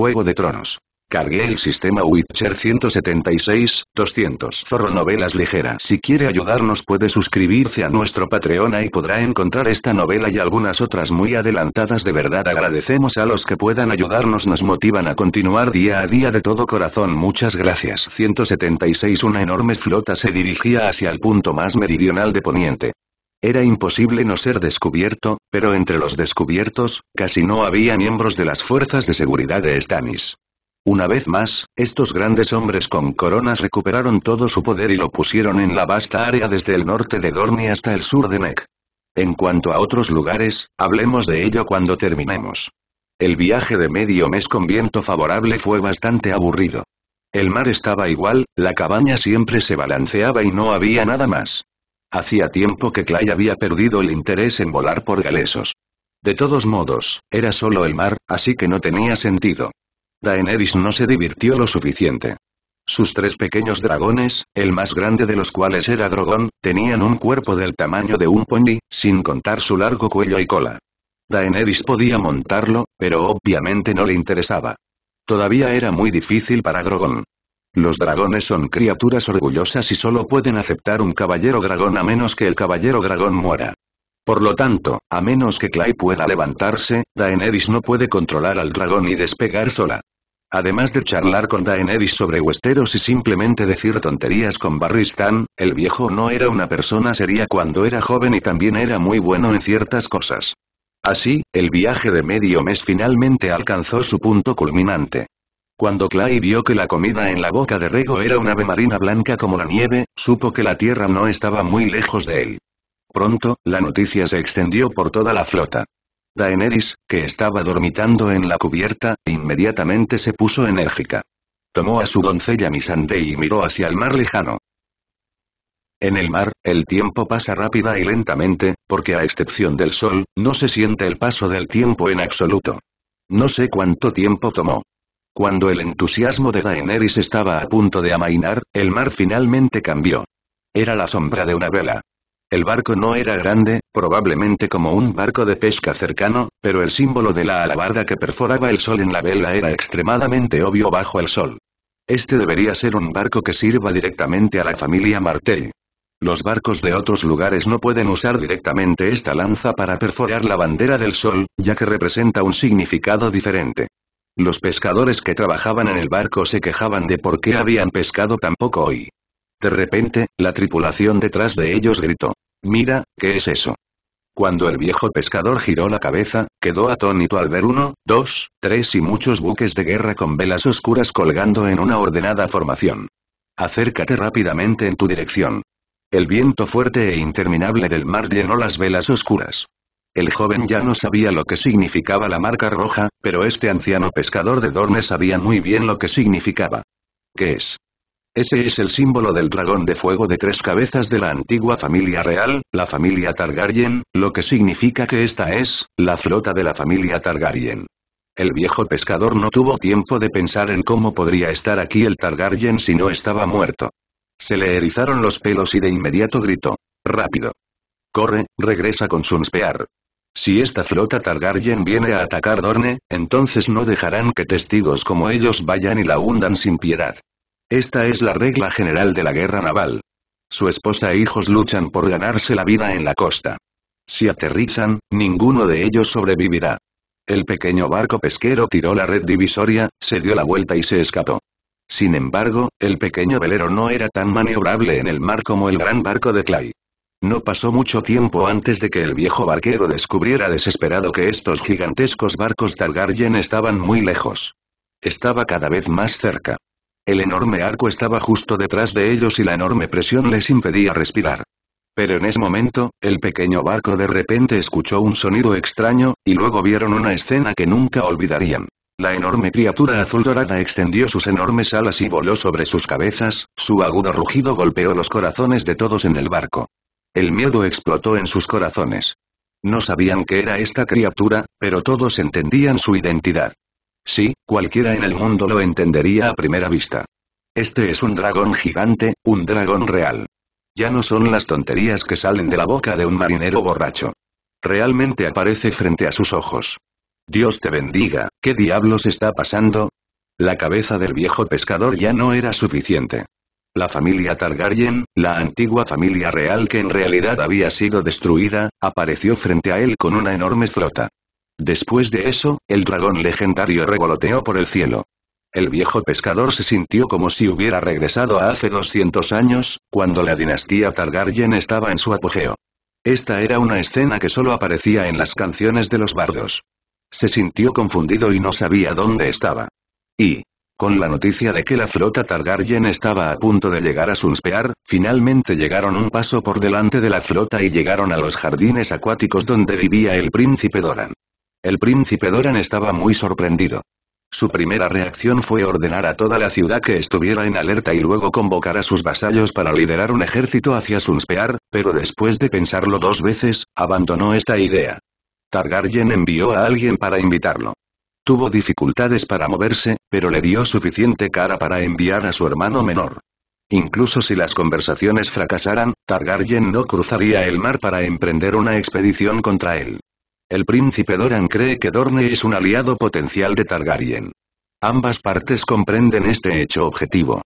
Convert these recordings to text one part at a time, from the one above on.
Juego de Tronos. Cargué el sistema Witcher 176, 200. Zorro Novelas Ligera. Si quiere ayudarnos puede suscribirse a nuestro Patreon y podrá encontrar esta novela y algunas otras muy adelantadas de verdad agradecemos a los que puedan ayudarnos nos motivan a continuar día a día de todo corazón muchas gracias. 176 Una enorme flota se dirigía hacia el punto más meridional de Poniente. Era imposible no ser descubierto, pero entre los descubiertos, casi no había miembros de las fuerzas de seguridad de Stannis. Una vez más, estos grandes hombres con coronas recuperaron todo su poder y lo pusieron en la vasta área desde el norte de Dorni hasta el sur de Nek. En cuanto a otros lugares, hablemos de ello cuando terminemos. El viaje de medio mes con viento favorable fue bastante aburrido. El mar estaba igual, la cabaña siempre se balanceaba y no había nada más. Hacía tiempo que Clay había perdido el interés en volar por galesos. De todos modos, era solo el mar, así que no tenía sentido. Daenerys no se divirtió lo suficiente. Sus tres pequeños dragones, el más grande de los cuales era Drogon, tenían un cuerpo del tamaño de un pony, sin contar su largo cuello y cola. Daenerys podía montarlo, pero obviamente no le interesaba. Todavía era muy difícil para Drogon. Los dragones son criaturas orgullosas y solo pueden aceptar un caballero dragón a menos que el caballero dragón muera. Por lo tanto, a menos que Clay pueda levantarse, Daenerys no puede controlar al dragón y despegar sola. Además de charlar con Daenerys sobre Westeros y simplemente decir tonterías con Barristan, el viejo no era una persona seria cuando era joven y también era muy bueno en ciertas cosas. Así, el viaje de medio mes finalmente alcanzó su punto culminante. Cuando Clay vio que la comida en la boca de Rego era una ave marina blanca como la nieve, supo que la Tierra no estaba muy lejos de él. Pronto, la noticia se extendió por toda la flota. Daenerys, que estaba dormitando en la cubierta, inmediatamente se puso enérgica. Tomó a su doncella Missandei y miró hacia el mar lejano. En el mar, el tiempo pasa rápida y lentamente, porque a excepción del sol, no se siente el paso del tiempo en absoluto. No sé cuánto tiempo tomó. Cuando el entusiasmo de Daenerys estaba a punto de amainar, el mar finalmente cambió. Era la sombra de una vela. El barco no era grande, probablemente como un barco de pesca cercano, pero el símbolo de la alabarda que perforaba el sol en la vela era extremadamente obvio bajo el sol. Este debería ser un barco que sirva directamente a la familia Martell. Los barcos de otros lugares no pueden usar directamente esta lanza para perforar la bandera del sol, ya que representa un significado diferente. Los pescadores que trabajaban en el barco se quejaban de por qué habían pescado tan poco hoy. De repente, la tripulación detrás de ellos gritó. Mira, ¿qué es eso? Cuando el viejo pescador giró la cabeza, quedó atónito al ver uno, dos, tres y muchos buques de guerra con velas oscuras colgando en una ordenada formación. Acércate rápidamente en tu dirección. El viento fuerte e interminable del mar llenó las velas oscuras. El joven ya no sabía lo que significaba la marca roja, pero este anciano pescador de Dorne sabía muy bien lo que significaba. ¿Qué es? Ese es el símbolo del dragón de fuego de tres cabezas de la antigua familia real, la familia Targaryen, lo que significa que esta es, la flota de la familia Targaryen. El viejo pescador no tuvo tiempo de pensar en cómo podría estar aquí el Targaryen si no estaba muerto. Se le erizaron los pelos y de inmediato gritó. Rápido. Corre, regresa con Sunspear. Si esta flota Targaryen viene a atacar Dorne, entonces no dejarán que testigos como ellos vayan y la hundan sin piedad. Esta es la regla general de la guerra naval. Su esposa e hijos luchan por ganarse la vida en la costa. Si aterrizan, ninguno de ellos sobrevivirá. El pequeño barco pesquero tiró la red divisoria, se dio la vuelta y se escapó. Sin embargo, el pequeño velero no era tan maniobrable en el mar como el gran barco de Clay. No pasó mucho tiempo antes de que el viejo barquero descubriera desesperado que estos gigantescos barcos Targaryen estaban muy lejos. Estaba cada vez más cerca. El enorme arco estaba justo detrás de ellos y la enorme presión les impedía respirar. Pero en ese momento, el pequeño barco de repente escuchó un sonido extraño, y luego vieron una escena que nunca olvidarían. La enorme criatura azul dorada extendió sus enormes alas y voló sobre sus cabezas, su agudo rugido golpeó los corazones de todos en el barco. El miedo explotó en sus corazones. No sabían qué era esta criatura, pero todos entendían su identidad. Sí, cualquiera en el mundo lo entendería a primera vista. Este es un dragón gigante, un dragón real. Ya no son las tonterías que salen de la boca de un marinero borracho. Realmente aparece frente a sus ojos. Dios te bendiga, ¿qué diablos está pasando? La cabeza del viejo pescador ya no era suficiente. La familia Targaryen, la antigua familia real que en realidad había sido destruida, apareció frente a él con una enorme flota. Después de eso, el dragón legendario revoloteó por el cielo. El viejo pescador se sintió como si hubiera regresado a hace 200 años, cuando la dinastía Targaryen estaba en su apogeo. Esta era una escena que solo aparecía en las canciones de los bardos. Se sintió confundido y no sabía dónde estaba. Y, con la noticia de que la flota Targaryen estaba a punto de llegar a Sunspear, finalmente llegaron un paso por delante de la flota y llegaron a los jardines acuáticos donde vivía el príncipe Doran. El príncipe Doran estaba muy sorprendido. Su primera reacción fue ordenar a toda la ciudad que estuviera en alerta y luego convocar a sus vasallos para liderar un ejército hacia Sunspear, pero después de pensarlo dos veces, abandonó esta idea. Targaryen envió a alguien para invitarlo. Tuvo dificultades para moverse, pero le dio suficiente cara para enviar a su hermano menor. Incluso si las conversaciones fracasaran, Targaryen no cruzaría el mar para emprender una expedición contra él. El príncipe Doran cree que Dorne es un aliado potencial de Targaryen. Ambas partes comprenden este hecho objetivo.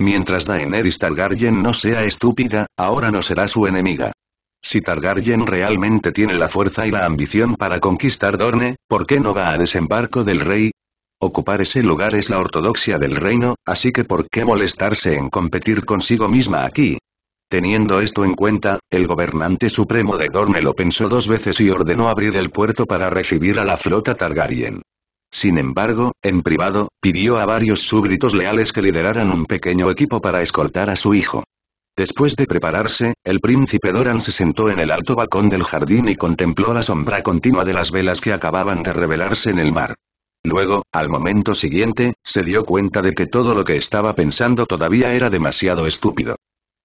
Mientras Daenerys Targaryen no sea estúpida, ahora no será su enemiga. Si Targaryen realmente tiene la fuerza y la ambición para conquistar Dorne, ¿por qué no va a desembarco del rey? Ocupar ese lugar es la ortodoxia del reino, así que ¿por qué molestarse en competir consigo misma aquí? Teniendo esto en cuenta, el gobernante supremo de Dorne lo pensó dos veces y ordenó abrir el puerto para recibir a la flota Targaryen. Sin embargo, en privado, pidió a varios súbditos leales que lideraran un pequeño equipo para escoltar a su hijo. Después de prepararse, el príncipe Doran se sentó en el alto balcón del jardín y contempló la sombra continua de las velas que acababan de revelarse en el mar. Luego, al momento siguiente, se dio cuenta de que todo lo que estaba pensando todavía era demasiado estúpido.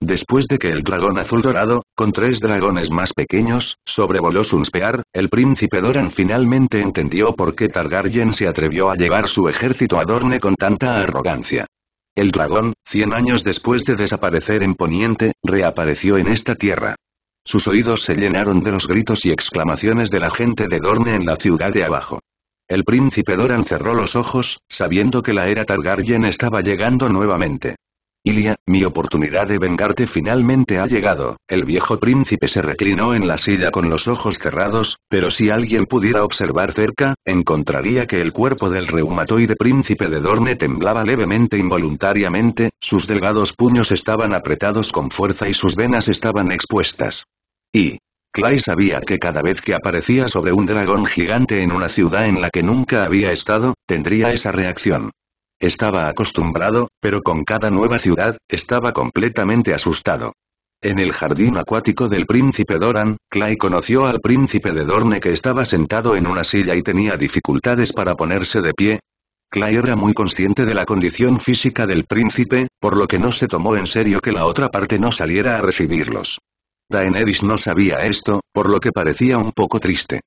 Después de que el dragón azul dorado, con tres dragones más pequeños, sobrevoló Sunspear, el príncipe Doran finalmente entendió por qué Targaryen se atrevió a llevar su ejército a Dorne con tanta arrogancia. El dragón, cien años después de desaparecer en Poniente, reapareció en esta tierra. Sus oídos se llenaron de los gritos y exclamaciones de la gente de Dorne en la ciudad de abajo. El príncipe Doran cerró los ojos, sabiendo que la era Targaryen estaba llegando nuevamente. Ilia, mi oportunidad de vengarte finalmente ha llegado. El viejo príncipe se reclinó en la silla con los ojos cerrados, pero si alguien pudiera observar cerca, encontraría que el cuerpo del reumatoide príncipe de Dorne temblaba levemente involuntariamente, sus delgados puños estaban apretados con fuerza y sus venas estaban expuestas. Y, Clay sabía que cada vez que aparecía sobre un dragón gigante en una ciudad en la que nunca había estado, tendría esa reacción. Estaba acostumbrado, pero con cada nueva ciudad, estaba completamente asustado. En el jardín acuático del príncipe Doran, Clay conoció al príncipe de Dorne que estaba sentado en una silla y tenía dificultades para ponerse de pie. Clay era muy consciente de la condición física del príncipe, por lo que no se tomó en serio que la otra parte no saliera a recibirlos. Daenerys no sabía esto, por lo que parecía un poco triste.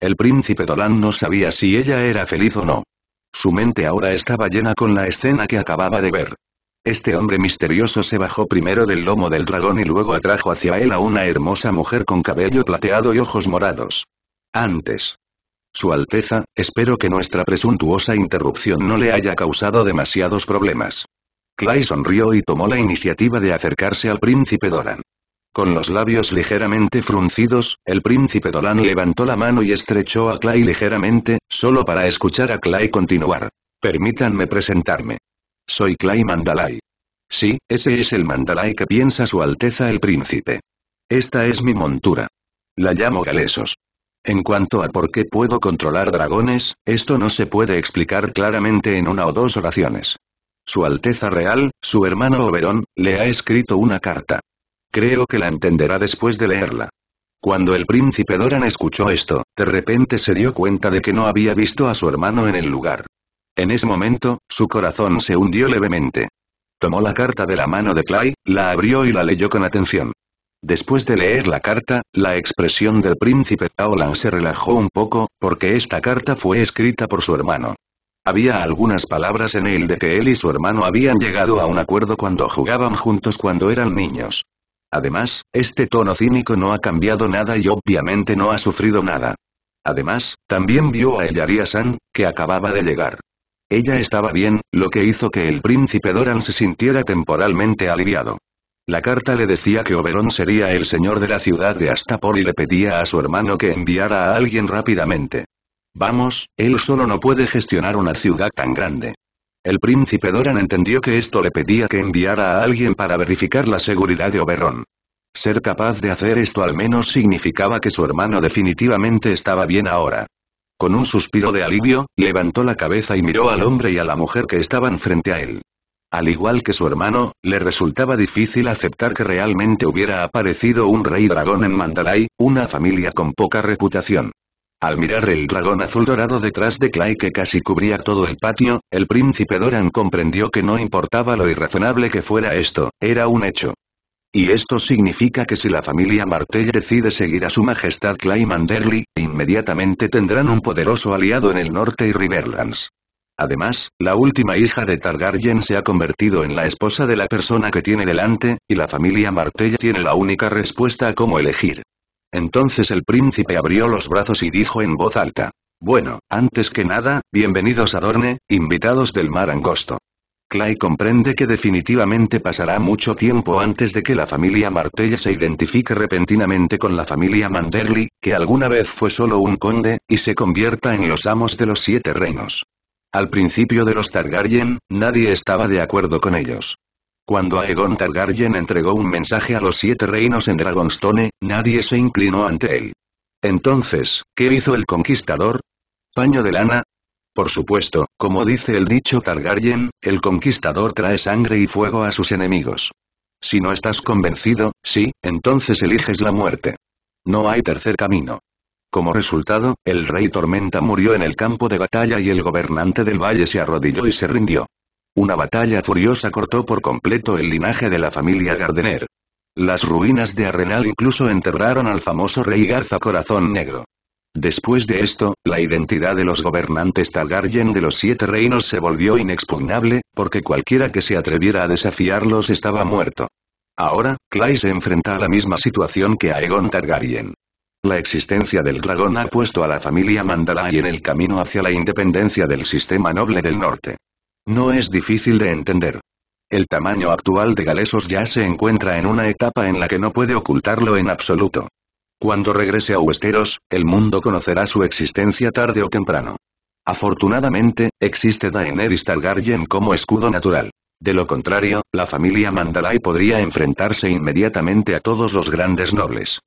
El príncipe Doran no sabía si ella era feliz o no. Su mente ahora estaba llena con la escena que acababa de ver. Este hombre misterioso se bajó primero del lomo del dragón y luego atrajo hacia él a una hermosa mujer con cabello plateado y ojos morados. Antes. Su Alteza, espero que nuestra presuntuosa interrupción no le haya causado demasiados problemas. Clay sonrió y tomó la iniciativa de acercarse al príncipe Doran. Con los labios ligeramente fruncidos, el príncipe Dolan levantó la mano y estrechó a Clay ligeramente, solo para escuchar a Clay continuar. Permítanme presentarme. Soy Clay Mandalay. Sí, ese es el Mandalay que piensa su Alteza el Príncipe. Esta es mi montura. La llamo Galesos. En cuanto a por qué puedo controlar dragones, esto no se puede explicar claramente en una o dos oraciones. Su Alteza Real, su hermano Oberón, le ha escrito una carta. Creo que la entenderá después de leerla. Cuando el príncipe Doran escuchó esto, de repente se dio cuenta de que no había visto a su hermano en el lugar. En ese momento, su corazón se hundió levemente. Tomó la carta de la mano de Clay, la abrió y la leyó con atención. Después de leer la carta, la expresión del príncipe Taolan se relajó un poco, porque esta carta fue escrita por su hermano. Había algunas palabras en él de que él y su hermano habían llegado a un acuerdo cuando jugaban juntos cuando eran niños. Además, este tono cínico no ha cambiado nada y obviamente no ha sufrido nada. Además, también vio a Ellaria-san, que acababa de llegar. Ella estaba bien, lo que hizo que el príncipe Doran se sintiera temporalmente aliviado. La carta le decía que Oberon sería el señor de la ciudad de Astapor y le pedía a su hermano que enviara a alguien rápidamente. Vamos, él solo no puede gestionar una ciudad tan grande. El príncipe Doran entendió que esto le pedía que enviara a alguien para verificar la seguridad de Oberon. Ser capaz de hacer esto al menos significaba que su hermano definitivamente estaba bien ahora. Con un suspiro de alivio, levantó la cabeza y miró al hombre y a la mujer que estaban frente a él. Al igual que su hermano, le resultaba difícil aceptar que realmente hubiera aparecido un rey dragón en Mandalay, una familia con poca reputación. Al mirar el dragón azul dorado detrás de Clay que casi cubría todo el patio, el príncipe Doran comprendió que no importaba lo irrazonable que fuera esto, era un hecho. Y esto significa que si la familia Martell decide seguir a su majestad Clay Manderly, inmediatamente tendrán un poderoso aliado en el norte y Riverlands. Además, la última hija de Targaryen se ha convertido en la esposa de la persona que tiene delante, y la familia Martell tiene la única respuesta a cómo elegir. Entonces el príncipe abrió los brazos y dijo en voz alta. Bueno, antes que nada, bienvenidos a Dorne, invitados del mar angosto. Clay comprende que definitivamente pasará mucho tiempo antes de que la familia Martell se identifique repentinamente con la familia Manderly, que alguna vez fue solo un conde, y se convierta en los amos de los siete reinos. Al principio de los Targaryen, nadie estaba de acuerdo con ellos. Cuando Aegon Targaryen entregó un mensaje a los siete reinos en Dragonstone, nadie se inclinó ante él. Entonces, ¿qué hizo el conquistador? ¿Paño de lana? Por supuesto, como dice el dicho Targaryen, el conquistador trae sangre y fuego a sus enemigos. Si no estás convencido, sí, entonces eliges la muerte. No hay tercer camino. Como resultado, el rey Tormenta murió en el campo de batalla y el gobernante del valle se arrodilló y se rindió. Una batalla furiosa cortó por completo el linaje de la familia Gardener. Las ruinas de Arrenal incluso enterraron al famoso rey Garza Corazón Negro. Después de esto, la identidad de los gobernantes Targaryen de los Siete Reinos se volvió inexpugnable, porque cualquiera que se atreviera a desafiarlos estaba muerto. Ahora, Clay se enfrenta a la misma situación que Aegon Targaryen. La existencia del dragón ha puesto a la familia Mandalay en el camino hacia la independencia del sistema noble del norte. No es difícil de entender. El tamaño actual de Galesos ya se encuentra en una etapa en la que no puede ocultarlo en absoluto. Cuando regrese a Westeros, el mundo conocerá su existencia tarde o temprano. Afortunadamente, existe Daenerys Targaryen como escudo natural. De lo contrario, la familia Mandalay podría enfrentarse inmediatamente a todos los grandes nobles.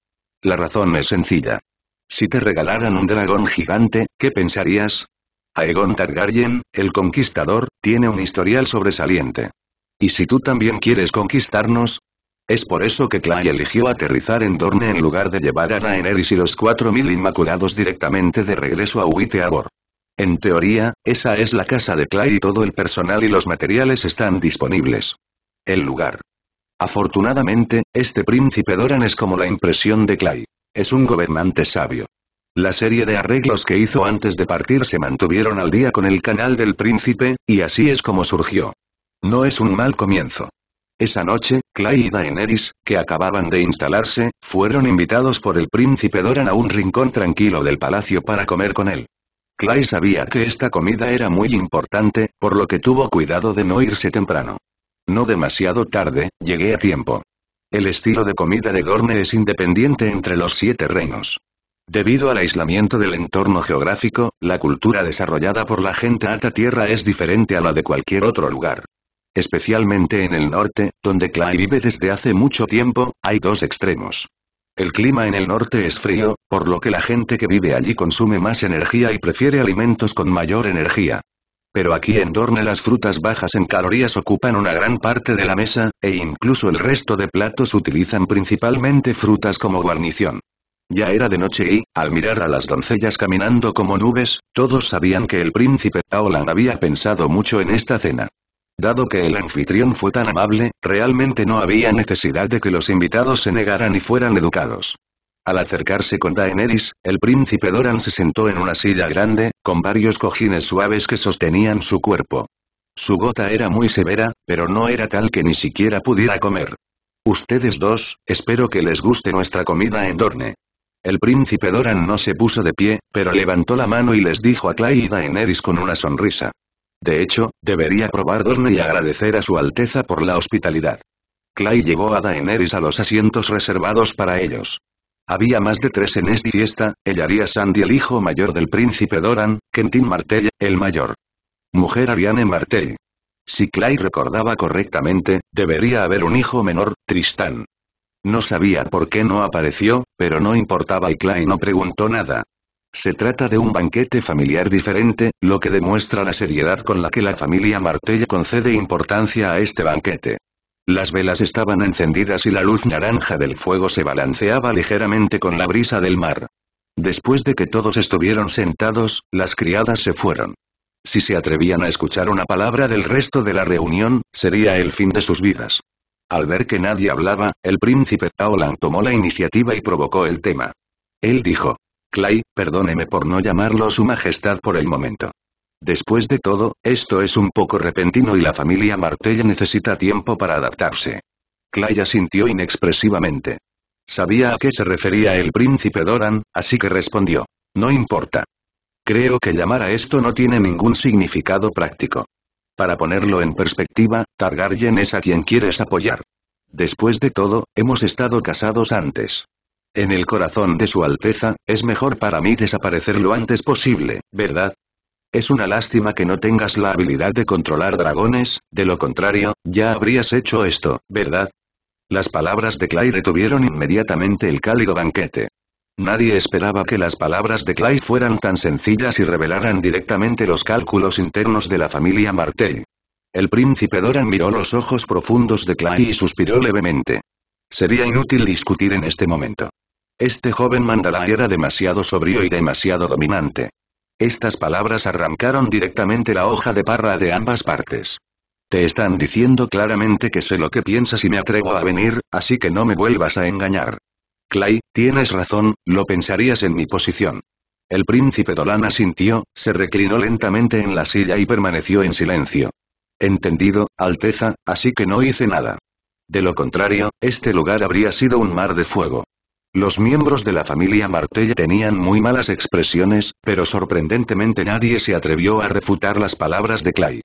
La razón es sencilla. Si te regalaran un dragón gigante, ¿qué pensarías? Aegon Targaryen, el conquistador, tiene un historial sobresaliente. ¿Y si tú también quieres conquistarnos? Es por eso que Clay eligió aterrizar en Dorne en lugar de llevar a Daenerys y los 4.000 Inmaculados directamente de regreso a Uiteagor. En teoría, esa es la casa de Clay y todo el personal y los materiales están disponibles. El lugar. Afortunadamente, este príncipe Doran es como la impresión de Clay. Es un gobernante sabio. La serie de arreglos que hizo antes de partir se mantuvieron al día con el canal del príncipe, y así es como surgió. No es un mal comienzo. Esa noche, Clay y Daenerys, que acababan de instalarse, fueron invitados por el príncipe Doran a un rincón tranquilo del palacio para comer con él. Clay sabía que esta comida era muy importante, por lo que tuvo cuidado de no irse temprano. No demasiado tarde, llegué a tiempo. El estilo de comida de Dorne es independiente entre los siete reinos. Debido al aislamiento del entorno geográfico, la cultura desarrollada por la gente alta tierra es diferente a la de cualquier otro lugar. Especialmente en el norte, donde Clay vive desde hace mucho tiempo, hay dos extremos. El clima en el norte es frío, por lo que la gente que vive allí consume más energía y prefiere alimentos con mayor energía. Pero aquí en Dorne las frutas bajas en calorías ocupan una gran parte de la mesa, e incluso el resto de platos utilizan principalmente frutas como guarnición. Ya era de noche y, al mirar a las doncellas caminando como nubes, todos sabían que el príncipe Aolan había pensado mucho en esta cena. Dado que el anfitrión fue tan amable, realmente no había necesidad de que los invitados se negaran y fueran educados. Al acercarse con Daenerys, el príncipe Doran se sentó en una silla grande, con varios cojines suaves que sostenían su cuerpo. Su gota era muy severa, pero no era tal que ni siquiera pudiera comer. Ustedes dos, espero que les guste nuestra comida en Dorne. El príncipe Doran no se puso de pie, pero levantó la mano y les dijo a Clay y Daenerys con una sonrisa. De hecho, debería probar Dorne y agradecer a su alteza por la hospitalidad. Clay llevó a Daenerys a los asientos reservados para ellos. Había más de tres en esta fiesta, haría Sandy el hijo mayor del príncipe Doran, Kentin Martell, el mayor. Mujer Ariane Martell. Si Clay recordaba correctamente, debería haber un hijo menor, Tristán. No sabía por qué no apareció, pero no importaba y Klein no preguntó nada. Se trata de un banquete familiar diferente, lo que demuestra la seriedad con la que la familia Martella concede importancia a este banquete. Las velas estaban encendidas y la luz naranja del fuego se balanceaba ligeramente con la brisa del mar. Después de que todos estuvieron sentados, las criadas se fueron. Si se atrevían a escuchar una palabra del resto de la reunión, sería el fin de sus vidas. Al ver que nadie hablaba, el príncipe Taolan tomó la iniciativa y provocó el tema. Él dijo. Clay, perdóneme por no llamarlo su majestad por el momento. Después de todo, esto es un poco repentino y la familia Martella necesita tiempo para adaptarse. Clay asintió inexpresivamente. Sabía a qué se refería el príncipe Doran, así que respondió. No importa. Creo que llamar a esto no tiene ningún significado práctico. Para ponerlo en perspectiva, Targaryen es a quien quieres apoyar. Después de todo, hemos estado casados antes. En el corazón de su Alteza, es mejor para mí desaparecer lo antes posible, ¿verdad? Es una lástima que no tengas la habilidad de controlar dragones, de lo contrario, ya habrías hecho esto, ¿verdad? Las palabras de Clay tuvieron inmediatamente el cálido banquete. Nadie esperaba que las palabras de Clay fueran tan sencillas y revelaran directamente los cálculos internos de la familia Martell. El príncipe Doran miró los ojos profundos de Clay y suspiró levemente. Sería inútil discutir en este momento. Este joven mandala era demasiado sobrio y demasiado dominante. Estas palabras arrancaron directamente la hoja de parra de ambas partes. Te están diciendo claramente que sé lo que piensas y me atrevo a venir, así que no me vuelvas a engañar. Clay, tienes razón, lo pensarías en mi posición. El príncipe Dolan asintió, se reclinó lentamente en la silla y permaneció en silencio. Entendido, Alteza, así que no hice nada. De lo contrario, este lugar habría sido un mar de fuego. Los miembros de la familia Martella tenían muy malas expresiones, pero sorprendentemente nadie se atrevió a refutar las palabras de Clay.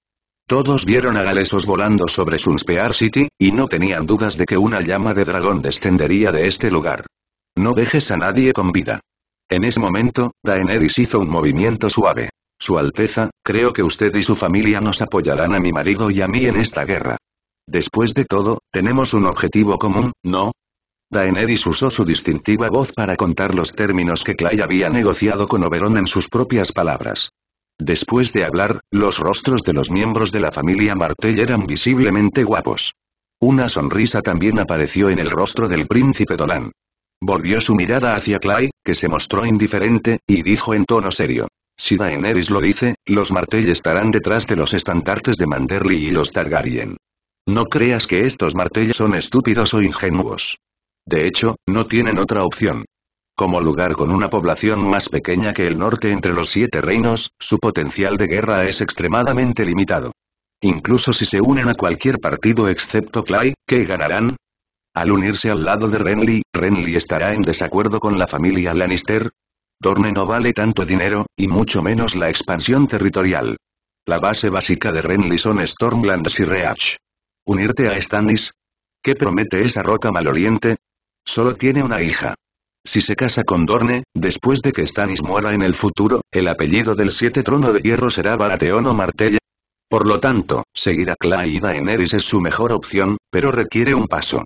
Todos vieron a Galesos volando sobre Sunspear City, y no tenían dudas de que una llama de dragón descendería de este lugar. No dejes a nadie con vida. En ese momento, Daenerys hizo un movimiento suave. Su Alteza, creo que usted y su familia nos apoyarán a mi marido y a mí en esta guerra. Después de todo, tenemos un objetivo común, ¿no? Daenerys usó su distintiva voz para contar los términos que Clay había negociado con Oberon en sus propias palabras. Después de hablar, los rostros de los miembros de la familia Martell eran visiblemente guapos. Una sonrisa también apareció en el rostro del príncipe Dolan. Volvió su mirada hacia Clay, que se mostró indiferente, y dijo en tono serio. Si Daenerys lo dice, los Martell estarán detrás de los estandartes de Manderly y los Targaryen. No creas que estos Martell son estúpidos o ingenuos. De hecho, no tienen otra opción. Como lugar con una población más pequeña que el norte entre los siete reinos, su potencial de guerra es extremadamente limitado. Incluso si se unen a cualquier partido excepto Clay, ¿qué ganarán? Al unirse al lado de Renly, Renly estará en desacuerdo con la familia Lannister. Dorne no vale tanto dinero, y mucho menos la expansión territorial. La base básica de Renly son Stormlands y Reach. ¿Unirte a Stannis? ¿Qué promete esa roca maloliente? Solo tiene una hija. Si se casa con Dorne, después de que Stannis muera en el futuro, el apellido del Siete Trono de Hierro será Baratheon o Martella. Por lo tanto, seguir a Clay y Daenerys es su mejor opción, pero requiere un paso.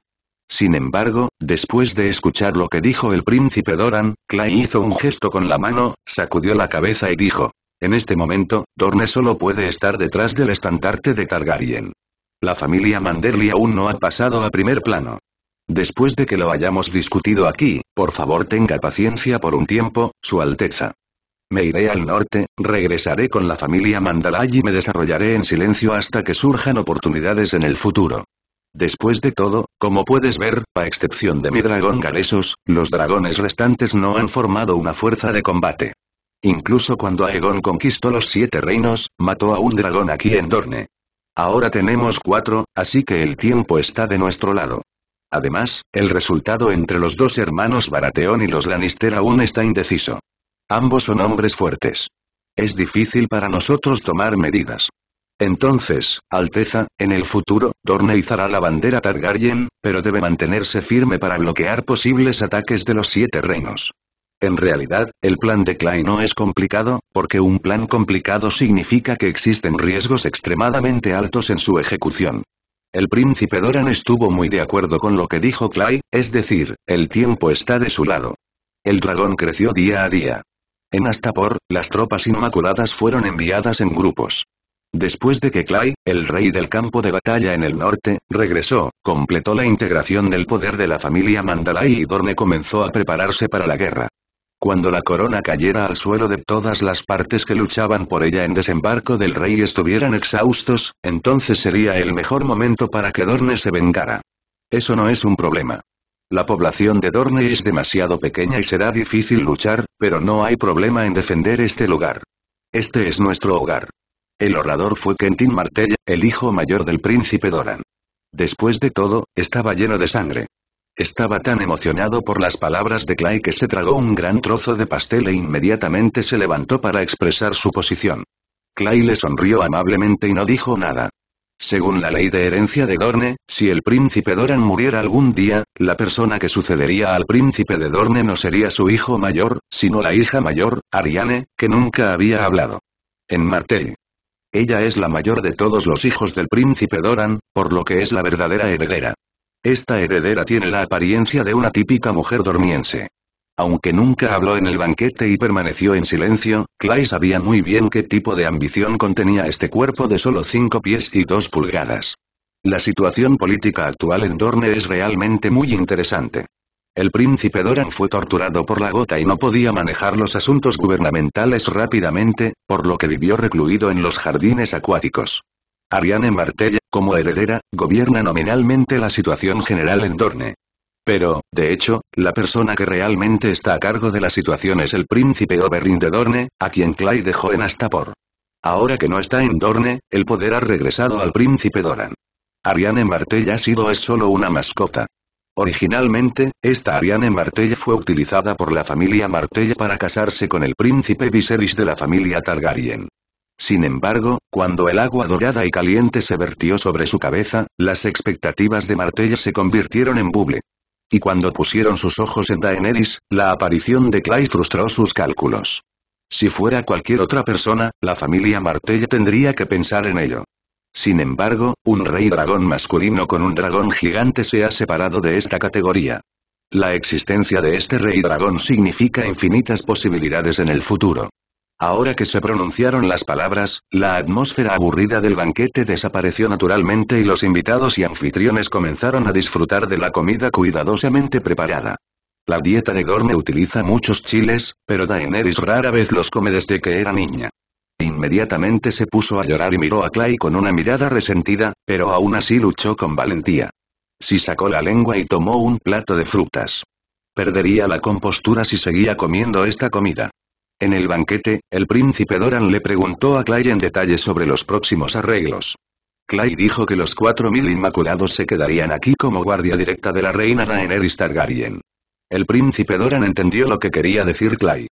Sin embargo, después de escuchar lo que dijo el príncipe Doran, Clay hizo un gesto con la mano, sacudió la cabeza y dijo, en este momento, Dorne solo puede estar detrás del estandarte de Targaryen. La familia Manderly aún no ha pasado a primer plano. Después de que lo hayamos discutido aquí, por favor tenga paciencia por un tiempo, Su Alteza. Me iré al norte, regresaré con la familia Mandalay y me desarrollaré en silencio hasta que surjan oportunidades en el futuro. Después de todo, como puedes ver, a excepción de mi dragón Galesos, los dragones restantes no han formado una fuerza de combate. Incluso cuando Aegon conquistó los siete reinos, mató a un dragón aquí en Dorne. Ahora tenemos cuatro, así que el tiempo está de nuestro lado. Además, el resultado entre los dos hermanos Baratheon y los Lannister aún está indeciso. Ambos son hombres fuertes. Es difícil para nosotros tomar medidas. Entonces, Alteza, en el futuro, Dorneizará la bandera Targaryen, pero debe mantenerse firme para bloquear posibles ataques de los Siete Reinos. En realidad, el plan de Klein no es complicado, porque un plan complicado significa que existen riesgos extremadamente altos en su ejecución. El príncipe Doran estuvo muy de acuerdo con lo que dijo Clay, es decir, el tiempo está de su lado. El dragón creció día a día. En Astapor, las tropas inmaculadas fueron enviadas en grupos. Después de que Clay, el rey del campo de batalla en el norte, regresó, completó la integración del poder de la familia Mandalay y Dorne comenzó a prepararse para la guerra. Cuando la corona cayera al suelo de todas las partes que luchaban por ella en desembarco del rey estuvieran exhaustos, entonces sería el mejor momento para que Dorne se vengara. Eso no es un problema. La población de Dorne es demasiado pequeña y será difícil luchar, pero no hay problema en defender este lugar. Este es nuestro hogar. El orador fue Quentin Martell, el hijo mayor del príncipe Doran. Después de todo, estaba lleno de sangre. Estaba tan emocionado por las palabras de Clay que se tragó un gran trozo de pastel e inmediatamente se levantó para expresar su posición. Clay le sonrió amablemente y no dijo nada. Según la ley de herencia de Dorne, si el príncipe Doran muriera algún día, la persona que sucedería al príncipe de Dorne no sería su hijo mayor, sino la hija mayor, Ariane, que nunca había hablado. En Martell. Ella es la mayor de todos los hijos del príncipe Doran, por lo que es la verdadera heredera. Esta heredera tiene la apariencia de una típica mujer dormiense. Aunque nunca habló en el banquete y permaneció en silencio, Clay sabía muy bien qué tipo de ambición contenía este cuerpo de solo 5 pies y 2 pulgadas. La situación política actual en Dorne es realmente muy interesante. El príncipe Doran fue torturado por la gota y no podía manejar los asuntos gubernamentales rápidamente, por lo que vivió recluido en los jardines acuáticos. Ariane Martella, como heredera, gobierna nominalmente la situación general en Dorne. Pero, de hecho, la persona que realmente está a cargo de la situación es el príncipe Oberyn de Dorne, a quien Clay dejó en Astapor. Ahora que no está en Dorne, el poder ha regresado al príncipe Doran. Ariane Martell ha sido es solo una mascota. Originalmente, esta Ariane Martell fue utilizada por la familia Martell para casarse con el príncipe Viserys de la familia Targaryen. Sin embargo, cuando el agua dorada y caliente se vertió sobre su cabeza, las expectativas de Martella se convirtieron en buble. Y cuando pusieron sus ojos en Daenerys, la aparición de Clay frustró sus cálculos. Si fuera cualquier otra persona, la familia Martella tendría que pensar en ello. Sin embargo, un rey dragón masculino con un dragón gigante se ha separado de esta categoría. La existencia de este rey dragón significa infinitas posibilidades en el futuro. Ahora que se pronunciaron las palabras, la atmósfera aburrida del banquete desapareció naturalmente y los invitados y anfitriones comenzaron a disfrutar de la comida cuidadosamente preparada. La dieta de Dorne utiliza muchos chiles, pero Daenerys rara vez los come desde que era niña. Inmediatamente se puso a llorar y miró a Clay con una mirada resentida, pero aún así luchó con valentía. Si sacó la lengua y tomó un plato de frutas. Perdería la compostura si seguía comiendo esta comida. En el banquete, el príncipe Doran le preguntó a Clay en detalle sobre los próximos arreglos. Clay dijo que los cuatro mil inmaculados se quedarían aquí como guardia directa de la reina Daenerys Targaryen. El príncipe Doran entendió lo que quería decir Clay.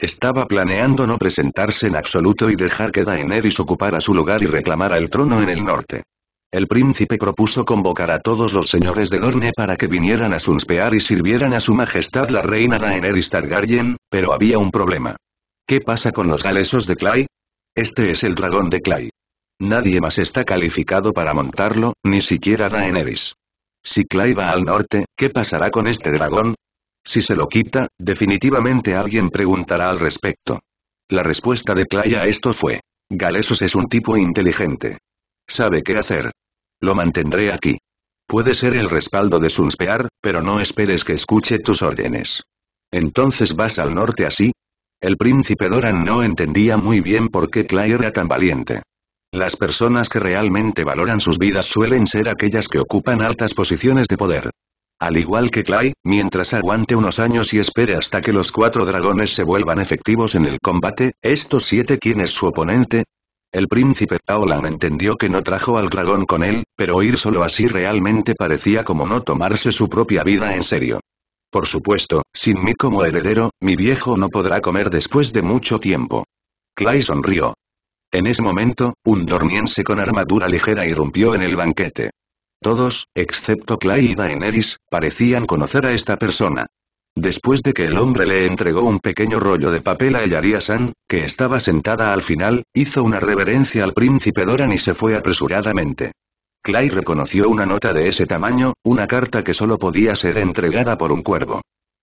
Estaba planeando no presentarse en absoluto y dejar que Daenerys ocupara su lugar y reclamara el trono en el norte. El príncipe propuso convocar a todos los señores de Dorne para que vinieran a sunspear y sirvieran a su majestad la reina Daenerys Targaryen, pero había un problema. ¿Qué pasa con los galesos de Clay? Este es el dragón de Clay. Nadie más está calificado para montarlo, ni siquiera Daenerys. Si Clay va al norte, ¿qué pasará con este dragón? Si se lo quita, definitivamente alguien preguntará al respecto. La respuesta de Clay a esto fue. Galesos es un tipo inteligente. Sabe qué hacer. Lo mantendré aquí. Puede ser el respaldo de Sunspear, pero no esperes que escuche tus órdenes. Entonces vas al norte así, el príncipe Doran no entendía muy bien por qué Clay era tan valiente. Las personas que realmente valoran sus vidas suelen ser aquellas que ocupan altas posiciones de poder. Al igual que Clay, mientras aguante unos años y espere hasta que los cuatro dragones se vuelvan efectivos en el combate, estos siete quién es su oponente, el príncipe Taolan entendió que no trajo al dragón con él, pero ir solo así realmente parecía como no tomarse su propia vida en serio. Por supuesto, sin mí como heredero, mi viejo no podrá comer después de mucho tiempo. Clay sonrió. En ese momento, un dormiense con armadura ligera irrumpió en el banquete. Todos, excepto Clay y Daenerys, parecían conocer a esta persona. Después de que el hombre le entregó un pequeño rollo de papel a Ellaria San, que estaba sentada al final, hizo una reverencia al príncipe Doran y se fue apresuradamente. Clay reconoció una nota de ese tamaño, una carta que solo podía ser entregada por un cuervo.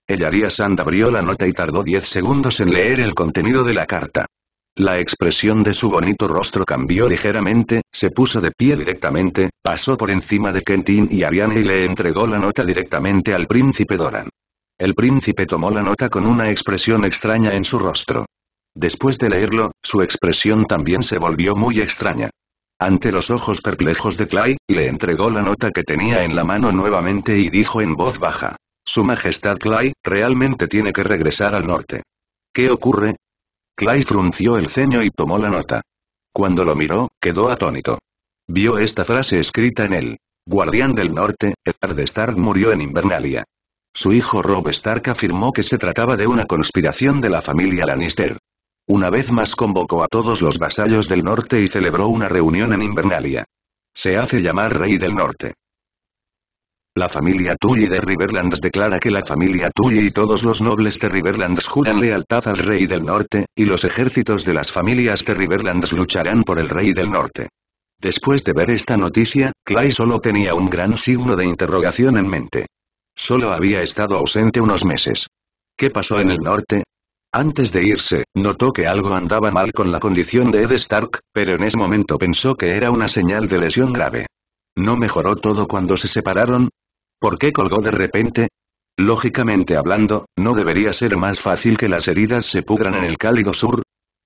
Ellaria Sand abrió la nota y tardó diez segundos en leer el contenido de la carta. La expresión de su bonito rostro cambió ligeramente, se puso de pie directamente, pasó por encima de Kentin y Ariane y le entregó la nota directamente al príncipe Doran. El príncipe tomó la nota con una expresión extraña en su rostro. Después de leerlo, su expresión también se volvió muy extraña. Ante los ojos perplejos de Clay, le entregó la nota que tenía en la mano nuevamente y dijo en voz baja. Su Majestad Clay, realmente tiene que regresar al norte. ¿Qué ocurre? Clay frunció el ceño y tomó la nota. Cuando lo miró, quedó atónito. Vio esta frase escrita en él. Guardián del Norte, Edward Stark murió en Invernalia. Su hijo Rob Stark afirmó que se trataba de una conspiración de la familia Lannister. Una vez más convocó a todos los vasallos del norte y celebró una reunión en Invernalia. Se hace llamar Rey del Norte. La familia Tully de Riverlands declara que la familia Tully y todos los nobles de Riverlands juran lealtad al Rey del Norte, y los ejércitos de las familias de Riverlands lucharán por el Rey del Norte. Después de ver esta noticia, Clay solo tenía un gran signo de interrogación en mente. Solo había estado ausente unos meses. ¿Qué pasó en el norte? Antes de irse, notó que algo andaba mal con la condición de Ed Stark, pero en ese momento pensó que era una señal de lesión grave. ¿No mejoró todo cuando se separaron? ¿Por qué colgó de repente? Lógicamente hablando, ¿no debería ser más fácil que las heridas se pudran en el cálido sur?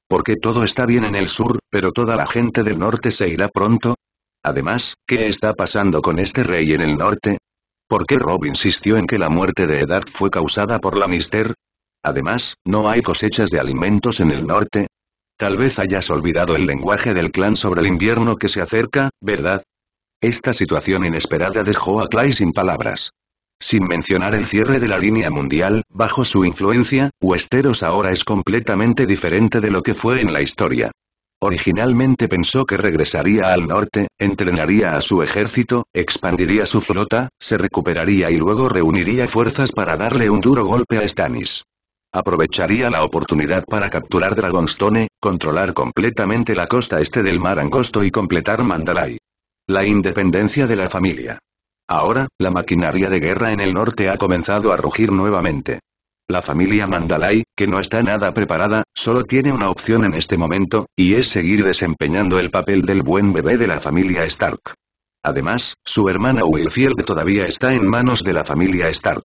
¿Por qué todo está bien en el sur, pero toda la gente del norte se irá pronto? Además, ¿qué está pasando con este rey en el norte? ¿Por qué Rob insistió en que la muerte de Edad fue causada por la Mister? Además, ¿no hay cosechas de alimentos en el norte? Tal vez hayas olvidado el lenguaje del clan sobre el invierno que se acerca, ¿verdad? Esta situación inesperada dejó a Clay sin palabras. Sin mencionar el cierre de la línea mundial, bajo su influencia, Westeros ahora es completamente diferente de lo que fue en la historia. Originalmente pensó que regresaría al norte, entrenaría a su ejército, expandiría su flota, se recuperaría y luego reuniría fuerzas para darle un duro golpe a Stannis. Aprovecharía la oportunidad para capturar Dragonstone, controlar completamente la costa este del mar angosto y completar Mandalay. La independencia de la familia. Ahora, la maquinaria de guerra en el norte ha comenzado a rugir nuevamente. La familia Mandalay, que no está nada preparada, solo tiene una opción en este momento, y es seguir desempeñando el papel del buen bebé de la familia Stark. Además, su hermana Wilfield todavía está en manos de la familia Stark.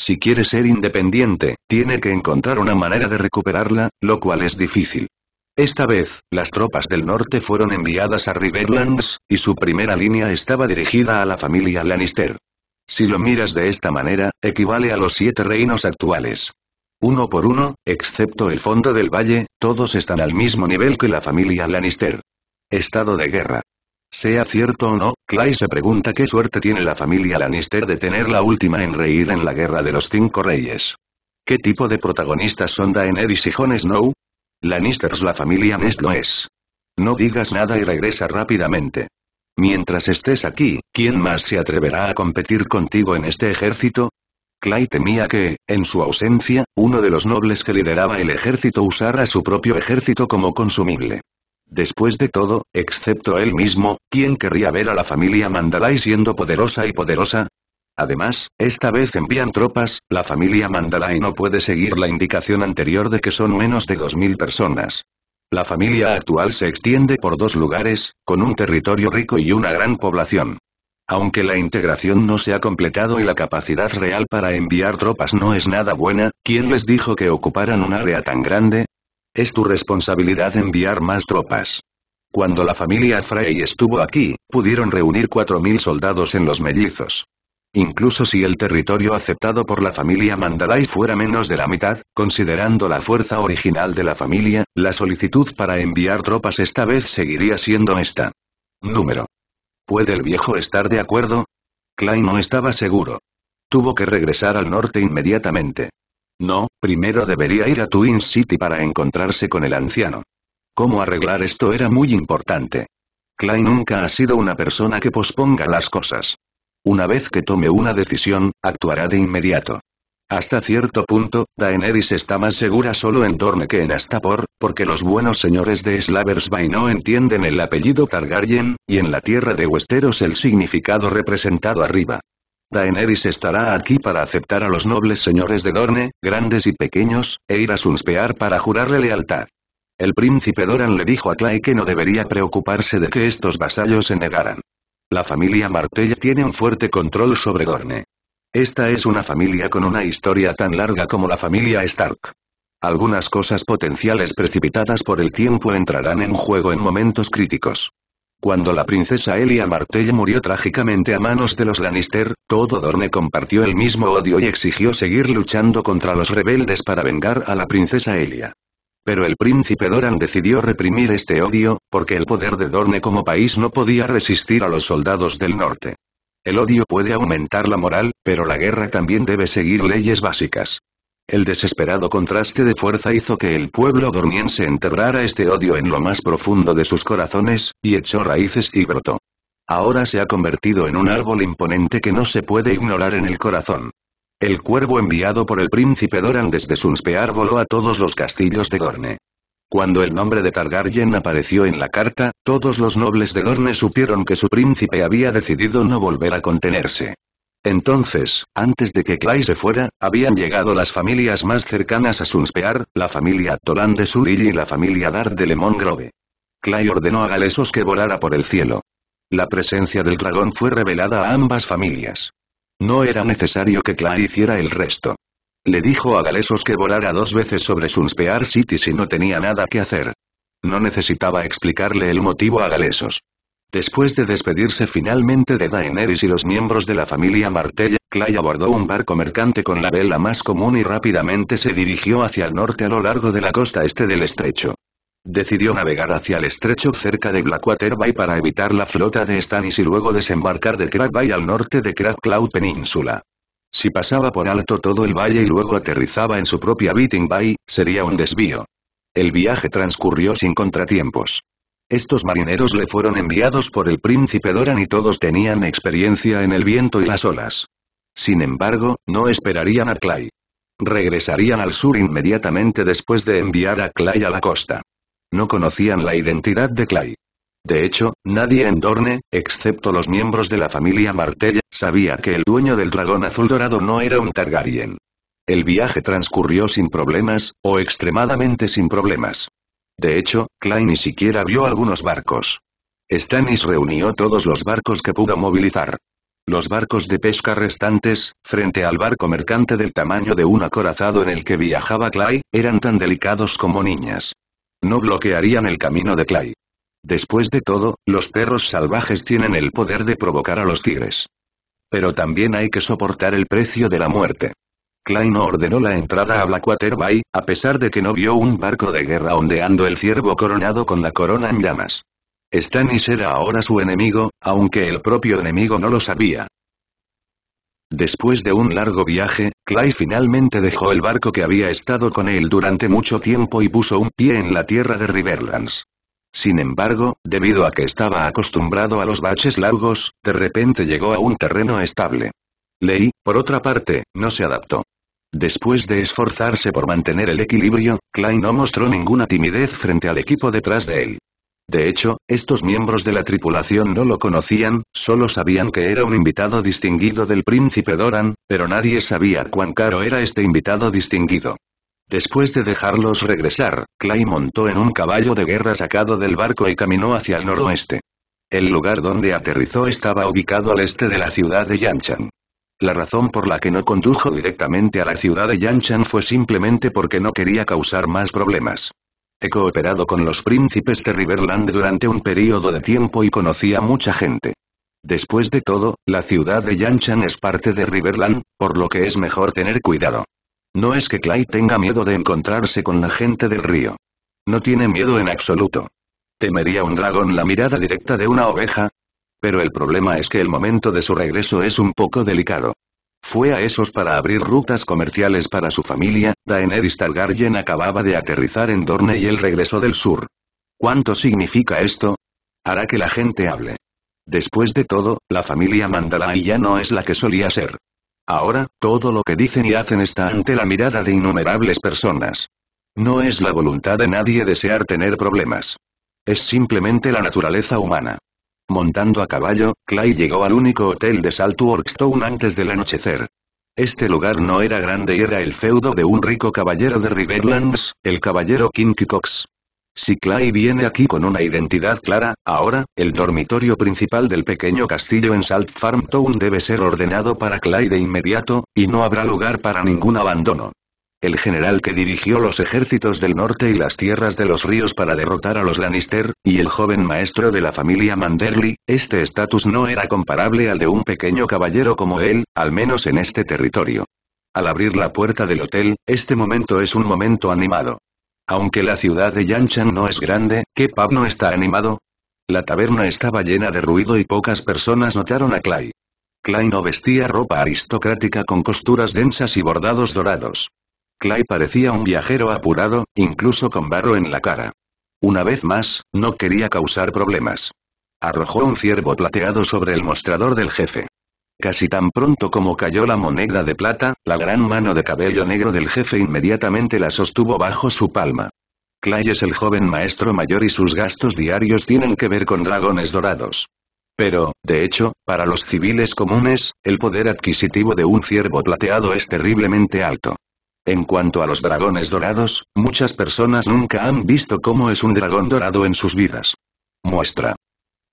Si quiere ser independiente, tiene que encontrar una manera de recuperarla, lo cual es difícil. Esta vez, las tropas del norte fueron enviadas a Riverlands, y su primera línea estaba dirigida a la familia Lannister. Si lo miras de esta manera, equivale a los siete reinos actuales. Uno por uno, excepto el fondo del valle, todos están al mismo nivel que la familia Lannister. Estado de guerra. Sea cierto o no, Clay se pregunta qué suerte tiene la familia Lannister de tener la última en reír en la Guerra de los Cinco Reyes. ¿Qué tipo de protagonistas son Daenerys y Jon Snow? Lannisters la familia Nest es. No digas nada y regresa rápidamente. Mientras estés aquí, ¿quién más se atreverá a competir contigo en este ejército? Clay temía que, en su ausencia, uno de los nobles que lideraba el ejército usara su propio ejército como consumible. Después de todo, excepto él mismo, ¿quién querría ver a la familia Mandalay siendo poderosa y poderosa? Además, esta vez envían tropas, la familia Mandalay no puede seguir la indicación anterior de que son menos de 2.000 personas. La familia actual se extiende por dos lugares, con un territorio rico y una gran población. Aunque la integración no se ha completado y la capacidad real para enviar tropas no es nada buena, ¿quién les dijo que ocuparan un área tan grande? Es tu responsabilidad enviar más tropas. Cuando la familia Frey estuvo aquí, pudieron reunir 4.000 soldados en los mellizos. Incluso si el territorio aceptado por la familia Mandalay fuera menos de la mitad, considerando la fuerza original de la familia, la solicitud para enviar tropas esta vez seguiría siendo esta. Número. ¿Puede el viejo estar de acuerdo? Klein no estaba seguro. Tuvo que regresar al norte inmediatamente. No, primero debería ir a Twin City para encontrarse con el anciano. Cómo arreglar esto era muy importante. Klein nunca ha sido una persona que posponga las cosas. Una vez que tome una decisión, actuará de inmediato. Hasta cierto punto, Daenerys está más segura solo en Dorne que en Astapor, porque los buenos señores de Bay no entienden el apellido Targaryen, y en la tierra de Westeros el significado representado arriba. Daenerys estará aquí para aceptar a los nobles señores de Dorne, grandes y pequeños, e ir a Sunspear para jurarle lealtad. El príncipe Doran le dijo a Clay que no debería preocuparse de que estos vasallos se negaran. La familia Martell tiene un fuerte control sobre Dorne. Esta es una familia con una historia tan larga como la familia Stark. Algunas cosas potenciales precipitadas por el tiempo entrarán en juego en momentos críticos. Cuando la princesa Elia Martell murió trágicamente a manos de los Lannister, todo Dorne compartió el mismo odio y exigió seguir luchando contra los rebeldes para vengar a la princesa Elia. Pero el príncipe Doran decidió reprimir este odio, porque el poder de Dorne como país no podía resistir a los soldados del norte. El odio puede aumentar la moral, pero la guerra también debe seguir leyes básicas. El desesperado contraste de fuerza hizo que el pueblo dormiense enterrara este odio en lo más profundo de sus corazones, y echó raíces y brotó. Ahora se ha convertido en un árbol imponente que no se puede ignorar en el corazón. El cuervo enviado por el príncipe Doran desde Sunspear voló a todos los castillos de Dorne. Cuando el nombre de Targaryen apareció en la carta, todos los nobles de Dorne supieron que su príncipe había decidido no volver a contenerse. Entonces, antes de que Clay se fuera, habían llegado las familias más cercanas a Sunspear, la familia Toland de Sully y la familia Dar de Lemon Grove. Clay ordenó a Galesos que volara por el cielo. La presencia del dragón fue revelada a ambas familias. No era necesario que Clay hiciera el resto. Le dijo a Galesos que volara dos veces sobre Sunspear City si no tenía nada que hacer. No necesitaba explicarle el motivo a Galesos. Después de despedirse finalmente de Daenerys y los miembros de la familia Martell, Clay abordó un barco mercante con la vela más común y rápidamente se dirigió hacia el norte a lo largo de la costa este del estrecho. Decidió navegar hacia el estrecho cerca de Blackwater Bay para evitar la flota de Stannis y luego desembarcar de Crab Bay al norte de Crab Cloud Península. Si pasaba por alto todo el valle y luego aterrizaba en su propia Beating Bay, sería un desvío. El viaje transcurrió sin contratiempos. Estos marineros le fueron enviados por el príncipe Doran y todos tenían experiencia en el viento y las olas. Sin embargo, no esperarían a Clay. Regresarían al sur inmediatamente después de enviar a Clay a la costa. No conocían la identidad de Clay. De hecho, nadie en Dorne, excepto los miembros de la familia Martell, sabía que el dueño del dragón azul dorado no era un Targaryen. El viaje transcurrió sin problemas, o extremadamente sin problemas. De hecho, Clay ni siquiera vio algunos barcos. Stannis reunió todos los barcos que pudo movilizar. Los barcos de pesca restantes, frente al barco mercante del tamaño de un acorazado en el que viajaba Clay, eran tan delicados como niñas. No bloquearían el camino de Clay. Después de todo, los perros salvajes tienen el poder de provocar a los tigres. Pero también hay que soportar el precio de la muerte. Klein ordenó la entrada a Blackwater Bay, a pesar de que no vio un barco de guerra ondeando el ciervo coronado con la corona en llamas. Stannis era ahora su enemigo, aunque el propio enemigo no lo sabía. Después de un largo viaje, Clay finalmente dejó el barco que había estado con él durante mucho tiempo y puso un pie en la tierra de Riverlands. Sin embargo, debido a que estaba acostumbrado a los baches largos, de repente llegó a un terreno estable. Lei, por otra parte, no se adaptó. Después de esforzarse por mantener el equilibrio, Klein no mostró ninguna timidez frente al equipo detrás de él. De hecho, estos miembros de la tripulación no lo conocían, solo sabían que era un invitado distinguido del príncipe Doran, pero nadie sabía cuán caro era este invitado distinguido. Después de dejarlos regresar, Clay montó en un caballo de guerra sacado del barco y caminó hacia el noroeste. El lugar donde aterrizó estaba ubicado al este de la ciudad de Yanchan. La razón por la que no condujo directamente a la ciudad de Yanchan fue simplemente porque no quería causar más problemas. He cooperado con los príncipes de Riverland durante un período de tiempo y conocí a mucha gente. Después de todo, la ciudad de Yanchan es parte de Riverland, por lo que es mejor tener cuidado. No es que Clay tenga miedo de encontrarse con la gente del río. No tiene miedo en absoluto. Temería un dragón la mirada directa de una oveja, pero el problema es que el momento de su regreso es un poco delicado. Fue a esos para abrir rutas comerciales para su familia, Daenerys Targaryen acababa de aterrizar en Dorne y el regreso del sur. ¿Cuánto significa esto? Hará que la gente hable. Después de todo, la familia y ya no es la que solía ser. Ahora, todo lo que dicen y hacen está ante la mirada de innumerables personas. No es la voluntad de nadie desear tener problemas. Es simplemente la naturaleza humana. Montando a caballo, Clay llegó al único hotel de Salt Town antes del anochecer. Este lugar no era grande y era el feudo de un rico caballero de Riverlands, el caballero King Cox. Si Clay viene aquí con una identidad clara, ahora, el dormitorio principal del pequeño castillo en Salt Farm Town debe ser ordenado para Clay de inmediato, y no habrá lugar para ningún abandono el general que dirigió los ejércitos del norte y las tierras de los ríos para derrotar a los Lannister, y el joven maestro de la familia Manderly, este estatus no era comparable al de un pequeño caballero como él, al menos en este territorio. Al abrir la puerta del hotel, este momento es un momento animado. Aunque la ciudad de Yanchan no es grande, ¿qué pub no está animado? La taberna estaba llena de ruido y pocas personas notaron a Clay. Clay no vestía ropa aristocrática con costuras densas y bordados dorados. Clay parecía un viajero apurado, incluso con barro en la cara. Una vez más, no quería causar problemas. Arrojó un ciervo plateado sobre el mostrador del jefe. Casi tan pronto como cayó la moneda de plata, la gran mano de cabello negro del jefe inmediatamente la sostuvo bajo su palma. Clay es el joven maestro mayor y sus gastos diarios tienen que ver con dragones dorados. Pero, de hecho, para los civiles comunes, el poder adquisitivo de un ciervo plateado es terriblemente alto. En cuanto a los dragones dorados, muchas personas nunca han visto cómo es un dragón dorado en sus vidas. Muestra.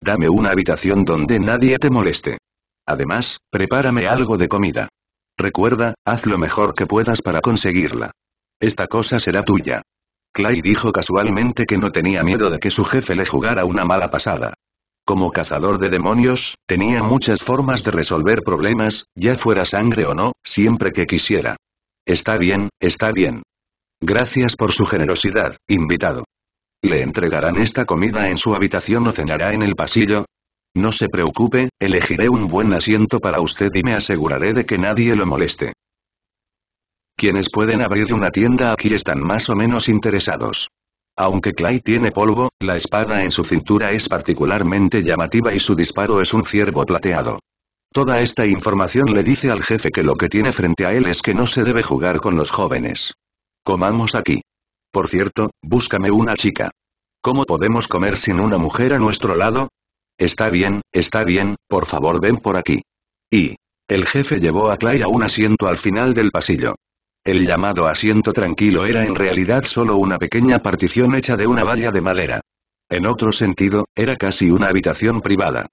Dame una habitación donde nadie te moleste. Además, prepárame algo de comida. Recuerda, haz lo mejor que puedas para conseguirla. Esta cosa será tuya. Clay dijo casualmente que no tenía miedo de que su jefe le jugara una mala pasada. Como cazador de demonios, tenía muchas formas de resolver problemas, ya fuera sangre o no, siempre que quisiera. Está bien, está bien. Gracias por su generosidad, invitado. ¿Le entregarán esta comida en su habitación o cenará en el pasillo? No se preocupe, elegiré un buen asiento para usted y me aseguraré de que nadie lo moleste. Quienes pueden abrir una tienda aquí están más o menos interesados. Aunque Clay tiene polvo, la espada en su cintura es particularmente llamativa y su disparo es un ciervo plateado. Toda esta información le dice al jefe que lo que tiene frente a él es que no se debe jugar con los jóvenes. Comamos aquí. Por cierto, búscame una chica. ¿Cómo podemos comer sin una mujer a nuestro lado? Está bien, está bien, por favor ven por aquí. Y. El jefe llevó a Clay a un asiento al final del pasillo. El llamado asiento tranquilo era en realidad solo una pequeña partición hecha de una valla de madera. En otro sentido, era casi una habitación privada.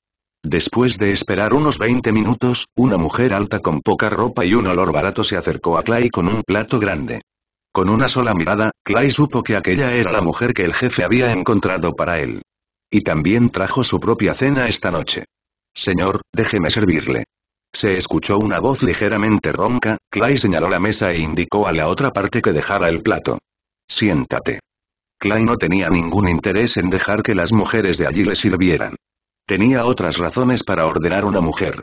Después de esperar unos 20 minutos, una mujer alta con poca ropa y un olor barato se acercó a Clay con un plato grande. Con una sola mirada, Clay supo que aquella era la mujer que el jefe había encontrado para él. Y también trajo su propia cena esta noche. Señor, déjeme servirle. Se escuchó una voz ligeramente ronca, Clay señaló la mesa e indicó a la otra parte que dejara el plato. Siéntate. Clay no tenía ningún interés en dejar que las mujeres de allí le sirvieran. Tenía otras razones para ordenar una mujer.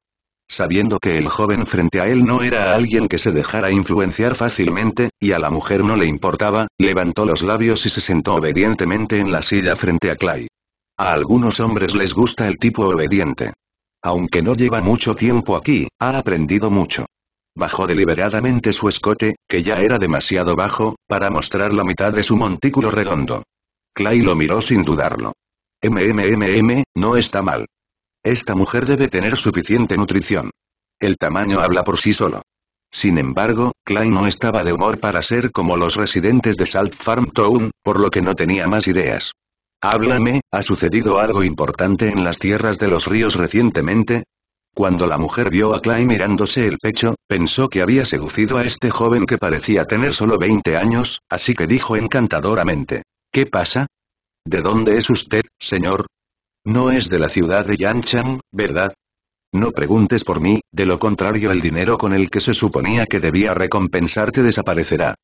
Sabiendo que el joven frente a él no era alguien que se dejara influenciar fácilmente, y a la mujer no le importaba, levantó los labios y se sentó obedientemente en la silla frente a Clay. A algunos hombres les gusta el tipo obediente. Aunque no lleva mucho tiempo aquí, ha aprendido mucho. Bajó deliberadamente su escote, que ya era demasiado bajo, para mostrar la mitad de su montículo redondo. Clay lo miró sin dudarlo. MMMM, no está mal. Esta mujer debe tener suficiente nutrición. El tamaño habla por sí solo. Sin embargo, Klein no estaba de humor para ser como los residentes de Salt Farm Town, por lo que no tenía más ideas. Háblame, ¿ha sucedido algo importante en las tierras de los ríos recientemente? Cuando la mujer vio a Klein mirándose el pecho, pensó que había seducido a este joven que parecía tener solo 20 años, así que dijo encantadoramente. ¿Qué pasa? ¿De dónde es usted, señor? No es de la ciudad de Yanchang, ¿verdad? No preguntes por mí, de lo contrario el dinero con el que se suponía que debía recompensarte desaparecerá.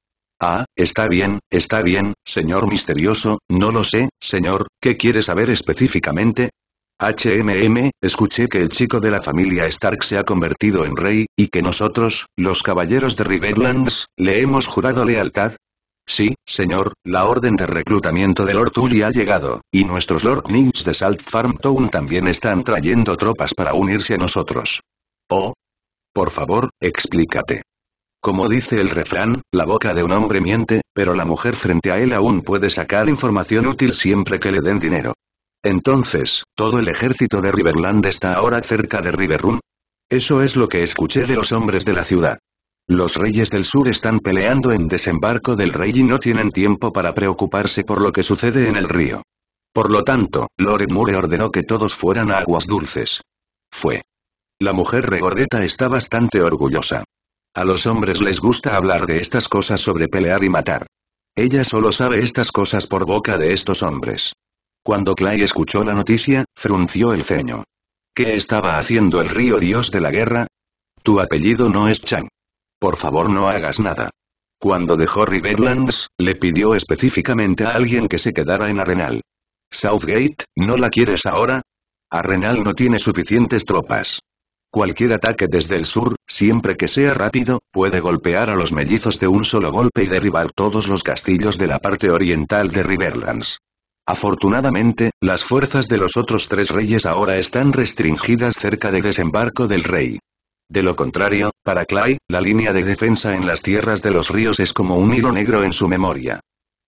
Ah, está bien, está bien, señor misterioso, no lo sé, señor, ¿qué quiere saber específicamente? HMM, escuché que el chico de la familia Stark se ha convertido en rey, y que nosotros, los caballeros de Riverlands, le hemos jurado lealtad, Sí, señor, la orden de reclutamiento de Lord Tully ha llegado, y nuestros Lord Nings de Salt Farm Town también están trayendo tropas para unirse a nosotros. Oh. Por favor, explícate. Como dice el refrán, la boca de un hombre miente, pero la mujer frente a él aún puede sacar información útil siempre que le den dinero. Entonces, ¿todo el ejército de Riverland está ahora cerca de Riverrun? Eso es lo que escuché de los hombres de la ciudad. Los reyes del sur están peleando en desembarco del rey y no tienen tiempo para preocuparse por lo que sucede en el río. Por lo tanto, Lore Moore ordenó que todos fueran a aguas dulces. Fue. La mujer regordeta está bastante orgullosa. A los hombres les gusta hablar de estas cosas sobre pelear y matar. Ella solo sabe estas cosas por boca de estos hombres. Cuando Clay escuchó la noticia, frunció el ceño. ¿Qué estaba haciendo el río dios de la guerra? Tu apellido no es Chang por favor no hagas nada. Cuando dejó Riverlands, le pidió específicamente a alguien que se quedara en Arenal. Southgate, ¿no la quieres ahora? Arenal no tiene suficientes tropas. Cualquier ataque desde el sur, siempre que sea rápido, puede golpear a los mellizos de un solo golpe y derribar todos los castillos de la parte oriental de Riverlands. Afortunadamente, las fuerzas de los otros tres reyes ahora están restringidas cerca de desembarco del rey. De lo contrario, para Clay, la línea de defensa en las tierras de los ríos es como un hilo negro en su memoria.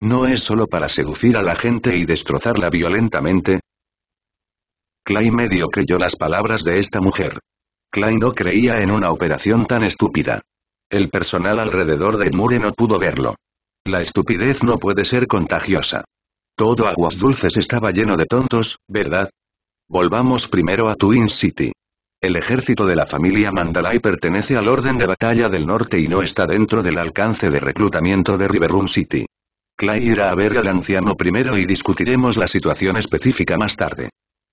No es solo para seducir a la gente y destrozarla violentamente. Clay medio creyó las palabras de esta mujer. Clay no creía en una operación tan estúpida. El personal alrededor de Mure no pudo verlo. La estupidez no puede ser contagiosa. Todo Aguas Dulces estaba lleno de tontos, ¿verdad? Volvamos primero a Twin City. El ejército de la familia Mandalay pertenece al Orden de Batalla del Norte y no está dentro del alcance de reclutamiento de Riverrun City. Clay irá a ver al anciano primero y discutiremos la situación específica más tarde.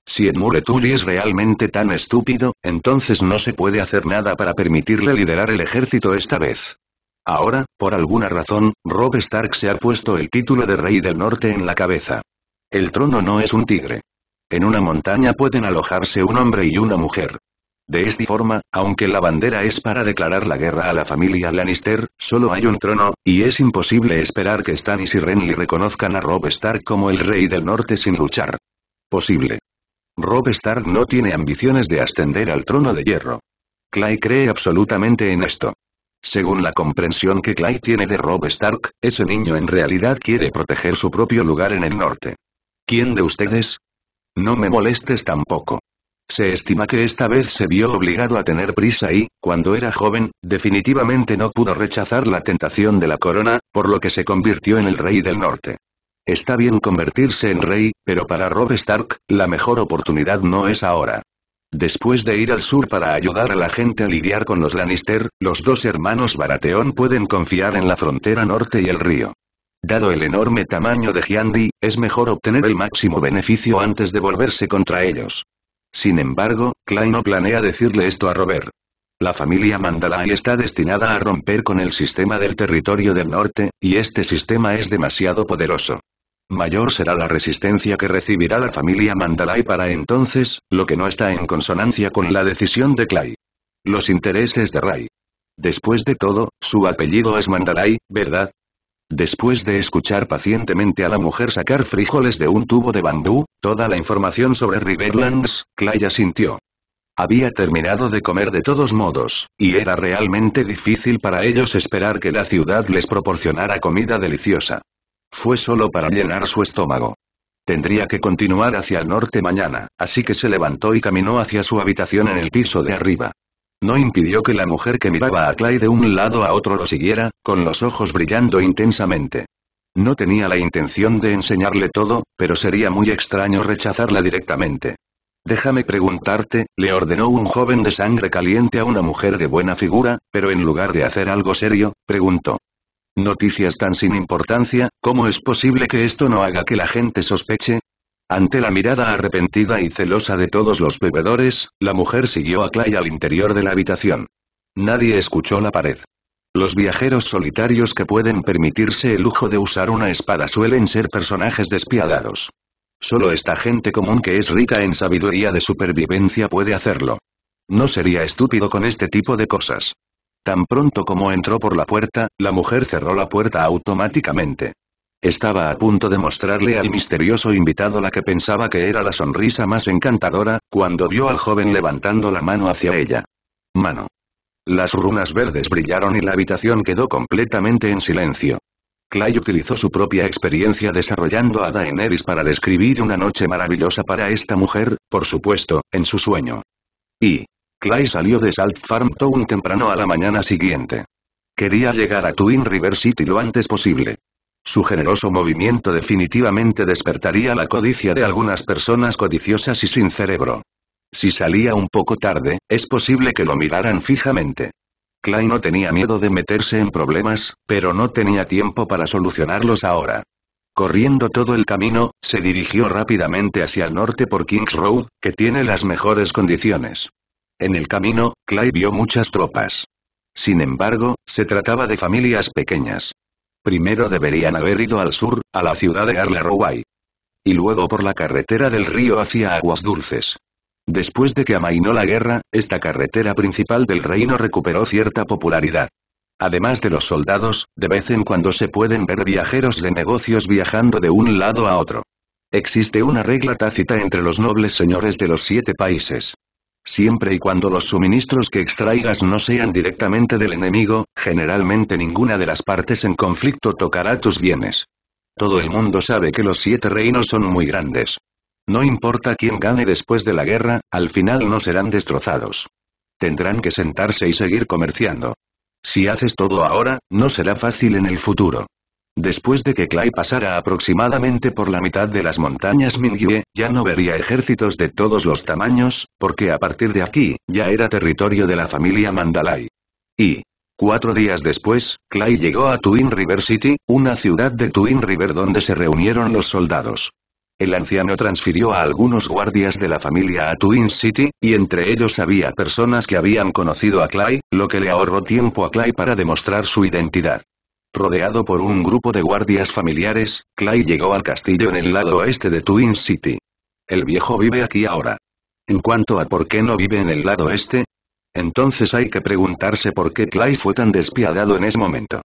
Si Edmure Tully es realmente tan estúpido, entonces no se puede hacer nada para permitirle liderar el ejército esta vez. Ahora, por alguna razón, Rob Stark se ha puesto el título de Rey del Norte en la cabeza. El trono no es un tigre. En una montaña pueden alojarse un hombre y una mujer. De esta forma, aunque la bandera es para declarar la guerra a la familia Lannister, solo hay un trono, y es imposible esperar que Stannis y Renly reconozcan a Robb Stark como el rey del norte sin luchar. Posible. Robb Stark no tiene ambiciones de ascender al trono de hierro. Clay cree absolutamente en esto. Según la comprensión que Clay tiene de Robb Stark, ese niño en realidad quiere proteger su propio lugar en el norte. ¿Quién de ustedes? No me molestes tampoco. Se estima que esta vez se vio obligado a tener prisa y, cuando era joven, definitivamente no pudo rechazar la tentación de la corona, por lo que se convirtió en el rey del norte. Está bien convertirse en rey, pero para Rob Stark, la mejor oportunidad no es ahora. Después de ir al sur para ayudar a la gente a lidiar con los Lannister, los dos hermanos Baratheon pueden confiar en la frontera norte y el río. Dado el enorme tamaño de Giandi, es mejor obtener el máximo beneficio antes de volverse contra ellos. Sin embargo, Clay no planea decirle esto a Robert. La familia Mandalay está destinada a romper con el sistema del territorio del norte, y este sistema es demasiado poderoso. Mayor será la resistencia que recibirá la familia Mandalay para entonces, lo que no está en consonancia con la decisión de Clay. Los intereses de Ray. Después de todo, su apellido es Mandalay, ¿verdad? Después de escuchar pacientemente a la mujer sacar frijoles de un tubo de bambú, toda la información sobre Riverlands, Claya sintió Había terminado de comer de todos modos, y era realmente difícil para ellos esperar que la ciudad les proporcionara comida deliciosa. Fue solo para llenar su estómago. Tendría que continuar hacia el norte mañana, así que se levantó y caminó hacia su habitación en el piso de arriba no impidió que la mujer que miraba a Clay de un lado a otro lo siguiera, con los ojos brillando intensamente. No tenía la intención de enseñarle todo, pero sería muy extraño rechazarla directamente. Déjame preguntarte, le ordenó un joven de sangre caliente a una mujer de buena figura, pero en lugar de hacer algo serio, preguntó. Noticias tan sin importancia, ¿cómo es posible que esto no haga que la gente sospeche? Ante la mirada arrepentida y celosa de todos los bebedores, la mujer siguió a Clay al interior de la habitación. Nadie escuchó la pared. Los viajeros solitarios que pueden permitirse el lujo de usar una espada suelen ser personajes despiadados. Solo esta gente común que es rica en sabiduría de supervivencia puede hacerlo. No sería estúpido con este tipo de cosas. Tan pronto como entró por la puerta, la mujer cerró la puerta automáticamente. Estaba a punto de mostrarle al misterioso invitado la que pensaba que era la sonrisa más encantadora, cuando vio al joven levantando la mano hacia ella. Mano. Las runas verdes brillaron y la habitación quedó completamente en silencio. Clay utilizó su propia experiencia desarrollando a Daenerys para describir una noche maravillosa para esta mujer, por supuesto, en su sueño. Y. Clay salió de Salt Farm Town temprano a la mañana siguiente. Quería llegar a Twin River City lo antes posible. Su generoso movimiento definitivamente despertaría la codicia de algunas personas codiciosas y sin cerebro. Si salía un poco tarde, es posible que lo miraran fijamente. Clay no tenía miedo de meterse en problemas, pero no tenía tiempo para solucionarlos ahora. Corriendo todo el camino, se dirigió rápidamente hacia el norte por Kings Road, que tiene las mejores condiciones. En el camino, Clay vio muchas tropas. Sin embargo, se trataba de familias pequeñas. Primero deberían haber ido al sur, a la ciudad de Arlaroway. Y luego por la carretera del río hacia Aguas Dulces. Después de que amainó la guerra, esta carretera principal del reino recuperó cierta popularidad. Además de los soldados, de vez en cuando se pueden ver viajeros de negocios viajando de un lado a otro. Existe una regla tácita entre los nobles señores de los siete países. Siempre y cuando los suministros que extraigas no sean directamente del enemigo, generalmente ninguna de las partes en conflicto tocará tus bienes. Todo el mundo sabe que los siete reinos son muy grandes. No importa quién gane después de la guerra, al final no serán destrozados. Tendrán que sentarse y seguir comerciando. Si haces todo ahora, no será fácil en el futuro. Después de que Clay pasara aproximadamente por la mitad de las montañas Mingyue, ya no vería ejércitos de todos los tamaños, porque a partir de aquí, ya era territorio de la familia Mandalay. Y, Cuatro días después, Clay llegó a Twin River City, una ciudad de Twin River donde se reunieron los soldados. El anciano transfirió a algunos guardias de la familia a Twin City, y entre ellos había personas que habían conocido a Clay, lo que le ahorró tiempo a Clay para demostrar su identidad. Rodeado por un grupo de guardias familiares, Clay llegó al castillo en el lado oeste de Twin City. El viejo vive aquí ahora. En cuanto a por qué no vive en el lado este, entonces hay que preguntarse por qué Clay fue tan despiadado en ese momento.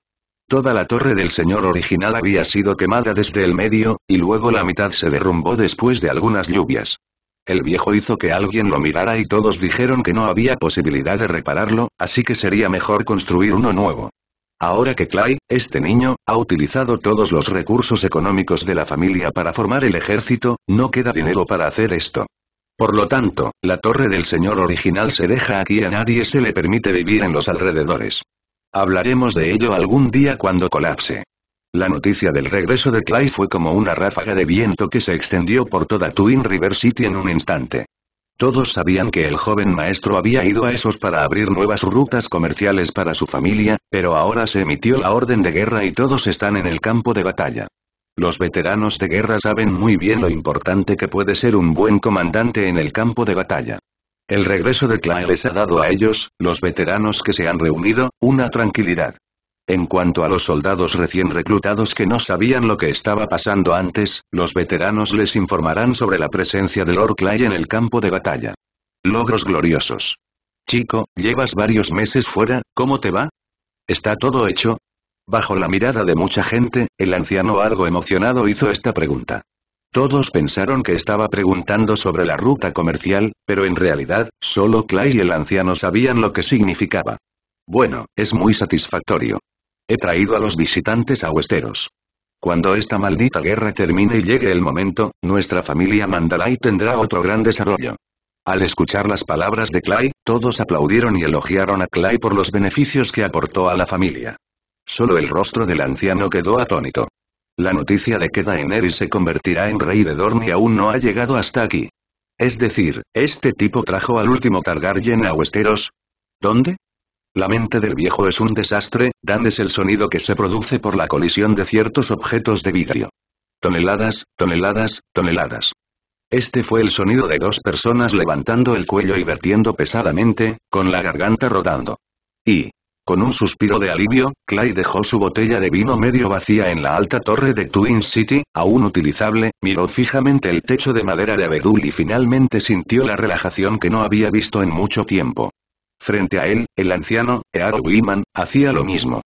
Toda la torre del señor original había sido quemada desde el medio, y luego la mitad se derrumbó después de algunas lluvias. El viejo hizo que alguien lo mirara y todos dijeron que no había posibilidad de repararlo, así que sería mejor construir uno nuevo. Ahora que Clay, este niño, ha utilizado todos los recursos económicos de la familia para formar el ejército, no queda dinero para hacer esto. Por lo tanto, la torre del señor original se deja aquí a nadie se le permite vivir en los alrededores. Hablaremos de ello algún día cuando colapse. La noticia del regreso de Clay fue como una ráfaga de viento que se extendió por toda Twin River City en un instante. Todos sabían que el joven maestro había ido a esos para abrir nuevas rutas comerciales para su familia, pero ahora se emitió la orden de guerra y todos están en el campo de batalla. Los veteranos de guerra saben muy bien lo importante que puede ser un buen comandante en el campo de batalla. El regreso de Clay les ha dado a ellos, los veteranos que se han reunido, una tranquilidad. En cuanto a los soldados recién reclutados que no sabían lo que estaba pasando antes, los veteranos les informarán sobre la presencia de Lord Clay en el campo de batalla. Logros gloriosos. Chico, llevas varios meses fuera, ¿cómo te va? ¿Está todo hecho? Bajo la mirada de mucha gente, el anciano algo emocionado hizo esta pregunta. Todos pensaron que estaba preguntando sobre la ruta comercial, pero en realidad, solo Clay y el anciano sabían lo que significaba. Bueno, es muy satisfactorio. He traído a los visitantes a Westeros. Cuando esta maldita guerra termine y llegue el momento, nuestra familia Mandalay tendrá otro gran desarrollo. Al escuchar las palabras de Clay, todos aplaudieron y elogiaron a Clay por los beneficios que aportó a la familia. Solo el rostro del anciano quedó atónito. La noticia de que Daenerys se convertirá en rey de Dorne aún no ha llegado hasta aquí. Es decir, ¿este tipo trajo al último Targaryen a Westeros? ¿Dónde? La mente del viejo es un desastre, dan es el sonido que se produce por la colisión de ciertos objetos de vidrio. Toneladas, toneladas, toneladas. Este fue el sonido de dos personas levantando el cuello y vertiendo pesadamente, con la garganta rodando. Y, con un suspiro de alivio, Clay dejó su botella de vino medio vacía en la alta torre de Twin City, aún utilizable, miró fijamente el techo de madera de abedul y finalmente sintió la relajación que no había visto en mucho tiempo. Frente a él, el anciano, Earo Wiman, hacía lo mismo.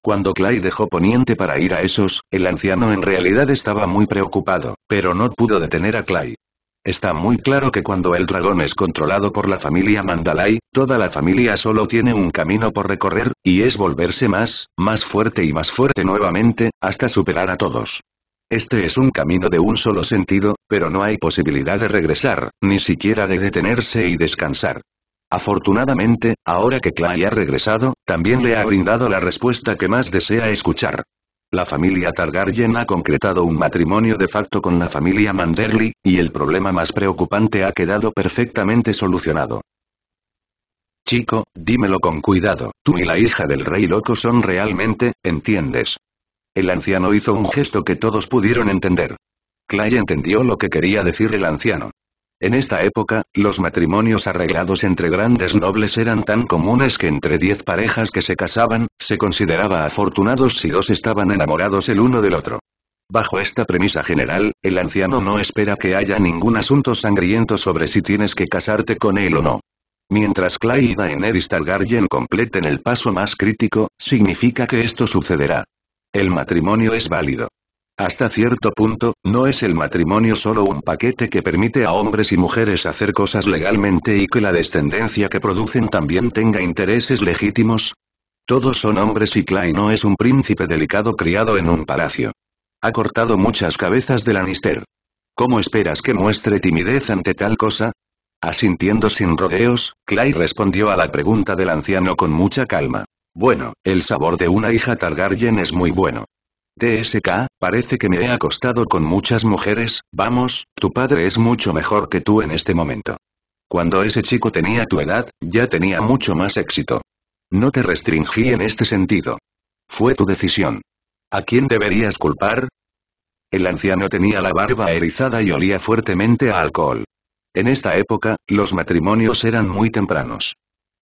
Cuando Clay dejó Poniente para ir a esos, el anciano en realidad estaba muy preocupado, pero no pudo detener a Clay. Está muy claro que cuando el dragón es controlado por la familia Mandalay, toda la familia solo tiene un camino por recorrer, y es volverse más, más fuerte y más fuerte nuevamente, hasta superar a todos. Este es un camino de un solo sentido, pero no hay posibilidad de regresar, ni siquiera de detenerse y descansar. Afortunadamente, ahora que Clay ha regresado, también le ha brindado la respuesta que más desea escuchar. La familia Targaryen ha concretado un matrimonio de facto con la familia Manderly, y el problema más preocupante ha quedado perfectamente solucionado. Chico, dímelo con cuidado, tú y la hija del rey loco son realmente, ¿entiendes? El anciano hizo un gesto que todos pudieron entender. Clay entendió lo que quería decir el anciano. En esta época, los matrimonios arreglados entre grandes nobles eran tan comunes que entre diez parejas que se casaban, se consideraba afortunados si dos estaban enamorados el uno del otro. Bajo esta premisa general, el anciano no espera que haya ningún asunto sangriento sobre si tienes que casarte con él o no. Mientras Clay y Daenerys Targaryen completen el paso más crítico, significa que esto sucederá. El matrimonio es válido. Hasta cierto punto, no es el matrimonio solo un paquete que permite a hombres y mujeres hacer cosas legalmente y que la descendencia que producen también tenga intereses legítimos. Todos son hombres y Clay no es un príncipe delicado criado en un palacio. Ha cortado muchas cabezas de Lannister. ¿Cómo esperas que muestre timidez ante tal cosa? Asintiendo sin rodeos, Clay respondió a la pregunta del anciano con mucha calma. Bueno, el sabor de una hija Targaryen es muy bueno. TSK, parece que me he acostado con muchas mujeres, vamos, tu padre es mucho mejor que tú en este momento. Cuando ese chico tenía tu edad, ya tenía mucho más éxito. No te restringí en este sentido. Fue tu decisión. ¿A quién deberías culpar? El anciano tenía la barba erizada y olía fuertemente a alcohol. En esta época, los matrimonios eran muy tempranos.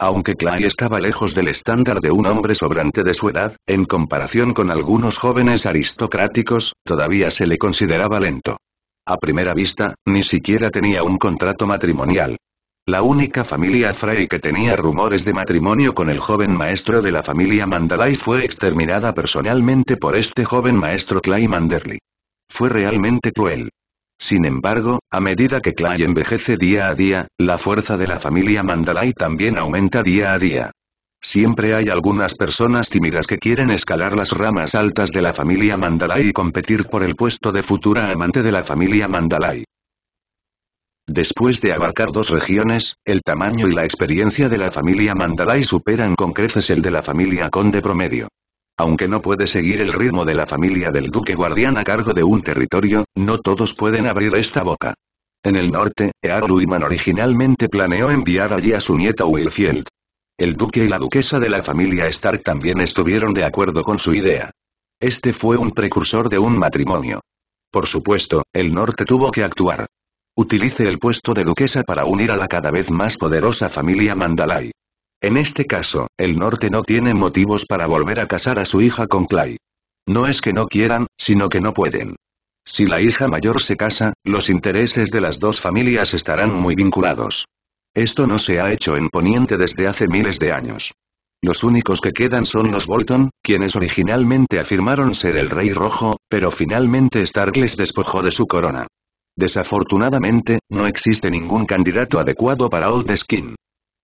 Aunque Clay estaba lejos del estándar de un hombre sobrante de su edad, en comparación con algunos jóvenes aristocráticos, todavía se le consideraba lento. A primera vista, ni siquiera tenía un contrato matrimonial. La única familia Frey que tenía rumores de matrimonio con el joven maestro de la familia Mandalay fue exterminada personalmente por este joven maestro Clay Manderly. Fue realmente cruel. Sin embargo, a medida que Clay envejece día a día, la fuerza de la familia Mandalay también aumenta día a día. Siempre hay algunas personas tímidas que quieren escalar las ramas altas de la familia Mandalay y competir por el puesto de futura amante de la familia Mandalay. Después de abarcar dos regiones, el tamaño y la experiencia de la familia Mandalay superan con creces el de la familia Conde promedio. Aunque no puede seguir el ritmo de la familia del duque guardián a cargo de un territorio, no todos pueden abrir esta boca. En el norte, Earl originalmente planeó enviar allí a su nieta Wilfield. El duque y la duquesa de la familia Stark también estuvieron de acuerdo con su idea. Este fue un precursor de un matrimonio. Por supuesto, el norte tuvo que actuar. Utilice el puesto de duquesa para unir a la cada vez más poderosa familia Mandalay. En este caso, el norte no tiene motivos para volver a casar a su hija con Clay. No es que no quieran, sino que no pueden. Si la hija mayor se casa, los intereses de las dos familias estarán muy vinculados. Esto no se ha hecho en Poniente desde hace miles de años. Los únicos que quedan son los Bolton, quienes originalmente afirmaron ser el Rey Rojo, pero finalmente Stark les despojó de su corona. Desafortunadamente, no existe ningún candidato adecuado para Old Skin.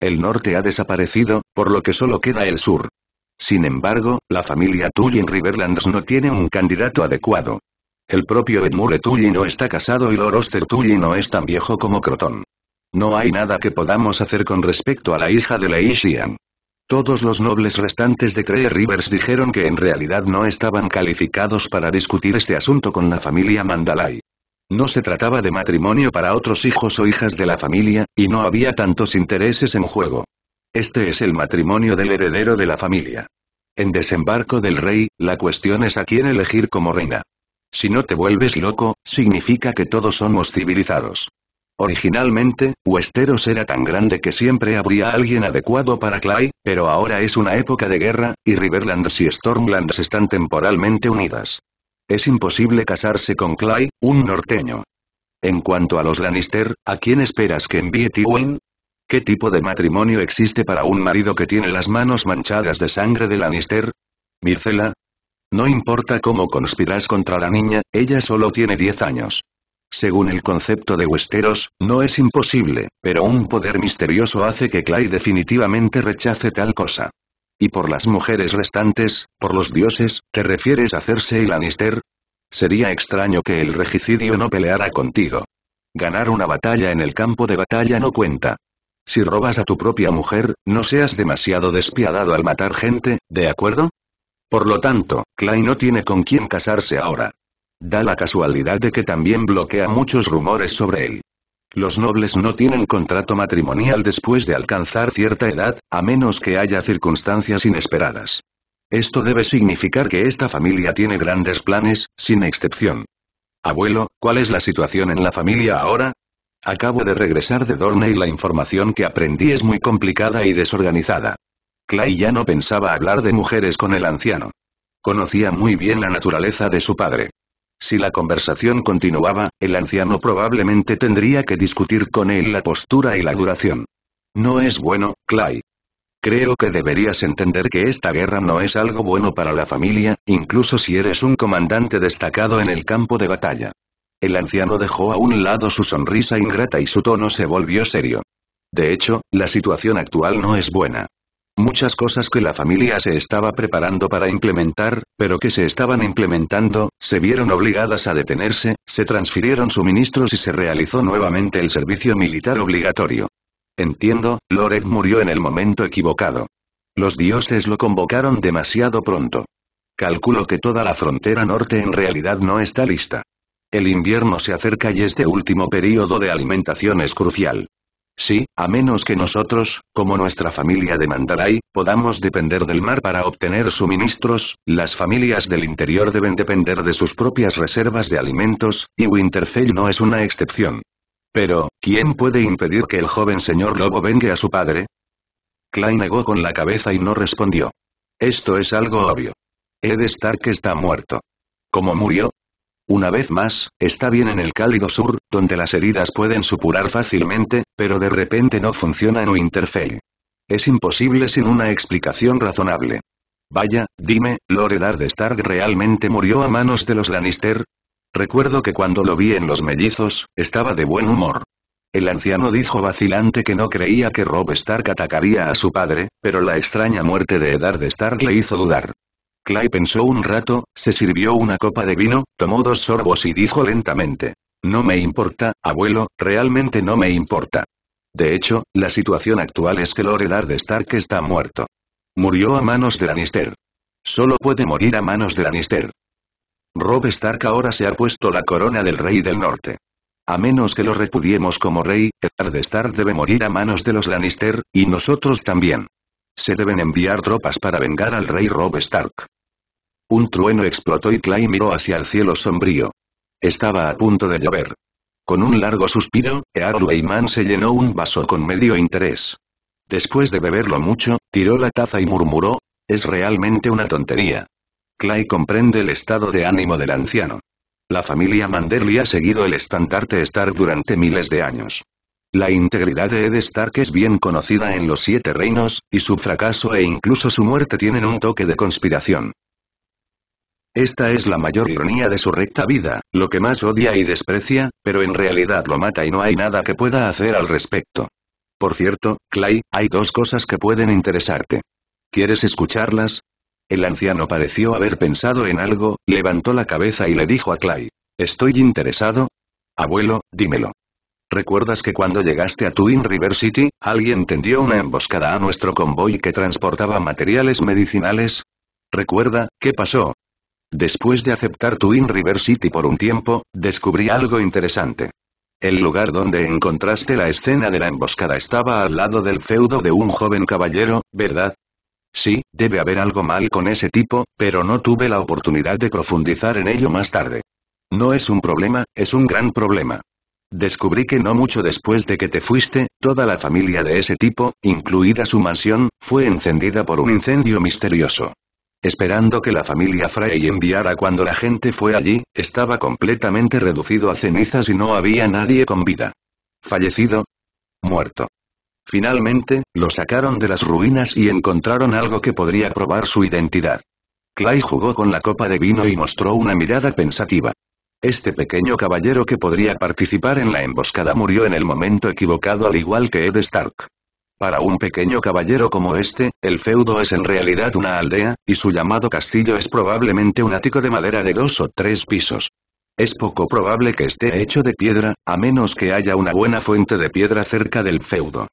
El norte ha desaparecido, por lo que solo queda el sur. Sin embargo, la familia Tully en Riverlands no tiene un candidato adecuado. El propio Edmure Tully no está casado y Lord Oster Tully no es tan viejo como Crotón. No hay nada que podamos hacer con respecto a la hija de Leishian. Todos los nobles restantes de Tree Rivers dijeron que en realidad no estaban calificados para discutir este asunto con la familia Mandalay. No se trataba de matrimonio para otros hijos o hijas de la familia, y no había tantos intereses en juego. Este es el matrimonio del heredero de la familia. En desembarco del rey, la cuestión es a quién elegir como reina. Si no te vuelves loco, significa que todos somos civilizados. Originalmente, Westeros era tan grande que siempre habría alguien adecuado para Clay, pero ahora es una época de guerra, y Riverlands y Stormlands están temporalmente unidas. Es imposible casarse con Clay, un norteño. En cuanto a los Lannister, ¿a quién esperas que envíe Tywin? ¿Qué tipo de matrimonio existe para un marido que tiene las manos manchadas de sangre de Lannister? Mircela. No importa cómo conspiras contra la niña, ella solo tiene 10 años. Según el concepto de Westeros, no es imposible, pero un poder misterioso hace que Clay definitivamente rechace tal cosa. ¿Y por las mujeres restantes, por los dioses, te refieres a El Lannister? Sería extraño que el regicidio no peleara contigo. Ganar una batalla en el campo de batalla no cuenta. Si robas a tu propia mujer, no seas demasiado despiadado al matar gente, ¿de acuerdo? Por lo tanto, Clay no tiene con quién casarse ahora. Da la casualidad de que también bloquea muchos rumores sobre él. Los nobles no tienen contrato matrimonial después de alcanzar cierta edad, a menos que haya circunstancias inesperadas. Esto debe significar que esta familia tiene grandes planes, sin excepción. Abuelo, ¿cuál es la situación en la familia ahora? Acabo de regresar de Dorne y la información que aprendí es muy complicada y desorganizada. Clay ya no pensaba hablar de mujeres con el anciano. Conocía muy bien la naturaleza de su padre. Si la conversación continuaba, el anciano probablemente tendría que discutir con él la postura y la duración. No es bueno, Clay. Creo que deberías entender que esta guerra no es algo bueno para la familia, incluso si eres un comandante destacado en el campo de batalla. El anciano dejó a un lado su sonrisa ingrata y su tono se volvió serio. De hecho, la situación actual no es buena muchas cosas que la familia se estaba preparando para implementar, pero que se estaban implementando, se vieron obligadas a detenerse, se transfirieron suministros y se realizó nuevamente el servicio militar obligatorio. Entiendo, Loret murió en el momento equivocado. Los dioses lo convocaron demasiado pronto. Calculo que toda la frontera norte en realidad no está lista. El invierno se acerca y este último período de alimentación es crucial. Sí, a menos que nosotros, como nuestra familia de Mandalay, podamos depender del mar para obtener suministros, las familias del interior deben depender de sus propias reservas de alimentos, y Winterfell no es una excepción. Pero, ¿quién puede impedir que el joven señor Lobo vengue a su padre? Klein negó con la cabeza y no respondió. Esto es algo obvio. Ed Stark está muerto. ¿Cómo murió, una vez más, está bien en el cálido sur, donde las heridas pueden supurar fácilmente, pero de repente no funciona en Winterfell. Es imposible sin una explicación razonable. Vaya, dime, ¿Lord de Stark realmente murió a manos de los Lannister. Recuerdo que cuando lo vi en los mellizos, estaba de buen humor. El anciano dijo vacilante que no creía que Rob Stark atacaría a su padre, pero la extraña muerte de Eddard Stark le hizo dudar. Clay pensó un rato, se sirvió una copa de vino, tomó dos sorbos y dijo lentamente. No me importa, abuelo, realmente no me importa. De hecho, la situación actual es que Lord de Stark está muerto. Murió a manos de Lannister. Solo puede morir a manos de Lannister. Rob Stark ahora se ha puesto la corona del rey del norte. A menos que lo repudiemos como rey, Eddard Stark debe morir a manos de los Lannister, y nosotros también. Se deben enviar tropas para vengar al rey Rob Stark. Un trueno explotó y Clay miró hacia el cielo sombrío. Estaba a punto de llover. Con un largo suspiro, Earl Man se llenó un vaso con medio interés. Después de beberlo mucho, tiró la taza y murmuró, es realmente una tontería. Clay comprende el estado de ánimo del anciano. La familia Manderly ha seguido el estandarte Stark durante miles de años. La integridad de Ed Stark es bien conocida en los Siete Reinos, y su fracaso e incluso su muerte tienen un toque de conspiración. Esta es la mayor ironía de su recta vida, lo que más odia y desprecia, pero en realidad lo mata y no hay nada que pueda hacer al respecto. Por cierto, Clay, hay dos cosas que pueden interesarte. ¿Quieres escucharlas? El anciano pareció haber pensado en algo, levantó la cabeza y le dijo a Clay. Estoy interesado. Abuelo, dímelo. ¿Recuerdas que cuando llegaste a Twin River City, alguien tendió una emboscada a nuestro convoy que transportaba materiales medicinales? Recuerda, ¿qué pasó? Después de aceptar Twin River City por un tiempo, descubrí algo interesante. El lugar donde encontraste la escena de la emboscada estaba al lado del feudo de un joven caballero, ¿verdad? Sí, debe haber algo mal con ese tipo, pero no tuve la oportunidad de profundizar en ello más tarde. No es un problema, es un gran problema. Descubrí que no mucho después de que te fuiste, toda la familia de ese tipo, incluida su mansión, fue encendida por un incendio misterioso. Esperando que la familia Frey enviara cuando la gente fue allí, estaba completamente reducido a cenizas y no había nadie con vida. Fallecido. Muerto. Finalmente, lo sacaron de las ruinas y encontraron algo que podría probar su identidad. Clay jugó con la copa de vino y mostró una mirada pensativa. Este pequeño caballero que podría participar en la emboscada murió en el momento equivocado al igual que Ed Stark. Para un pequeño caballero como este, el feudo es en realidad una aldea, y su llamado castillo es probablemente un ático de madera de dos o tres pisos. Es poco probable que esté hecho de piedra, a menos que haya una buena fuente de piedra cerca del feudo.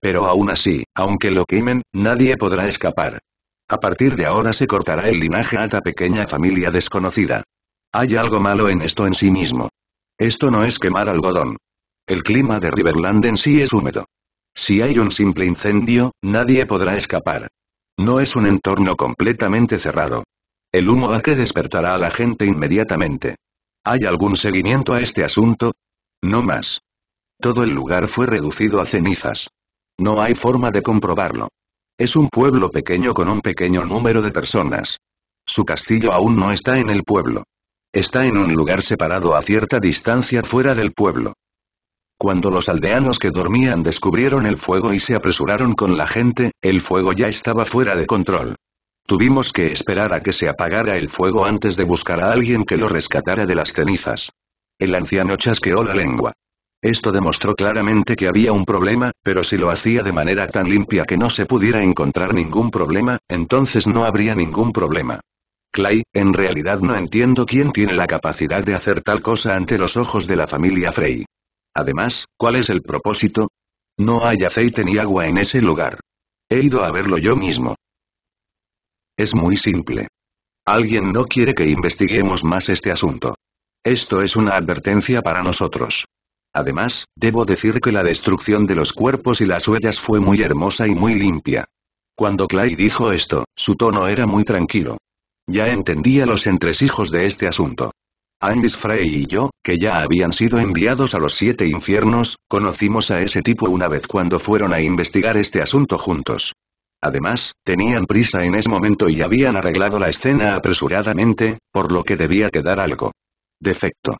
Pero aún así, aunque lo quemen, nadie podrá escapar. A partir de ahora se cortará el linaje a esta pequeña familia desconocida. Hay algo malo en esto en sí mismo. Esto no es quemar algodón. El clima de Riverland en sí es húmedo. Si hay un simple incendio, nadie podrá escapar. No es un entorno completamente cerrado. El humo a que despertará a la gente inmediatamente. ¿Hay algún seguimiento a este asunto? No más. Todo el lugar fue reducido a cenizas. No hay forma de comprobarlo. Es un pueblo pequeño con un pequeño número de personas. Su castillo aún no está en el pueblo. Está en un lugar separado a cierta distancia fuera del pueblo. Cuando los aldeanos que dormían descubrieron el fuego y se apresuraron con la gente, el fuego ya estaba fuera de control. Tuvimos que esperar a que se apagara el fuego antes de buscar a alguien que lo rescatara de las cenizas. El anciano chasqueó la lengua. Esto demostró claramente que había un problema, pero si lo hacía de manera tan limpia que no se pudiera encontrar ningún problema, entonces no habría ningún problema. Clay, en realidad no entiendo quién tiene la capacidad de hacer tal cosa ante los ojos de la familia Frey. Además, ¿cuál es el propósito? No hay aceite ni agua en ese lugar. He ido a verlo yo mismo. Es muy simple. Alguien no quiere que investiguemos más este asunto. Esto es una advertencia para nosotros. Además, debo decir que la destrucción de los cuerpos y las huellas fue muy hermosa y muy limpia. Cuando Clay dijo esto, su tono era muy tranquilo, ya entendía los entresijos de este asunto. Angus Frey y yo, que ya habían sido enviados a los siete infiernos, conocimos a ese tipo una vez cuando fueron a investigar este asunto juntos. Además, tenían prisa en ese momento y habían arreglado la escena apresuradamente, por lo que debía quedar algo. Defecto.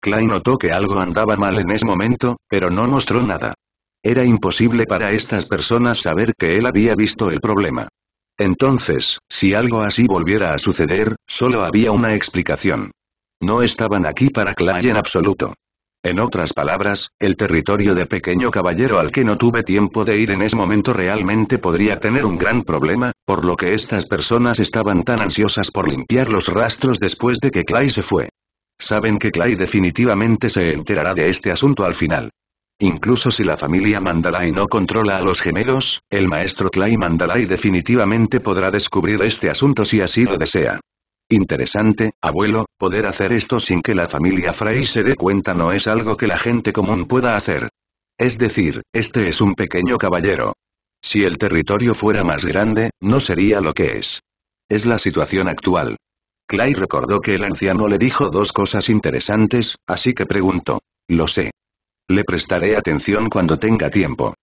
Klein notó que algo andaba mal en ese momento, pero no mostró nada. Era imposible para estas personas saber que él había visto el problema. Entonces, si algo así volviera a suceder, solo había una explicación. No estaban aquí para Clay en absoluto. En otras palabras, el territorio de pequeño caballero al que no tuve tiempo de ir en ese momento realmente podría tener un gran problema, por lo que estas personas estaban tan ansiosas por limpiar los rastros después de que Clay se fue. Saben que Clay definitivamente se enterará de este asunto al final. Incluso si la familia Mandalay no controla a los gemelos, el maestro Clay Mandalay definitivamente podrá descubrir este asunto si así lo desea. Interesante, abuelo, poder hacer esto sin que la familia Frey se dé cuenta no es algo que la gente común pueda hacer. Es decir, este es un pequeño caballero. Si el territorio fuera más grande, no sería lo que es. Es la situación actual. Clay recordó que el anciano le dijo dos cosas interesantes, así que preguntó. Lo sé. Le prestaré atención cuando tenga tiempo.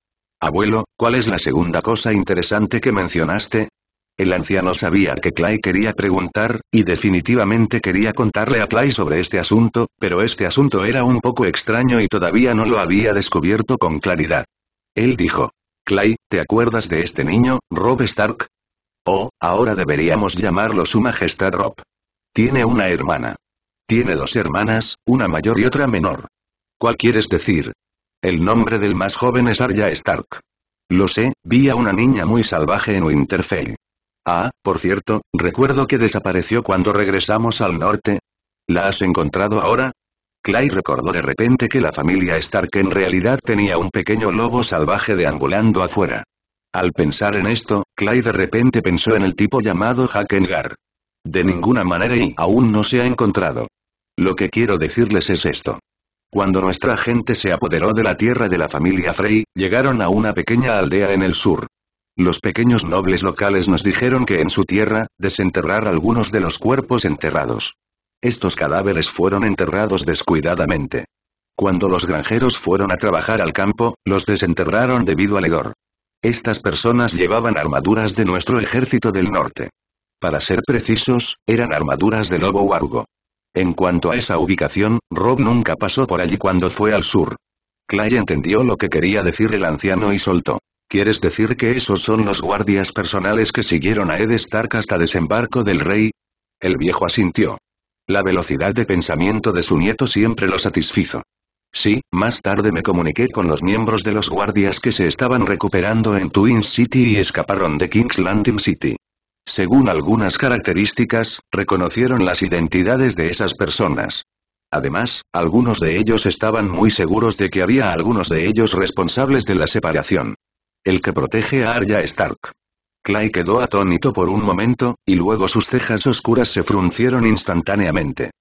Abuelo, ¿cuál es la segunda cosa interesante que mencionaste? El anciano sabía que Clay quería preguntar, y definitivamente quería contarle a Clay sobre este asunto, pero este asunto era un poco extraño y todavía no lo había descubierto con claridad. Él dijo, Clay, ¿te acuerdas de este niño, Rob Stark? Oh, ahora deberíamos llamarlo Su Majestad Rob. Tiene una hermana. Tiene dos hermanas, una mayor y otra menor. ¿Cuál quieres decir? El nombre del más joven es Arya Stark. Lo sé, vi a una niña muy salvaje en Winterfell. Ah, por cierto, recuerdo que desapareció cuando regresamos al norte. ¿La has encontrado ahora? Clay recordó de repente que la familia Stark en realidad tenía un pequeño lobo salvaje deambulando afuera. Al pensar en esto, Clay de repente pensó en el tipo llamado Hakengar. De ninguna manera y aún no se ha encontrado. Lo que quiero decirles es esto. Cuando nuestra gente se apoderó de la tierra de la familia Frey, llegaron a una pequeña aldea en el sur. Los pequeños nobles locales nos dijeron que en su tierra, desenterrar algunos de los cuerpos enterrados. Estos cadáveres fueron enterrados descuidadamente. Cuando los granjeros fueron a trabajar al campo, los desenterraron debido al hedor. Estas personas llevaban armaduras de nuestro ejército del norte. Para ser precisos, eran armaduras de lobo argo. En cuanto a esa ubicación, Rob nunca pasó por allí cuando fue al sur. Clay entendió lo que quería decir el anciano y soltó. ¿Quieres decir que esos son los guardias personales que siguieron a Ed Stark hasta desembarco del rey? El viejo asintió. La velocidad de pensamiento de su nieto siempre lo satisfizo. Sí, más tarde me comuniqué con los miembros de los guardias que se estaban recuperando en Twin City y escaparon de King's Landing City. Según algunas características, reconocieron las identidades de esas personas. Además, algunos de ellos estaban muy seguros de que había algunos de ellos responsables de la separación. El que protege a Arya Stark. Clay quedó atónito por un momento, y luego sus cejas oscuras se fruncieron instantáneamente.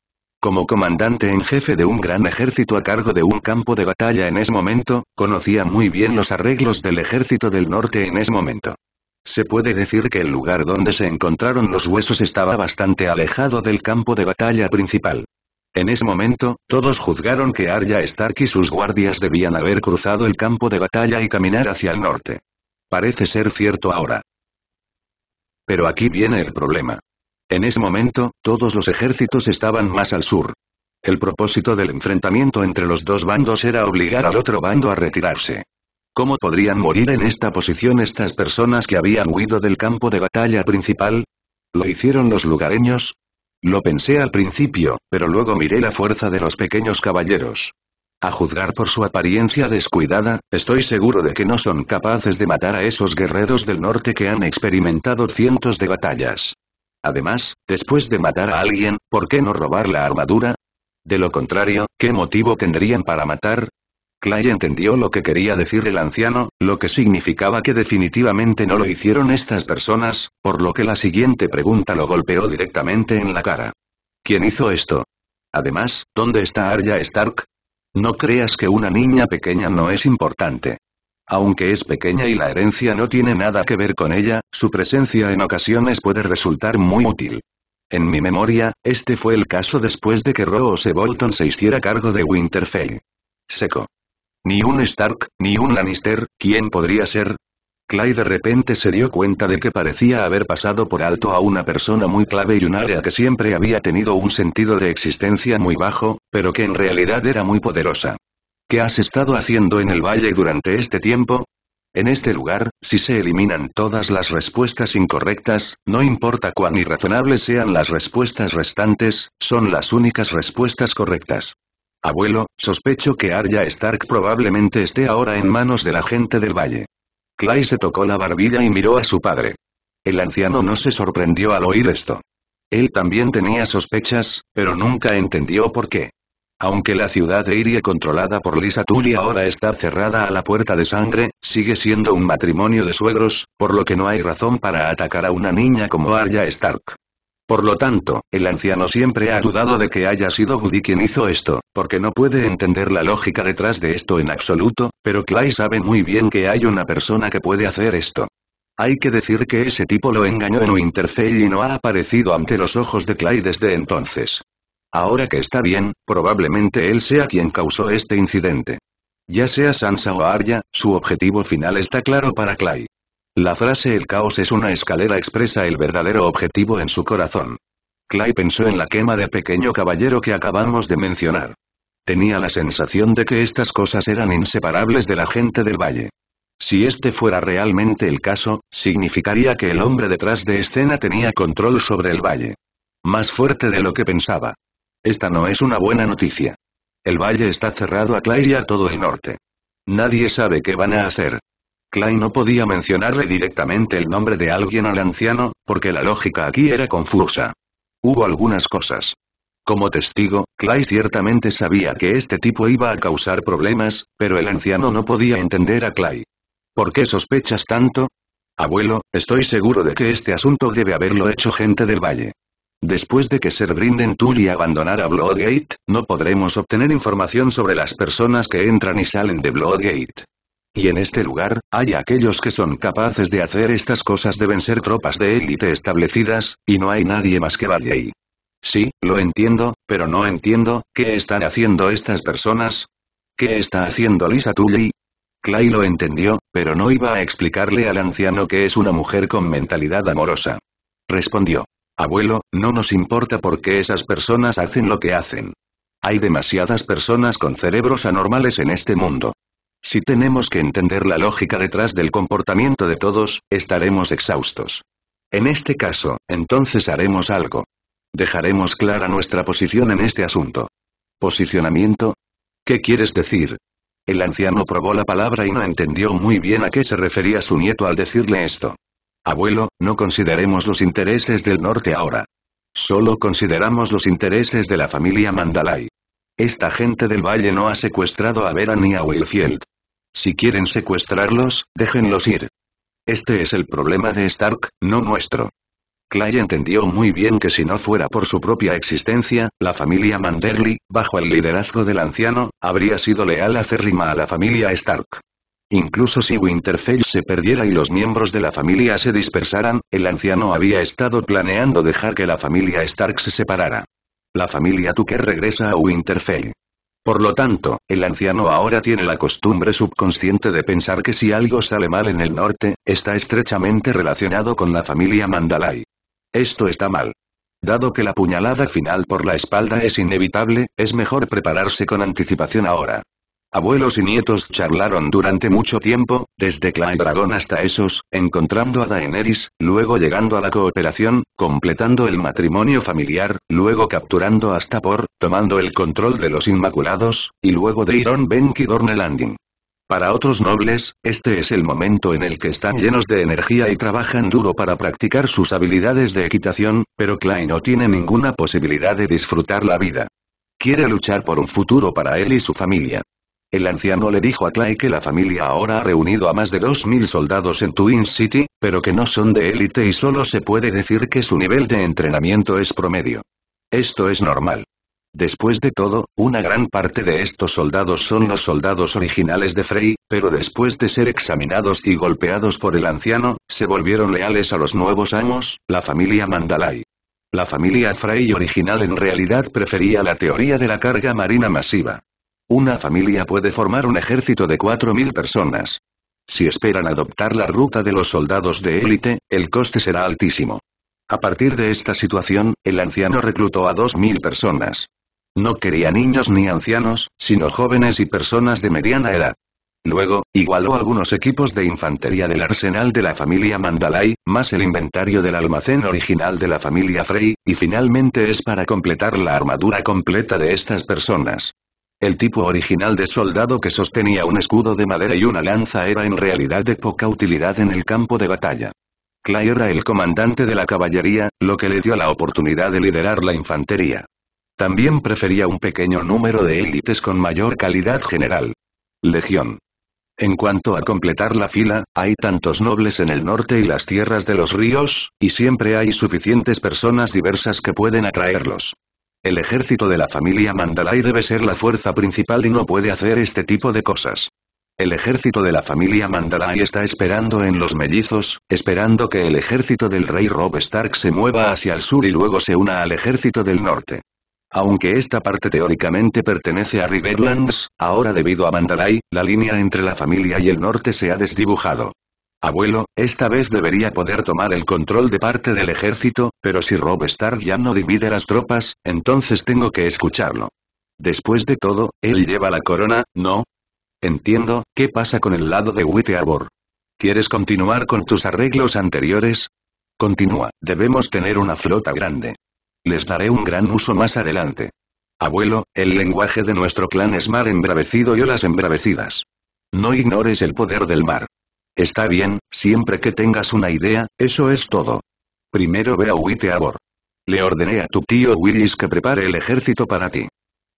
Como comandante en jefe de un gran ejército a cargo de un campo de batalla en ese momento, conocía muy bien los arreglos del ejército del norte en ese momento. Se puede decir que el lugar donde se encontraron los huesos estaba bastante alejado del campo de batalla principal. En ese momento, todos juzgaron que Arya Stark y sus guardias debían haber cruzado el campo de batalla y caminar hacia el norte. Parece ser cierto ahora. Pero aquí viene el problema. En ese momento, todos los ejércitos estaban más al sur. El propósito del enfrentamiento entre los dos bandos era obligar al otro bando a retirarse. ¿Cómo podrían morir en esta posición estas personas que habían huido del campo de batalla principal? ¿Lo hicieron los lugareños? Lo pensé al principio, pero luego miré la fuerza de los pequeños caballeros. A juzgar por su apariencia descuidada, estoy seguro de que no son capaces de matar a esos guerreros del norte que han experimentado cientos de batallas. Además, después de matar a alguien, ¿por qué no robar la armadura? De lo contrario, ¿qué motivo tendrían para matar? Clay entendió lo que quería decir el anciano, lo que significaba que definitivamente no lo hicieron estas personas, por lo que la siguiente pregunta lo golpeó directamente en la cara. ¿Quién hizo esto? Además, ¿dónde está Arya Stark? No creas que una niña pequeña no es importante. Aunque es pequeña y la herencia no tiene nada que ver con ella, su presencia en ocasiones puede resultar muy útil. En mi memoria, este fue el caso después de que Roose Bolton se hiciera cargo de Winterfell. Seco. Ni un Stark, ni un Lannister, ¿quién podría ser? Clay de repente se dio cuenta de que parecía haber pasado por alto a una persona muy clave y un área que siempre había tenido un sentido de existencia muy bajo, pero que en realidad era muy poderosa. ¿Qué has estado haciendo en el valle durante este tiempo? En este lugar, si se eliminan todas las respuestas incorrectas, no importa cuán irrazonables sean las respuestas restantes, son las únicas respuestas correctas. Abuelo, sospecho que Arya Stark probablemente esté ahora en manos de la gente del valle. Clay se tocó la barbilla y miró a su padre. El anciano no se sorprendió al oír esto. Él también tenía sospechas, pero nunca entendió por qué. Aunque la ciudad de Irie controlada por Lisa Tully ahora está cerrada a la puerta de sangre, sigue siendo un matrimonio de suegros, por lo que no hay razón para atacar a una niña como Arya Stark. Por lo tanto, el anciano siempre ha dudado de que haya sido Woody quien hizo esto, porque no puede entender la lógica detrás de esto en absoluto, pero Clay sabe muy bien que hay una persona que puede hacer esto. Hay que decir que ese tipo lo engañó en Winterfell y no ha aparecido ante los ojos de Clay desde entonces. Ahora que está bien, probablemente él sea quien causó este incidente. Ya sea Sansa o Arya, su objetivo final está claro para Clay. La frase el caos es una escalera expresa el verdadero objetivo en su corazón. Clay pensó en la quema de pequeño caballero que acabamos de mencionar. Tenía la sensación de que estas cosas eran inseparables de la gente del valle. Si este fuera realmente el caso, significaría que el hombre detrás de escena tenía control sobre el valle. Más fuerte de lo que pensaba. Esta no es una buena noticia. El valle está cerrado a Clay y a todo el norte. Nadie sabe qué van a hacer, Clay no podía mencionarle directamente el nombre de alguien al anciano, porque la lógica aquí era confusa. Hubo algunas cosas. Como testigo, Clay ciertamente sabía que este tipo iba a causar problemas, pero el anciano no podía entender a Clay. ¿Por qué sospechas tanto? Abuelo, estoy seguro de que este asunto debe haberlo hecho gente del valle. Después de que se Brinden abandonar a Bloodgate, no podremos obtener información sobre las personas que entran y salen de Bloodgate. Y en este lugar, hay aquellos que son capaces de hacer estas cosas deben ser tropas de élite establecidas, y no hay nadie más que vaya ahí. Sí, lo entiendo, pero no entiendo, ¿qué están haciendo estas personas? ¿Qué está haciendo Lisa Tully? Clay lo entendió, pero no iba a explicarle al anciano que es una mujer con mentalidad amorosa. Respondió. Abuelo, no nos importa por qué esas personas hacen lo que hacen. Hay demasiadas personas con cerebros anormales en este mundo. Si tenemos que entender la lógica detrás del comportamiento de todos, estaremos exhaustos. En este caso, entonces haremos algo. Dejaremos clara nuestra posición en este asunto. ¿Posicionamiento? ¿Qué quieres decir? El anciano probó la palabra y no entendió muy bien a qué se refería su nieto al decirle esto. Abuelo, no consideremos los intereses del norte ahora. Solo consideramos los intereses de la familia Mandalay. Esta gente del valle no ha secuestrado a Vera ni a Wilfield. Si quieren secuestrarlos, déjenlos ir. Este es el problema de Stark, no nuestro. Clay entendió muy bien que si no fuera por su propia existencia, la familia Manderly, bajo el liderazgo del anciano, habría sido leal acérrima a la familia Stark. Incluso si Winterfell se perdiera y los miembros de la familia se dispersaran, el anciano había estado planeando dejar que la familia Stark se separara. La familia Tucker regresa a Winterfell. Por lo tanto, el anciano ahora tiene la costumbre subconsciente de pensar que si algo sale mal en el norte, está estrechamente relacionado con la familia Mandalay. Esto está mal. Dado que la puñalada final por la espalda es inevitable, es mejor prepararse con anticipación ahora. Abuelos y nietos charlaron durante mucho tiempo, desde Dragón hasta Esos, encontrando a Daenerys, luego llegando a la cooperación, completando el matrimonio familiar, luego capturando a Stapor, tomando el control de los Inmaculados, y luego de Iron Dorne Landing. Para otros nobles, este es el momento en el que están llenos de energía y trabajan duro para practicar sus habilidades de equitación, pero Clyde no tiene ninguna posibilidad de disfrutar la vida. Quiere luchar por un futuro para él y su familia. El anciano le dijo a Clay que la familia ahora ha reunido a más de 2.000 soldados en Twin City, pero que no son de élite y solo se puede decir que su nivel de entrenamiento es promedio. Esto es normal. Después de todo, una gran parte de estos soldados son los soldados originales de Frey, pero después de ser examinados y golpeados por el anciano, se volvieron leales a los nuevos amos, la familia Mandalay. La familia Frey original en realidad prefería la teoría de la carga marina masiva. Una familia puede formar un ejército de 4.000 personas. Si esperan adoptar la ruta de los soldados de élite, el coste será altísimo. A partir de esta situación, el anciano reclutó a 2.000 personas. No quería niños ni ancianos, sino jóvenes y personas de mediana edad. Luego, igualó algunos equipos de infantería del arsenal de la familia Mandalay, más el inventario del almacén original de la familia Frey, y finalmente es para completar la armadura completa de estas personas. El tipo original de soldado que sostenía un escudo de madera y una lanza era en realidad de poca utilidad en el campo de batalla. Clay era el comandante de la caballería, lo que le dio la oportunidad de liderar la infantería. También prefería un pequeño número de élites con mayor calidad general. Legión. En cuanto a completar la fila, hay tantos nobles en el norte y las tierras de los ríos, y siempre hay suficientes personas diversas que pueden atraerlos. El ejército de la familia Mandalay debe ser la fuerza principal y no puede hacer este tipo de cosas. El ejército de la familia Mandalay está esperando en los mellizos, esperando que el ejército del rey Rob Stark se mueva hacia el sur y luego se una al ejército del norte. Aunque esta parte teóricamente pertenece a Riverlands, ahora debido a Mandalay, la línea entre la familia y el norte se ha desdibujado. Abuelo, esta vez debería poder tomar el control de parte del ejército, pero si Rob Stark ya no divide las tropas, entonces tengo que escucharlo. Después de todo, él lleva la corona, ¿no? Entiendo, ¿qué pasa con el lado de Witteabor? ¿Quieres continuar con tus arreglos anteriores? Continúa, debemos tener una flota grande. Les daré un gran uso más adelante. Abuelo, el lenguaje de nuestro clan es mar embravecido y olas embravecidas. No ignores el poder del mar. Está bien, siempre que tengas una idea, eso es todo. Primero ve a abor. Le ordené a tu tío Willis que prepare el ejército para ti.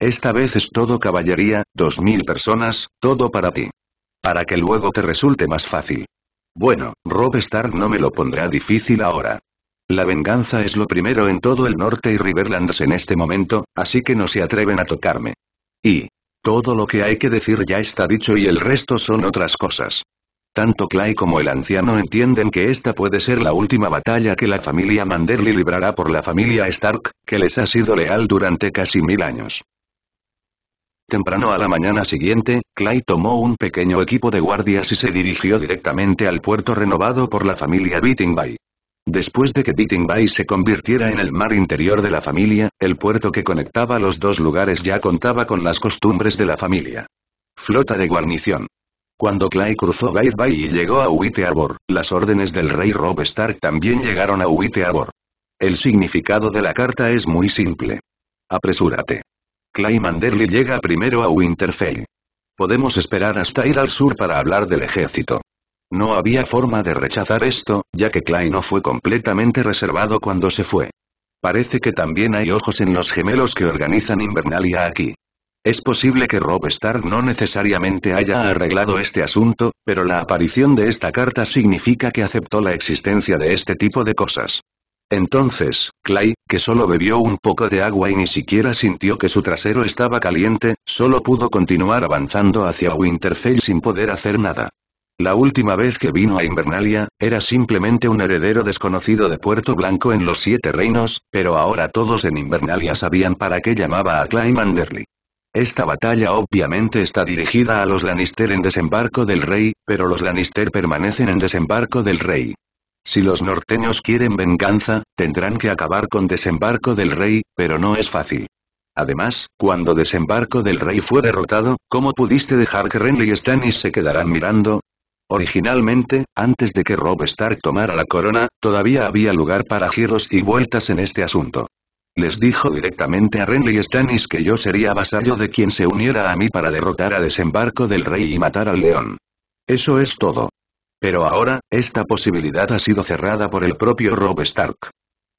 Esta vez es todo caballería, dos mil personas, todo para ti. Para que luego te resulte más fácil. Bueno, Rob Stark no me lo pondrá difícil ahora. La venganza es lo primero en todo el norte y Riverlands en este momento, así que no se atreven a tocarme. Y... Todo lo que hay que decir ya está dicho y el resto son otras cosas. Tanto Clay como el anciano entienden que esta puede ser la última batalla que la familia Manderly librará por la familia Stark, que les ha sido leal durante casi mil años. Temprano a la mañana siguiente, Clay tomó un pequeño equipo de guardias y se dirigió directamente al puerto renovado por la familia Beating Después de que Beating se convirtiera en el mar interior de la familia, el puerto que conectaba los dos lugares ya contaba con las costumbres de la familia. Flota de guarnición. Cuando Clay cruzó Guide Bay y llegó a Uite las órdenes del rey Rob Stark también llegaron a Uite El significado de la carta es muy simple. Apresúrate. Clay Manderly llega primero a Winterfell. Podemos esperar hasta ir al sur para hablar del ejército. No había forma de rechazar esto, ya que Clay no fue completamente reservado cuando se fue. Parece que también hay ojos en los gemelos que organizan Invernalia aquí. Es posible que Rob Stark no necesariamente haya arreglado este asunto, pero la aparición de esta carta significa que aceptó la existencia de este tipo de cosas. Entonces, Clay, que solo bebió un poco de agua y ni siquiera sintió que su trasero estaba caliente, solo pudo continuar avanzando hacia Winterfell sin poder hacer nada. La última vez que vino a Invernalia, era simplemente un heredero desconocido de Puerto Blanco en los Siete Reinos, pero ahora todos en Invernalia sabían para qué llamaba a Clay Manderly. Esta batalla obviamente está dirigida a los Lannister en Desembarco del Rey, pero los Lannister permanecen en Desembarco del Rey. Si los norteños quieren venganza, tendrán que acabar con Desembarco del Rey, pero no es fácil. Además, cuando Desembarco del Rey fue derrotado, ¿cómo pudiste dejar que Renly y Stannis se quedaran mirando? Originalmente, antes de que Rob Stark tomara la corona, todavía había lugar para giros y vueltas en este asunto. Les dijo directamente a Renly y Stannis que yo sería vasallo de quien se uniera a mí para derrotar a desembarco del rey y matar al león. Eso es todo. Pero ahora, esta posibilidad ha sido cerrada por el propio Rob Stark.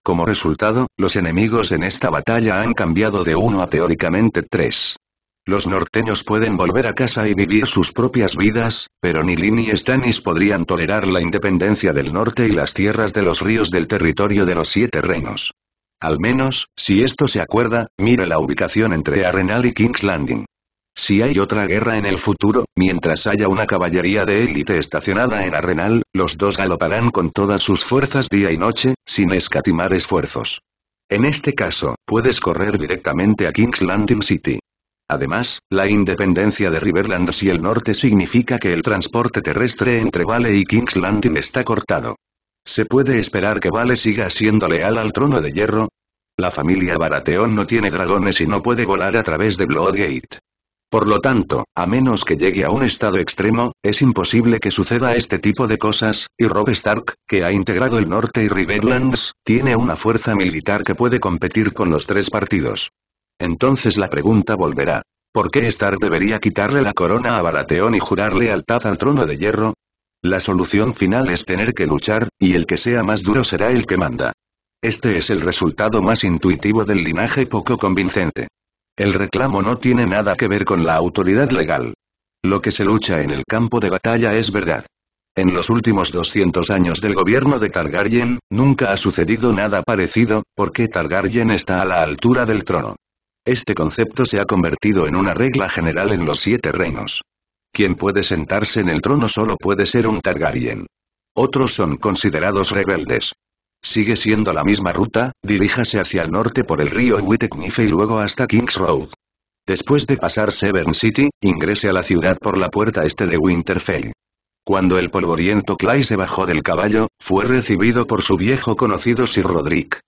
Como resultado, los enemigos en esta batalla han cambiado de uno a teóricamente tres. Los norteños pueden volver a casa y vivir sus propias vidas, pero ni Lin ni Stannis podrían tolerar la independencia del norte y las tierras de los ríos del territorio de los siete reinos. Al menos, si esto se acuerda, mire la ubicación entre Arenal y King's Landing. Si hay otra guerra en el futuro, mientras haya una caballería de élite estacionada en Arenal, los dos galoparán con todas sus fuerzas día y noche, sin escatimar esfuerzos. En este caso, puedes correr directamente a King's Landing City. Además, la independencia de Riverlands y el norte significa que el transporte terrestre entre Vale y King's Landing está cortado. ¿Se puede esperar que Vale siga siendo leal al trono de hierro? La familia Baratheon no tiene dragones y no puede volar a través de Bloodgate. Por lo tanto, a menos que llegue a un estado extremo, es imposible que suceda este tipo de cosas, y Rob Stark, que ha integrado el norte y Riverlands, tiene una fuerza militar que puede competir con los tres partidos. Entonces la pregunta volverá. ¿Por qué Stark debería quitarle la corona a Baratheon y jurar lealtad al trono de hierro? La solución final es tener que luchar, y el que sea más duro será el que manda. Este es el resultado más intuitivo del linaje poco convincente. El reclamo no tiene nada que ver con la autoridad legal. Lo que se lucha en el campo de batalla es verdad. En los últimos 200 años del gobierno de Targaryen, nunca ha sucedido nada parecido, porque Targaryen está a la altura del trono. Este concepto se ha convertido en una regla general en los siete reinos. Quien puede sentarse en el trono solo puede ser un Targaryen. Otros son considerados rebeldes. Sigue siendo la misma ruta, diríjase hacia el norte por el río Witteknife y luego hasta King's Road. Después de pasar Severn City, ingrese a la ciudad por la puerta este de Winterfell. Cuando el polvoriento Clay se bajó del caballo, fue recibido por su viejo conocido Sir Roderick.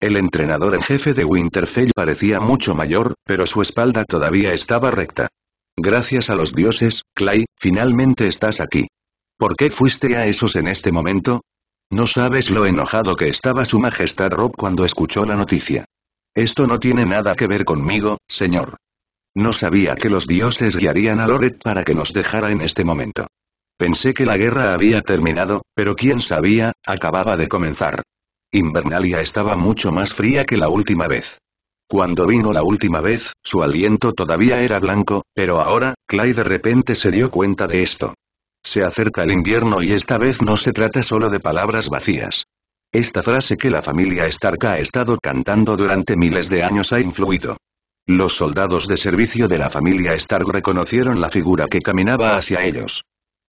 El entrenador en jefe de Winterfell parecía mucho mayor, pero su espalda todavía estaba recta. Gracias a los dioses, Clay, finalmente estás aquí. ¿Por qué fuiste a esos en este momento? No sabes lo enojado que estaba su majestad Rob cuando escuchó la noticia. Esto no tiene nada que ver conmigo, señor. No sabía que los dioses guiarían a Loret para que nos dejara en este momento. Pensé que la guerra había terminado, pero quién sabía, acababa de comenzar. Invernalia estaba mucho más fría que la última vez. Cuando vino la última vez, su aliento todavía era blanco, pero ahora, Clay de repente se dio cuenta de esto. Se acerca el invierno y esta vez no se trata solo de palabras vacías. Esta frase que la familia Stark ha estado cantando durante miles de años ha influido. Los soldados de servicio de la familia Stark reconocieron la figura que caminaba hacia ellos.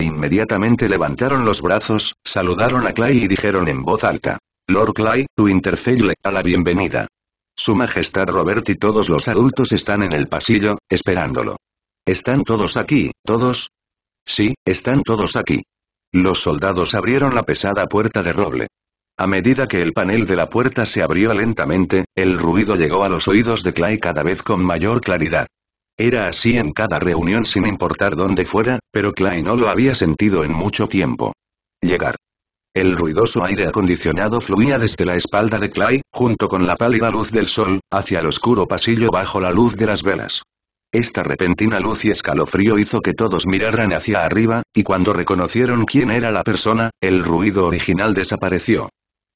Inmediatamente levantaron los brazos, saludaron a Clay y dijeron en voz alta. Lord Clay, tu le a la bienvenida. Su Majestad Robert y todos los adultos están en el pasillo, esperándolo. ¿Están todos aquí, todos? Sí, están todos aquí. Los soldados abrieron la pesada puerta de roble. A medida que el panel de la puerta se abrió lentamente, el ruido llegó a los oídos de Clay cada vez con mayor claridad. Era así en cada reunión sin importar dónde fuera, pero Clay no lo había sentido en mucho tiempo. Llegar. El ruidoso aire acondicionado fluía desde la espalda de Clay, junto con la pálida luz del sol, hacia el oscuro pasillo bajo la luz de las velas. Esta repentina luz y escalofrío hizo que todos miraran hacia arriba, y cuando reconocieron quién era la persona, el ruido original desapareció.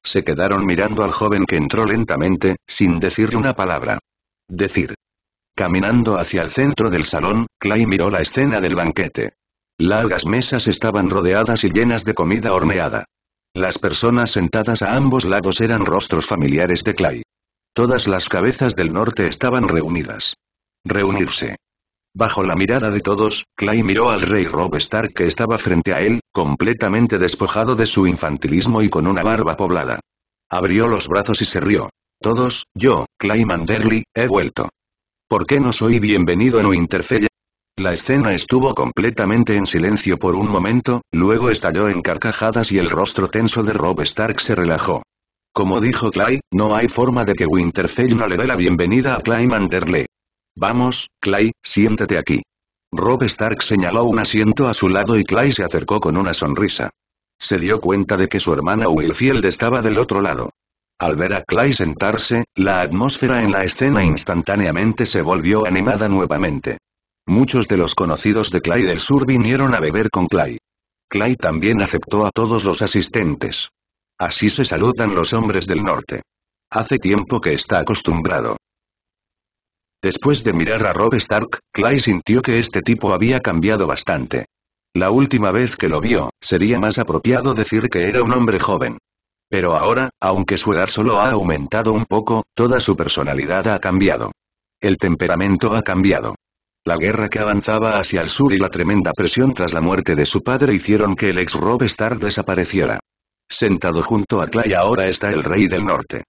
Se quedaron mirando al joven que entró lentamente, sin decir una palabra. Decir. Caminando hacia el centro del salón, Clay miró la escena del banquete. Largas mesas estaban rodeadas y llenas de comida horneada. Las personas sentadas a ambos lados eran rostros familiares de Clay. Todas las cabezas del norte estaban reunidas. Reunirse. Bajo la mirada de todos, Clay miró al rey Rob Stark que estaba frente a él, completamente despojado de su infantilismo y con una barba poblada. Abrió los brazos y se rió. Todos, yo, Clay Manderly, he vuelto. ¿Por qué no soy bienvenido en Winterfell la escena estuvo completamente en silencio por un momento, luego estalló en carcajadas y el rostro tenso de Rob Stark se relajó. Como dijo Clay, no hay forma de que Winterfell no le dé la bienvenida a Clay Manderle. Vamos, Clay, siéntate aquí. Rob Stark señaló un asiento a su lado y Clay se acercó con una sonrisa. Se dio cuenta de que su hermana Wilfield estaba del otro lado. Al ver a Clay sentarse, la atmósfera en la escena instantáneamente se volvió animada nuevamente. Muchos de los conocidos de Clay del Sur vinieron a beber con Clay. Clay también aceptó a todos los asistentes. Así se saludan los hombres del norte. Hace tiempo que está acostumbrado. Después de mirar a Rob Stark, Clay sintió que este tipo había cambiado bastante. La última vez que lo vio, sería más apropiado decir que era un hombre joven. Pero ahora, aunque su edad solo ha aumentado un poco, toda su personalidad ha cambiado. El temperamento ha cambiado. La guerra que avanzaba hacia el sur y la tremenda presión tras la muerte de su padre hicieron que el ex Stark desapareciera. Sentado junto a Clay ahora está el rey del norte.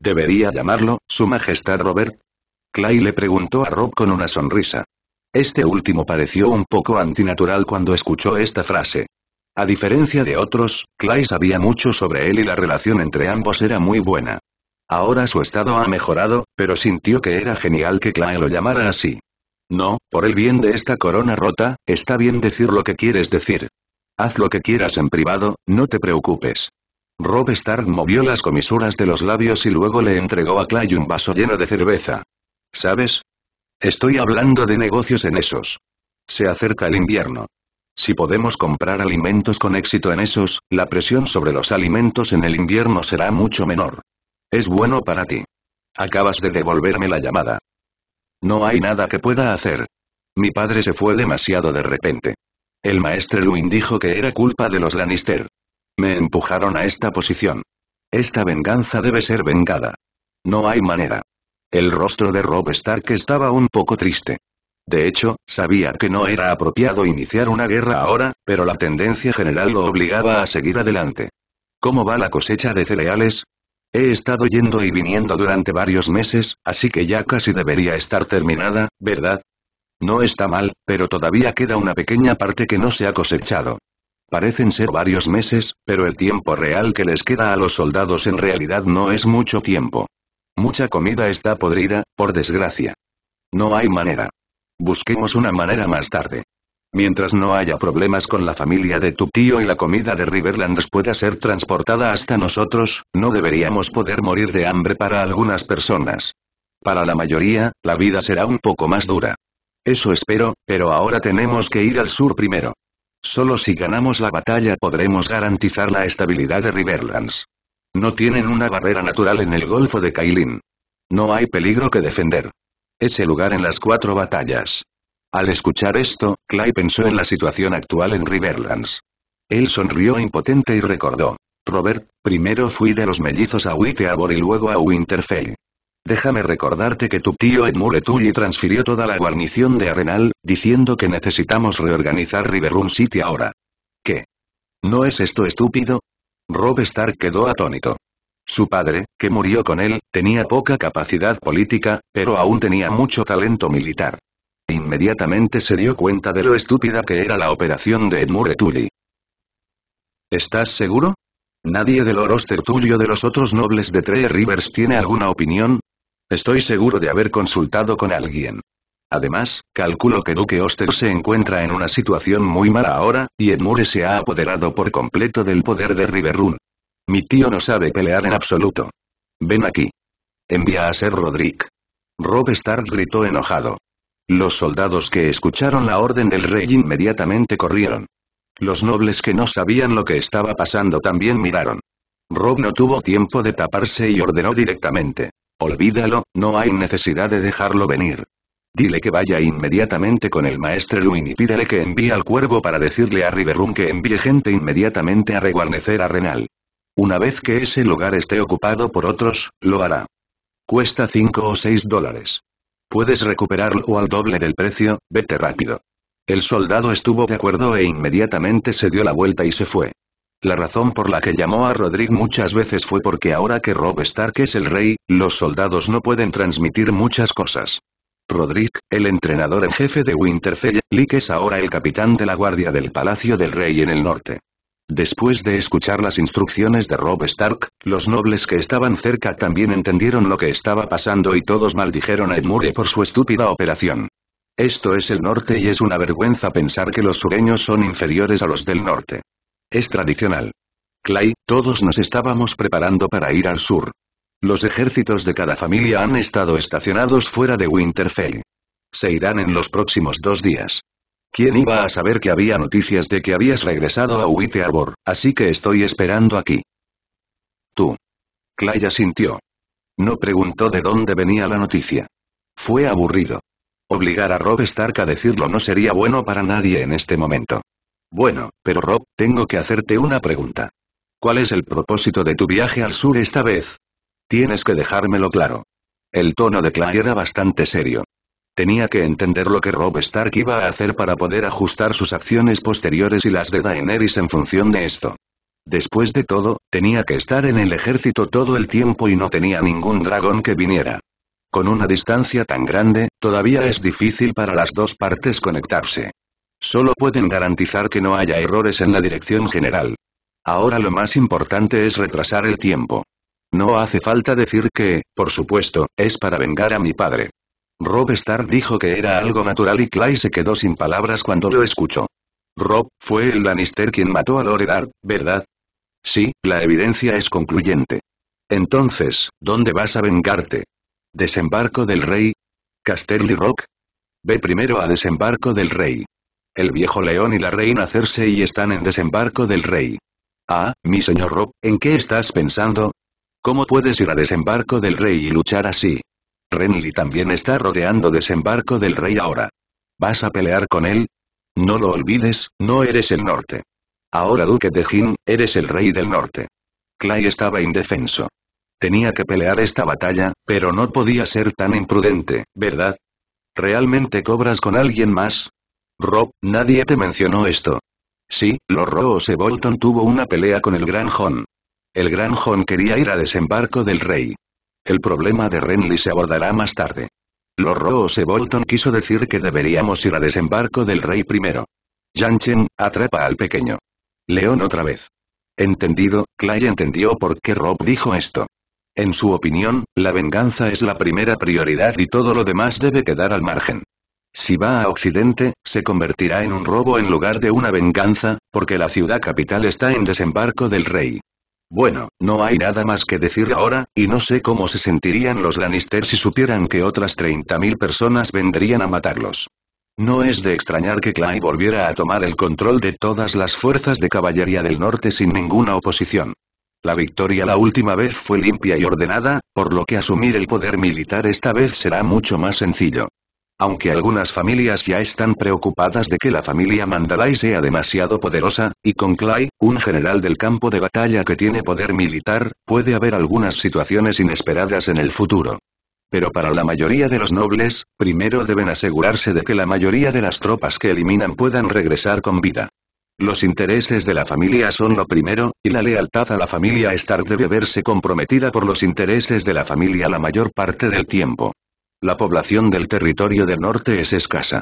¿Debería llamarlo, su majestad Robert? Clay le preguntó a Rob con una sonrisa. Este último pareció un poco antinatural cuando escuchó esta frase. A diferencia de otros, Clay sabía mucho sobre él y la relación entre ambos era muy buena. Ahora su estado ha mejorado, pero sintió que era genial que Clay lo llamara así. No, por el bien de esta corona rota, está bien decir lo que quieres decir. Haz lo que quieras en privado, no te preocupes. Rob Stark movió las comisuras de los labios y luego le entregó a Clay un vaso lleno de cerveza. ¿Sabes? Estoy hablando de negocios en esos. Se acerca el invierno. Si podemos comprar alimentos con éxito en esos, la presión sobre los alimentos en el invierno será mucho menor. Es bueno para ti. Acabas de devolverme la llamada. No hay nada que pueda hacer. Mi padre se fue demasiado de repente. El maestre Luin dijo que era culpa de los Lannister. Me empujaron a esta posición. Esta venganza debe ser vengada. No hay manera. El rostro de Rob Stark estaba un poco triste. De hecho, sabía que no era apropiado iniciar una guerra ahora, pero la tendencia general lo obligaba a seguir adelante. ¿Cómo va la cosecha de cereales? He estado yendo y viniendo durante varios meses, así que ya casi debería estar terminada, ¿verdad? No está mal, pero todavía queda una pequeña parte que no se ha cosechado. Parecen ser varios meses, pero el tiempo real que les queda a los soldados en realidad no es mucho tiempo. Mucha comida está podrida, por desgracia. No hay manera. Busquemos una manera más tarde. Mientras no haya problemas con la familia de tu tío y la comida de Riverlands pueda ser transportada hasta nosotros, no deberíamos poder morir de hambre para algunas personas. Para la mayoría, la vida será un poco más dura. Eso espero, pero ahora tenemos que ir al sur primero. Solo si ganamos la batalla podremos garantizar la estabilidad de Riverlands. No tienen una barrera natural en el Golfo de Kailin. No hay peligro que defender. Ese lugar en las cuatro batallas. Al escuchar esto, Clay pensó en la situación actual en Riverlands. Él sonrió impotente y recordó. Robert, primero fui de los mellizos a Witteabor y luego a Winterfell. Déjame recordarte que tu tío Edmure Tully transfirió toda la guarnición de Arenal, diciendo que necesitamos reorganizar Riverrun City ahora. ¿Qué? ¿No es esto estúpido? Rob Stark quedó atónito. Su padre, que murió con él, tenía poca capacidad política, pero aún tenía mucho talento militar inmediatamente se dio cuenta de lo estúpida que era la operación de Edmure Tully. ¿Estás seguro? ¿Nadie del Oros o de los otros nobles de Trey Rivers tiene alguna opinión? Estoy seguro de haber consultado con alguien. Además, calculo que Duque Oster se encuentra en una situación muy mala ahora, y Edmure se ha apoderado por completo del poder de Riverrun. Mi tío no sabe pelear en absoluto. Ven aquí. Envía a ser Roderick. Rob Stark gritó enojado. Los soldados que escucharon la orden del rey inmediatamente corrieron. Los nobles que no sabían lo que estaba pasando también miraron. Rob no tuvo tiempo de taparse y ordenó directamente. Olvídalo, no hay necesidad de dejarlo venir. Dile que vaya inmediatamente con el maestro Luin y pídele que envíe al cuervo para decirle a Riverrun que envíe gente inmediatamente a reguarnecer a Renal. Una vez que ese lugar esté ocupado por otros, lo hará. Cuesta 5 o 6 dólares. Puedes recuperarlo o al doble del precio, vete rápido. El soldado estuvo de acuerdo e inmediatamente se dio la vuelta y se fue. La razón por la que llamó a Rodrigo muchas veces fue porque ahora que Rob Stark es el rey, los soldados no pueden transmitir muchas cosas. Rodrick, el entrenador en jefe de Winterfell, Lick es ahora el capitán de la guardia del Palacio del Rey en el norte. Después de escuchar las instrucciones de Rob Stark, los nobles que estaban cerca también entendieron lo que estaba pasando y todos maldijeron a Edmure por su estúpida operación. Esto es el norte y es una vergüenza pensar que los sureños son inferiores a los del norte. Es tradicional. Clay, todos nos estábamos preparando para ir al sur. Los ejércitos de cada familia han estado estacionados fuera de Winterfell. Se irán en los próximos dos días. ¿Quién iba a saber que había noticias de que habías regresado a Huite Arbor, así que estoy esperando aquí? Tú. Claya sintió. No preguntó de dónde venía la noticia. Fue aburrido. Obligar a Rob Stark a decirlo no sería bueno para nadie en este momento. Bueno, pero Rob, tengo que hacerte una pregunta. ¿Cuál es el propósito de tu viaje al sur esta vez? Tienes que dejármelo claro. El tono de Claya era bastante serio. Tenía que entender lo que Rob Stark iba a hacer para poder ajustar sus acciones posteriores y las de Daenerys en función de esto. Después de todo, tenía que estar en el ejército todo el tiempo y no tenía ningún dragón que viniera. Con una distancia tan grande, todavía es difícil para las dos partes conectarse. Solo pueden garantizar que no haya errores en la dirección general. Ahora lo más importante es retrasar el tiempo. No hace falta decir que, por supuesto, es para vengar a mi padre. Rob Stark dijo que era algo natural y Clay se quedó sin palabras cuando lo escuchó. Rob, fue el Lannister quien mató a Loredar, ¿verdad? Sí, la evidencia es concluyente. Entonces, ¿dónde vas a vengarte? ¿Desembarco del rey? ¿Casterly Rock? Ve primero a desembarco del rey. El viejo león y la reina Cersei están en desembarco del rey. Ah, mi señor Rob, ¿en qué estás pensando? ¿Cómo puedes ir a desembarco del rey y luchar así? Renly también está rodeando desembarco del rey ahora. ¿Vas a pelear con él? No lo olvides, no eres el norte. Ahora duque de Jin, eres el rey del norte. Clay estaba indefenso. Tenía que pelear esta batalla, pero no podía ser tan imprudente, ¿verdad? ¿Realmente cobras con alguien más? Rob, nadie te mencionó esto. Sí, los Se Bolton tuvo una pelea con el Gran Hon. El Gran Hon quería ir a desembarco del rey. El problema de Renly se abordará más tarde. Lord se Bolton quiso decir que deberíamos ir a desembarco del rey primero. Janchen, atrapa al pequeño. León otra vez. Entendido, Clay entendió por qué Rob dijo esto. En su opinión, la venganza es la primera prioridad y todo lo demás debe quedar al margen. Si va a Occidente, se convertirá en un robo en lugar de una venganza, porque la ciudad capital está en desembarco del rey. Bueno, no hay nada más que decir ahora, y no sé cómo se sentirían los Lannister si supieran que otras 30.000 personas vendrían a matarlos. No es de extrañar que Clay volviera a tomar el control de todas las fuerzas de caballería del norte sin ninguna oposición. La victoria la última vez fue limpia y ordenada, por lo que asumir el poder militar esta vez será mucho más sencillo. Aunque algunas familias ya están preocupadas de que la familia Mandalay sea demasiado poderosa, y con Clay, un general del campo de batalla que tiene poder militar, puede haber algunas situaciones inesperadas en el futuro. Pero para la mayoría de los nobles, primero deben asegurarse de que la mayoría de las tropas que eliminan puedan regresar con vida. Los intereses de la familia son lo primero, y la lealtad a la familia Stark debe verse comprometida por los intereses de la familia la mayor parte del tiempo. La población del territorio del norte es escasa.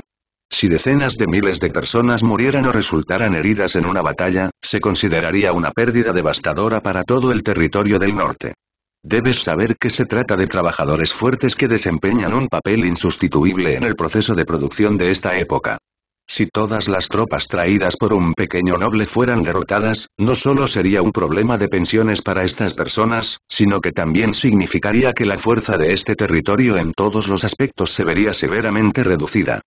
Si decenas de miles de personas murieran o resultaran heridas en una batalla, se consideraría una pérdida devastadora para todo el territorio del norte. Debes saber que se trata de trabajadores fuertes que desempeñan un papel insustituible en el proceso de producción de esta época. Si todas las tropas traídas por un pequeño noble fueran derrotadas, no solo sería un problema de pensiones para estas personas, sino que también significaría que la fuerza de este territorio en todos los aspectos se vería severamente reducida.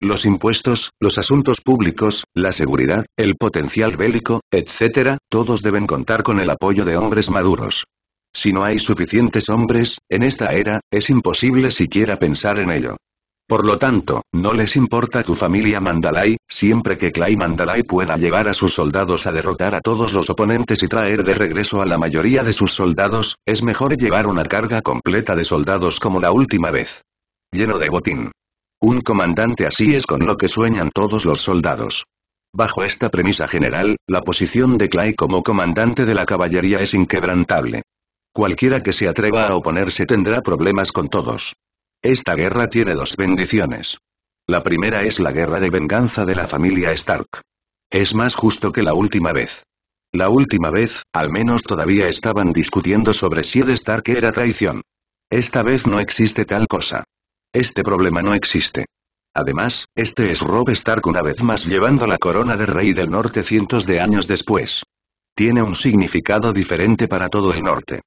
Los impuestos, los asuntos públicos, la seguridad, el potencial bélico, etc., todos deben contar con el apoyo de hombres maduros. Si no hay suficientes hombres, en esta era, es imposible siquiera pensar en ello. Por lo tanto, no les importa tu familia Mandalay, siempre que Clay Mandalay pueda llevar a sus soldados a derrotar a todos los oponentes y traer de regreso a la mayoría de sus soldados, es mejor llevar una carga completa de soldados como la última vez. Lleno de botín. Un comandante así es con lo que sueñan todos los soldados. Bajo esta premisa general, la posición de Clay como comandante de la caballería es inquebrantable. Cualquiera que se atreva a oponerse tendrá problemas con todos. Esta guerra tiene dos bendiciones. La primera es la guerra de venganza de la familia Stark. Es más justo que la última vez. La última vez, al menos todavía estaban discutiendo sobre si Ed Stark era traición. Esta vez no existe tal cosa. Este problema no existe. Además, este es Rob Stark una vez más llevando la corona de rey del norte cientos de años después. Tiene un significado diferente para todo el norte.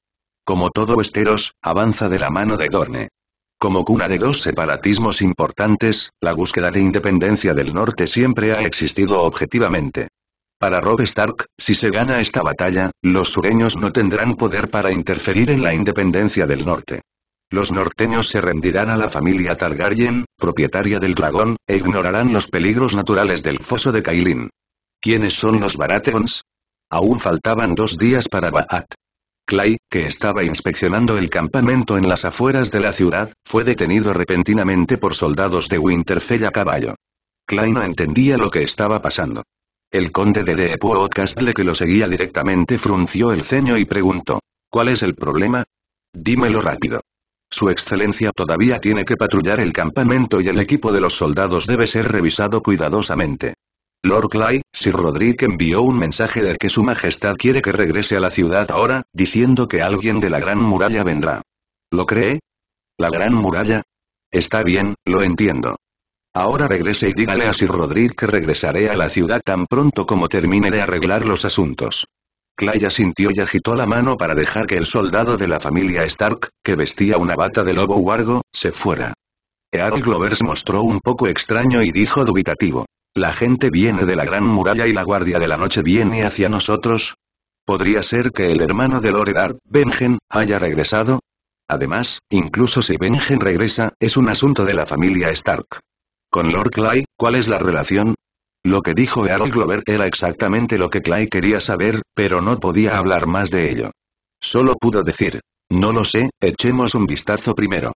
Como todo esteros, avanza de la mano de Dorne. Como cuna de dos separatismos importantes, la búsqueda de independencia del norte siempre ha existido objetivamente. Para Rob Stark, si se gana esta batalla, los sureños no tendrán poder para interferir en la independencia del norte. Los norteños se rendirán a la familia Targaryen, propietaria del dragón, e ignorarán los peligros naturales del foso de Kailin. ¿Quiénes son los Baratheons? Aún faltaban dos días para Ba'at. Clay, que estaba inspeccionando el campamento en las afueras de la ciudad, fue detenido repentinamente por soldados de Winterfell a caballo. Clay no entendía lo que estaba pasando. El conde de Deepo Castle que lo seguía directamente frunció el ceño y preguntó, ¿cuál es el problema? Dímelo rápido. Su excelencia todavía tiene que patrullar el campamento y el equipo de los soldados debe ser revisado cuidadosamente. Lord Clay, Sir Roderick envió un mensaje de que su majestad quiere que regrese a la ciudad ahora, diciendo que alguien de la Gran Muralla vendrá. ¿Lo cree? ¿La Gran Muralla? Está bien, lo entiendo. Ahora regrese y dígale a Sir Roderick que regresaré a la ciudad tan pronto como termine de arreglar los asuntos. Clay asintió y agitó la mano para dejar que el soldado de la familia Stark, que vestía una bata de lobo huargo, se fuera. Earl Glovers mostró un poco extraño y dijo dubitativo. La gente viene de la gran muralla y la guardia de la noche viene hacia nosotros. ¿Podría ser que el hermano de Lord Loredar, Benjen, haya regresado? Además, incluso si Benjen regresa, es un asunto de la familia Stark. Con Lord Clay, ¿cuál es la relación? Lo que dijo Harold Glover era exactamente lo que Clay quería saber, pero no podía hablar más de ello. Solo pudo decir, no lo sé, echemos un vistazo primero.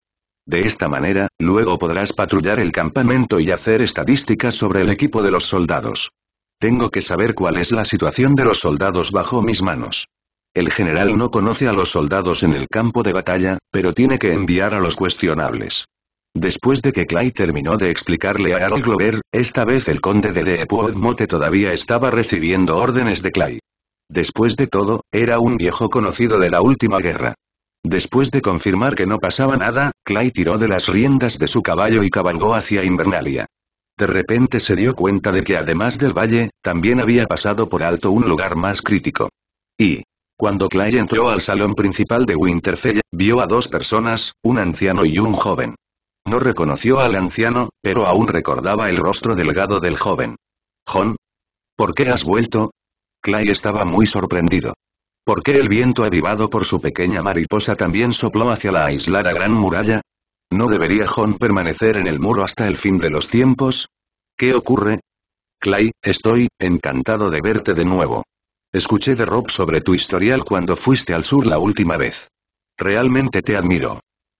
De esta manera, luego podrás patrullar el campamento y hacer estadísticas sobre el equipo de los soldados. Tengo que saber cuál es la situación de los soldados bajo mis manos. El general no conoce a los soldados en el campo de batalla, pero tiene que enviar a los cuestionables. Después de que Clay terminó de explicarle a Harold Glover, esta vez el conde de Deepwood todavía estaba recibiendo órdenes de Clay. Después de todo, era un viejo conocido de la última guerra. Después de confirmar que no pasaba nada, Clay tiró de las riendas de su caballo y cabalgó hacia Invernalia. De repente se dio cuenta de que además del valle, también había pasado por alto un lugar más crítico. Y, cuando Clay entró al salón principal de Winterfell, vio a dos personas, un anciano y un joven. No reconoció al anciano, pero aún recordaba el rostro delgado del joven. John. ¿Por qué has vuelto? Clay estaba muy sorprendido. ¿Por qué el viento avivado por su pequeña mariposa también sopló hacia la aislada gran muralla? ¿No debería Jon permanecer en el muro hasta el fin de los tiempos? ¿Qué ocurre? Clay, estoy, encantado de verte de nuevo. Escuché de Rob sobre tu historial cuando fuiste al sur la última vez. Realmente te admiro.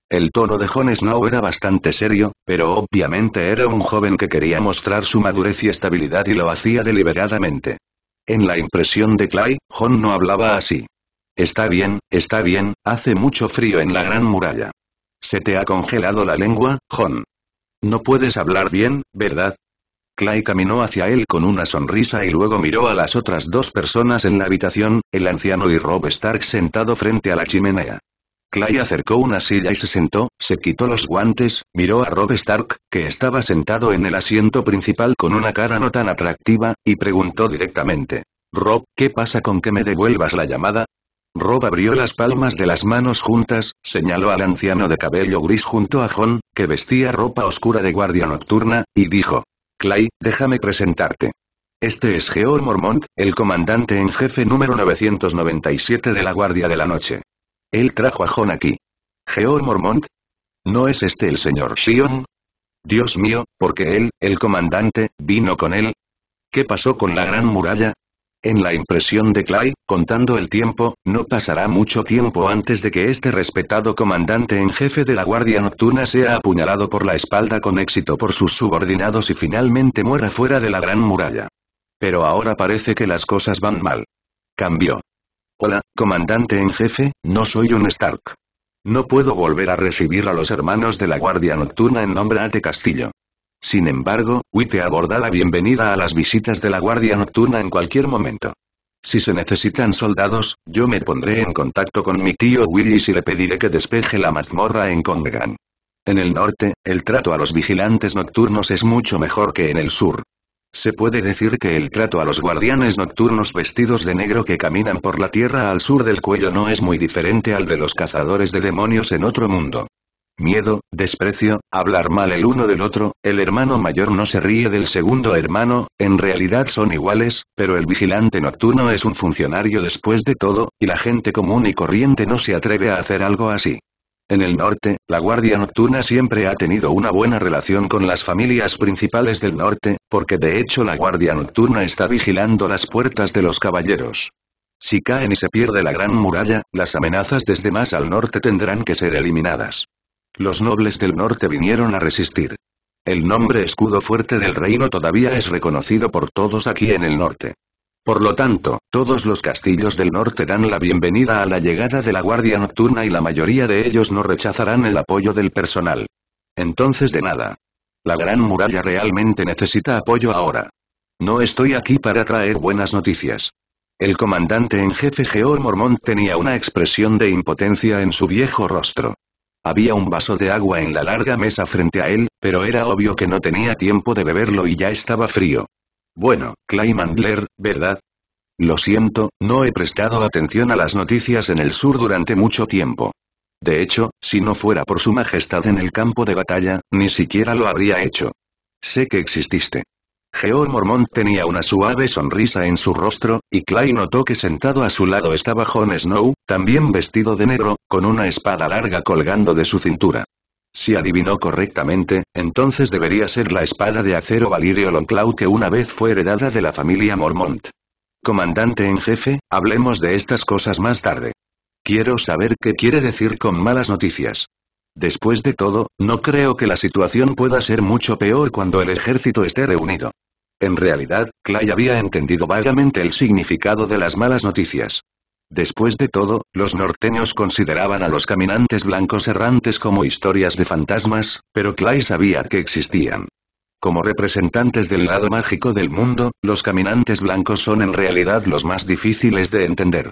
El tono de Jon Snow era bastante serio, pero obviamente era un joven que quería mostrar su madurez y estabilidad y lo hacía deliberadamente. En la impresión de Clay, John no hablaba así. Está bien, está bien, hace mucho frío en la gran muralla. Se te ha congelado la lengua, John. No puedes hablar bien, ¿verdad? Clay caminó hacia él con una sonrisa y luego miró a las otras dos personas en la habitación, el anciano y Rob Stark sentado frente a la chimenea. Clay acercó una silla y se sentó, se quitó los guantes, miró a Rob Stark, que estaba sentado en el asiento principal con una cara no tan atractiva, y preguntó directamente. Rob, ¿qué pasa con que me devuelvas la llamada? Rob abrió las palmas de las manos juntas, señaló al anciano de cabello gris junto a John, que vestía ropa oscura de guardia nocturna, y dijo. Clay, déjame presentarte. Este es Geo Mormont, el comandante en jefe número 997 de la Guardia de la Noche. Él trajo a Jon aquí. Geo Mormont? ¿No es este el señor Sion? Dios mío, porque él, el comandante, vino con él. ¿Qué pasó con la gran muralla? En la impresión de Clay, contando el tiempo, no pasará mucho tiempo antes de que este respetado comandante en jefe de la Guardia Nocturna sea apuñalado por la espalda con éxito por sus subordinados y finalmente muera fuera de la Gran Muralla. Pero ahora parece que las cosas van mal. Cambió. Hola, comandante en jefe, no soy un Stark. No puedo volver a recibir a los hermanos de la Guardia Nocturna en nombre de Castillo. Sin embargo, Witte aborda la bienvenida a las visitas de la Guardia Nocturna en cualquier momento. Si se necesitan soldados, yo me pondré en contacto con mi tío Willis y le pediré que despeje la mazmorra en Congan. En el norte, el trato a los vigilantes nocturnos es mucho mejor que en el sur. Se puede decir que el trato a los guardianes nocturnos vestidos de negro que caminan por la tierra al sur del cuello no es muy diferente al de los cazadores de demonios en otro mundo. Miedo, desprecio, hablar mal el uno del otro, el hermano mayor no se ríe del segundo hermano, en realidad son iguales, pero el vigilante nocturno es un funcionario después de todo, y la gente común y corriente no se atreve a hacer algo así. En el norte, la Guardia Nocturna siempre ha tenido una buena relación con las familias principales del norte, porque de hecho la Guardia Nocturna está vigilando las puertas de los caballeros. Si caen y se pierde la gran muralla, las amenazas desde más al norte tendrán que ser eliminadas. Los nobles del norte vinieron a resistir. El nombre escudo fuerte del reino todavía es reconocido por todos aquí en el norte. Por lo tanto, todos los castillos del norte dan la bienvenida a la llegada de la Guardia Nocturna y la mayoría de ellos no rechazarán el apoyo del personal. Entonces de nada. La Gran Muralla realmente necesita apoyo ahora. No estoy aquí para traer buenas noticias. El comandante en jefe Geor Mormont tenía una expresión de impotencia en su viejo rostro. Había un vaso de agua en la larga mesa frente a él, pero era obvio que no tenía tiempo de beberlo y ya estaba frío. Bueno, Clay Mandler, ¿verdad? Lo siento, no he prestado atención a las noticias en el sur durante mucho tiempo. De hecho, si no fuera por su majestad en el campo de batalla, ni siquiera lo habría hecho. Sé que exististe. Geo Mormont tenía una suave sonrisa en su rostro, y Clay notó que sentado a su lado estaba Jon Snow, también vestido de negro, con una espada larga colgando de su cintura. Si adivinó correctamente, entonces debería ser la espada de acero Valirio Lonclau que una vez fue heredada de la familia Mormont. Comandante en jefe, hablemos de estas cosas más tarde. Quiero saber qué quiere decir con malas noticias. Después de todo, no creo que la situación pueda ser mucho peor cuando el ejército esté reunido. En realidad, Clay había entendido vagamente el significado de las malas noticias. Después de todo, los norteños consideraban a los caminantes blancos errantes como historias de fantasmas, pero Clay sabía que existían. Como representantes del lado mágico del mundo, los caminantes blancos son en realidad los más difíciles de entender.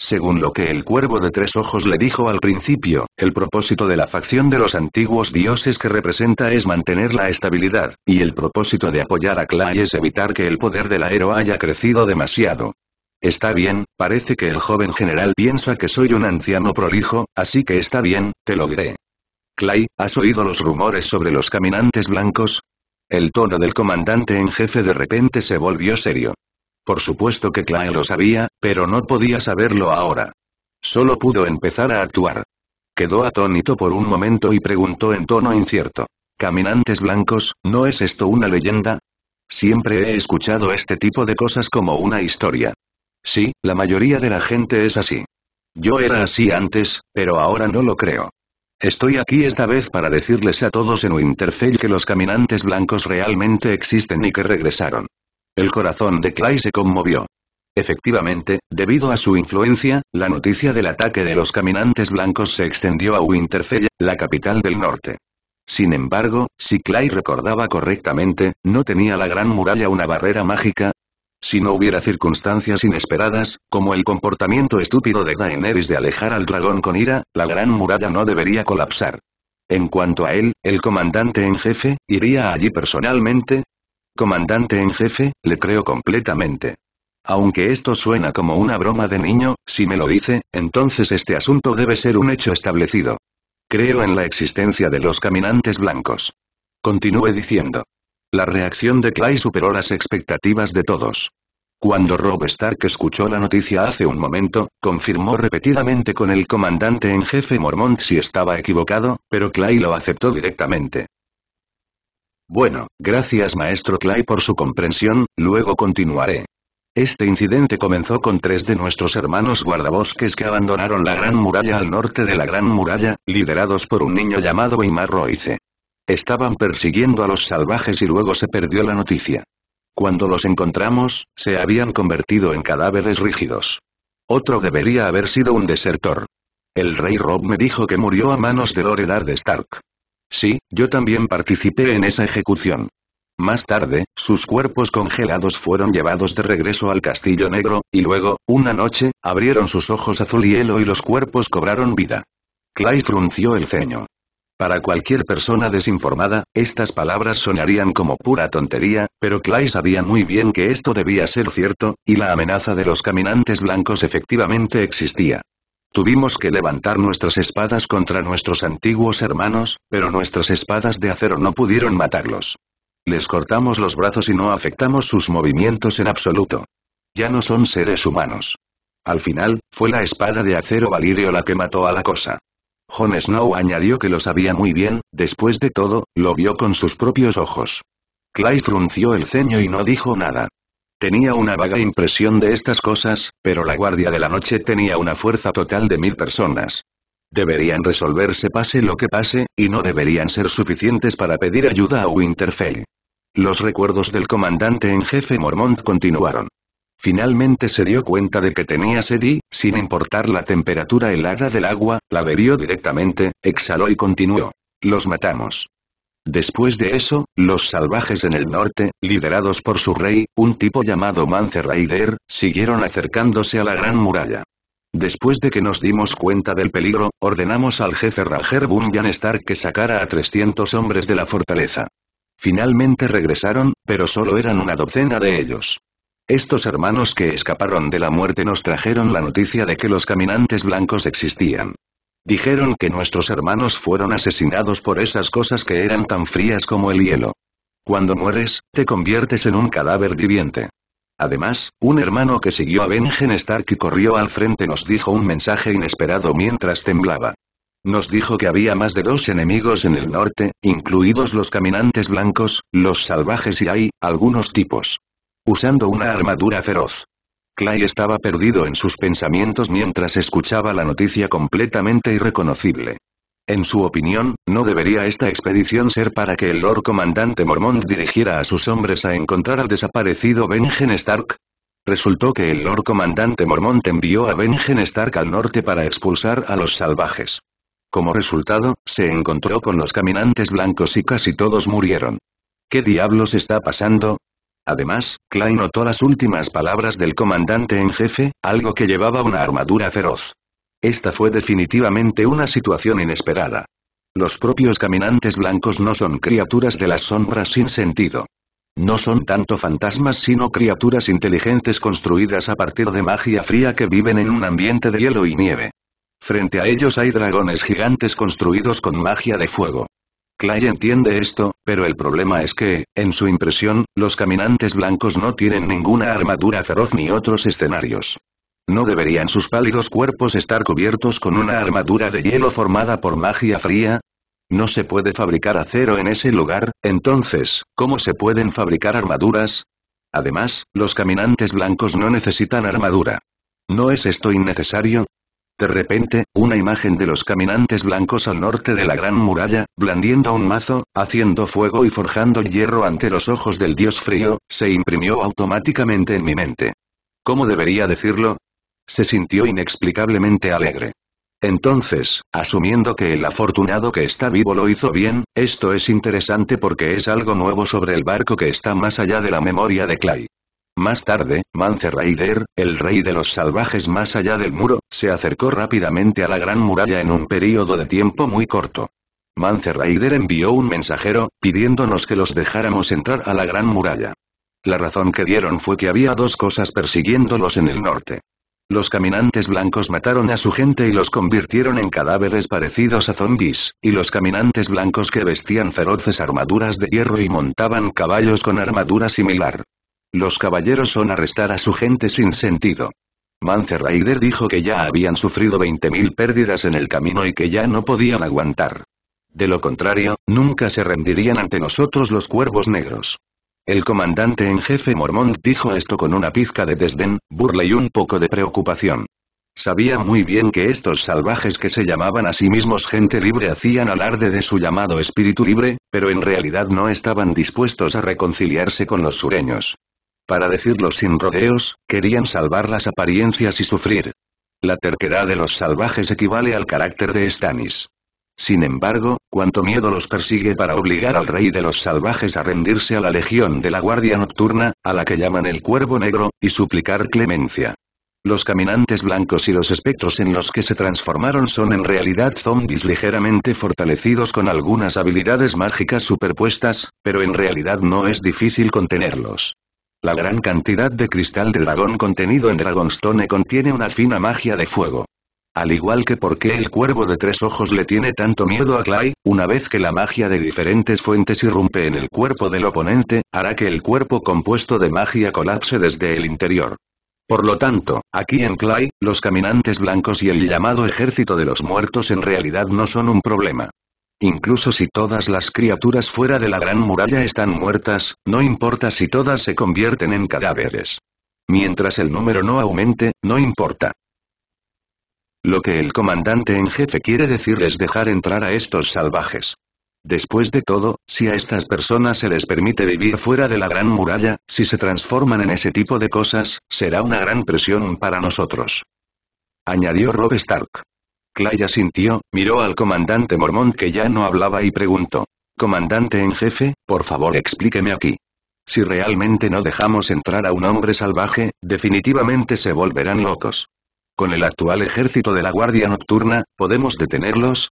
Según lo que el cuervo de tres ojos le dijo al principio, el propósito de la facción de los antiguos dioses que representa es mantener la estabilidad, y el propósito de apoyar a Clay es evitar que el poder del aero haya crecido demasiado. Está bien, parece que el joven general piensa que soy un anciano prolijo, así que está bien, te lo diré. Clay, ¿has oído los rumores sobre los caminantes blancos? El tono del comandante en jefe de repente se volvió serio. Por supuesto que Clay lo sabía, pero no podía saberlo ahora. Solo pudo empezar a actuar. Quedó atónito por un momento y preguntó en tono incierto. ¿Caminantes blancos, no es esto una leyenda? Siempre he escuchado este tipo de cosas como una historia. Sí, la mayoría de la gente es así. Yo era así antes, pero ahora no lo creo. Estoy aquí esta vez para decirles a todos en Winterfell que los caminantes blancos realmente existen y que regresaron. El corazón de Clay se conmovió. Efectivamente, debido a su influencia, la noticia del ataque de los caminantes blancos se extendió a Winterfell, la capital del norte. Sin embargo, si Clay recordaba correctamente, no tenía la gran muralla una barrera mágica, si no hubiera circunstancias inesperadas, como el comportamiento estúpido de Daenerys de alejar al dragón con ira, la gran muralla no debería colapsar. En cuanto a él, el comandante en jefe, ¿iría allí personalmente? Comandante en jefe, le creo completamente. Aunque esto suena como una broma de niño, si me lo dice, entonces este asunto debe ser un hecho establecido. Creo en la existencia de los caminantes blancos. Continúe diciendo. La reacción de Clay superó las expectativas de todos. Cuando Rob Stark escuchó la noticia hace un momento, confirmó repetidamente con el comandante en jefe Mormont si estaba equivocado, pero Clay lo aceptó directamente. Bueno, gracias maestro Clay por su comprensión, luego continuaré. Este incidente comenzó con tres de nuestros hermanos guardabosques que abandonaron la Gran Muralla al norte de la Gran Muralla, liderados por un niño llamado Imar Royce. Estaban persiguiendo a los salvajes y luego se perdió la noticia. Cuando los encontramos, se habían convertido en cadáveres rígidos. Otro debería haber sido un desertor. El rey Rob me dijo que murió a manos de Loredar de Stark. Sí, yo también participé en esa ejecución. Más tarde, sus cuerpos congelados fueron llevados de regreso al Castillo Negro, y luego, una noche, abrieron sus ojos azul hielo y los cuerpos cobraron vida. Clay frunció el ceño. Para cualquier persona desinformada, estas palabras sonarían como pura tontería, pero Clay sabía muy bien que esto debía ser cierto, y la amenaza de los caminantes blancos efectivamente existía. Tuvimos que levantar nuestras espadas contra nuestros antiguos hermanos, pero nuestras espadas de acero no pudieron matarlos. Les cortamos los brazos y no afectamos sus movimientos en absoluto. Ya no son seres humanos. Al final, fue la espada de acero Valirio la que mató a la cosa. Jon Snow añadió que lo sabía muy bien, después de todo, lo vio con sus propios ojos. Clay frunció el ceño y no dijo nada. Tenía una vaga impresión de estas cosas, pero la Guardia de la Noche tenía una fuerza total de mil personas. Deberían resolverse pase lo que pase, y no deberían ser suficientes para pedir ayuda a Winterfell. Los recuerdos del comandante en jefe Mormont continuaron. Finalmente se dio cuenta de que tenía sed sin importar la temperatura helada del agua, la bebió directamente, exhaló y continuó. Los matamos. Después de eso, los salvajes en el norte, liderados por su rey, un tipo llamado Mance Raider, siguieron acercándose a la gran muralla. Después de que nos dimos cuenta del peligro, ordenamos al jefe Rajer Bunyan Star que sacara a 300 hombres de la fortaleza. Finalmente regresaron, pero solo eran una docena de ellos. Estos hermanos que escaparon de la muerte nos trajeron la noticia de que los caminantes blancos existían. Dijeron que nuestros hermanos fueron asesinados por esas cosas que eran tan frías como el hielo. Cuando mueres, te conviertes en un cadáver viviente. Además, un hermano que siguió a Benjen Stark y corrió al frente nos dijo un mensaje inesperado mientras temblaba. Nos dijo que había más de dos enemigos en el norte, incluidos los caminantes blancos, los salvajes y hay, algunos tipos usando una armadura feroz. Clay estaba perdido en sus pensamientos mientras escuchaba la noticia completamente irreconocible. En su opinión, no debería esta expedición ser para que el Lord Comandante Mormont dirigiera a sus hombres a encontrar al desaparecido Benjen Stark. Resultó que el Lord Comandante Mormont envió a Benjen Stark al norte para expulsar a los salvajes. Como resultado, se encontró con los caminantes blancos y casi todos murieron. ¿Qué diablos está pasando? Además, Klein notó las últimas palabras del comandante en jefe, algo que llevaba una armadura feroz. Esta fue definitivamente una situación inesperada. Los propios caminantes blancos no son criaturas de las sombras sin sentido. No son tanto fantasmas sino criaturas inteligentes construidas a partir de magia fría que viven en un ambiente de hielo y nieve. Frente a ellos hay dragones gigantes construidos con magia de fuego. Clay entiende esto, pero el problema es que, en su impresión, los caminantes blancos no tienen ninguna armadura feroz ni otros escenarios. ¿No deberían sus pálidos cuerpos estar cubiertos con una armadura de hielo formada por magia fría? No se puede fabricar acero en ese lugar, entonces, ¿cómo se pueden fabricar armaduras? Además, los caminantes blancos no necesitan armadura. ¿No es esto innecesario? De repente, una imagen de los caminantes blancos al norte de la gran muralla, blandiendo un mazo, haciendo fuego y forjando hierro ante los ojos del dios frío, se imprimió automáticamente en mi mente. ¿Cómo debería decirlo? Se sintió inexplicablemente alegre. Entonces, asumiendo que el afortunado que está vivo lo hizo bien, esto es interesante porque es algo nuevo sobre el barco que está más allá de la memoria de Clay. Más tarde, Mance Raider, el rey de los salvajes más allá del muro, se acercó rápidamente a la gran muralla en un período de tiempo muy corto. Mance Raider envió un mensajero, pidiéndonos que los dejáramos entrar a la gran muralla. La razón que dieron fue que había dos cosas persiguiéndolos en el norte. Los caminantes blancos mataron a su gente y los convirtieron en cadáveres parecidos a zombies, y los caminantes blancos que vestían feroces armaduras de hierro y montaban caballos con armadura similar, los caballeros son arrestar a su gente sin sentido. manzer Raider dijo que ya habían sufrido 20.000 pérdidas en el camino y que ya no podían aguantar. De lo contrario, nunca se rendirían ante nosotros los cuervos negros. El comandante en jefe Mormont dijo esto con una pizca de desdén, burla y un poco de preocupación. Sabía muy bien que estos salvajes que se llamaban a sí mismos gente libre hacían alarde de su llamado espíritu libre, pero en realidad no estaban dispuestos a reconciliarse con los sureños. Para decirlo sin rodeos, querían salvar las apariencias y sufrir. La terquedad de los salvajes equivale al carácter de Stannis. Sin embargo, cuánto miedo los persigue para obligar al rey de los salvajes a rendirse a la legión de la Guardia Nocturna, a la que llaman el Cuervo Negro, y suplicar clemencia. Los caminantes blancos y los espectros en los que se transformaron son en realidad zombies ligeramente fortalecidos con algunas habilidades mágicas superpuestas, pero en realidad no es difícil contenerlos. La gran cantidad de cristal de dragón contenido en Dragonstone contiene una fina magia de fuego. Al igual que por qué el cuervo de tres ojos le tiene tanto miedo a Clay, una vez que la magia de diferentes fuentes irrumpe en el cuerpo del oponente, hará que el cuerpo compuesto de magia colapse desde el interior. Por lo tanto, aquí en Clay, los caminantes blancos y el llamado ejército de los muertos en realidad no son un problema. Incluso si todas las criaturas fuera de la gran muralla están muertas, no importa si todas se convierten en cadáveres. Mientras el número no aumente, no importa. Lo que el comandante en jefe quiere decir es dejar entrar a estos salvajes. Después de todo, si a estas personas se les permite vivir fuera de la gran muralla, si se transforman en ese tipo de cosas, será una gran presión para nosotros. Añadió Rob Stark. Clay sintió, miró al comandante mormón que ya no hablaba y preguntó. Comandante en jefe, por favor explíqueme aquí. Si realmente no dejamos entrar a un hombre salvaje, definitivamente se volverán locos. Con el actual ejército de la Guardia Nocturna, ¿podemos detenerlos?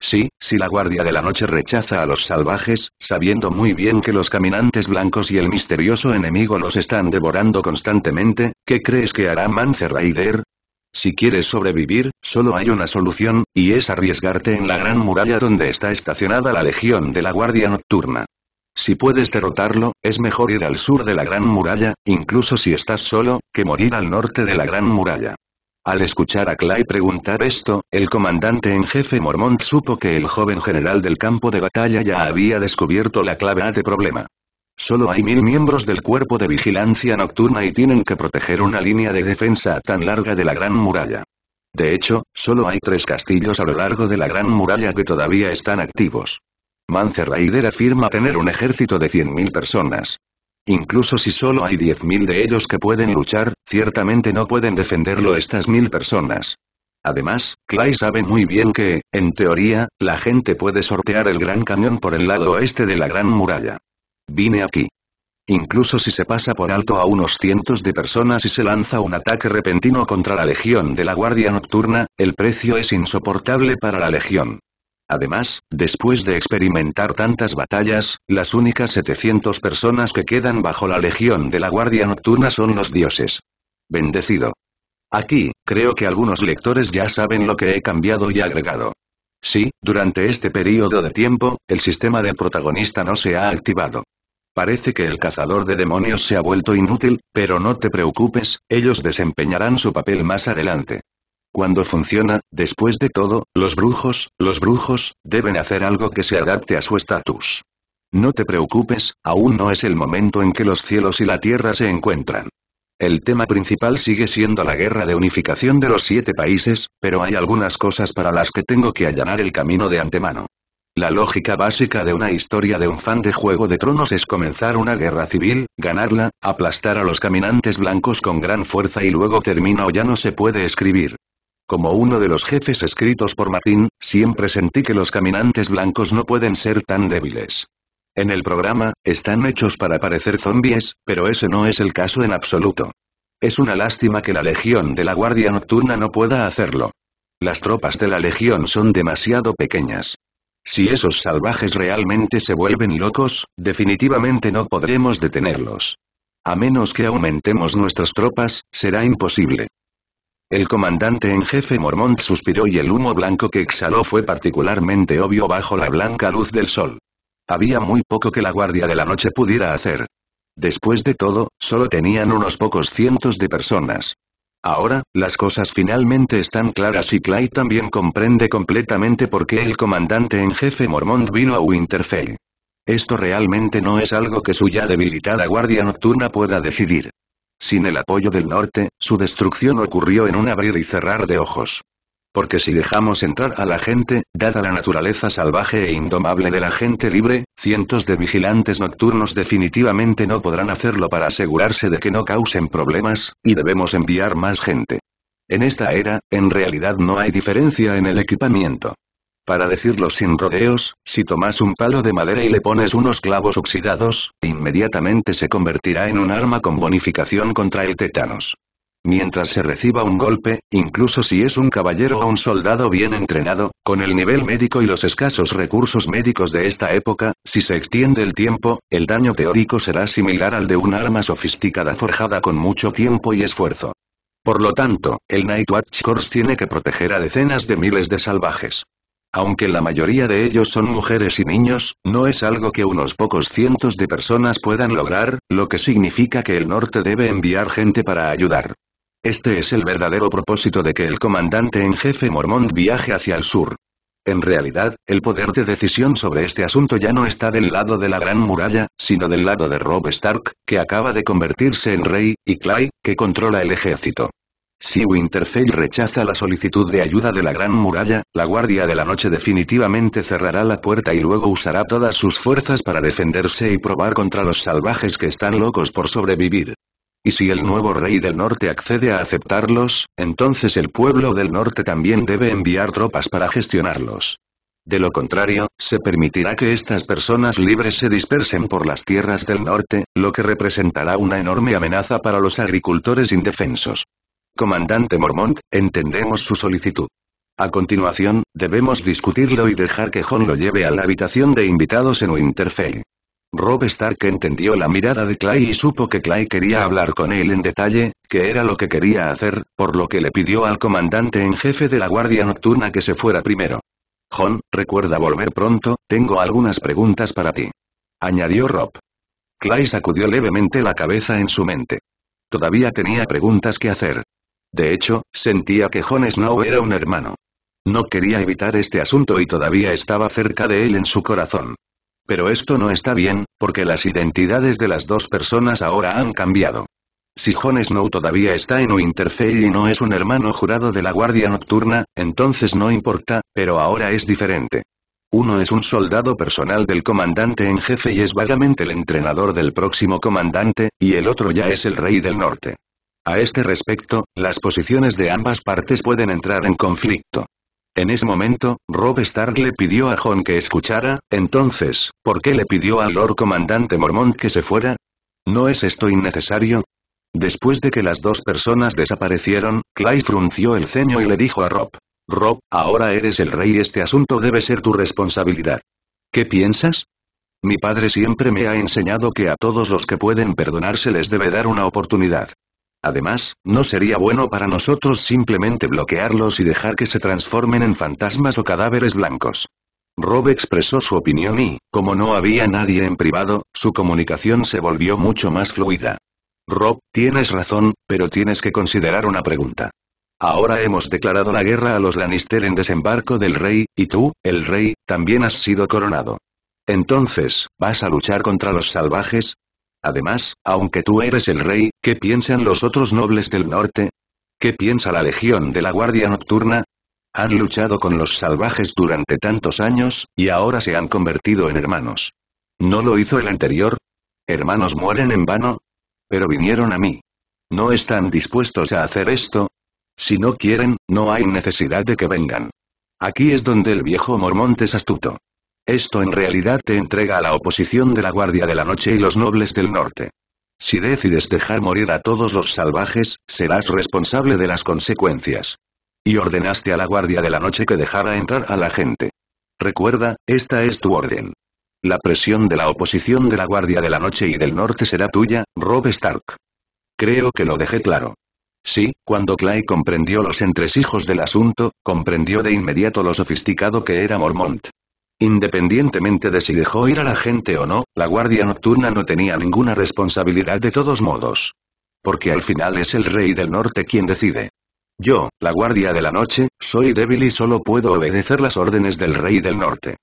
Sí, si la Guardia de la Noche rechaza a los salvajes, sabiendo muy bien que los caminantes blancos y el misterioso enemigo los están devorando constantemente, ¿qué crees que hará Mance Raider? Si quieres sobrevivir, solo hay una solución, y es arriesgarte en la gran muralla donde está estacionada la Legión de la Guardia Nocturna. Si puedes derrotarlo, es mejor ir al sur de la gran muralla, incluso si estás solo, que morir al norte de la gran muralla. Al escuchar a Clay preguntar esto, el comandante en jefe Mormont supo que el joven general del campo de batalla ya había descubierto la clave de problema. Solo hay mil miembros del cuerpo de vigilancia nocturna y tienen que proteger una línea de defensa tan larga de la Gran Muralla. De hecho, solo hay tres castillos a lo largo de la Gran Muralla que todavía están activos. Manzer Raider afirma tener un ejército de 100.000 personas. Incluso si solo hay 10.000 de ellos que pueden luchar, ciertamente no pueden defenderlo estas mil personas. Además, Clay sabe muy bien que, en teoría, la gente puede sortear el Gran Cañón por el lado oeste de la Gran Muralla. Vine aquí. Incluso si se pasa por alto a unos cientos de personas y se lanza un ataque repentino contra la Legión de la Guardia Nocturna, el precio es insoportable para la Legión. Además, después de experimentar tantas batallas, las únicas 700 personas que quedan bajo la Legión de la Guardia Nocturna son los dioses. Bendecido. Aquí, creo que algunos lectores ya saben lo que he cambiado y agregado. Sí, durante este periodo de tiempo, el sistema del protagonista no se ha activado. Parece que el cazador de demonios se ha vuelto inútil, pero no te preocupes, ellos desempeñarán su papel más adelante. Cuando funciona, después de todo, los brujos, los brujos, deben hacer algo que se adapte a su estatus. No te preocupes, aún no es el momento en que los cielos y la tierra se encuentran. El tema principal sigue siendo la guerra de unificación de los siete países, pero hay algunas cosas para las que tengo que allanar el camino de antemano. La lógica básica de una historia de un fan de Juego de Tronos es comenzar una guerra civil, ganarla, aplastar a los caminantes blancos con gran fuerza y luego termina o ya no se puede escribir. Como uno de los jefes escritos por Martín, siempre sentí que los caminantes blancos no pueden ser tan débiles. En el programa, están hechos para parecer zombies, pero ese no es el caso en absoluto. Es una lástima que la Legión de la Guardia Nocturna no pueda hacerlo. Las tropas de la Legión son demasiado pequeñas. Si esos salvajes realmente se vuelven locos, definitivamente no podremos detenerlos. A menos que aumentemos nuestras tropas, será imposible. El comandante en jefe Mormont suspiró y el humo blanco que exhaló fue particularmente obvio bajo la blanca luz del sol. Había muy poco que la Guardia de la Noche pudiera hacer. Después de todo, solo tenían unos pocos cientos de personas. Ahora, las cosas finalmente están claras y Clay también comprende completamente por qué el comandante en jefe Mormont vino a Winterfell. Esto realmente no es algo que su ya debilitada Guardia Nocturna pueda decidir. Sin el apoyo del norte, su destrucción ocurrió en un abrir y cerrar de ojos. Porque si dejamos entrar a la gente, dada la naturaleza salvaje e indomable de la gente libre, cientos de vigilantes nocturnos definitivamente no podrán hacerlo para asegurarse de que no causen problemas, y debemos enviar más gente. En esta era, en realidad no hay diferencia en el equipamiento. Para decirlo sin rodeos, si tomas un palo de madera y le pones unos clavos oxidados, inmediatamente se convertirá en un arma con bonificación contra el tétanos. Mientras se reciba un golpe, incluso si es un caballero o un soldado bien entrenado, con el nivel médico y los escasos recursos médicos de esta época, si se extiende el tiempo, el daño teórico será similar al de un arma sofisticada forjada con mucho tiempo y esfuerzo. Por lo tanto, el Night Watch Corps tiene que proteger a decenas de miles de salvajes. Aunque la mayoría de ellos son mujeres y niños, no es algo que unos pocos cientos de personas puedan lograr, lo que significa que el norte debe enviar gente para ayudar. Este es el verdadero propósito de que el comandante en jefe Mormont viaje hacia el sur. En realidad, el poder de decisión sobre este asunto ya no está del lado de la Gran Muralla, sino del lado de Rob Stark, que acaba de convertirse en rey, y Clay, que controla el ejército. Si Winterfell rechaza la solicitud de ayuda de la Gran Muralla, la Guardia de la Noche definitivamente cerrará la puerta y luego usará todas sus fuerzas para defenderse y probar contra los salvajes que están locos por sobrevivir. Y si el nuevo rey del norte accede a aceptarlos, entonces el pueblo del norte también debe enviar tropas para gestionarlos. De lo contrario, se permitirá que estas personas libres se dispersen por las tierras del norte, lo que representará una enorme amenaza para los agricultores indefensos. Comandante Mormont, entendemos su solicitud. A continuación, debemos discutirlo y dejar que Jon lo lleve a la habitación de invitados en Winterfell. Rob Stark entendió la mirada de Clay y supo que Clay quería hablar con él en detalle, que era lo que quería hacer, por lo que le pidió al comandante en jefe de la Guardia Nocturna que se fuera primero. John, recuerda volver pronto, tengo algunas preguntas para ti. Añadió Rob. Clay sacudió levemente la cabeza en su mente. Todavía tenía preguntas que hacer. De hecho, sentía que Jon Snow era un hermano. No quería evitar este asunto y todavía estaba cerca de él en su corazón. Pero esto no está bien, porque las identidades de las dos personas ahora han cambiado. Si Jon Snow todavía está en Winterfell y no es un hermano jurado de la Guardia Nocturna, entonces no importa, pero ahora es diferente. Uno es un soldado personal del comandante en jefe y es vagamente el entrenador del próximo comandante, y el otro ya es el rey del norte. A este respecto, las posiciones de ambas partes pueden entrar en conflicto. En ese momento, Rob Stark le pidió a Jon que escuchara, entonces, ¿por qué le pidió al Lord Comandante Mormont que se fuera? ¿No es esto innecesario? Después de que las dos personas desaparecieron, Clay frunció el ceño y le dijo a Rob. Rob, ahora eres el rey y este asunto debe ser tu responsabilidad. ¿Qué piensas? Mi padre siempre me ha enseñado que a todos los que pueden perdonarse les debe dar una oportunidad. Además, no sería bueno para nosotros simplemente bloquearlos y dejar que se transformen en fantasmas o cadáveres blancos. Rob expresó su opinión y, como no había nadie en privado, su comunicación se volvió mucho más fluida. Rob, tienes razón, pero tienes que considerar una pregunta. Ahora hemos declarado la guerra a los Lannister en desembarco del rey, y tú, el rey, también has sido coronado. Entonces, ¿vas a luchar contra los salvajes? Además, aunque tú eres el rey, ¿qué piensan los otros nobles del norte? ¿Qué piensa la legión de la Guardia Nocturna? Han luchado con los salvajes durante tantos años, y ahora se han convertido en hermanos. ¿No lo hizo el anterior? ¿Hermanos mueren en vano? Pero vinieron a mí. ¿No están dispuestos a hacer esto? Si no quieren, no hay necesidad de que vengan. Aquí es donde el viejo mormón es astuto. Esto en realidad te entrega a la oposición de la Guardia de la Noche y los nobles del norte. Si decides dejar morir a todos los salvajes, serás responsable de las consecuencias. Y ordenaste a la Guardia de la Noche que dejara entrar a la gente. Recuerda, esta es tu orden. La presión de la oposición de la Guardia de la Noche y del Norte será tuya, Rob Stark. Creo que lo dejé claro. Sí, cuando Clay comprendió los entresijos del asunto, comprendió de inmediato lo sofisticado que era Mormont. Independientemente de si dejó ir a la gente o no, la Guardia Nocturna no tenía ninguna responsabilidad de todos modos. Porque al final es el rey del norte quien decide. Yo, la Guardia de la Noche, soy débil y solo puedo obedecer las órdenes del rey del norte.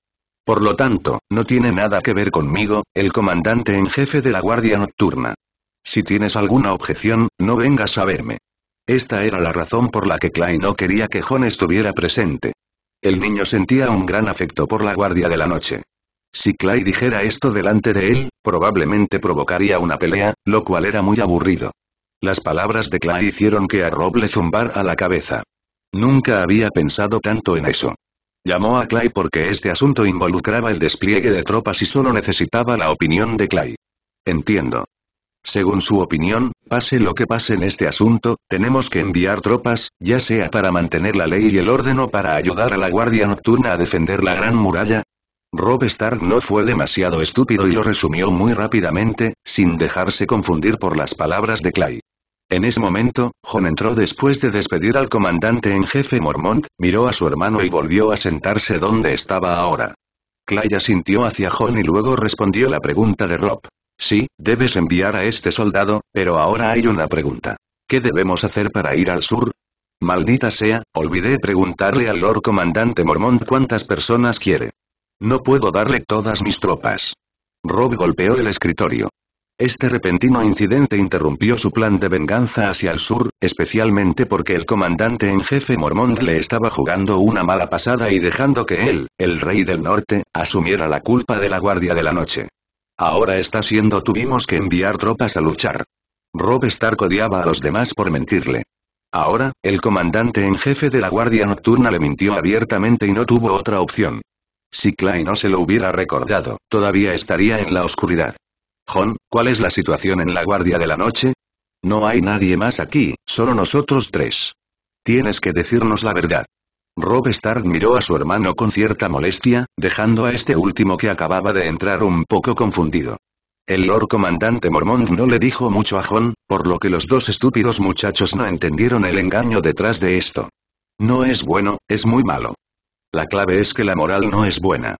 Por lo tanto, no tiene nada que ver conmigo, el comandante en jefe de la Guardia Nocturna. Si tienes alguna objeción, no vengas a verme. Esta era la razón por la que Klein no quería que John estuviera presente. El niño sentía un gran afecto por la guardia de la noche. Si Clay dijera esto delante de él, probablemente provocaría una pelea, lo cual era muy aburrido. Las palabras de Clay hicieron que a Rob le a la cabeza. Nunca había pensado tanto en eso. Llamó a Clay porque este asunto involucraba el despliegue de tropas y solo necesitaba la opinión de Clay. Entiendo. Según su opinión, pase lo que pase en este asunto, tenemos que enviar tropas, ya sea para mantener la ley y el orden o para ayudar a la Guardia Nocturna a defender la Gran Muralla. Rob Stark no fue demasiado estúpido y lo resumió muy rápidamente, sin dejarse confundir por las palabras de Clay. En ese momento, John entró después de despedir al comandante en jefe Mormont, miró a su hermano y volvió a sentarse donde estaba ahora. Clay asintió hacia John y luego respondió la pregunta de Rob. Sí, debes enviar a este soldado, pero ahora hay una pregunta. ¿Qué debemos hacer para ir al sur? Maldita sea, olvidé preguntarle al Lord Comandante Mormont cuántas personas quiere. No puedo darle todas mis tropas. Rob golpeó el escritorio. Este repentino incidente interrumpió su plan de venganza hacia el sur, especialmente porque el comandante en jefe Mormont le estaba jugando una mala pasada y dejando que él, el rey del norte, asumiera la culpa de la Guardia de la Noche. Ahora está siendo tuvimos que enviar tropas a luchar. Rob Stark odiaba a los demás por mentirle. Ahora, el comandante en jefe de la Guardia Nocturna le mintió abiertamente y no tuvo otra opción. Si Clay no se lo hubiera recordado, todavía estaría en la oscuridad. Jon, ¿cuál es la situación en la Guardia de la Noche? No hay nadie más aquí, solo nosotros tres. Tienes que decirnos la verdad. Rob Stark miró a su hermano con cierta molestia, dejando a este último que acababa de entrar un poco confundido. El Lord Comandante Mormón no le dijo mucho a Jon, por lo que los dos estúpidos muchachos no entendieron el engaño detrás de esto. No es bueno, es muy malo. La clave es que la moral no es buena.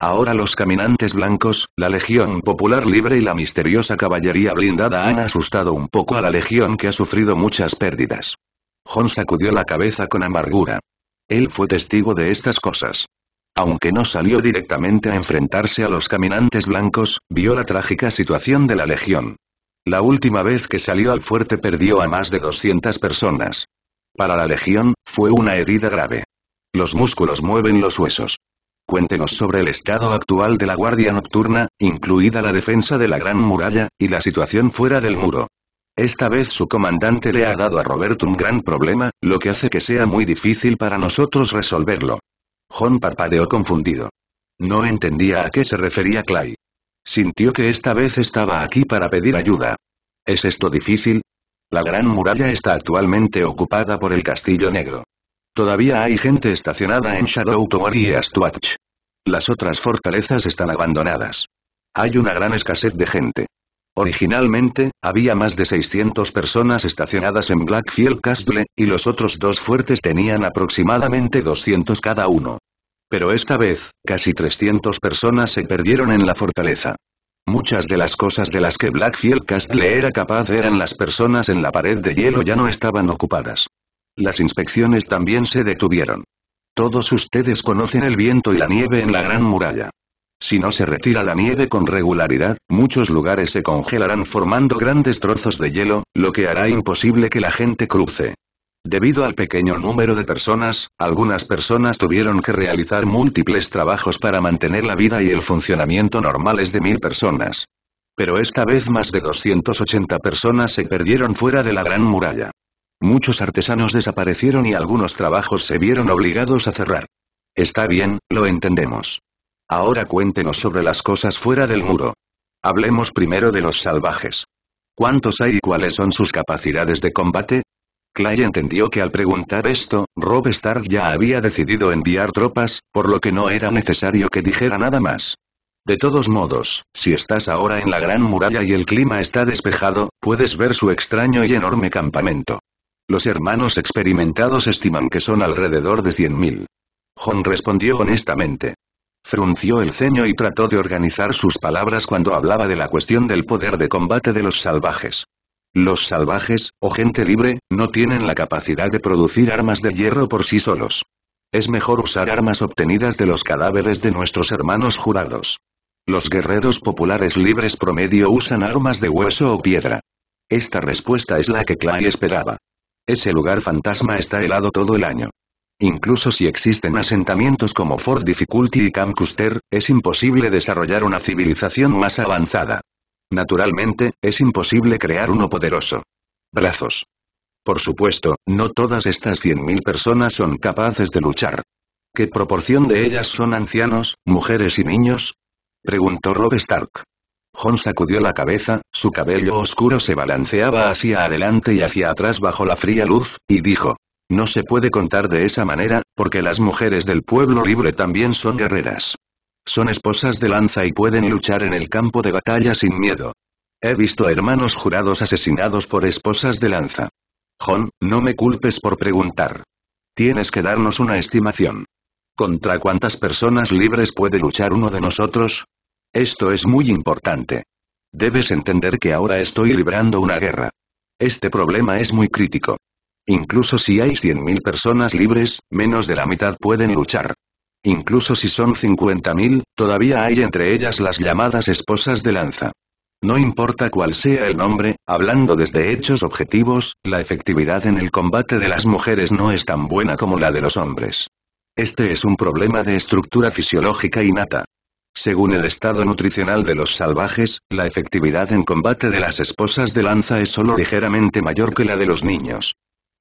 Ahora los caminantes blancos, la Legión Popular Libre y la misteriosa caballería blindada han asustado un poco a la Legión que ha sufrido muchas pérdidas. Jon sacudió la cabeza con amargura. Él fue testigo de estas cosas. Aunque no salió directamente a enfrentarse a los caminantes blancos, vio la trágica situación de la legión. La última vez que salió al fuerte perdió a más de 200 personas. Para la legión, fue una herida grave. Los músculos mueven los huesos. Cuéntenos sobre el estado actual de la Guardia Nocturna, incluida la defensa de la Gran Muralla, y la situación fuera del muro. Esta vez su comandante le ha dado a Robert un gran problema, lo que hace que sea muy difícil para nosotros resolverlo. John parpadeó confundido. No entendía a qué se refería Clay. Sintió que esta vez estaba aquí para pedir ayuda. ¿Es esto difícil? La gran muralla está actualmente ocupada por el Castillo Negro. Todavía hay gente estacionada en Shadow Tower y Astwatch. Las otras fortalezas están abandonadas. Hay una gran escasez de gente. Originalmente, había más de 600 personas estacionadas en Blackfield Castle, y los otros dos fuertes tenían aproximadamente 200 cada uno. Pero esta vez, casi 300 personas se perdieron en la fortaleza. Muchas de las cosas de las que Blackfield Castle era capaz eran las personas en la pared de hielo ya no estaban ocupadas. Las inspecciones también se detuvieron. Todos ustedes conocen el viento y la nieve en la Gran Muralla. Si no se retira la nieve con regularidad, muchos lugares se congelarán formando grandes trozos de hielo, lo que hará imposible que la gente cruce. Debido al pequeño número de personas, algunas personas tuvieron que realizar múltiples trabajos para mantener la vida y el funcionamiento normales de mil personas. Pero esta vez más de 280 personas se perdieron fuera de la gran muralla. Muchos artesanos desaparecieron y algunos trabajos se vieron obligados a cerrar. Está bien, lo entendemos. Ahora cuéntenos sobre las cosas fuera del muro. Hablemos primero de los salvajes. ¿Cuántos hay y cuáles son sus capacidades de combate? Clay entendió que al preguntar esto, Rob Stark ya había decidido enviar tropas, por lo que no era necesario que dijera nada más. De todos modos, si estás ahora en la gran muralla y el clima está despejado, puedes ver su extraño y enorme campamento. Los hermanos experimentados estiman que son alrededor de 100.000. Jon respondió honestamente. Frunció el ceño y trató de organizar sus palabras cuando hablaba de la cuestión del poder de combate de los salvajes. Los salvajes, o gente libre, no tienen la capacidad de producir armas de hierro por sí solos. Es mejor usar armas obtenidas de los cadáveres de nuestros hermanos jurados. Los guerreros populares libres promedio usan armas de hueso o piedra. Esta respuesta es la que Clay esperaba. Ese lugar fantasma está helado todo el año. Incluso si existen asentamientos como Fort Difficulty y Camp Custer, es imposible desarrollar una civilización más avanzada. Naturalmente, es imposible crear uno poderoso. Brazos. Por supuesto, no todas estas 100.000 personas son capaces de luchar. ¿Qué proporción de ellas son ancianos, mujeres y niños? Preguntó Rob Stark. John sacudió la cabeza, su cabello oscuro se balanceaba hacia adelante y hacia atrás bajo la fría luz, y dijo, no se puede contar de esa manera, porque las mujeres del pueblo libre también son guerreras. Son esposas de lanza y pueden luchar en el campo de batalla sin miedo. He visto hermanos jurados asesinados por esposas de lanza. Jon, no me culpes por preguntar. Tienes que darnos una estimación. ¿Contra cuántas personas libres puede luchar uno de nosotros? Esto es muy importante. Debes entender que ahora estoy librando una guerra. Este problema es muy crítico. Incluso si hay 100.000 personas libres, menos de la mitad pueden luchar. Incluso si son 50.000, todavía hay entre ellas las llamadas esposas de lanza. No importa cuál sea el nombre, hablando desde hechos objetivos, la efectividad en el combate de las mujeres no es tan buena como la de los hombres. Este es un problema de estructura fisiológica innata. Según el estado nutricional de los salvajes, la efectividad en combate de las esposas de lanza es solo ligeramente mayor que la de los niños.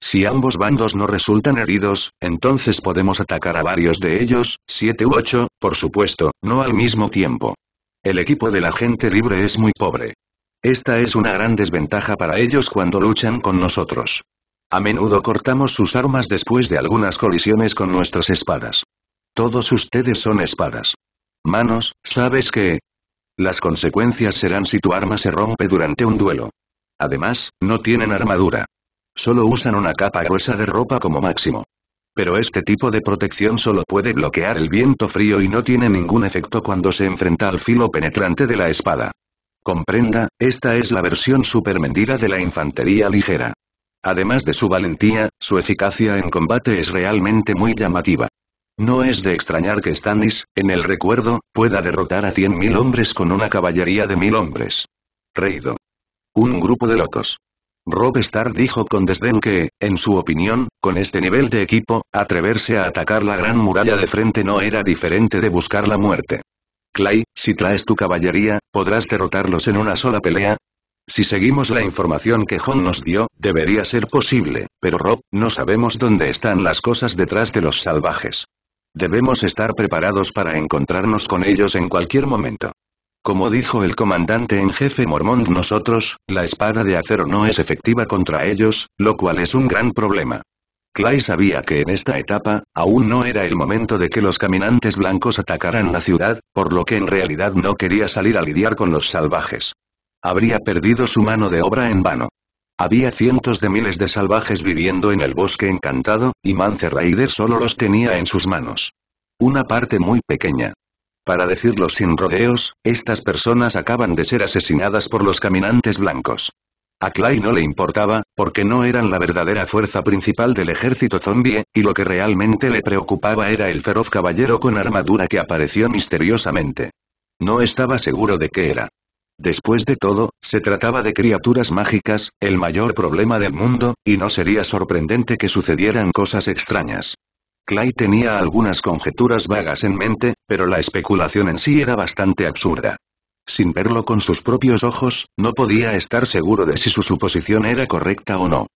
Si ambos bandos no resultan heridos, entonces podemos atacar a varios de ellos, siete u ocho, por supuesto, no al mismo tiempo. El equipo de la gente libre es muy pobre. Esta es una gran desventaja para ellos cuando luchan con nosotros. A menudo cortamos sus armas después de algunas colisiones con nuestras espadas. Todos ustedes son espadas. Manos, ¿sabes que Las consecuencias serán si tu arma se rompe durante un duelo. Además, no tienen armadura. Solo usan una capa gruesa de ropa como máximo. Pero este tipo de protección solo puede bloquear el viento frío y no tiene ningún efecto cuando se enfrenta al filo penetrante de la espada. Comprenda, esta es la versión supermendida de la infantería ligera. Además de su valentía, su eficacia en combate es realmente muy llamativa. No es de extrañar que Stannis, en el recuerdo, pueda derrotar a 100.000 hombres con una caballería de 1.000 hombres. Reido. Un grupo de locos. Rob Starr dijo con desdén que, en su opinión, con este nivel de equipo, atreverse a atacar la gran muralla de frente no era diferente de buscar la muerte. Clay, si traes tu caballería, ¿podrás derrotarlos en una sola pelea? Si seguimos la información que Jon nos dio, debería ser posible, pero Rob, no sabemos dónde están las cosas detrás de los salvajes. Debemos estar preparados para encontrarnos con ellos en cualquier momento. Como dijo el comandante en jefe Mormont nosotros, la espada de acero no es efectiva contra ellos, lo cual es un gran problema. Clay sabía que en esta etapa, aún no era el momento de que los caminantes blancos atacaran la ciudad, por lo que en realidad no quería salir a lidiar con los salvajes. Habría perdido su mano de obra en vano. Había cientos de miles de salvajes viviendo en el bosque encantado, y Mance Raider solo los tenía en sus manos. Una parte muy pequeña. Para decirlo sin rodeos, estas personas acaban de ser asesinadas por los caminantes blancos. A Clay no le importaba, porque no eran la verdadera fuerza principal del ejército zombie, y lo que realmente le preocupaba era el feroz caballero con armadura que apareció misteriosamente. No estaba seguro de qué era. Después de todo, se trataba de criaturas mágicas, el mayor problema del mundo, y no sería sorprendente que sucedieran cosas extrañas. Clay tenía algunas conjeturas vagas en mente, pero la especulación en sí era bastante absurda. Sin verlo con sus propios ojos, no podía estar seguro de si su suposición era correcta o no.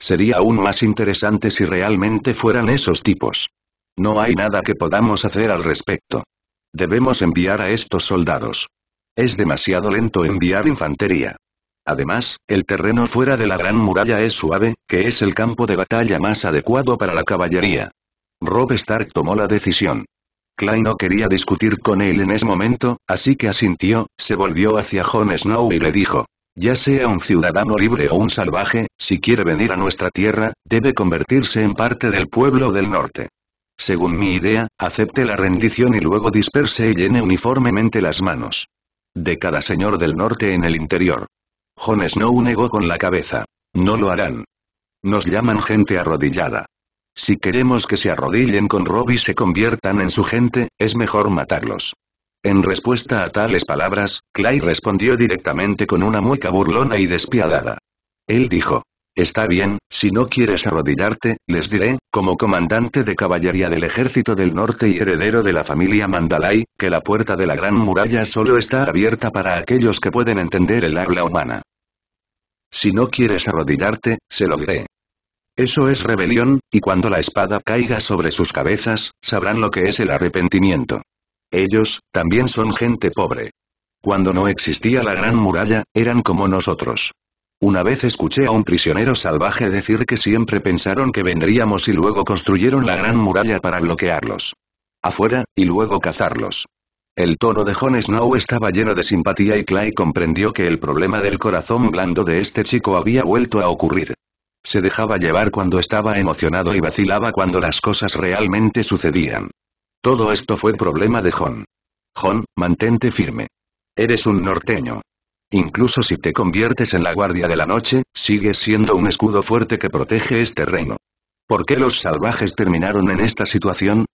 Sería aún más interesante si realmente fueran esos tipos. No hay nada que podamos hacer al respecto. Debemos enviar a estos soldados. Es demasiado lento enviar infantería. Además, el terreno fuera de la gran muralla es suave, que es el campo de batalla más adecuado para la caballería. Rob Stark tomó la decisión. Klein no quería discutir con él en ese momento, así que asintió, se volvió hacia Jon Snow y le dijo. Ya sea un ciudadano libre o un salvaje, si quiere venir a nuestra tierra, debe convertirse en parte del pueblo del norte. Según mi idea, acepte la rendición y luego disperse y llene uniformemente las manos. De cada señor del norte en el interior. Jon Snow negó con la cabeza. No lo harán. Nos llaman gente arrodillada. Si queremos que se arrodillen con Rob y se conviertan en su gente, es mejor matarlos. En respuesta a tales palabras, Clay respondió directamente con una mueca burlona y despiadada. Él dijo, Está bien, si no quieres arrodillarte, les diré, como comandante de caballería del ejército del norte y heredero de la familia Mandalay, que la puerta de la gran muralla solo está abierta para aquellos que pueden entender el habla humana. Si no quieres arrodillarte, se lo diré. Eso es rebelión, y cuando la espada caiga sobre sus cabezas, sabrán lo que es el arrepentimiento. Ellos, también son gente pobre. Cuando no existía la gran muralla, eran como nosotros. Una vez escuché a un prisionero salvaje decir que siempre pensaron que vendríamos y luego construyeron la gran muralla para bloquearlos. Afuera, y luego cazarlos. El tono de Jon Snow estaba lleno de simpatía y Clay comprendió que el problema del corazón blando de este chico había vuelto a ocurrir. Se dejaba llevar cuando estaba emocionado y vacilaba cuando las cosas realmente sucedían. Todo esto fue problema de Jon. Jon, mantente firme. Eres un norteño. Incluso si te conviertes en la guardia de la noche, sigues siendo un escudo fuerte que protege este reino. ¿Por qué los salvajes terminaron en esta situación?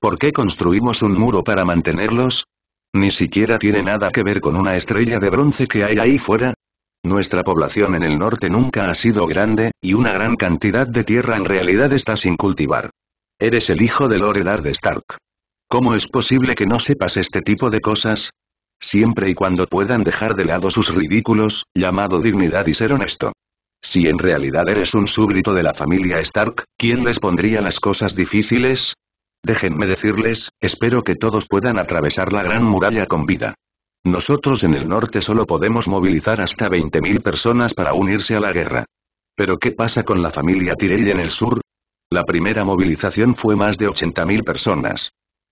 ¿Por qué construimos un muro para mantenerlos? Ni siquiera tiene nada que ver con una estrella de bronce que hay ahí fuera, nuestra población en el norte nunca ha sido grande, y una gran cantidad de tierra en realidad está sin cultivar. Eres el hijo de Loredar de Stark. ¿Cómo es posible que no sepas este tipo de cosas? Siempre y cuando puedan dejar de lado sus ridículos, llamado dignidad y ser honesto. Si en realidad eres un súbdito de la familia Stark, ¿quién les pondría las cosas difíciles? Déjenme decirles, espero que todos puedan atravesar la gran muralla con vida. Nosotros en el norte solo podemos movilizar hasta 20.000 personas para unirse a la guerra. Pero ¿qué pasa con la familia Tirelli en el sur? La primera movilización fue más de 80.000 personas.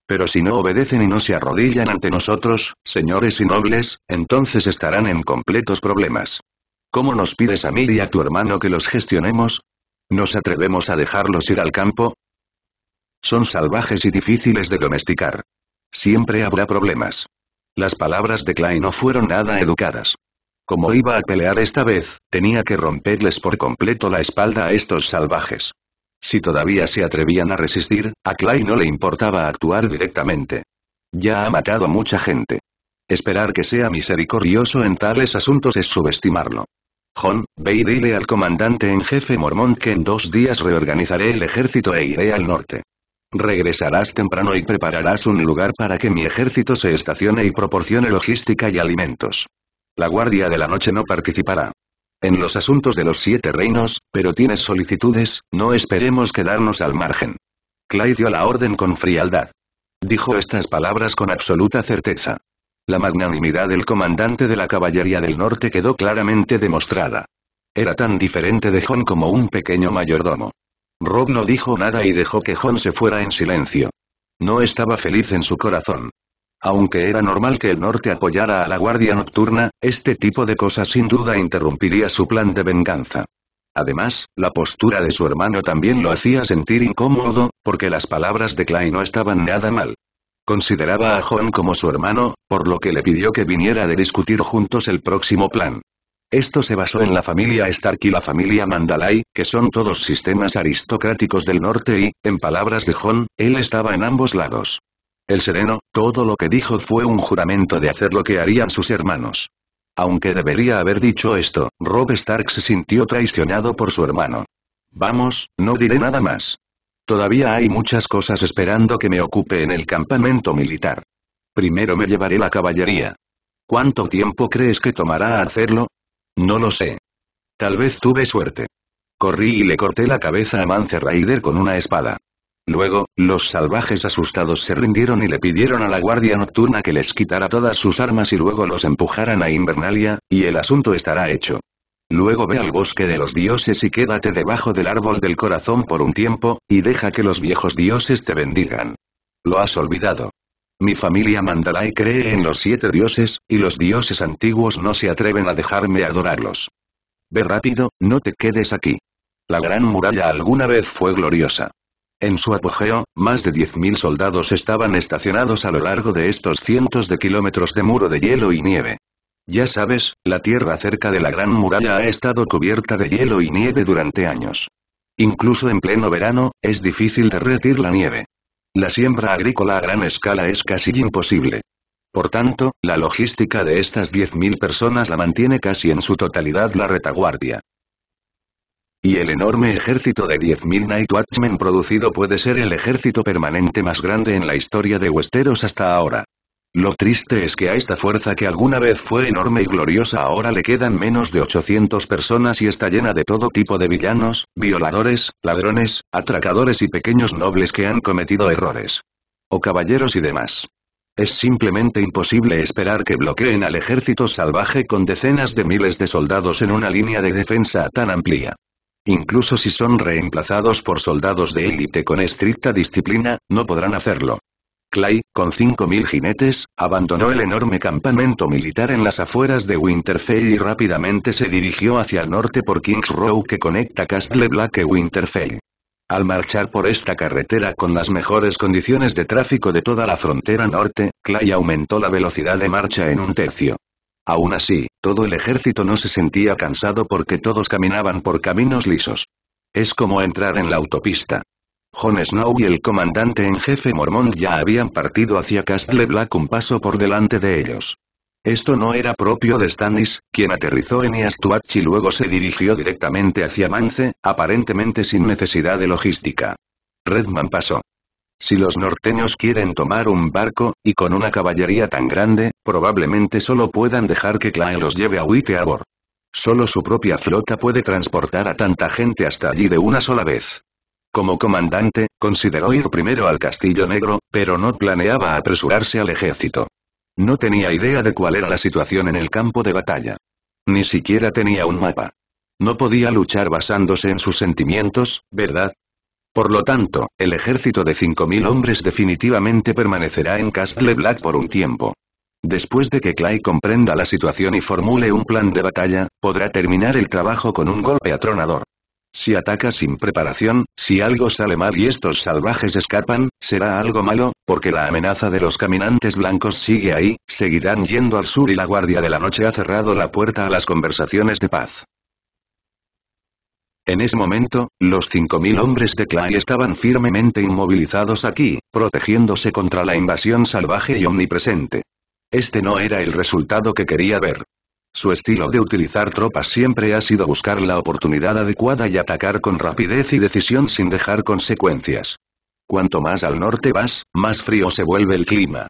Pero si no obedecen y no se arrodillan ante nosotros, señores y nobles, entonces estarán en completos problemas. ¿Cómo nos pides a mí y a tu hermano que los gestionemos? ¿Nos atrevemos a dejarlos ir al campo? Son salvajes y difíciles de domesticar. Siempre habrá problemas. Las palabras de Clay no fueron nada educadas. Como iba a pelear esta vez, tenía que romperles por completo la espalda a estos salvajes. Si todavía se atrevían a resistir, a Clay no le importaba actuar directamente. Ya ha matado mucha gente. Esperar que sea misericordioso en tales asuntos es subestimarlo. John, ve y dile al comandante en jefe mormón que en dos días reorganizaré el ejército e iré al norte. Regresarás temprano y prepararás un lugar para que mi ejército se estacione y proporcione logística y alimentos. La Guardia de la Noche no participará. En los asuntos de los siete reinos, pero tienes solicitudes, no esperemos quedarnos al margen. Clay dio la orden con frialdad. Dijo estas palabras con absoluta certeza. La magnanimidad del comandante de la Caballería del Norte quedó claramente demostrada. Era tan diferente de John como un pequeño mayordomo. Rob no dijo nada y dejó que John se fuera en silencio. No estaba feliz en su corazón. Aunque era normal que el norte apoyara a la Guardia Nocturna, este tipo de cosas sin duda interrumpiría su plan de venganza. Además, la postura de su hermano también lo hacía sentir incómodo, porque las palabras de Clay no estaban nada mal. Consideraba a John como su hermano, por lo que le pidió que viniera a discutir juntos el próximo plan. Esto se basó en la familia Stark y la familia Mandalay, que son todos sistemas aristocráticos del norte y, en palabras de Jon, él estaba en ambos lados. El sereno, todo lo que dijo fue un juramento de hacer lo que harían sus hermanos. Aunque debería haber dicho esto, Rob Stark se sintió traicionado por su hermano. Vamos, no diré nada más. Todavía hay muchas cosas esperando que me ocupe en el campamento militar. Primero me llevaré la caballería. ¿Cuánto tiempo crees que tomará hacerlo? No lo sé. Tal vez tuve suerte. Corrí y le corté la cabeza a Mancer Raider con una espada. Luego, los salvajes asustados se rindieron y le pidieron a la guardia nocturna que les quitara todas sus armas y luego los empujaran a Invernalia, y el asunto estará hecho. Luego ve al bosque de los dioses y quédate debajo del árbol del corazón por un tiempo, y deja que los viejos dioses te bendigan. Lo has olvidado. Mi familia Mandalay cree en los siete dioses, y los dioses antiguos no se atreven a dejarme adorarlos. Ve rápido, no te quedes aquí. La gran muralla alguna vez fue gloriosa. En su apogeo, más de 10.000 soldados estaban estacionados a lo largo de estos cientos de kilómetros de muro de hielo y nieve. Ya sabes, la tierra cerca de la gran muralla ha estado cubierta de hielo y nieve durante años. Incluso en pleno verano, es difícil derretir la nieve. La siembra agrícola a gran escala es casi imposible. Por tanto, la logística de estas 10.000 personas la mantiene casi en su totalidad la retaguardia. Y el enorme ejército de 10.000 Night Watchmen producido puede ser el ejército permanente más grande en la historia de Westeros hasta ahora. Lo triste es que a esta fuerza que alguna vez fue enorme y gloriosa ahora le quedan menos de 800 personas y está llena de todo tipo de villanos, violadores, ladrones, atracadores y pequeños nobles que han cometido errores. O caballeros y demás. Es simplemente imposible esperar que bloqueen al ejército salvaje con decenas de miles de soldados en una línea de defensa tan amplia. Incluso si son reemplazados por soldados de élite con estricta disciplina, no podrán hacerlo. Clay, con 5.000 jinetes, abandonó el enorme campamento militar en las afueras de Winterfell y rápidamente se dirigió hacia el norte por Kings Row que conecta Castle Black y Winterfell. Al marchar por esta carretera con las mejores condiciones de tráfico de toda la frontera norte, Clay aumentó la velocidad de marcha en un tercio. Aún así, todo el ejército no se sentía cansado porque todos caminaban por caminos lisos. Es como entrar en la autopista. Jon Snow y el comandante en jefe Mormont ya habían partido hacia Castle Black un paso por delante de ellos. Esto no era propio de Stannis, quien aterrizó en Eastwatch y luego se dirigió directamente hacia Mance, aparentemente sin necesidad de logística. Redman pasó. Si los norteños quieren tomar un barco, y con una caballería tan grande, probablemente solo puedan dejar que Clae los lleve a Witteabor. Solo su propia flota puede transportar a tanta gente hasta allí de una sola vez. Como comandante, consideró ir primero al Castillo Negro, pero no planeaba apresurarse al ejército. No tenía idea de cuál era la situación en el campo de batalla. Ni siquiera tenía un mapa. No podía luchar basándose en sus sentimientos, ¿verdad? Por lo tanto, el ejército de 5.000 hombres definitivamente permanecerá en Castle Black por un tiempo. Después de que Clay comprenda la situación y formule un plan de batalla, podrá terminar el trabajo con un golpe atronador. Si ataca sin preparación, si algo sale mal y estos salvajes escapan, será algo malo, porque la amenaza de los caminantes blancos sigue ahí, seguirán yendo al sur y la Guardia de la Noche ha cerrado la puerta a las conversaciones de paz. En ese momento, los 5.000 hombres de Clay estaban firmemente inmovilizados aquí, protegiéndose contra la invasión salvaje y omnipresente. Este no era el resultado que quería ver. Su estilo de utilizar tropas siempre ha sido buscar la oportunidad adecuada y atacar con rapidez y decisión sin dejar consecuencias. Cuanto más al norte vas, más frío se vuelve el clima.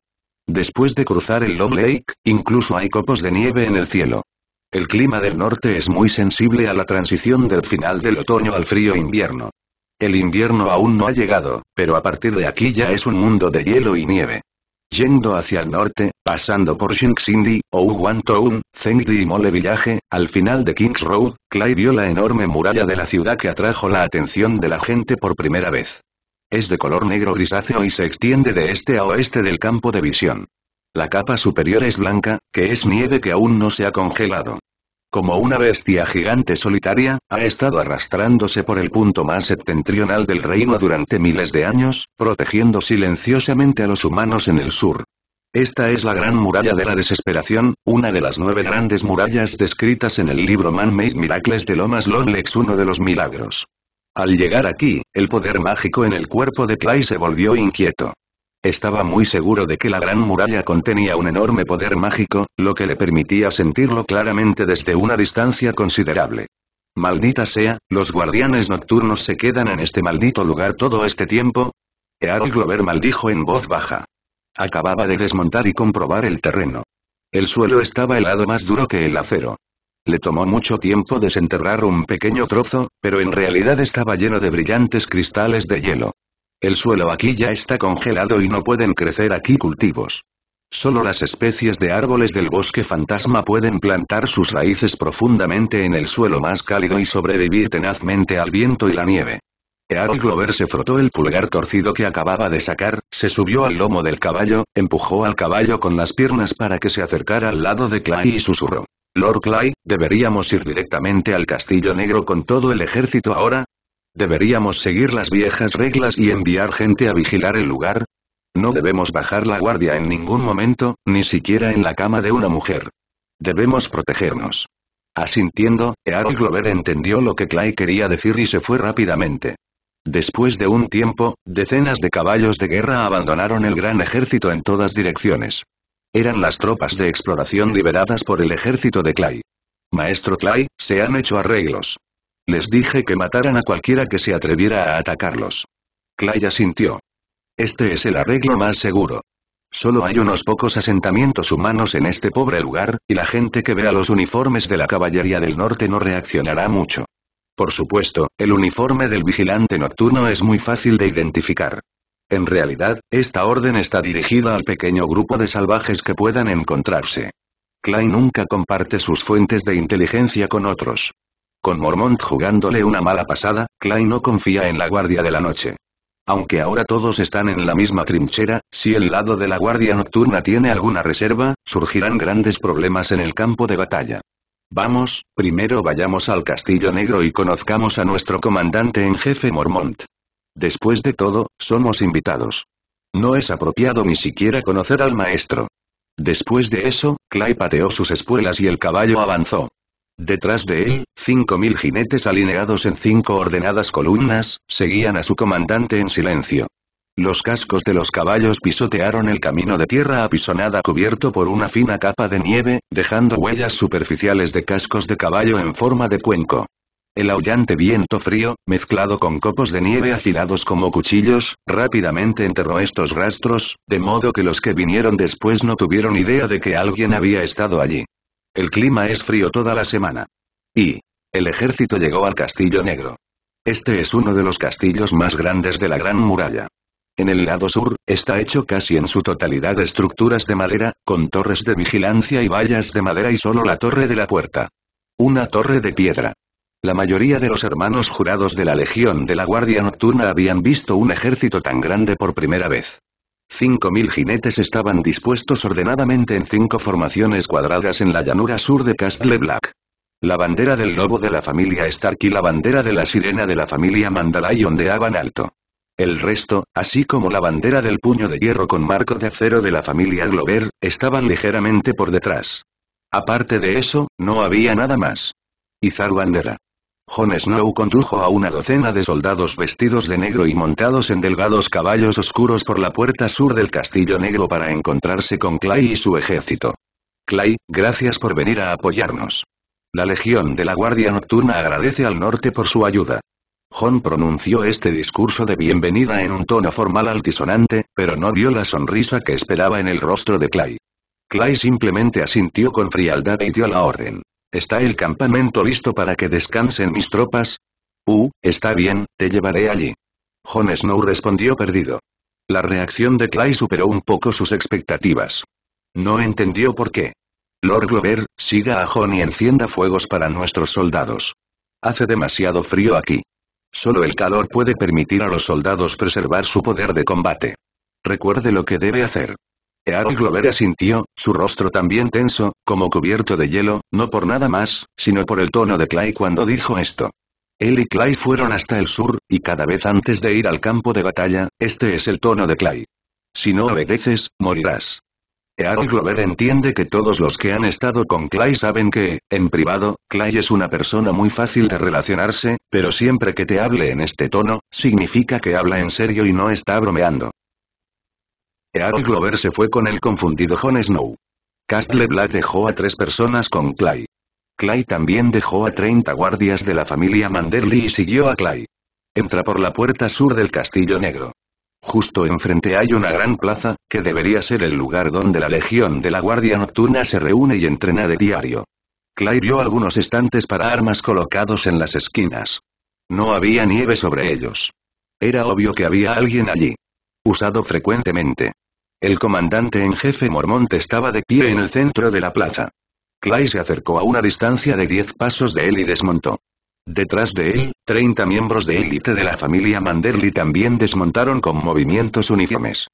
Después de cruzar el Long Lake, incluso hay copos de nieve en el cielo. El clima del norte es muy sensible a la transición del final del otoño al frío invierno. El invierno aún no ha llegado, pero a partir de aquí ya es un mundo de hielo y nieve. Yendo hacia el norte, Pasando por Shinxindi, Ouwan Town, Zengdi y Mole Village, al final de Kings Road, Clay vio la enorme muralla de la ciudad que atrajo la atención de la gente por primera vez. Es de color negro grisáceo y se extiende de este a oeste del campo de visión. La capa superior es blanca, que es nieve que aún no se ha congelado. Como una bestia gigante solitaria, ha estado arrastrándose por el punto más septentrional del reino durante miles de años, protegiendo silenciosamente a los humanos en el sur. Esta es la Gran Muralla de la Desesperación, una de las nueve grandes murallas descritas en el libro Man-Made Miracles de Lomas Lonlex, uno de los milagros. Al llegar aquí, el poder mágico en el cuerpo de Clay se volvió inquieto. Estaba muy seguro de que la Gran Muralla contenía un enorme poder mágico, lo que le permitía sentirlo claramente desde una distancia considerable. Maldita sea, los guardianes nocturnos se quedan en este maldito lugar todo este tiempo. Earl Glover maldijo en voz baja. Acababa de desmontar y comprobar el terreno. El suelo estaba helado más duro que el acero. Le tomó mucho tiempo desenterrar un pequeño trozo, pero en realidad estaba lleno de brillantes cristales de hielo. El suelo aquí ya está congelado y no pueden crecer aquí cultivos. Solo las especies de árboles del bosque fantasma pueden plantar sus raíces profundamente en el suelo más cálido y sobrevivir tenazmente al viento y la nieve. Earl Glover se frotó el pulgar torcido que acababa de sacar, se subió al lomo del caballo, empujó al caballo con las piernas para que se acercara al lado de Clay y susurró. Lord Clay, ¿deberíamos ir directamente al Castillo Negro con todo el ejército ahora? ¿Deberíamos seguir las viejas reglas y enviar gente a vigilar el lugar? No debemos bajar la guardia en ningún momento, ni siquiera en la cama de una mujer. Debemos protegernos. Asintiendo, Earl Glover entendió lo que Clay quería decir y se fue rápidamente. Después de un tiempo, decenas de caballos de guerra abandonaron el gran ejército en todas direcciones. Eran las tropas de exploración liberadas por el ejército de Clay. Maestro Clay, se han hecho arreglos. Les dije que mataran a cualquiera que se atreviera a atacarlos. Clay asintió. Este es el arreglo más seguro. Solo hay unos pocos asentamientos humanos en este pobre lugar, y la gente que vea los uniformes de la caballería del norte no reaccionará mucho. Por supuesto, el uniforme del vigilante nocturno es muy fácil de identificar. En realidad, esta orden está dirigida al pequeño grupo de salvajes que puedan encontrarse. Klein nunca comparte sus fuentes de inteligencia con otros. Con Mormont jugándole una mala pasada, Klein no confía en la Guardia de la Noche. Aunque ahora todos están en la misma trinchera, si el lado de la Guardia Nocturna tiene alguna reserva, surgirán grandes problemas en el campo de batalla. Vamos, primero vayamos al Castillo Negro y conozcamos a nuestro comandante en jefe Mormont. Después de todo, somos invitados. No es apropiado ni siquiera conocer al maestro. Después de eso, Clay pateó sus espuelas y el caballo avanzó. Detrás de él, cinco mil jinetes alineados en cinco ordenadas columnas, seguían a su comandante en silencio. Los cascos de los caballos pisotearon el camino de tierra apisonada cubierto por una fina capa de nieve, dejando huellas superficiales de cascos de caballo en forma de cuenco. El aullante viento frío, mezclado con copos de nieve afilados como cuchillos, rápidamente enterró estos rastros, de modo que los que vinieron después no tuvieron idea de que alguien había estado allí. El clima es frío toda la semana. Y. El ejército llegó al Castillo Negro. Este es uno de los castillos más grandes de la Gran Muralla. En el lado sur, está hecho casi en su totalidad estructuras de madera, con torres de vigilancia y vallas de madera y solo la torre de la puerta. Una torre de piedra. La mayoría de los hermanos jurados de la Legión de la Guardia Nocturna habían visto un ejército tan grande por primera vez. Cinco mil jinetes estaban dispuestos ordenadamente en cinco formaciones cuadradas en la llanura sur de Castle Black. La bandera del lobo de la familia Stark y la bandera de la sirena de la familia Mandalay ondeaban alto. El resto, así como la bandera del puño de hierro con marco de acero de la familia Glover, estaban ligeramente por detrás. Aparte de eso, no había nada más. Izar bandera. Jon Snow condujo a una docena de soldados vestidos de negro y montados en delgados caballos oscuros por la puerta sur del Castillo Negro para encontrarse con Clay y su ejército. Clay, gracias por venir a apoyarnos. La Legión de la Guardia Nocturna agradece al norte por su ayuda. Hon pronunció este discurso de bienvenida en un tono formal altisonante, pero no vio la sonrisa que esperaba en el rostro de Clay. Clay simplemente asintió con frialdad y dio la orden. ¿Está el campamento listo para que descansen mis tropas? Uh, está bien, te llevaré allí. Jon Snow respondió perdido. La reacción de Clay superó un poco sus expectativas. No entendió por qué. Lord Glover, siga a Jon y encienda fuegos para nuestros soldados. Hace demasiado frío aquí. Solo el calor puede permitir a los soldados preservar su poder de combate. Recuerde lo que debe hacer. Earl Glover asintió, su rostro también tenso, como cubierto de hielo, no por nada más, sino por el tono de Clay cuando dijo esto. Él y Clay fueron hasta el sur, y cada vez antes de ir al campo de batalla, este es el tono de Clay. Si no obedeces, morirás. Earl Glover entiende que todos los que han estado con Clay saben que, en privado, Clay es una persona muy fácil de relacionarse, pero siempre que te hable en este tono, significa que habla en serio y no está bromeando. Earl Glover se fue con el confundido Jon Snow. Castle Black dejó a tres personas con Clay. Clay también dejó a 30 guardias de la familia Manderly y siguió a Clay. Entra por la puerta sur del Castillo Negro. Justo enfrente hay una gran plaza, que debería ser el lugar donde la Legión de la Guardia Nocturna se reúne y entrena de diario. Clay vio algunos estantes para armas colocados en las esquinas. No había nieve sobre ellos. Era obvio que había alguien allí. Usado frecuentemente. El comandante en jefe Mormont estaba de pie en el centro de la plaza. Clay se acercó a una distancia de diez pasos de él y desmontó. Detrás de él, 30 miembros de élite de la familia Manderly también desmontaron con movimientos uniformes.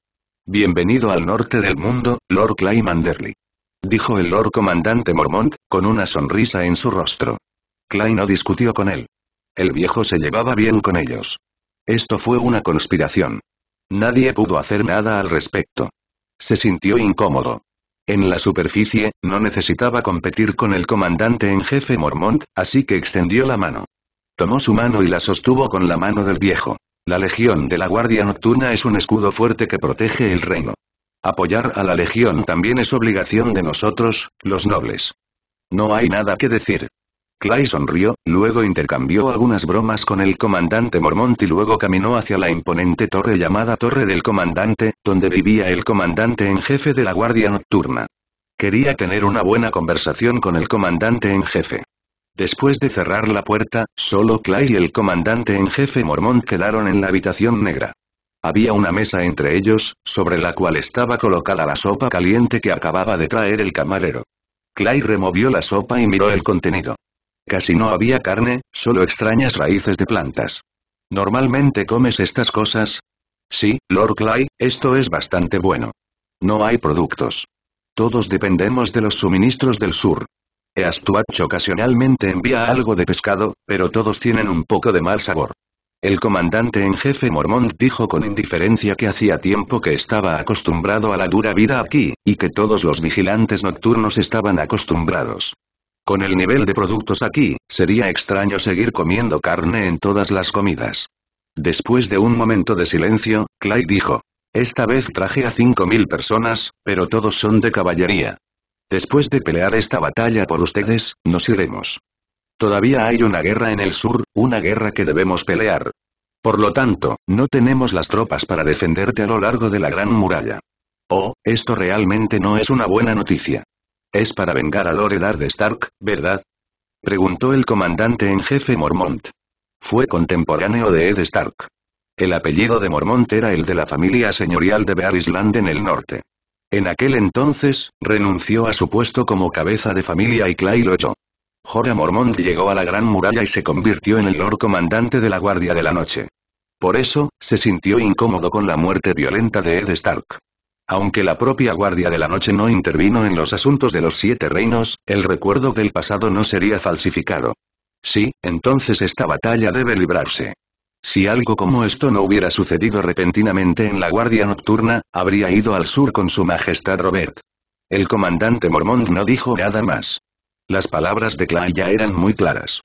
Bienvenido al norte del mundo, Lord Clay Manderly. Dijo el Lord Comandante Mormont, con una sonrisa en su rostro. Clay no discutió con él. El viejo se llevaba bien con ellos. Esto fue una conspiración. Nadie pudo hacer nada al respecto. Se sintió incómodo. En la superficie, no necesitaba competir con el comandante en jefe Mormont, así que extendió la mano. Tomó su mano y la sostuvo con la mano del viejo. La Legión de la Guardia Nocturna es un escudo fuerte que protege el reino. Apoyar a la Legión también es obligación de nosotros, los nobles. No hay nada que decir. Clay sonrió, luego intercambió algunas bromas con el comandante Mormont y luego caminó hacia la imponente torre llamada Torre del Comandante, donde vivía el comandante en jefe de la Guardia Nocturna. Quería tener una buena conversación con el comandante en jefe. Después de cerrar la puerta, solo Clay y el comandante en jefe Mormont quedaron en la habitación negra. Había una mesa entre ellos, sobre la cual estaba colocada la sopa caliente que acababa de traer el camarero. Clay removió la sopa y miró el contenido. Casi no había carne, solo extrañas raíces de plantas. ¿Normalmente comes estas cosas? Sí, Lord Clay, esto es bastante bueno. No hay productos. Todos dependemos de los suministros del sur. Eastwatch ocasionalmente envía algo de pescado, pero todos tienen un poco de mal sabor. El comandante en jefe Mormont dijo con indiferencia que hacía tiempo que estaba acostumbrado a la dura vida aquí, y que todos los vigilantes nocturnos estaban acostumbrados. Con el nivel de productos aquí, sería extraño seguir comiendo carne en todas las comidas. Después de un momento de silencio, Clay dijo. Esta vez traje a 5.000 personas, pero todos son de caballería. Después de pelear esta batalla por ustedes, nos iremos. Todavía hay una guerra en el sur, una guerra que debemos pelear. Por lo tanto, no tenemos las tropas para defenderte a lo largo de la gran muralla. Oh, esto realmente no es una buena noticia. Es para vengar a Lord de Stark, ¿verdad? Preguntó el comandante en jefe Mormont. Fue contemporáneo de Ed Stark. El apellido de Mormont era el de la familia señorial de Bear Island en el norte. En aquel entonces, renunció a su puesto como cabeza de familia y Clay lo Jorah Mormont llegó a la Gran Muralla y se convirtió en el Lord Comandante de la Guardia de la Noche. Por eso, se sintió incómodo con la muerte violenta de Ed Stark. Aunque la propia Guardia de la Noche no intervino en los asuntos de los siete reinos, el recuerdo del pasado no sería falsificado. Sí, entonces esta batalla debe librarse. Si algo como esto no hubiera sucedido repentinamente en la Guardia Nocturna, habría ido al sur con su Majestad Robert. El comandante Mormont no dijo nada más. Las palabras de Claya eran muy claras.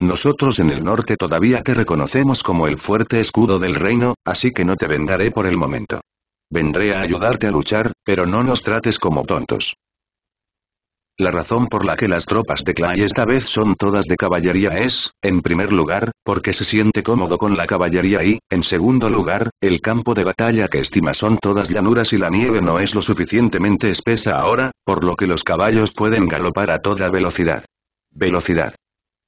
Nosotros en el norte todavía te reconocemos como el fuerte escudo del reino, así que no te vendaré por el momento. Vendré a ayudarte a luchar, pero no nos trates como tontos. La razón por la que las tropas de Clay esta vez son todas de caballería es, en primer lugar, porque se siente cómodo con la caballería y, en segundo lugar, el campo de batalla que estima son todas llanuras y la nieve no es lo suficientemente espesa ahora, por lo que los caballos pueden galopar a toda velocidad. Velocidad.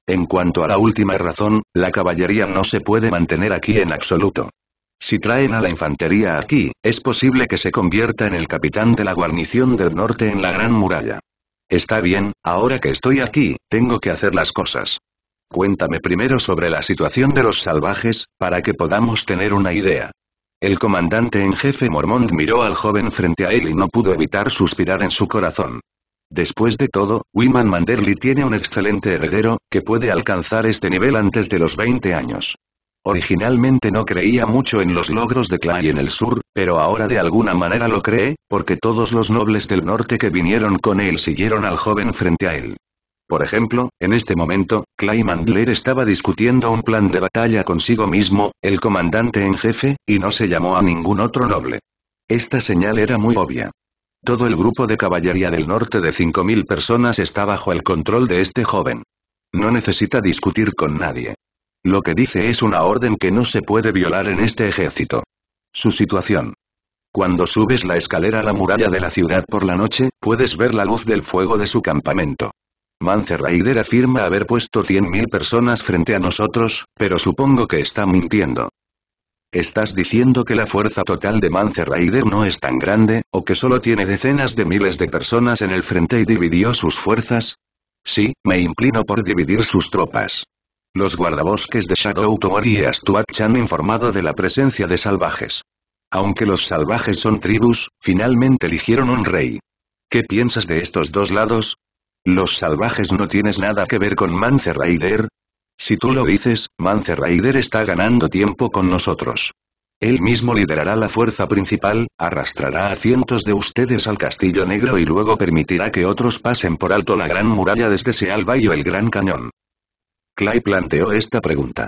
En cuanto a la última razón, la caballería no se puede mantener aquí en absoluto. Si traen a la infantería aquí, es posible que se convierta en el capitán de la guarnición del norte en la Gran Muralla. Está bien, ahora que estoy aquí, tengo que hacer las cosas. Cuéntame primero sobre la situación de los salvajes, para que podamos tener una idea. El comandante en jefe Mormont miró al joven frente a él y no pudo evitar suspirar en su corazón. Después de todo, Wiman Manderly tiene un excelente heredero, que puede alcanzar este nivel antes de los 20 años. Originalmente no creía mucho en los logros de Clay en el sur, pero ahora de alguna manera lo cree, porque todos los nobles del norte que vinieron con él siguieron al joven frente a él. Por ejemplo, en este momento, Clay Mandler estaba discutiendo un plan de batalla consigo mismo, el comandante en jefe, y no se llamó a ningún otro noble. Esta señal era muy obvia. Todo el grupo de caballería del norte de 5.000 personas está bajo el control de este joven. No necesita discutir con nadie. Lo que dice es una orden que no se puede violar en este ejército. Su situación. Cuando subes la escalera a la muralla de la ciudad por la noche, puedes ver la luz del fuego de su campamento. Mance Raider afirma haber puesto 100.000 personas frente a nosotros, pero supongo que está mintiendo. ¿Estás diciendo que la fuerza total de Mance Raider no es tan grande, o que solo tiene decenas de miles de personas en el frente y dividió sus fuerzas? Sí, me inclino por dividir sus tropas. Los guardabosques de Shadow y Astuach han informado de la presencia de salvajes. Aunque los salvajes son tribus, finalmente eligieron un rey. ¿Qué piensas de estos dos lados? Los salvajes no tienes nada que ver con Mance Raider. Si tú lo dices, Mance Raider está ganando tiempo con nosotros. Él mismo liderará la fuerza principal, arrastrará a cientos de ustedes al Castillo Negro y luego permitirá que otros pasen por alto la Gran Muralla desde Sealba y el Gran Cañón. Clay planteó esta pregunta.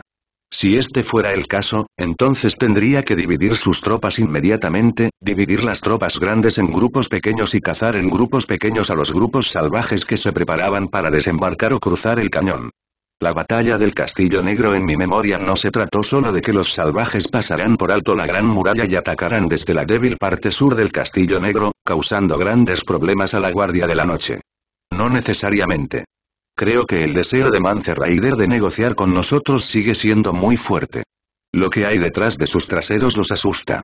Si este fuera el caso, entonces tendría que dividir sus tropas inmediatamente, dividir las tropas grandes en grupos pequeños y cazar en grupos pequeños a los grupos salvajes que se preparaban para desembarcar o cruzar el cañón. La batalla del Castillo Negro en mi memoria no se trató solo de que los salvajes pasarán por alto la gran muralla y atacarán desde la débil parte sur del Castillo Negro, causando grandes problemas a la Guardia de la Noche. No necesariamente. Creo que el deseo de Raider de negociar con nosotros sigue siendo muy fuerte. Lo que hay detrás de sus traseros los asusta.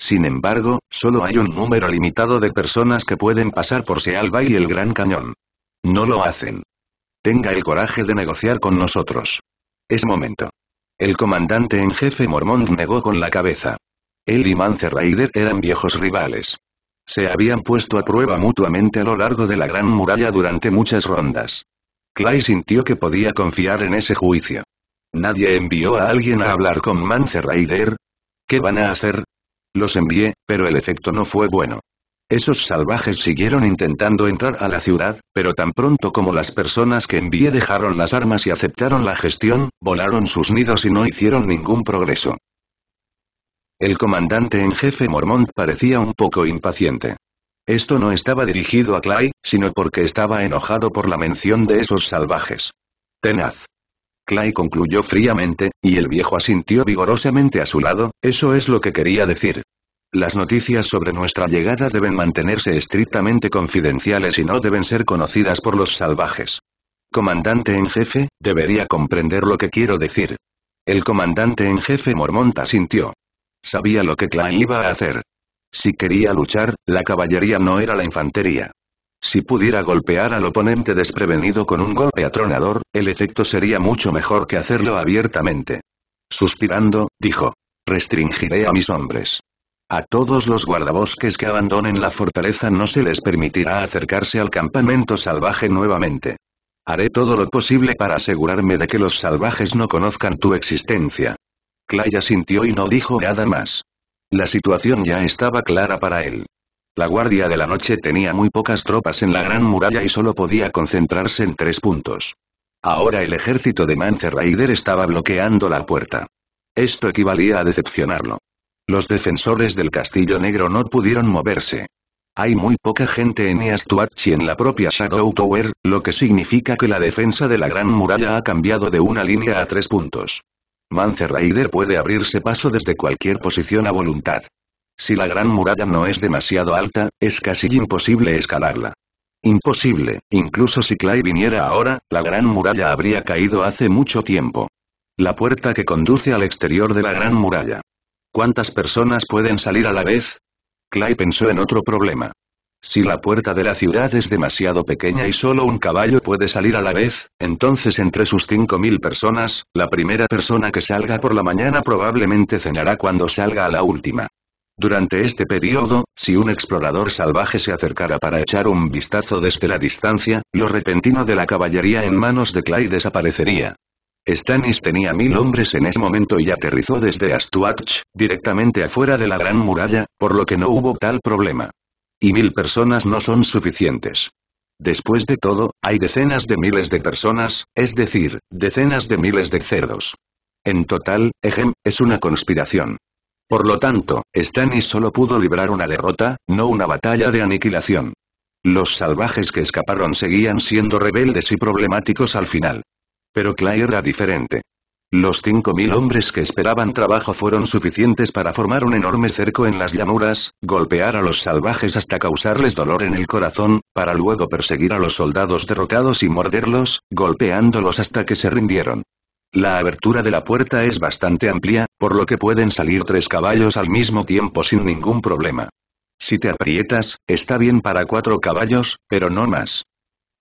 Sin embargo, solo hay un número limitado de personas que pueden pasar por Sealba y el Gran Cañón. No lo hacen. Tenga el coraje de negociar con nosotros. Es momento. El comandante en jefe mormón negó con la cabeza. Él y Manzerraider eran viejos rivales. Se habían puesto a prueba mutuamente a lo largo de la Gran Muralla durante muchas rondas. Clay sintió que podía confiar en ese juicio. Nadie envió a alguien a hablar con Mance Raider. ¿Qué van a hacer? Los envié, pero el efecto no fue bueno. Esos salvajes siguieron intentando entrar a la ciudad, pero tan pronto como las personas que envié dejaron las armas y aceptaron la gestión, volaron sus nidos y no hicieron ningún progreso. El comandante en jefe Mormont parecía un poco impaciente. Esto no estaba dirigido a Clay, sino porque estaba enojado por la mención de esos salvajes. Tenaz. Clay concluyó fríamente, y el viejo asintió vigorosamente a su lado, eso es lo que quería decir. Las noticias sobre nuestra llegada deben mantenerse estrictamente confidenciales y no deben ser conocidas por los salvajes. Comandante en jefe, debería comprender lo que quiero decir. El comandante en jefe Mormont asintió. Sabía lo que Clay iba a hacer. Si quería luchar, la caballería no era la infantería. Si pudiera golpear al oponente desprevenido con un golpe atronador, el efecto sería mucho mejor que hacerlo abiertamente. Suspirando, dijo. Restringiré a mis hombres. A todos los guardabosques que abandonen la fortaleza no se les permitirá acercarse al campamento salvaje nuevamente. Haré todo lo posible para asegurarme de que los salvajes no conozcan tu existencia. Claya sintió y no dijo nada más. La situación ya estaba clara para él. La Guardia de la Noche tenía muy pocas tropas en la Gran Muralla y solo podía concentrarse en tres puntos. Ahora el ejército de Manzer Raider estaba bloqueando la puerta. Esto equivalía a decepcionarlo. Los defensores del Castillo Negro no pudieron moverse. Hay muy poca gente en Eastwatch y en la propia Shadow Tower, lo que significa que la defensa de la Gran Muralla ha cambiado de una línea a tres puntos. Mancer Raider puede abrirse paso desde cualquier posición a voluntad. Si la gran muralla no es demasiado alta, es casi imposible escalarla. Imposible, incluso si Clay viniera ahora, la gran muralla habría caído hace mucho tiempo. La puerta que conduce al exterior de la gran muralla. ¿Cuántas personas pueden salir a la vez? Clay pensó en otro problema. Si la puerta de la ciudad es demasiado pequeña y solo un caballo puede salir a la vez, entonces entre sus 5.000 personas, la primera persona que salga por la mañana probablemente cenará cuando salga a la última. Durante este periodo, si un explorador salvaje se acercara para echar un vistazo desde la distancia, lo repentino de la caballería en manos de Clay desaparecería. Stannis tenía mil hombres en ese momento y aterrizó desde Astuach, directamente afuera de la gran muralla, por lo que no hubo tal problema. Y mil personas no son suficientes. Después de todo, hay decenas de miles de personas, es decir, decenas de miles de cerdos. En total, Ejem, es una conspiración. Por lo tanto, Stannis solo pudo librar una derrota, no una batalla de aniquilación. Los salvajes que escaparon seguían siendo rebeldes y problemáticos al final. Pero Claire era diferente. Los 5.000 hombres que esperaban trabajo fueron suficientes para formar un enorme cerco en las llanuras, golpear a los salvajes hasta causarles dolor en el corazón, para luego perseguir a los soldados derrocados y morderlos, golpeándolos hasta que se rindieron. La abertura de la puerta es bastante amplia, por lo que pueden salir tres caballos al mismo tiempo sin ningún problema. Si te aprietas, está bien para cuatro caballos, pero no más.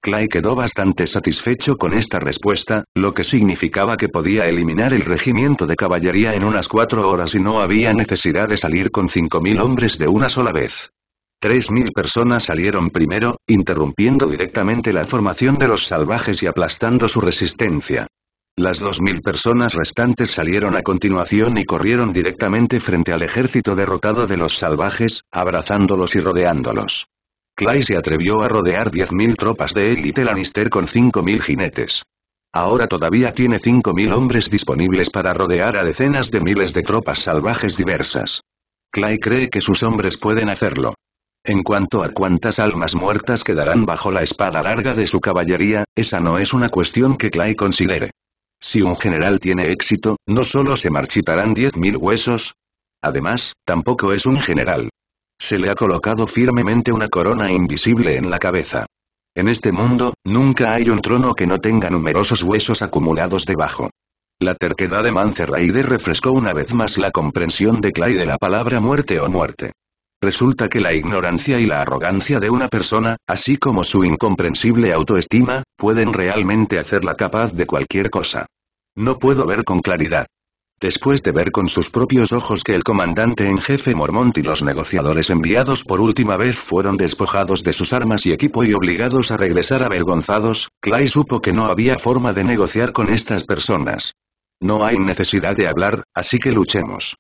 Clay quedó bastante satisfecho con esta respuesta, lo que significaba que podía eliminar el regimiento de caballería en unas cuatro horas y no había necesidad de salir con cinco mil hombres de una sola vez. Tres mil personas salieron primero, interrumpiendo directamente la formación de los salvajes y aplastando su resistencia. Las dos mil personas restantes salieron a continuación y corrieron directamente frente al ejército derrotado de los salvajes, abrazándolos y rodeándolos. Clay se atrevió a rodear 10.000 tropas de élite Lannister con 5.000 jinetes. Ahora todavía tiene 5.000 hombres disponibles para rodear a decenas de miles de tropas salvajes diversas. Clay cree que sus hombres pueden hacerlo. En cuanto a cuántas almas muertas quedarán bajo la espada larga de su caballería, esa no es una cuestión que Clay considere. Si un general tiene éxito, no solo se marchitarán 10.000 huesos. Además, tampoco es un general se le ha colocado firmemente una corona invisible en la cabeza. En este mundo, nunca hay un trono que no tenga numerosos huesos acumulados debajo. La terquedad de Rayder refrescó una vez más la comprensión de Clay de la palabra muerte o muerte. Resulta que la ignorancia y la arrogancia de una persona, así como su incomprensible autoestima, pueden realmente hacerla capaz de cualquier cosa. No puedo ver con claridad. Después de ver con sus propios ojos que el comandante en jefe Mormont y los negociadores enviados por última vez fueron despojados de sus armas y equipo y obligados a regresar avergonzados, Clay supo que no había forma de negociar con estas personas. No hay necesidad de hablar, así que luchemos.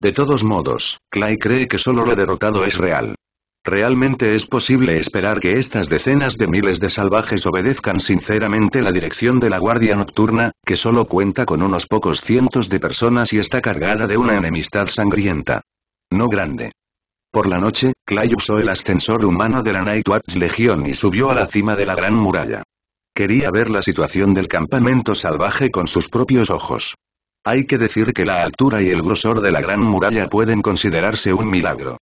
De todos modos, Clay cree que solo lo derrotado es real. Realmente es posible esperar que estas decenas de miles de salvajes obedezcan sinceramente la dirección de la Guardia Nocturna, que solo cuenta con unos pocos cientos de personas y está cargada de una enemistad sangrienta. No grande. Por la noche, Clay usó el ascensor humano de la Nightwatch Legion y subió a la cima de la Gran Muralla. Quería ver la situación del campamento salvaje con sus propios ojos. Hay que decir que la altura y el grosor de la Gran Muralla pueden considerarse un milagro.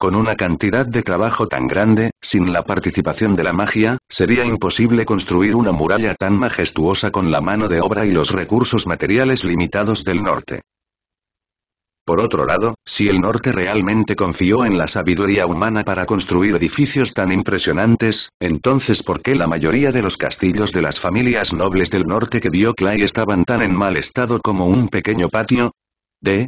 Con una cantidad de trabajo tan grande, sin la participación de la magia, sería imposible construir una muralla tan majestuosa con la mano de obra y los recursos materiales limitados del norte. Por otro lado, si el norte realmente confió en la sabiduría humana para construir edificios tan impresionantes, entonces ¿por qué la mayoría de los castillos de las familias nobles del norte que vio Clay estaban tan en mal estado como un pequeño patio? D.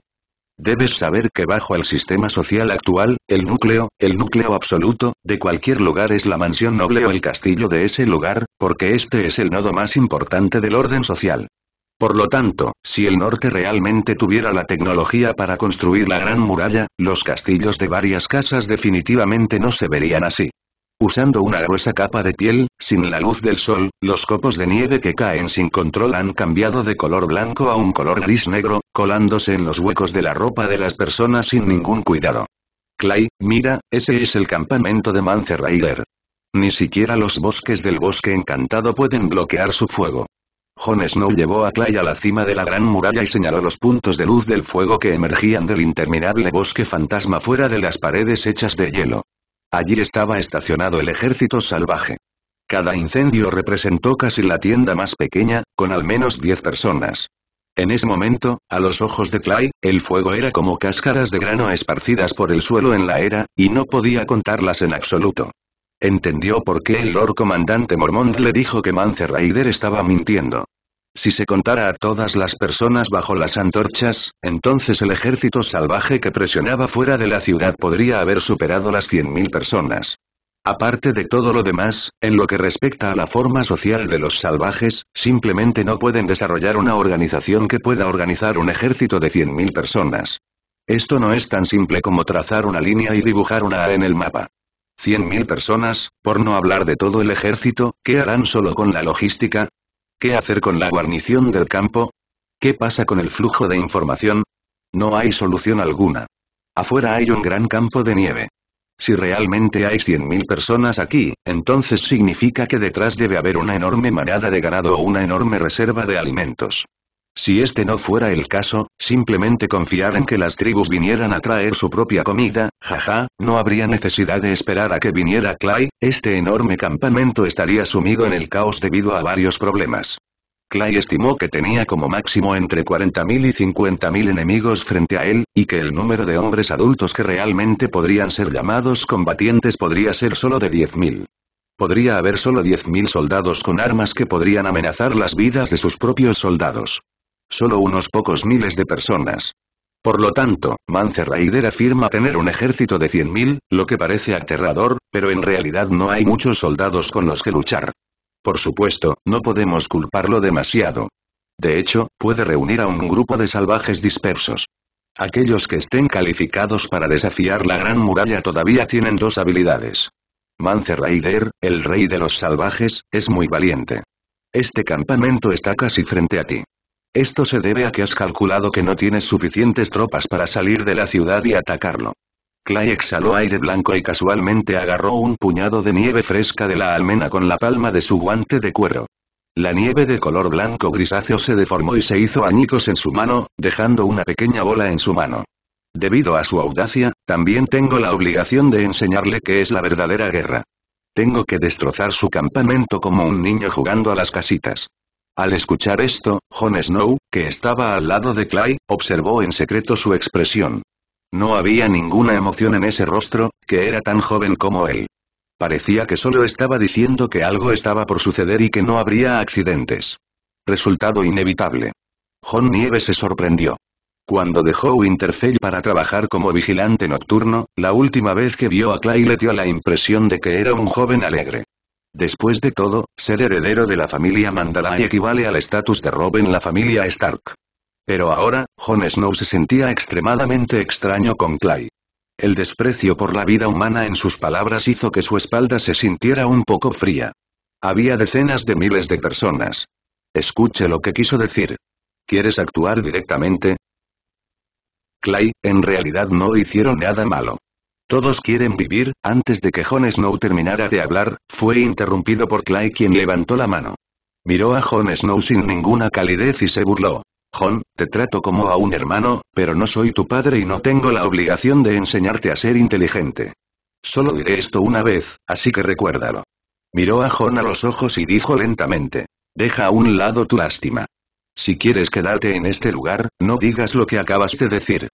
Debes saber que bajo el sistema social actual, el núcleo, el núcleo absoluto, de cualquier lugar es la mansión noble o el castillo de ese lugar, porque este es el nodo más importante del orden social. Por lo tanto, si el norte realmente tuviera la tecnología para construir la gran muralla, los castillos de varias casas definitivamente no se verían así. Usando una gruesa capa de piel, sin la luz del sol, los copos de nieve que caen sin control han cambiado de color blanco a un color gris-negro, colándose en los huecos de la ropa de las personas sin ningún cuidado. Clay, mira, ese es el campamento de Mance Raider. Ni siquiera los bosques del bosque encantado pueden bloquear su fuego. Jon Snow llevó a Clay a la cima de la gran muralla y señaló los puntos de luz del fuego que emergían del interminable bosque fantasma fuera de las paredes hechas de hielo. Allí estaba estacionado el ejército salvaje. Cada incendio representó casi la tienda más pequeña, con al menos 10 personas. En ese momento, a los ojos de Clay, el fuego era como cáscaras de grano esparcidas por el suelo en la era, y no podía contarlas en absoluto. Entendió por qué el Lord Comandante Mormont le dijo que Mance Raider estaba mintiendo. Si se contara a todas las personas bajo las antorchas, entonces el ejército salvaje que presionaba fuera de la ciudad podría haber superado las 100.000 personas. Aparte de todo lo demás, en lo que respecta a la forma social de los salvajes, simplemente no pueden desarrollar una organización que pueda organizar un ejército de 100.000 personas. Esto no es tan simple como trazar una línea y dibujar una A en el mapa. 100.000 personas, por no hablar de todo el ejército, ¿qué harán solo con la logística? ¿Qué hacer con la guarnición del campo? ¿Qué pasa con el flujo de información? No hay solución alguna. Afuera hay un gran campo de nieve. Si realmente hay 100.000 personas aquí, entonces significa que detrás debe haber una enorme manada de ganado o una enorme reserva de alimentos. Si este no fuera el caso, simplemente confiar en que las tribus vinieran a traer su propia comida, jaja, no habría necesidad de esperar a que viniera Clay, este enorme campamento estaría sumido en el caos debido a varios problemas. Clay estimó que tenía como máximo entre 40.000 y 50.000 enemigos frente a él, y que el número de hombres adultos que realmente podrían ser llamados combatientes podría ser solo de 10.000. Podría haber solo 10.000 soldados con armas que podrían amenazar las vidas de sus propios soldados solo unos pocos miles de personas. Por lo tanto, Mance afirma tener un ejército de 100.000, lo que parece aterrador, pero en realidad no hay muchos soldados con los que luchar. Por supuesto, no podemos culparlo demasiado. De hecho, puede reunir a un grupo de salvajes dispersos. Aquellos que estén calificados para desafiar la gran muralla todavía tienen dos habilidades. Mance el rey de los salvajes, es muy valiente. Este campamento está casi frente a ti. Esto se debe a que has calculado que no tienes suficientes tropas para salir de la ciudad y atacarlo. Clay exhaló aire blanco y casualmente agarró un puñado de nieve fresca de la almena con la palma de su guante de cuero. La nieve de color blanco grisáceo se deformó y se hizo añicos en su mano, dejando una pequeña bola en su mano. Debido a su audacia, también tengo la obligación de enseñarle que es la verdadera guerra. Tengo que destrozar su campamento como un niño jugando a las casitas. Al escuchar esto, Jon Snow, que estaba al lado de Clay, observó en secreto su expresión. No había ninguna emoción en ese rostro, que era tan joven como él. Parecía que solo estaba diciendo que algo estaba por suceder y que no habría accidentes. Resultado inevitable. Jon Nieves se sorprendió. Cuando dejó Winterfell para trabajar como vigilante nocturno, la última vez que vio a Clay le dio la impresión de que era un joven alegre. Después de todo, ser heredero de la familia Mandalay equivale al estatus de Rob en la familia Stark. Pero ahora, Jon Snow se sentía extremadamente extraño con Clay. El desprecio por la vida humana en sus palabras hizo que su espalda se sintiera un poco fría. Había decenas de miles de personas. Escuche lo que quiso decir. ¿Quieres actuar directamente? Clay, en realidad no hicieron nada malo. Todos quieren vivir, antes de que Jon Snow terminara de hablar, fue interrumpido por Clay quien levantó la mano. Miró a Jon Snow sin ninguna calidez y se burló. Jon, te trato como a un hermano, pero no soy tu padre y no tengo la obligación de enseñarte a ser inteligente. Solo diré esto una vez, así que recuérdalo. Miró a Jon a los ojos y dijo lentamente. Deja a un lado tu lástima. Si quieres quedarte en este lugar, no digas lo que acabas de decir.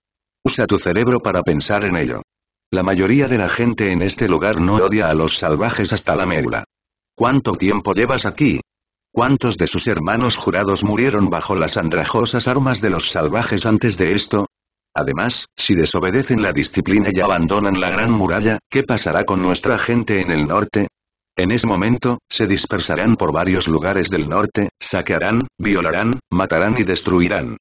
Usa tu cerebro para pensar en ello. La mayoría de la gente en este lugar no odia a los salvajes hasta la médula. ¿Cuánto tiempo llevas aquí? ¿Cuántos de sus hermanos jurados murieron bajo las andrajosas armas de los salvajes antes de esto? Además, si desobedecen la disciplina y abandonan la gran muralla, ¿qué pasará con nuestra gente en el norte? En ese momento, se dispersarán por varios lugares del norte, saquearán, violarán, matarán y destruirán.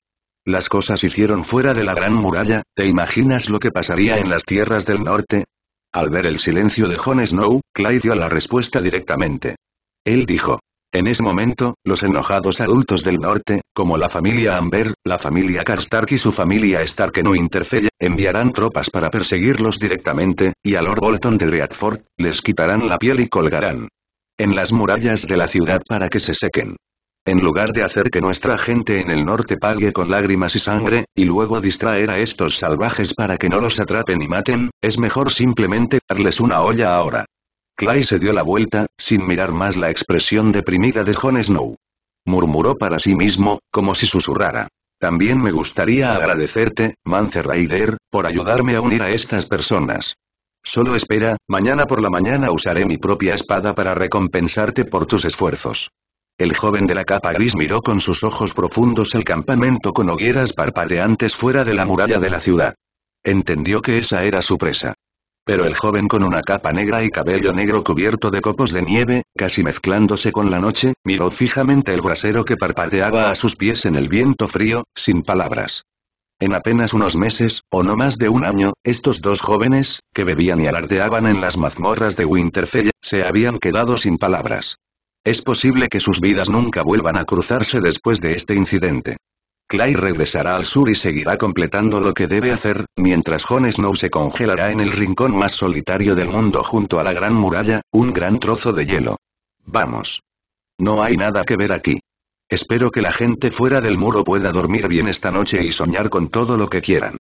Las cosas hicieron fuera de la gran muralla, ¿te imaginas lo que pasaría en las tierras del norte? Al ver el silencio de Jon Snow, Clyde dio la respuesta directamente. Él dijo. En ese momento, los enojados adultos del norte, como la familia Amber, la familia Karstark y su familia Stark no Winterfell, enviarán tropas para perseguirlos directamente, y a Lord Bolton de Dreadfort, les quitarán la piel y colgarán en las murallas de la ciudad para que se sequen. En lugar de hacer que nuestra gente en el norte pague con lágrimas y sangre, y luego distraer a estos salvajes para que no los atrapen y maten, es mejor simplemente darles una olla ahora. Clay se dio la vuelta, sin mirar más la expresión deprimida de Jon Snow. Murmuró para sí mismo, como si susurrara. También me gustaría agradecerte, Mance Raider, por ayudarme a unir a estas personas. Solo espera, mañana por la mañana usaré mi propia espada para recompensarte por tus esfuerzos. El joven de la capa gris miró con sus ojos profundos el campamento con hogueras parpadeantes fuera de la muralla de la ciudad. Entendió que esa era su presa. Pero el joven con una capa negra y cabello negro cubierto de copos de nieve, casi mezclándose con la noche, miró fijamente el brasero que parpadeaba a sus pies en el viento frío, sin palabras. En apenas unos meses, o no más de un año, estos dos jóvenes, que bebían y alardeaban en las mazmorras de Winterfell, se habían quedado sin palabras. Es posible que sus vidas nunca vuelvan a cruzarse después de este incidente. Clay regresará al sur y seguirá completando lo que debe hacer, mientras Jon Snow se congelará en el rincón más solitario del mundo junto a la gran muralla, un gran trozo de hielo. Vamos. No hay nada que ver aquí. Espero que la gente fuera del muro pueda dormir bien esta noche y soñar con todo lo que quieran.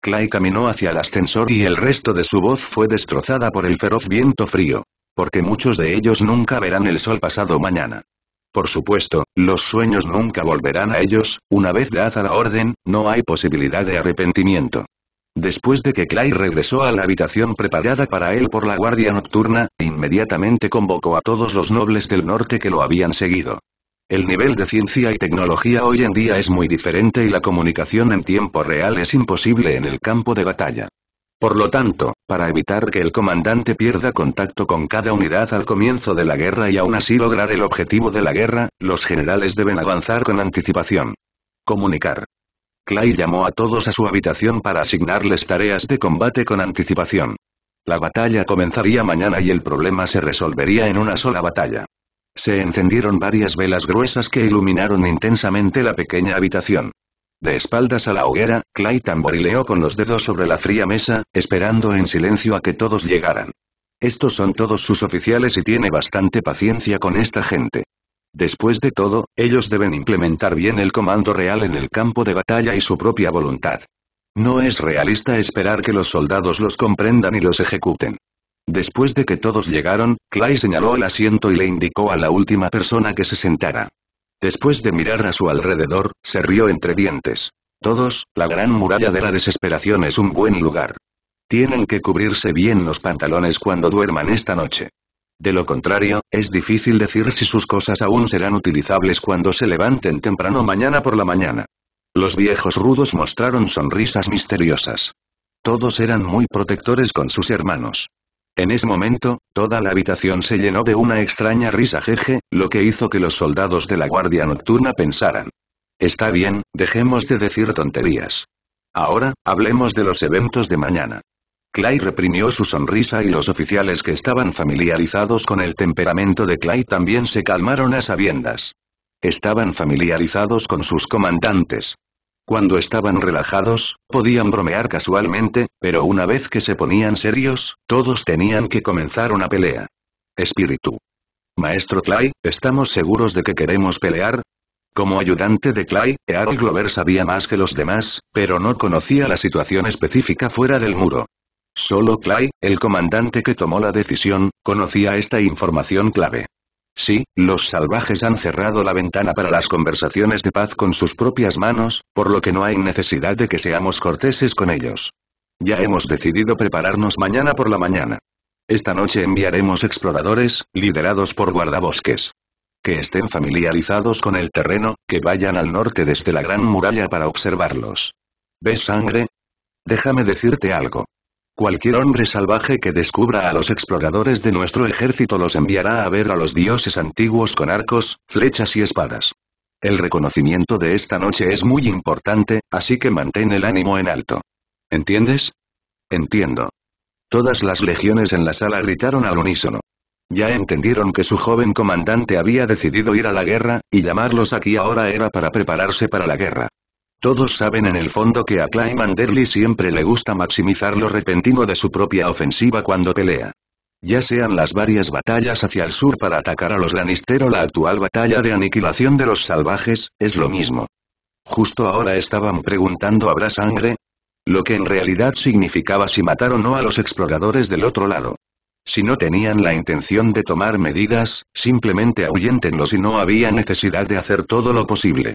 Clay caminó hacia el ascensor y el resto de su voz fue destrozada por el feroz viento frío porque muchos de ellos nunca verán el sol pasado mañana. Por supuesto, los sueños nunca volverán a ellos, una vez dada la orden, no hay posibilidad de arrepentimiento. Después de que Clay regresó a la habitación preparada para él por la guardia nocturna, inmediatamente convocó a todos los nobles del norte que lo habían seguido. El nivel de ciencia y tecnología hoy en día es muy diferente y la comunicación en tiempo real es imposible en el campo de batalla. Por lo tanto, para evitar que el comandante pierda contacto con cada unidad al comienzo de la guerra y aún así lograr el objetivo de la guerra, los generales deben avanzar con anticipación. Comunicar. Clay llamó a todos a su habitación para asignarles tareas de combate con anticipación. La batalla comenzaría mañana y el problema se resolvería en una sola batalla. Se encendieron varias velas gruesas que iluminaron intensamente la pequeña habitación. De espaldas a la hoguera, Clay tamborileó con los dedos sobre la fría mesa, esperando en silencio a que todos llegaran. Estos son todos sus oficiales y tiene bastante paciencia con esta gente. Después de todo, ellos deben implementar bien el comando real en el campo de batalla y su propia voluntad. No es realista esperar que los soldados los comprendan y los ejecuten. Después de que todos llegaron, Clay señaló el asiento y le indicó a la última persona que se sentara. Después de mirar a su alrededor, se rió entre dientes. Todos, la gran muralla de la desesperación es un buen lugar. Tienen que cubrirse bien los pantalones cuando duerman esta noche. De lo contrario, es difícil decir si sus cosas aún serán utilizables cuando se levanten temprano mañana por la mañana. Los viejos rudos mostraron sonrisas misteriosas. Todos eran muy protectores con sus hermanos. En ese momento, toda la habitación se llenó de una extraña risa jeje, lo que hizo que los soldados de la Guardia Nocturna pensaran. Está bien, dejemos de decir tonterías. Ahora, hablemos de los eventos de mañana. Clay reprimió su sonrisa y los oficiales que estaban familiarizados con el temperamento de Clay también se calmaron a sabiendas. Estaban familiarizados con sus comandantes. Cuando estaban relajados, podían bromear casualmente, pero una vez que se ponían serios, todos tenían que comenzar una pelea. Espíritu. Maestro Clay, ¿estamos seguros de que queremos pelear? Como ayudante de Clay, Earl Glover sabía más que los demás, pero no conocía la situación específica fuera del muro. Solo Clay, el comandante que tomó la decisión, conocía esta información clave. Sí, los salvajes han cerrado la ventana para las conversaciones de paz con sus propias manos, por lo que no hay necesidad de que seamos corteses con ellos. Ya hemos decidido prepararnos mañana por la mañana. Esta noche enviaremos exploradores, liderados por guardabosques. Que estén familiarizados con el terreno, que vayan al norte desde la gran muralla para observarlos. ¿Ves sangre? Déjame decirte algo. Cualquier hombre salvaje que descubra a los exploradores de nuestro ejército los enviará a ver a los dioses antiguos con arcos, flechas y espadas. El reconocimiento de esta noche es muy importante, así que mantén el ánimo en alto. ¿Entiendes? Entiendo. Todas las legiones en la sala gritaron al unísono. Ya entendieron que su joven comandante había decidido ir a la guerra, y llamarlos aquí ahora era para prepararse para la guerra. Todos saben en el fondo que a Derly siempre le gusta maximizar lo repentino de su propia ofensiva cuando pelea. Ya sean las varias batallas hacia el sur para atacar a los Lannister o la actual batalla de aniquilación de los salvajes, es lo mismo. Justo ahora estaban preguntando ¿habrá sangre? Lo que en realidad significaba si matar o no a los exploradores del otro lado. Si no tenían la intención de tomar medidas, simplemente ahuyéntenlos y no había necesidad de hacer todo lo posible.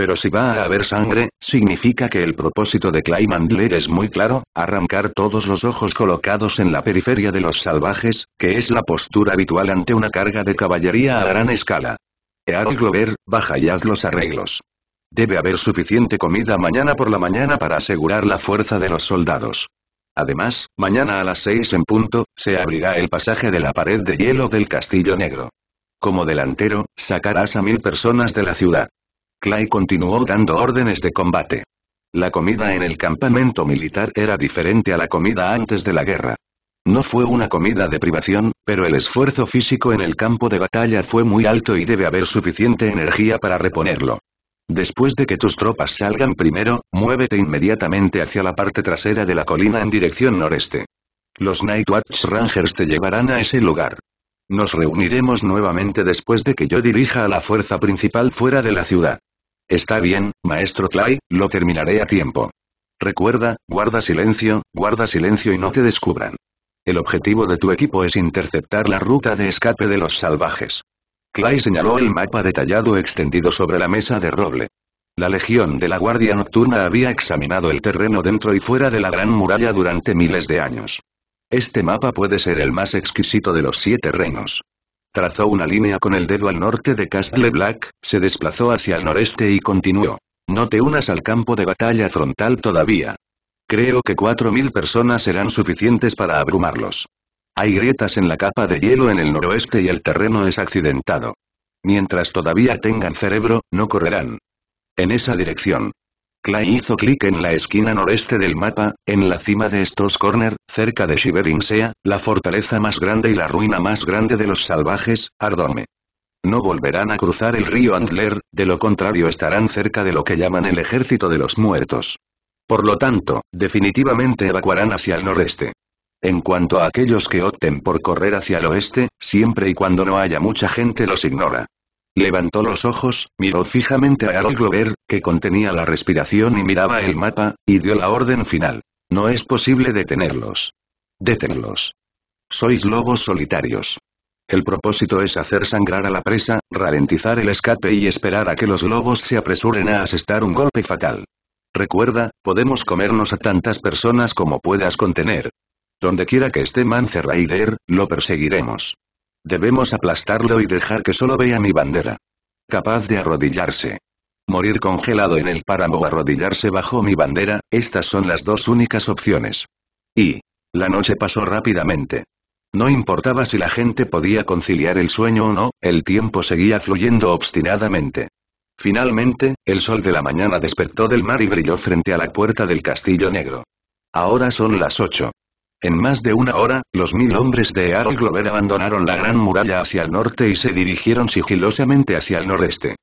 Pero si va a haber sangre, significa que el propósito de Mandler es muy claro, arrancar todos los ojos colocados en la periferia de los salvajes, que es la postura habitual ante una carga de caballería a gran escala. Earl Glover, baja y haz los arreglos. Debe haber suficiente comida mañana por la mañana para asegurar la fuerza de los soldados. Además, mañana a las seis en punto, se abrirá el pasaje de la pared de hielo del Castillo Negro. Como delantero, sacarás a mil personas de la ciudad. Clay continuó dando órdenes de combate. La comida en el campamento militar era diferente a la comida antes de la guerra. No fue una comida de privación, pero el esfuerzo físico en el campo de batalla fue muy alto y debe haber suficiente energía para reponerlo. Después de que tus tropas salgan primero, muévete inmediatamente hacia la parte trasera de la colina en dirección noreste. Los Nightwatch Rangers te llevarán a ese lugar. Nos reuniremos nuevamente después de que yo dirija a la fuerza principal fuera de la ciudad. Está bien, maestro Clay, lo terminaré a tiempo. Recuerda, guarda silencio, guarda silencio y no te descubran. El objetivo de tu equipo es interceptar la ruta de escape de los salvajes. Clay señaló el mapa detallado extendido sobre la mesa de roble. La Legión de la Guardia Nocturna había examinado el terreno dentro y fuera de la Gran Muralla durante miles de años. Este mapa puede ser el más exquisito de los siete reinos. Trazó una línea con el dedo al norte de Castle Black, se desplazó hacia el noreste y continuó. No te unas al campo de batalla frontal todavía. Creo que 4.000 personas serán suficientes para abrumarlos. Hay grietas en la capa de hielo en el noroeste y el terreno es accidentado. Mientras todavía tengan cerebro, no correrán. En esa dirección. Clay hizo clic en la esquina noreste del mapa, en la cima de estos Corner, cerca de Shivering Sea, la fortaleza más grande y la ruina más grande de los salvajes, Ardome. No volverán a cruzar el río Andler, de lo contrario estarán cerca de lo que llaman el ejército de los muertos. Por lo tanto, definitivamente evacuarán hacia el noreste. En cuanto a aquellos que opten por correr hacia el oeste, siempre y cuando no haya mucha gente los ignora. Levantó los ojos, miró fijamente a Harold Glover, que contenía la respiración y miraba el mapa, y dio la orden final. No es posible detenerlos. Detenlos. Sois lobos solitarios. El propósito es hacer sangrar a la presa, ralentizar el escape y esperar a que los lobos se apresuren a asestar un golpe fatal. Recuerda, podemos comernos a tantas personas como puedas contener. Donde quiera que esté Manzer Raider, lo perseguiremos. Debemos aplastarlo y dejar que solo vea mi bandera. Capaz de arrodillarse. Morir congelado en el páramo o arrodillarse bajo mi bandera, estas son las dos únicas opciones. Y. La noche pasó rápidamente. No importaba si la gente podía conciliar el sueño o no, el tiempo seguía fluyendo obstinadamente. Finalmente, el sol de la mañana despertó del mar y brilló frente a la puerta del castillo negro. Ahora son las ocho. En más de una hora, los mil hombres de Arl Glover abandonaron la gran muralla hacia el norte y se dirigieron sigilosamente hacia el noreste.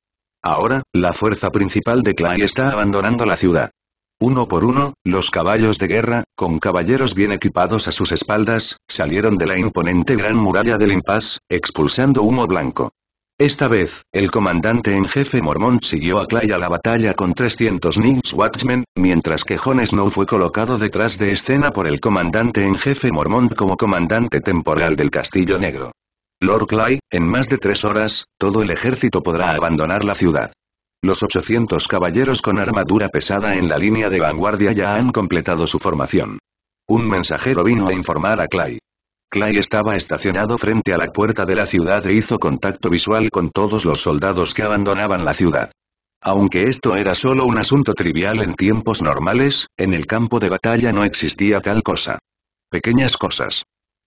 Ahora, la fuerza principal de Clay está abandonando la ciudad. Uno por uno, los caballos de guerra, con caballeros bien equipados a sus espaldas, salieron de la imponente gran muralla del impas, expulsando humo blanco. Esta vez, el comandante en jefe Mormont siguió a Clay a la batalla con 300 Knicks Watchmen, mientras que Jon Snow fue colocado detrás de escena por el comandante en jefe Mormont como comandante temporal del Castillo Negro. Lord Clay, en más de tres horas, todo el ejército podrá abandonar la ciudad. Los 800 caballeros con armadura pesada en la línea de vanguardia ya han completado su formación. Un mensajero vino a informar a Clay. Clay estaba estacionado frente a la puerta de la ciudad e hizo contacto visual con todos los soldados que abandonaban la ciudad. Aunque esto era solo un asunto trivial en tiempos normales, en el campo de batalla no existía tal cosa. Pequeñas cosas.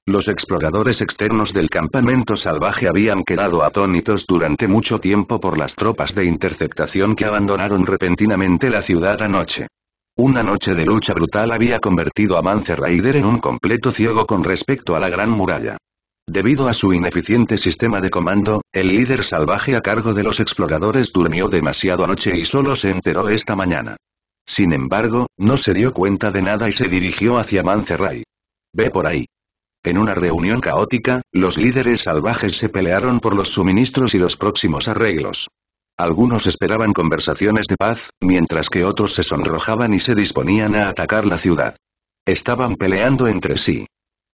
Los exploradores externos del campamento salvaje habían quedado atónitos durante mucho tiempo por las tropas de interceptación que abandonaron repentinamente la ciudad anoche. Una noche de lucha brutal había convertido a Mance en un completo ciego con respecto a la gran muralla. Debido a su ineficiente sistema de comando, el líder salvaje a cargo de los exploradores durmió demasiado anoche y solo se enteró esta mañana. Sin embargo, no se dio cuenta de nada y se dirigió hacia Manzerray. Ve por ahí. En una reunión caótica, los líderes salvajes se pelearon por los suministros y los próximos arreglos. Algunos esperaban conversaciones de paz, mientras que otros se sonrojaban y se disponían a atacar la ciudad. Estaban peleando entre sí.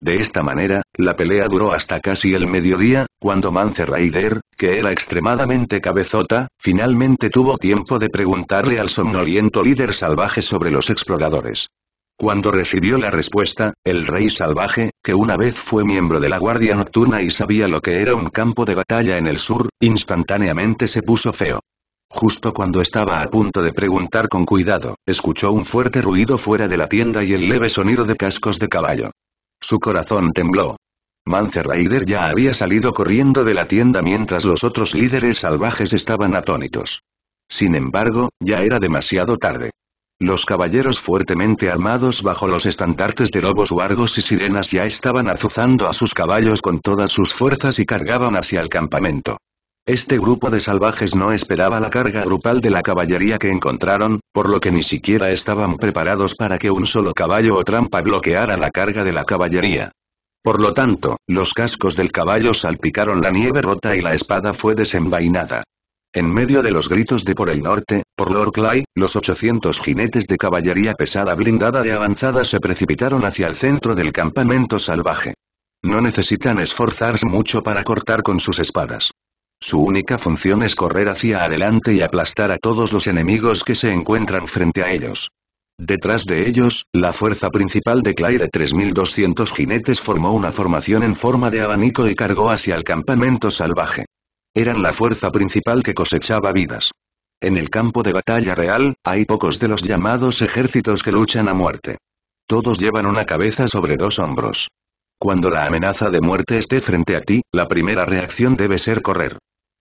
De esta manera, la pelea duró hasta casi el mediodía, cuando Mance Raider, que era extremadamente cabezota, finalmente tuvo tiempo de preguntarle al somnoliento líder salvaje sobre los exploradores. Cuando recibió la respuesta, el rey salvaje, que una vez fue miembro de la Guardia Nocturna y sabía lo que era un campo de batalla en el sur, instantáneamente se puso feo. Justo cuando estaba a punto de preguntar con cuidado, escuchó un fuerte ruido fuera de la tienda y el leve sonido de cascos de caballo. Su corazón tembló. Mance ya había salido corriendo de la tienda mientras los otros líderes salvajes estaban atónitos. Sin embargo, ya era demasiado tarde. Los caballeros fuertemente armados bajo los estandartes de lobos huargos y sirenas ya estaban azuzando a sus caballos con todas sus fuerzas y cargaban hacia el campamento. Este grupo de salvajes no esperaba la carga grupal de la caballería que encontraron, por lo que ni siquiera estaban preparados para que un solo caballo o trampa bloqueara la carga de la caballería. Por lo tanto, los cascos del caballo salpicaron la nieve rota y la espada fue desenvainada. En medio de los gritos de por el norte, por Lord Clay, los 800 jinetes de caballería pesada blindada de avanzada se precipitaron hacia el centro del campamento salvaje. No necesitan esforzarse mucho para cortar con sus espadas. Su única función es correr hacia adelante y aplastar a todos los enemigos que se encuentran frente a ellos. Detrás de ellos, la fuerza principal de Clay de 3.200 jinetes formó una formación en forma de abanico y cargó hacia el campamento salvaje. Eran la fuerza principal que cosechaba vidas. En el campo de batalla real, hay pocos de los llamados ejércitos que luchan a muerte. Todos llevan una cabeza sobre dos hombros. Cuando la amenaza de muerte esté frente a ti, la primera reacción debe ser correr.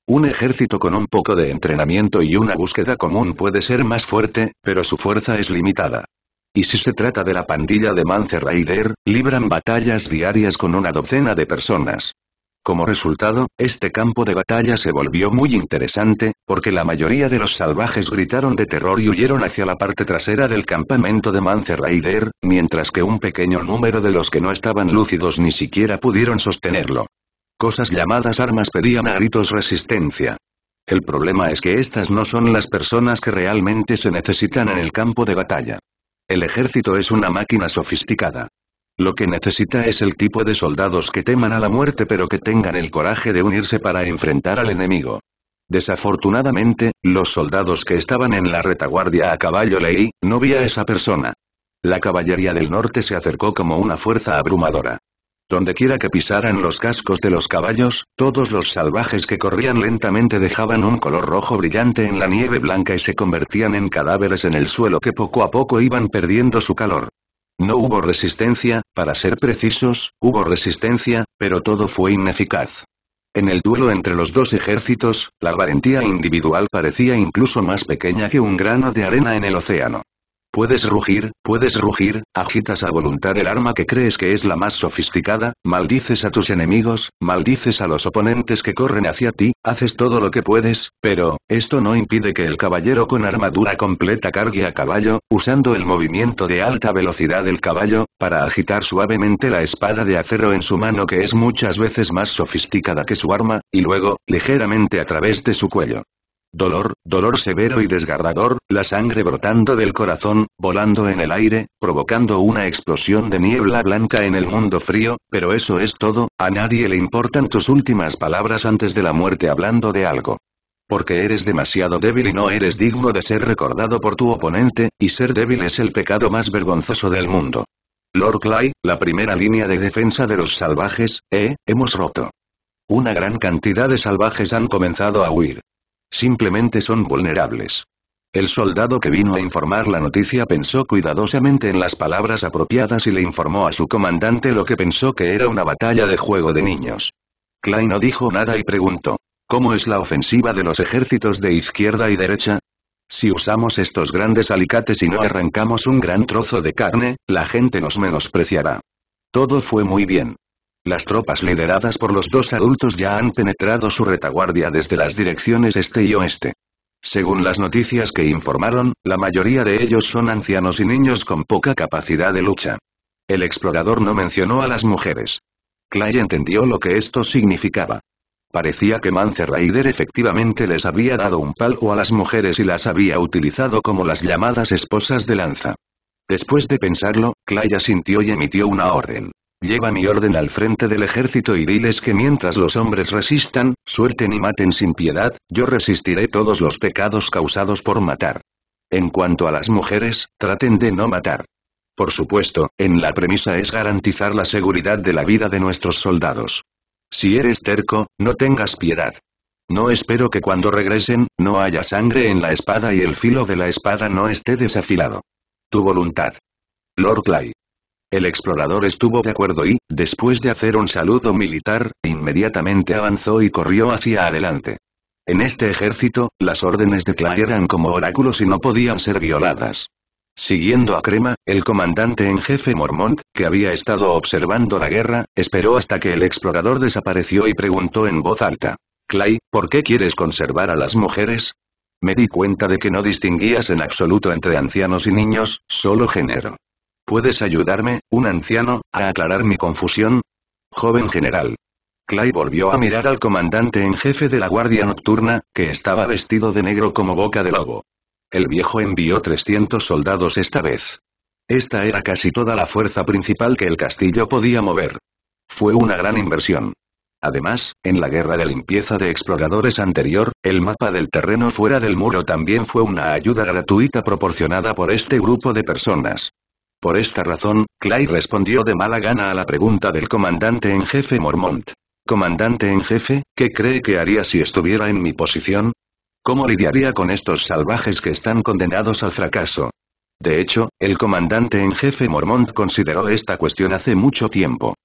Un ejército con un poco de entrenamiento y una búsqueda común puede ser más fuerte, pero su fuerza es limitada. Y si se trata de la pandilla de Manzer Raider, libran batallas diarias con una docena de personas. Como resultado, este campo de batalla se volvió muy interesante, porque la mayoría de los salvajes gritaron de terror y huyeron hacia la parte trasera del campamento de Mancer Raider, mientras que un pequeño número de los que no estaban lúcidos ni siquiera pudieron sostenerlo. Cosas llamadas armas pedían a gritos resistencia. El problema es que estas no son las personas que realmente se necesitan en el campo de batalla. El ejército es una máquina sofisticada. Lo que necesita es el tipo de soldados que teman a la muerte pero que tengan el coraje de unirse para enfrentar al enemigo. Desafortunadamente, los soldados que estaban en la retaguardia a caballo leí, no vi a esa persona. La caballería del norte se acercó como una fuerza abrumadora. Dondequiera que pisaran los cascos de los caballos, todos los salvajes que corrían lentamente dejaban un color rojo brillante en la nieve blanca y se convertían en cadáveres en el suelo que poco a poco iban perdiendo su calor. No hubo resistencia, para ser precisos, hubo resistencia, pero todo fue ineficaz. En el duelo entre los dos ejércitos, la valentía individual parecía incluso más pequeña que un grano de arena en el océano. Puedes rugir, puedes rugir, agitas a voluntad el arma que crees que es la más sofisticada, maldices a tus enemigos, maldices a los oponentes que corren hacia ti, haces todo lo que puedes, pero, esto no impide que el caballero con armadura completa cargue a caballo, usando el movimiento de alta velocidad del caballo, para agitar suavemente la espada de acero en su mano que es muchas veces más sofisticada que su arma, y luego, ligeramente a través de su cuello. Dolor, dolor severo y desgarrador, la sangre brotando del corazón, volando en el aire, provocando una explosión de niebla blanca en el mundo frío, pero eso es todo, a nadie le importan tus últimas palabras antes de la muerte hablando de algo. Porque eres demasiado débil y no eres digno de ser recordado por tu oponente, y ser débil es el pecado más vergonzoso del mundo. Lord Clay, la primera línea de defensa de los salvajes, eh, hemos roto. Una gran cantidad de salvajes han comenzado a huir. Simplemente son vulnerables. El soldado que vino a informar la noticia pensó cuidadosamente en las palabras apropiadas y le informó a su comandante lo que pensó que era una batalla de juego de niños. Klein no dijo nada y preguntó, ¿cómo es la ofensiva de los ejércitos de izquierda y derecha? Si usamos estos grandes alicates y no arrancamos un gran trozo de carne, la gente nos menospreciará. Todo fue muy bien. Las tropas lideradas por los dos adultos ya han penetrado su retaguardia desde las direcciones este y oeste. Según las noticias que informaron, la mayoría de ellos son ancianos y niños con poca capacidad de lucha. El explorador no mencionó a las mujeres. Clay entendió lo que esto significaba. Parecía que manzer Raider efectivamente les había dado un palo a las mujeres y las había utilizado como las llamadas esposas de lanza. Después de pensarlo, Clay asintió y emitió una orden. Lleva mi orden al frente del ejército y diles que mientras los hombres resistan, suelten y maten sin piedad, yo resistiré todos los pecados causados por matar. En cuanto a las mujeres, traten de no matar. Por supuesto, en la premisa es garantizar la seguridad de la vida de nuestros soldados. Si eres terco, no tengas piedad. No espero que cuando regresen, no haya sangre en la espada y el filo de la espada no esté desafilado. Tu voluntad. Lord Clay. El explorador estuvo de acuerdo y, después de hacer un saludo militar, inmediatamente avanzó y corrió hacia adelante. En este ejército, las órdenes de Clay eran como oráculos y no podían ser violadas. Siguiendo a Crema, el comandante en jefe Mormont, que había estado observando la guerra, esperó hasta que el explorador desapareció y preguntó en voz alta. Clay, ¿por qué quieres conservar a las mujeres? Me di cuenta de que no distinguías en absoluto entre ancianos y niños, solo género. ¿Puedes ayudarme, un anciano, a aclarar mi confusión? Joven general. Clay volvió a mirar al comandante en jefe de la Guardia Nocturna, que estaba vestido de negro como boca de lobo. El viejo envió 300 soldados esta vez. Esta era casi toda la fuerza principal que el castillo podía mover. Fue una gran inversión. Además, en la guerra de limpieza de exploradores anterior, el mapa del terreno fuera del muro también fue una ayuda gratuita proporcionada por este grupo de personas. Por esta razón, Clay respondió de mala gana a la pregunta del comandante en jefe Mormont. Comandante en jefe, ¿qué cree que haría si estuviera en mi posición? ¿Cómo lidiaría con estos salvajes que están condenados al fracaso? De hecho, el comandante en jefe Mormont consideró esta cuestión hace mucho tiempo.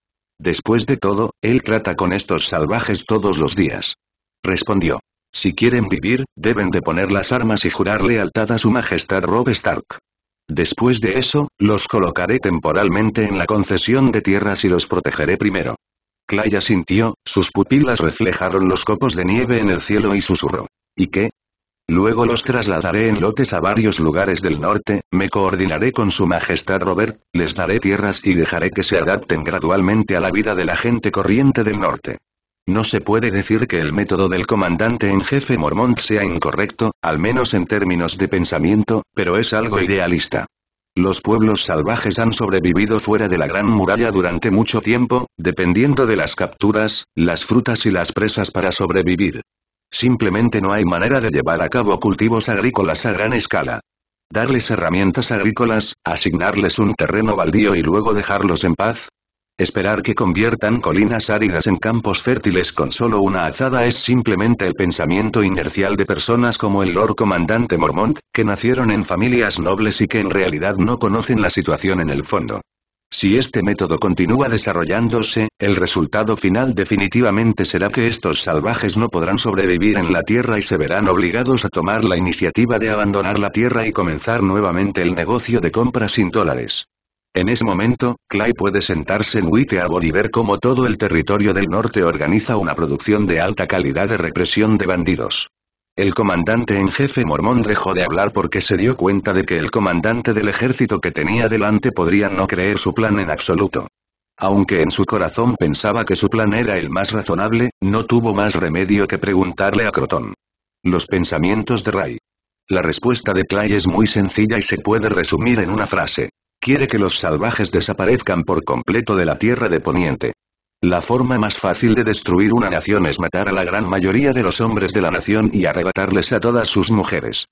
Después de todo, él trata con estos salvajes todos los días. Respondió. Si quieren vivir, deben de poner las armas y jurar lealtad a su majestad Rob Stark. Después de eso, los colocaré temporalmente en la concesión de tierras y los protegeré primero. Claya sintió, sus pupilas reflejaron los copos de nieve en el cielo y susurró. ¿Y qué? Luego los trasladaré en lotes a varios lugares del norte, me coordinaré con su majestad Robert, les daré tierras y dejaré que se adapten gradualmente a la vida de la gente corriente del norte. No se puede decir que el método del comandante en jefe Mormont sea incorrecto, al menos en términos de pensamiento, pero es algo idealista. Los pueblos salvajes han sobrevivido fuera de la Gran Muralla durante mucho tiempo, dependiendo de las capturas, las frutas y las presas para sobrevivir. Simplemente no hay manera de llevar a cabo cultivos agrícolas a gran escala. Darles herramientas agrícolas, asignarles un terreno baldío y luego dejarlos en paz, Esperar que conviertan colinas áridas en campos fértiles con solo una azada es simplemente el pensamiento inercial de personas como el Lord Comandante Mormont, que nacieron en familias nobles y que en realidad no conocen la situación en el fondo. Si este método continúa desarrollándose, el resultado final definitivamente será que estos salvajes no podrán sobrevivir en la Tierra y se verán obligados a tomar la iniciativa de abandonar la Tierra y comenzar nuevamente el negocio de compra sin dólares. En ese momento, Clay puede sentarse en Whiteabor y ver cómo todo el territorio del norte organiza una producción de alta calidad de represión de bandidos. El comandante en jefe mormón dejó de hablar porque se dio cuenta de que el comandante del ejército que tenía delante podría no creer su plan en absoluto. Aunque en su corazón pensaba que su plan era el más razonable, no tuvo más remedio que preguntarle a Crotón. Los pensamientos de Ray. La respuesta de Clay es muy sencilla y se puede resumir en una frase. Quiere que los salvajes desaparezcan por completo de la tierra de Poniente. La forma más fácil de destruir una nación es matar a la gran mayoría de los hombres de la nación y arrebatarles a todas sus mujeres.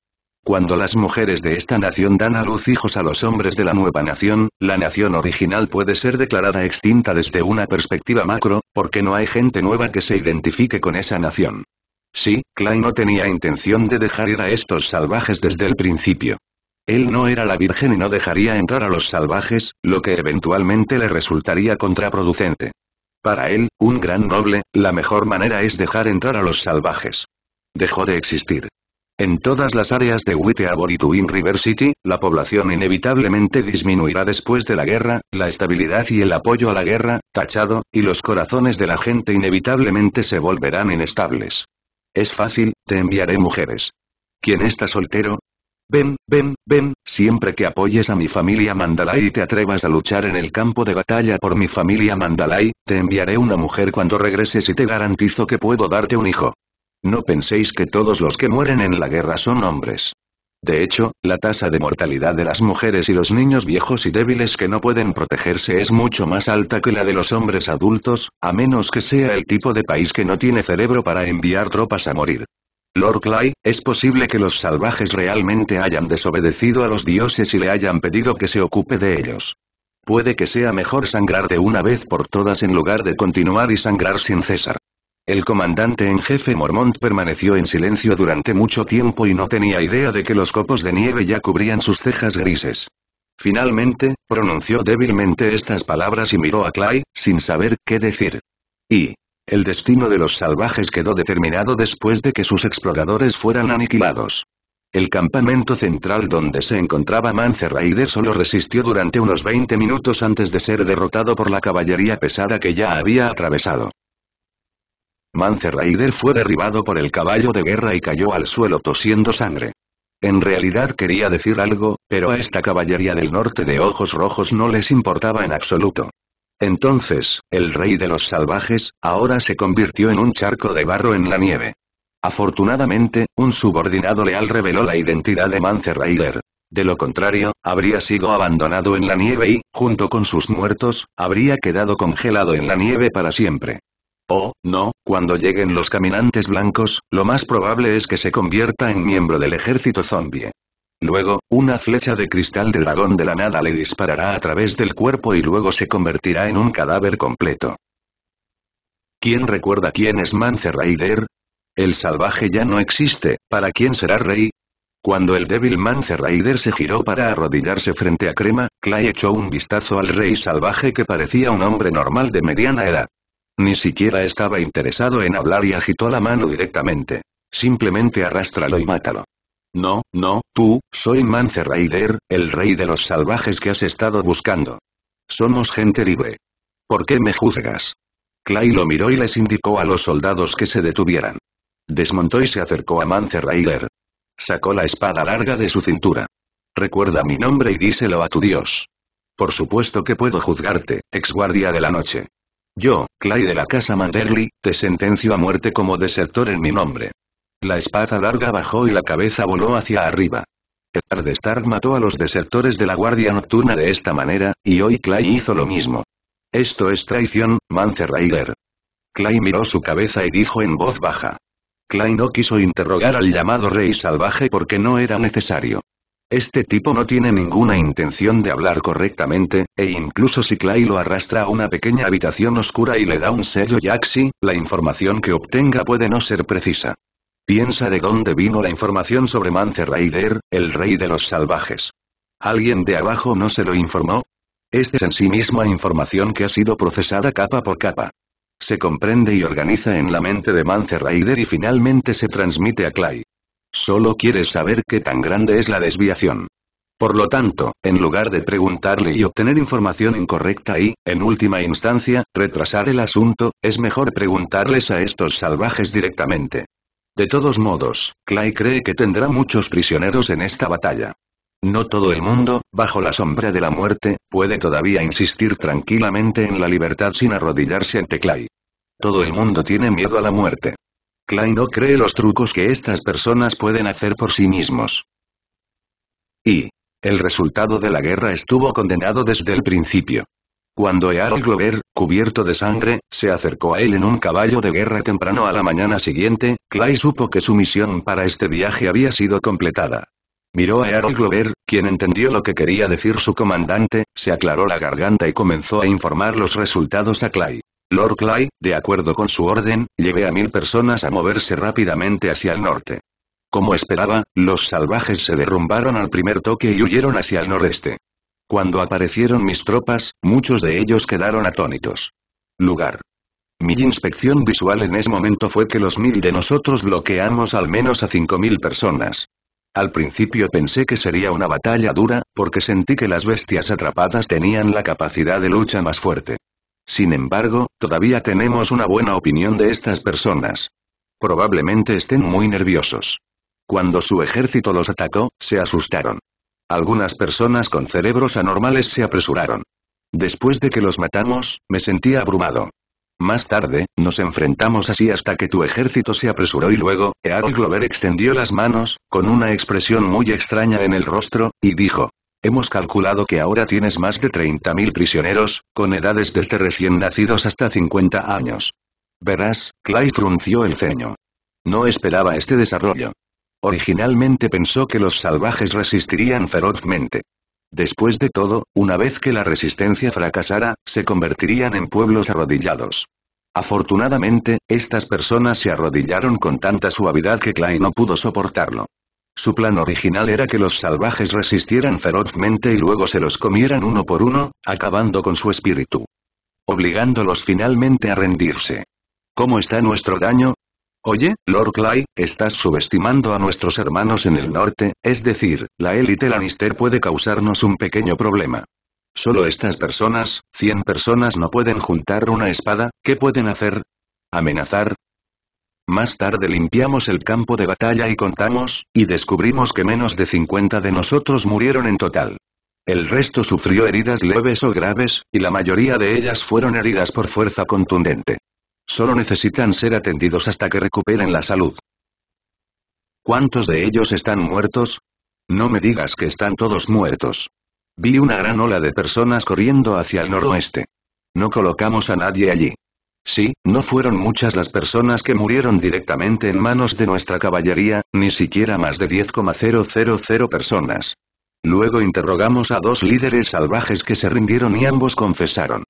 Cuando las mujeres de esta nación dan a luz hijos a los hombres de la nueva nación, la nación original puede ser declarada extinta desde una perspectiva macro, porque no hay gente nueva que se identifique con esa nación. Sí, Klein no tenía intención de dejar ir a estos salvajes desde el principio. Él no era la virgen y no dejaría entrar a los salvajes, lo que eventualmente le resultaría contraproducente. Para él, un gran noble, la mejor manera es dejar entrar a los salvajes. Dejó de existir. En todas las áreas de Witteabor y Twin River City, la población inevitablemente disminuirá después de la guerra, la estabilidad y el apoyo a la guerra, tachado, y los corazones de la gente inevitablemente se volverán inestables. Es fácil, te enviaré mujeres. Quien está soltero, Ven, ven, ven, siempre que apoyes a mi familia Mandalay y te atrevas a luchar en el campo de batalla por mi familia Mandalay, te enviaré una mujer cuando regreses y te garantizo que puedo darte un hijo. No penséis que todos los que mueren en la guerra son hombres. De hecho, la tasa de mortalidad de las mujeres y los niños viejos y débiles que no pueden protegerse es mucho más alta que la de los hombres adultos, a menos que sea el tipo de país que no tiene cerebro para enviar tropas a morir. Lord Clay, es posible que los salvajes realmente hayan desobedecido a los dioses y le hayan pedido que se ocupe de ellos. Puede que sea mejor sangrar de una vez por todas en lugar de continuar y sangrar sin cesar. El comandante en jefe Mormont permaneció en silencio durante mucho tiempo y no tenía idea de que los copos de nieve ya cubrían sus cejas grises. Finalmente, pronunció débilmente estas palabras y miró a Clay, sin saber qué decir. Y, el destino de los salvajes quedó determinado después de que sus exploradores fueran aniquilados. El campamento central donde se encontraba Mance Raider solo resistió durante unos 20 minutos antes de ser derrotado por la caballería pesada que ya había atravesado. Mance Raider fue derribado por el caballo de guerra y cayó al suelo tosiendo sangre. En realidad quería decir algo, pero a esta caballería del norte de ojos rojos no les importaba en absoluto. Entonces, el rey de los salvajes, ahora se convirtió en un charco de barro en la nieve. Afortunadamente, un subordinado leal reveló la identidad de Mance Raider. De lo contrario, habría sido abandonado en la nieve y, junto con sus muertos, habría quedado congelado en la nieve para siempre. Oh, no, cuando lleguen los caminantes blancos, lo más probable es que se convierta en miembro del ejército zombie. Luego, una flecha de cristal de dragón de la nada le disparará a través del cuerpo y luego se convertirá en un cadáver completo. ¿Quién recuerda quién es Manzer Raider? El salvaje ya no existe, ¿para quién será rey? Cuando el débil Manzer Raider se giró para arrodillarse frente a Crema, Clay echó un vistazo al rey salvaje que parecía un hombre normal de mediana edad. Ni siquiera estaba interesado en hablar y agitó la mano directamente. Simplemente arrástralo y mátalo. No, no, tú, soy Mance el rey de los salvajes que has estado buscando. Somos gente libre. ¿Por qué me juzgas? Clay lo miró y les indicó a los soldados que se detuvieran. Desmontó y se acercó a Mance Sacó la espada larga de su cintura. Recuerda mi nombre y díselo a tu dios. Por supuesto que puedo juzgarte, ex guardia de la noche. Yo, Clay de la casa Manderly, te sentencio a muerte como desertor en mi nombre. La espada larga bajó y la cabeza voló hacia arriba. El Stark mató a los desertores de la Guardia Nocturna de esta manera, y hoy Clay hizo lo mismo. Esto es traición, Mance Raider. Clay miró su cabeza y dijo en voz baja. Clay no quiso interrogar al llamado rey salvaje porque no era necesario. Este tipo no tiene ninguna intención de hablar correctamente, e incluso si Clay lo arrastra a una pequeña habitación oscura y le da un sello Yaxi, la información que obtenga puede no ser precisa. Piensa de dónde vino la información sobre Mance Raider, el rey de los salvajes. ¿Alguien de abajo no se lo informó? Esta es en sí misma información que ha sido procesada capa por capa. Se comprende y organiza en la mente de Mance Raider y finalmente se transmite a Clay. Solo quiere saber qué tan grande es la desviación. Por lo tanto, en lugar de preguntarle y obtener información incorrecta y, en última instancia, retrasar el asunto, es mejor preguntarles a estos salvajes directamente. De todos modos, Clay cree que tendrá muchos prisioneros en esta batalla. No todo el mundo, bajo la sombra de la muerte, puede todavía insistir tranquilamente en la libertad sin arrodillarse ante Clay. Todo el mundo tiene miedo a la muerte. Clay no cree los trucos que estas personas pueden hacer por sí mismos. Y. El resultado de la guerra estuvo condenado desde el principio. Cuando Earl Glover, cubierto de sangre, se acercó a él en un caballo de guerra temprano a la mañana siguiente, Clay supo que su misión para este viaje había sido completada. Miró a Earl Glover, quien entendió lo que quería decir su comandante, se aclaró la garganta y comenzó a informar los resultados a Clay. Lord Clay, de acuerdo con su orden, llevé a mil personas a moverse rápidamente hacia el norte. Como esperaba, los salvajes se derrumbaron al primer toque y huyeron hacia el noreste. Cuando aparecieron mis tropas, muchos de ellos quedaron atónitos. Lugar. Mi inspección visual en ese momento fue que los mil de nosotros bloqueamos al menos a cinco mil personas. Al principio pensé que sería una batalla dura, porque sentí que las bestias atrapadas tenían la capacidad de lucha más fuerte. Sin embargo, todavía tenemos una buena opinión de estas personas. Probablemente estén muy nerviosos. Cuando su ejército los atacó, se asustaron. Algunas personas con cerebros anormales se apresuraron. Después de que los matamos, me sentí abrumado. Más tarde, nos enfrentamos así hasta que tu ejército se apresuró y luego, Earl Glover extendió las manos, con una expresión muy extraña en el rostro, y dijo. Hemos calculado que ahora tienes más de 30.000 prisioneros, con edades desde recién nacidos hasta 50 años. Verás, Clay frunció el ceño. No esperaba este desarrollo. Originalmente pensó que los salvajes resistirían ferozmente. Después de todo, una vez que la resistencia fracasara, se convertirían en pueblos arrodillados. Afortunadamente, estas personas se arrodillaron con tanta suavidad que Klein no pudo soportarlo. Su plan original era que los salvajes resistieran ferozmente y luego se los comieran uno por uno, acabando con su espíritu. Obligándolos finalmente a rendirse. ¿Cómo está nuestro daño? Oye, Lord Clay, estás subestimando a nuestros hermanos en el norte, es decir, la élite Lannister puede causarnos un pequeño problema. Solo estas personas, 100 personas no pueden juntar una espada, ¿qué pueden hacer? ¿Amenazar? Más tarde limpiamos el campo de batalla y contamos, y descubrimos que menos de 50 de nosotros murieron en total. El resto sufrió heridas leves o graves, y la mayoría de ellas fueron heridas por fuerza contundente. Solo necesitan ser atendidos hasta que recuperen la salud. ¿Cuántos de ellos están muertos? No me digas que están todos muertos. Vi una gran ola de personas corriendo hacia el noroeste. No colocamos a nadie allí. Sí, no fueron muchas las personas que murieron directamente en manos de nuestra caballería, ni siquiera más de 10,000 personas. Luego interrogamos a dos líderes salvajes que se rindieron y ambos confesaron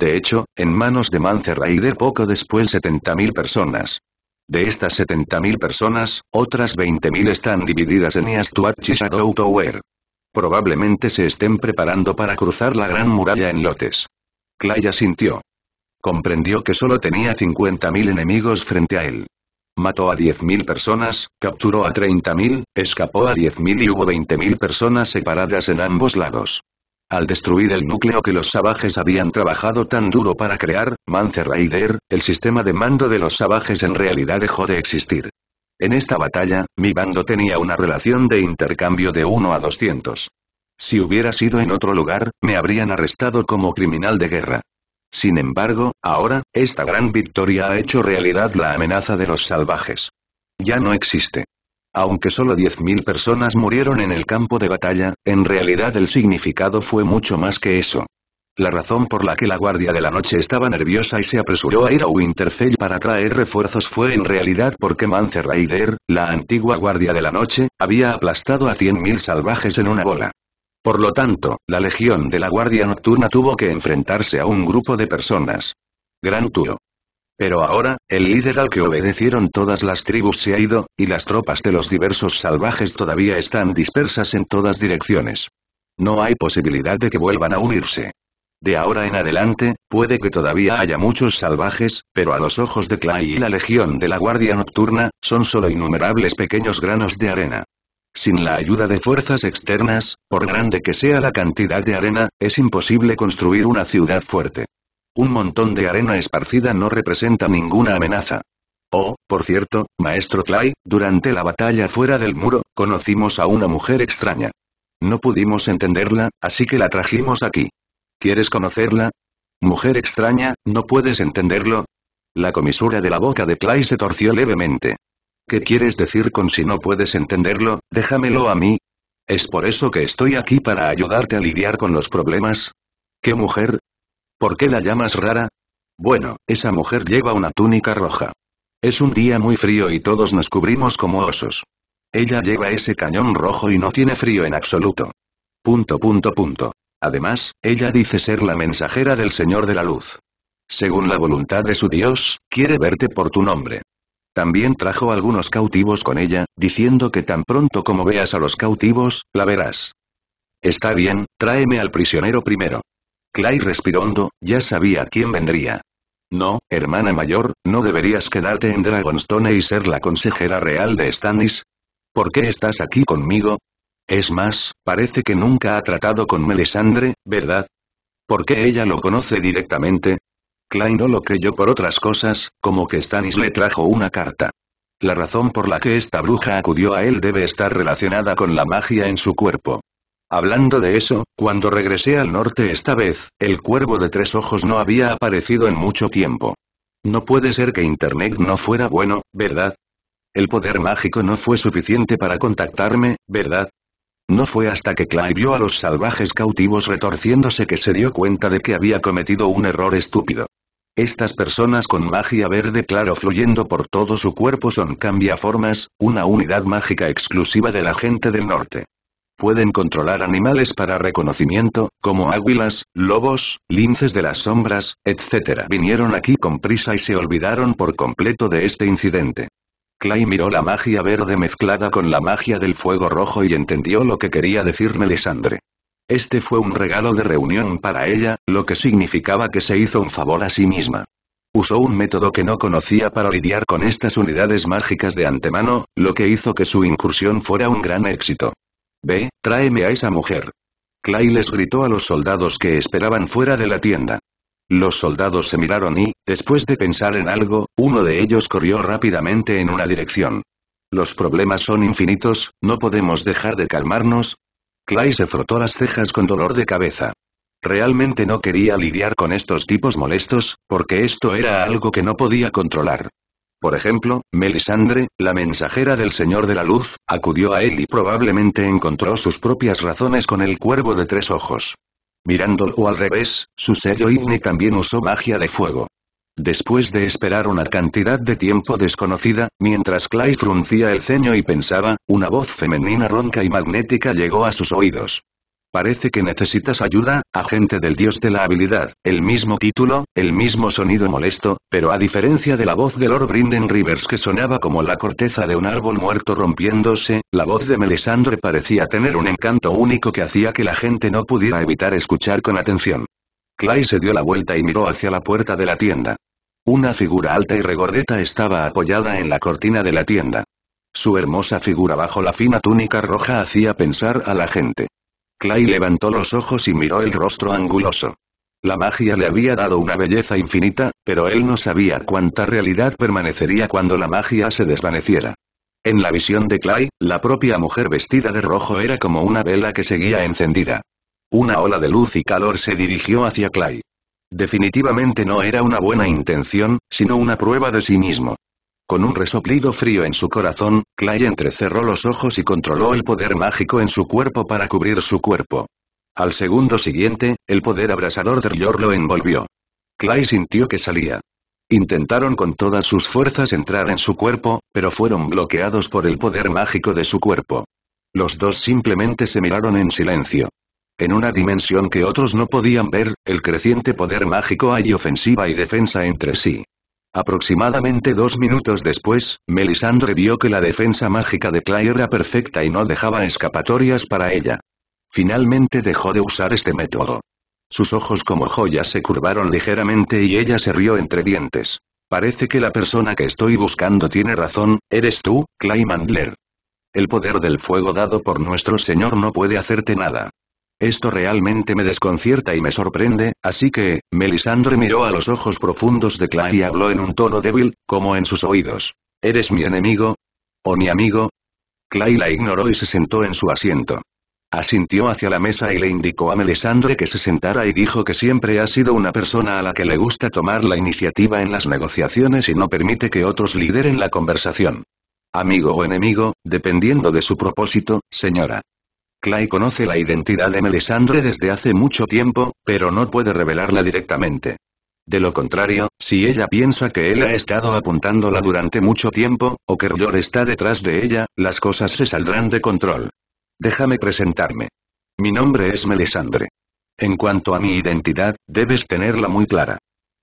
de hecho, en manos de Mance Raider poco después 70.000 personas. De estas 70.000 personas, otras 20.000 están divididas en Eastwatch y Shadow Tower. Probablemente se estén preparando para cruzar la gran muralla en lotes. Claya sintió, Comprendió que solo tenía 50.000 enemigos frente a él. Mató a 10.000 personas, capturó a 30.000, escapó a 10.000 y hubo 20.000 personas separadas en ambos lados. Al destruir el núcleo que los sabajes habían trabajado tan duro para crear, Manzer Raider, el sistema de mando de los salvajes en realidad dejó de existir. En esta batalla, mi bando tenía una relación de intercambio de 1 a 200. Si hubiera sido en otro lugar, me habrían arrestado como criminal de guerra. Sin embargo, ahora, esta gran victoria ha hecho realidad la amenaza de los salvajes. Ya no existe. Aunque solo 10.000 personas murieron en el campo de batalla, en realidad el significado fue mucho más que eso. La razón por la que la Guardia de la Noche estaba nerviosa y se apresuró a ir a Winterfell para traer refuerzos fue en realidad porque Mance Raider, la antigua Guardia de la Noche, había aplastado a 100.000 salvajes en una bola. Por lo tanto, la Legión de la Guardia Nocturna tuvo que enfrentarse a un grupo de personas. Gran Turo. Pero ahora, el líder al que obedecieron todas las tribus se ha ido, y las tropas de los diversos salvajes todavía están dispersas en todas direcciones. No hay posibilidad de que vuelvan a unirse. De ahora en adelante, puede que todavía haya muchos salvajes, pero a los ojos de Clay y la Legión de la Guardia Nocturna, son solo innumerables pequeños granos de arena. Sin la ayuda de fuerzas externas, por grande que sea la cantidad de arena, es imposible construir una ciudad fuerte. Un montón de arena esparcida no representa ninguna amenaza. Oh, por cierto, maestro Clay, durante la batalla fuera del muro, conocimos a una mujer extraña. No pudimos entenderla, así que la trajimos aquí. ¿Quieres conocerla? Mujer extraña, ¿no puedes entenderlo? La comisura de la boca de Clay se torció levemente. ¿Qué quieres decir con si no puedes entenderlo, déjamelo a mí? Es por eso que estoy aquí para ayudarte a lidiar con los problemas. ¿Qué mujer? ¿Por qué la llamas rara? Bueno, esa mujer lleva una túnica roja. Es un día muy frío y todos nos cubrimos como osos. Ella lleva ese cañón rojo y no tiene frío en absoluto. Punto punto punto. Además, ella dice ser la mensajera del Señor de la Luz. Según la voluntad de su Dios, quiere verte por tu nombre. También trajo algunos cautivos con ella, diciendo que tan pronto como veas a los cautivos, la verás. Está bien, tráeme al prisionero primero. Clay respiró hondo, ya sabía quién vendría. No, hermana mayor, ¿no deberías quedarte en Dragonstone y ser la consejera real de Stannis? ¿Por qué estás aquí conmigo? Es más, parece que nunca ha tratado con Melisandre, ¿verdad? ¿Por qué ella lo conoce directamente? Clay no lo creyó por otras cosas, como que Stannis le trajo una carta. La razón por la que esta bruja acudió a él debe estar relacionada con la magia en su cuerpo. Hablando de eso, cuando regresé al norte esta vez, el cuervo de tres ojos no había aparecido en mucho tiempo. No puede ser que Internet no fuera bueno, ¿verdad? El poder mágico no fue suficiente para contactarme, ¿verdad? No fue hasta que Clay vio a los salvajes cautivos retorciéndose que se dio cuenta de que había cometido un error estúpido. Estas personas con magia verde claro fluyendo por todo su cuerpo son cambiaformas, una unidad mágica exclusiva de la gente del norte. Pueden controlar animales para reconocimiento, como águilas, lobos, linces de las sombras, etc. Vinieron aquí con prisa y se olvidaron por completo de este incidente. Clay miró la magia verde mezclada con la magia del fuego rojo y entendió lo que quería decir Melisandre. Este fue un regalo de reunión para ella, lo que significaba que se hizo un favor a sí misma. Usó un método que no conocía para lidiar con estas unidades mágicas de antemano, lo que hizo que su incursión fuera un gran éxito. Ve, tráeme a esa mujer. Clay les gritó a los soldados que esperaban fuera de la tienda. Los soldados se miraron y, después de pensar en algo, uno de ellos corrió rápidamente en una dirección. Los problemas son infinitos, no podemos dejar de calmarnos. Clay se frotó las cejas con dolor de cabeza. Realmente no quería lidiar con estos tipos molestos, porque esto era algo que no podía controlar. Por ejemplo, Melisandre, la mensajera del Señor de la Luz, acudió a él y probablemente encontró sus propias razones con el cuervo de tres ojos. Mirándolo al revés, su sello Igne también usó magia de fuego. Después de esperar una cantidad de tiempo desconocida, mientras Clay fruncía el ceño y pensaba, una voz femenina ronca y magnética llegó a sus oídos. Parece que necesitas ayuda, agente del dios de la habilidad, el mismo título, el mismo sonido molesto, pero a diferencia de la voz de Lord Brinden Rivers que sonaba como la corteza de un árbol muerto rompiéndose, la voz de Melisandre parecía tener un encanto único que hacía que la gente no pudiera evitar escuchar con atención. Clay se dio la vuelta y miró hacia la puerta de la tienda. Una figura alta y regordeta estaba apoyada en la cortina de la tienda. Su hermosa figura bajo la fina túnica roja hacía pensar a la gente. Clay levantó los ojos y miró el rostro anguloso. La magia le había dado una belleza infinita, pero él no sabía cuánta realidad permanecería cuando la magia se desvaneciera. En la visión de Clay, la propia mujer vestida de rojo era como una vela que seguía encendida. Una ola de luz y calor se dirigió hacia Clay. Definitivamente no era una buena intención, sino una prueba de sí mismo. Con un resoplido frío en su corazón, Clay entrecerró los ojos y controló el poder mágico en su cuerpo para cubrir su cuerpo. Al segundo siguiente, el poder abrasador de Rior lo envolvió. Clay sintió que salía. Intentaron con todas sus fuerzas entrar en su cuerpo, pero fueron bloqueados por el poder mágico de su cuerpo. Los dos simplemente se miraron en silencio. En una dimensión que otros no podían ver, el creciente poder mágico hay ofensiva y defensa entre sí. Aproximadamente dos minutos después, Melisandre vio que la defensa mágica de Clay era perfecta y no dejaba escapatorias para ella. Finalmente dejó de usar este método. Sus ojos como joyas se curvaron ligeramente y ella se rió entre dientes. Parece que la persona que estoy buscando tiene razón, eres tú, Clay Mandler. El poder del fuego dado por nuestro Señor no puede hacerte nada. Esto realmente me desconcierta y me sorprende, así que, Melisandre miró a los ojos profundos de Clay y habló en un tono débil, como en sus oídos. ¿Eres mi enemigo? ¿O mi amigo? Clay la ignoró y se sentó en su asiento. Asintió hacia la mesa y le indicó a Melisandre que se sentara y dijo que siempre ha sido una persona a la que le gusta tomar la iniciativa en las negociaciones y no permite que otros lideren la conversación. Amigo o enemigo, dependiendo de su propósito, señora. Clay conoce la identidad de Melisandre desde hace mucho tiempo, pero no puede revelarla directamente. De lo contrario, si ella piensa que él ha estado apuntándola durante mucho tiempo, o que Ryor está detrás de ella, las cosas se saldrán de control. Déjame presentarme. Mi nombre es Melisandre. En cuanto a mi identidad, debes tenerla muy clara.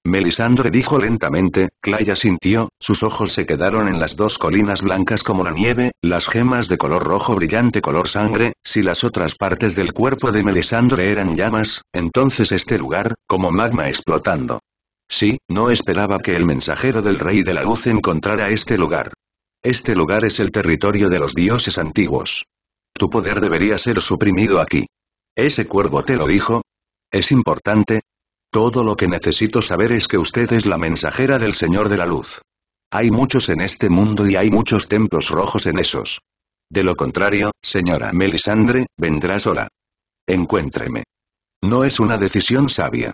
Melisandre dijo lentamente, Claya sintió, sus ojos se quedaron en las dos colinas blancas como la nieve, las gemas de color rojo brillante color sangre, si las otras partes del cuerpo de Melisandre eran llamas, entonces este lugar, como magma explotando. Sí, no esperaba que el mensajero del rey de la luz encontrara este lugar. Este lugar es el territorio de los dioses antiguos. Tu poder debería ser suprimido aquí. Ese cuervo te lo dijo. Es importante, todo lo que necesito saber es que usted es la mensajera del Señor de la Luz. Hay muchos en este mundo y hay muchos templos rojos en esos. De lo contrario, señora Melisandre, vendrá sola. Encuéntreme. No es una decisión sabia.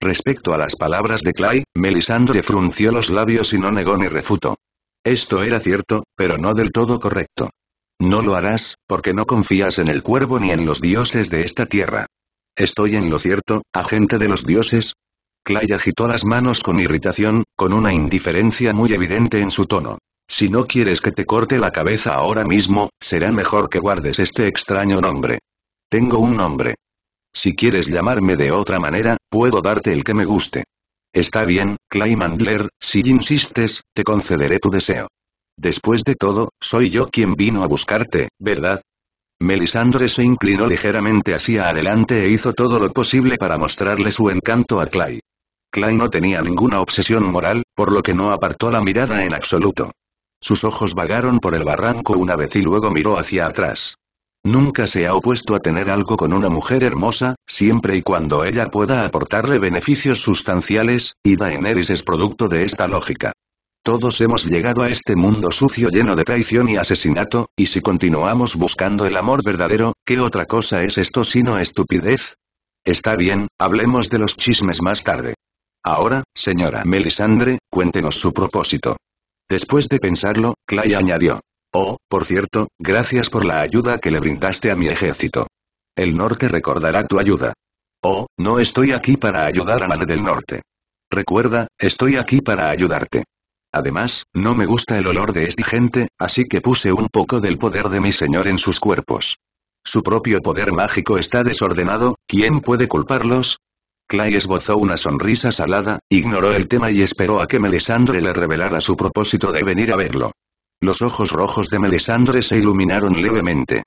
Respecto a las palabras de Clay, Melisandre frunció los labios y no negó ni refutó. Esto era cierto, pero no del todo correcto. No lo harás, porque no confías en el cuervo ni en los dioses de esta tierra. ¿Estoy en lo cierto, agente de los dioses? Clay agitó las manos con irritación, con una indiferencia muy evidente en su tono. Si no quieres que te corte la cabeza ahora mismo, será mejor que guardes este extraño nombre. Tengo un nombre. Si quieres llamarme de otra manera, puedo darte el que me guste. Está bien, Clay Mandler, si insistes, te concederé tu deseo. Después de todo, soy yo quien vino a buscarte, ¿verdad? Melisandre se inclinó ligeramente hacia adelante e hizo todo lo posible para mostrarle su encanto a Clay. Clay no tenía ninguna obsesión moral, por lo que no apartó la mirada en absoluto. Sus ojos vagaron por el barranco una vez y luego miró hacia atrás. Nunca se ha opuesto a tener algo con una mujer hermosa, siempre y cuando ella pueda aportarle beneficios sustanciales, y Daenerys es producto de esta lógica. Todos hemos llegado a este mundo sucio lleno de traición y asesinato, y si continuamos buscando el amor verdadero, ¿qué otra cosa es esto sino estupidez? Está bien, hablemos de los chismes más tarde. Ahora, señora Melisandre, cuéntenos su propósito. Después de pensarlo, Clay añadió. Oh, por cierto, gracias por la ayuda que le brindaste a mi ejército. El norte recordará tu ayuda. Oh, no estoy aquí para ayudar a nadie del norte. Recuerda, estoy aquí para ayudarte. Además, no me gusta el olor de esta gente, así que puse un poco del poder de mi señor en sus cuerpos. Su propio poder mágico está desordenado, ¿quién puede culparlos? Clay esbozó una sonrisa salada, ignoró el tema y esperó a que Melisandre le revelara su propósito de venir a verlo. Los ojos rojos de Melisandre se iluminaron levemente.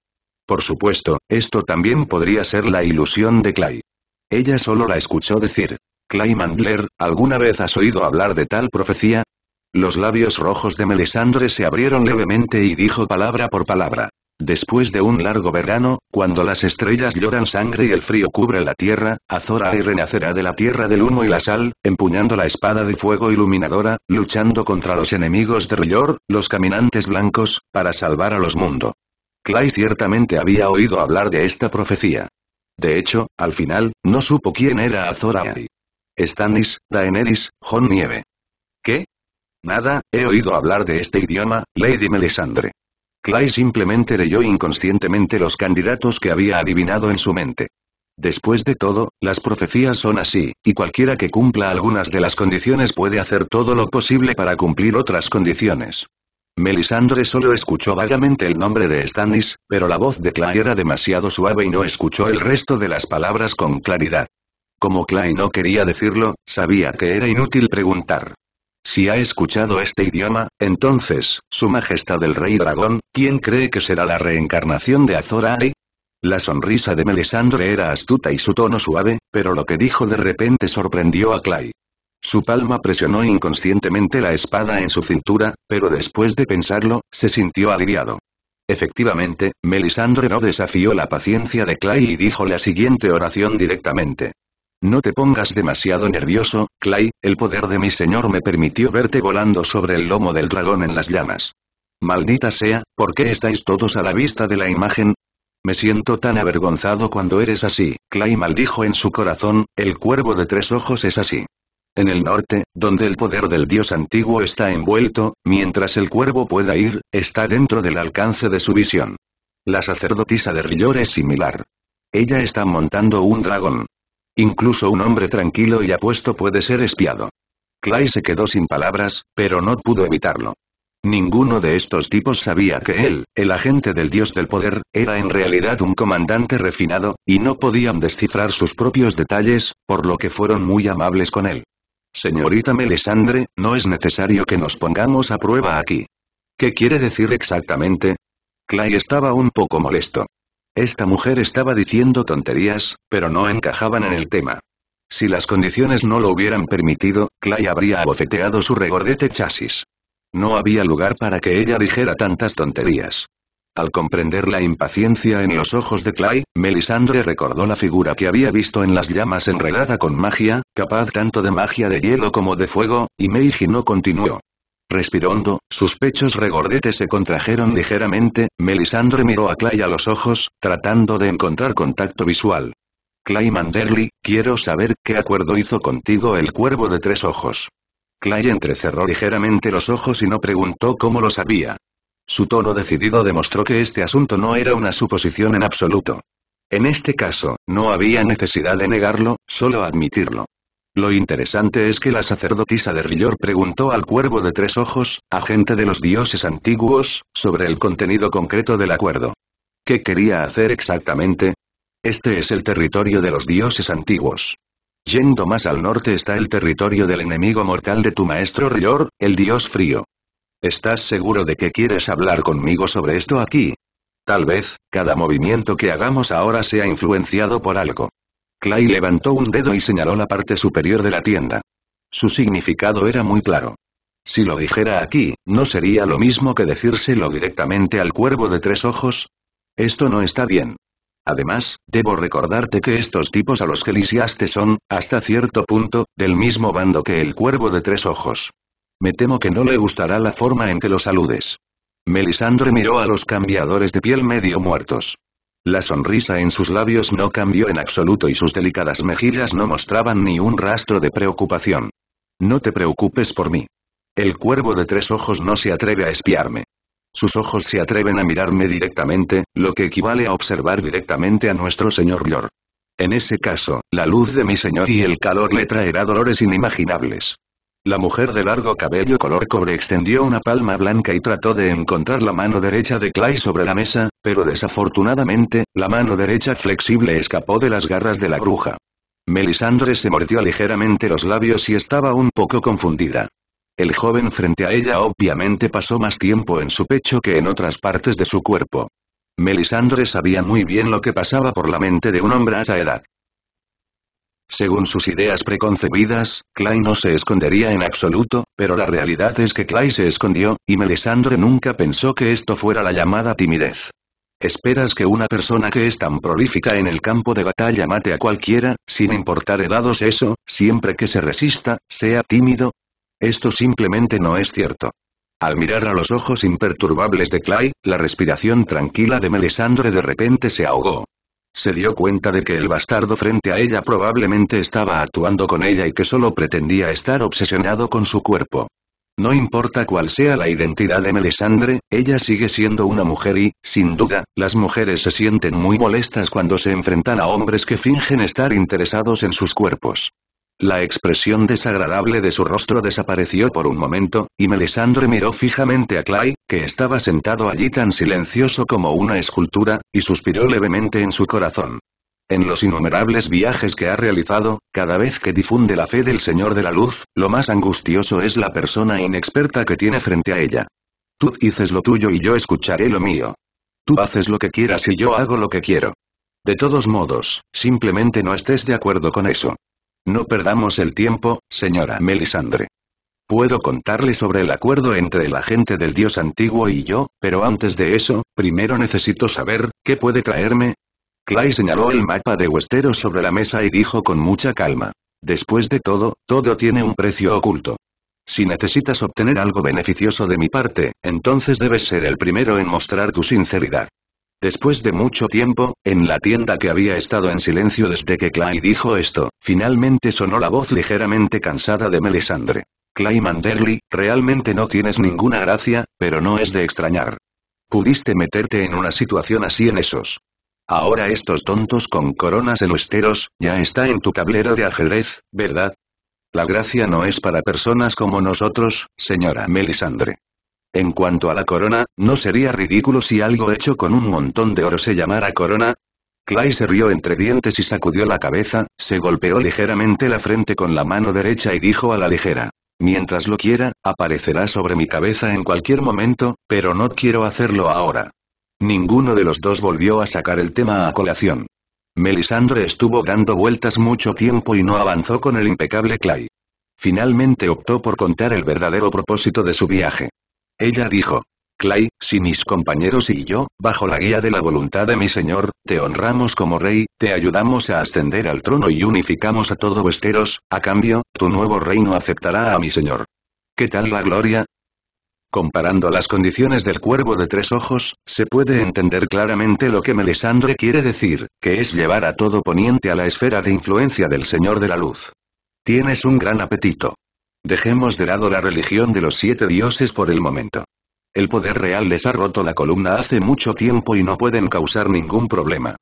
Por supuesto, esto también podría ser la ilusión de Clay. Ella solo la escuchó decir. Clay Mandler, ¿alguna vez has oído hablar de tal profecía? Los labios rojos de Melisandre se abrieron levemente y dijo palabra por palabra. Después de un largo verano, cuando las estrellas lloran sangre y el frío cubre la tierra, Azora y renacerá de la tierra del humo y la sal, empuñando la espada de fuego iluminadora, luchando contra los enemigos de Rillor, los caminantes blancos, para salvar a los mundos. Clay ciertamente había oído hablar de esta profecía. De hecho, al final, no supo quién era Azora Ahai. Stannis, Daenerys, Jon Nieve. ¿Qué? Nada, he oído hablar de este idioma, Lady Melisandre. Clay simplemente leyó inconscientemente los candidatos que había adivinado en su mente. Después de todo, las profecías son así, y cualquiera que cumpla algunas de las condiciones puede hacer todo lo posible para cumplir otras condiciones. Melisandre solo escuchó vagamente el nombre de Stannis, pero la voz de Clay era demasiado suave y no escuchó el resto de las palabras con claridad. Como Clay no quería decirlo, sabía que era inútil preguntar. Si ha escuchado este idioma, entonces, Su Majestad el Rey Dragón, ¿quién cree que será la reencarnación de Azor Ahai? La sonrisa de Melisandre era astuta y su tono suave, pero lo que dijo de repente sorprendió a Clay. Su palma presionó inconscientemente la espada en su cintura, pero después de pensarlo, se sintió aliviado. Efectivamente, Melisandre no desafió la paciencia de Clay y dijo la siguiente oración directamente. No te pongas demasiado nervioso, Clay, el poder de mi señor me permitió verte volando sobre el lomo del dragón en las llamas. Maldita sea, ¿por qué estáis todos a la vista de la imagen? Me siento tan avergonzado cuando eres así, Clay maldijo en su corazón, el cuervo de tres ojos es así. En el norte, donde el poder del dios antiguo está envuelto, mientras el cuervo pueda ir, está dentro del alcance de su visión. La sacerdotisa de Rillor es similar. Ella está montando un dragón, Incluso un hombre tranquilo y apuesto puede ser espiado. Clay se quedó sin palabras, pero no pudo evitarlo. Ninguno de estos tipos sabía que él, el agente del dios del poder, era en realidad un comandante refinado, y no podían descifrar sus propios detalles, por lo que fueron muy amables con él. Señorita Melisandre, no es necesario que nos pongamos a prueba aquí. ¿Qué quiere decir exactamente? Clay estaba un poco molesto. Esta mujer estaba diciendo tonterías, pero no encajaban en el tema. Si las condiciones no lo hubieran permitido, Clay habría abofeteado su regordete chasis. No había lugar para que ella dijera tantas tonterías. Al comprender la impaciencia en los ojos de Clay, Melisandre recordó la figura que había visto en las llamas enredada con magia, capaz tanto de magia de hielo como de fuego, y Meiji no continuó. Respirando, sus pechos regordetes se contrajeron ligeramente, Melisandre miró a Clay a los ojos, tratando de encontrar contacto visual. Clay Manderly, quiero saber qué acuerdo hizo contigo el cuervo de tres ojos. Clay entrecerró ligeramente los ojos y no preguntó cómo lo sabía. Su tono decidido demostró que este asunto no era una suposición en absoluto. En este caso, no había necesidad de negarlo, solo admitirlo. Lo interesante es que la sacerdotisa de Rillor preguntó al Cuervo de Tres Ojos, agente de los dioses antiguos, sobre el contenido concreto del acuerdo. ¿Qué quería hacer exactamente? Este es el territorio de los dioses antiguos. Yendo más al norte está el territorio del enemigo mortal de tu maestro Rillor, el dios frío. ¿Estás seguro de que quieres hablar conmigo sobre esto aquí? Tal vez, cada movimiento que hagamos ahora sea influenciado por algo. Clay levantó un dedo y señaló la parte superior de la tienda. Su significado era muy claro. Si lo dijera aquí, ¿no sería lo mismo que decírselo directamente al cuervo de tres ojos? Esto no está bien. Además, debo recordarte que estos tipos a los que lisiaste son, hasta cierto punto, del mismo bando que el cuervo de tres ojos. Me temo que no le gustará la forma en que lo saludes. Melisandre miró a los cambiadores de piel medio muertos. La sonrisa en sus labios no cambió en absoluto y sus delicadas mejillas no mostraban ni un rastro de preocupación. No te preocupes por mí. El cuervo de tres ojos no se atreve a espiarme. Sus ojos se atreven a mirarme directamente, lo que equivale a observar directamente a nuestro señor Lord. En ese caso, la luz de mi señor y el calor le traerá dolores inimaginables. La mujer de largo cabello color cobre extendió una palma blanca y trató de encontrar la mano derecha de Clay sobre la mesa, pero desafortunadamente, la mano derecha flexible escapó de las garras de la bruja. Melisandre se mordió ligeramente los labios y estaba un poco confundida. El joven frente a ella obviamente pasó más tiempo en su pecho que en otras partes de su cuerpo. Melisandre sabía muy bien lo que pasaba por la mente de un hombre a esa edad. Según sus ideas preconcebidas, Clay no se escondería en absoluto, pero la realidad es que Clay se escondió, y Melisandre nunca pensó que esto fuera la llamada timidez. Esperas que una persona que es tan prolífica en el campo de batalla mate a cualquiera, sin importar edados eso, siempre que se resista, sea tímido. Esto simplemente no es cierto. Al mirar a los ojos imperturbables de Clay, la respiración tranquila de Melisandre de repente se ahogó. Se dio cuenta de que el bastardo frente a ella probablemente estaba actuando con ella y que solo pretendía estar obsesionado con su cuerpo. No importa cuál sea la identidad de Melisandre, ella sigue siendo una mujer y, sin duda, las mujeres se sienten muy molestas cuando se enfrentan a hombres que fingen estar interesados en sus cuerpos. La expresión desagradable de su rostro desapareció por un momento, y Melisandre miró fijamente a Clay, que estaba sentado allí tan silencioso como una escultura, y suspiró levemente en su corazón. En los innumerables viajes que ha realizado, cada vez que difunde la fe del Señor de la Luz, lo más angustioso es la persona inexperta que tiene frente a ella. Tú dices lo tuyo y yo escucharé lo mío. Tú haces lo que quieras y yo hago lo que quiero. De todos modos, simplemente no estés de acuerdo con eso. No perdamos el tiempo, señora Melisandre. Puedo contarle sobre el acuerdo entre el agente del dios antiguo y yo, pero antes de eso, primero necesito saber, ¿qué puede traerme? Clay señaló el mapa de Westeros sobre la mesa y dijo con mucha calma. Después de todo, todo tiene un precio oculto. Si necesitas obtener algo beneficioso de mi parte, entonces debes ser el primero en mostrar tu sinceridad. Después de mucho tiempo, en la tienda que había estado en silencio desde que Clay dijo esto, finalmente sonó la voz ligeramente cansada de Melisandre. Clay Manderly, realmente no tienes ninguna gracia, pero no es de extrañar. Pudiste meterte en una situación así en esos. Ahora estos tontos con coronas esteros, ya está en tu tablero de ajedrez, ¿verdad? La gracia no es para personas como nosotros, señora Melisandre. En cuanto a la corona, ¿no sería ridículo si algo hecho con un montón de oro se llamara corona? Clay se rió entre dientes y sacudió la cabeza, se golpeó ligeramente la frente con la mano derecha y dijo a la ligera. Mientras lo quiera, aparecerá sobre mi cabeza en cualquier momento, pero no quiero hacerlo ahora. Ninguno de los dos volvió a sacar el tema a colación. Melisandre estuvo dando vueltas mucho tiempo y no avanzó con el impecable Clay. Finalmente optó por contar el verdadero propósito de su viaje. Ella dijo. Clay, si mis compañeros y yo, bajo la guía de la voluntad de mi señor, te honramos como rey, te ayudamos a ascender al trono y unificamos a todo Westeros, a cambio, tu nuevo reino aceptará a mi señor. ¿Qué tal la gloria? Comparando las condiciones del cuervo de tres ojos, se puede entender claramente lo que Melisandre quiere decir, que es llevar a todo poniente a la esfera de influencia del Señor de la Luz. Tienes un gran apetito. Dejemos de lado la religión de los siete dioses por el momento. El poder real les ha roto la columna hace mucho tiempo y no pueden causar ningún problema.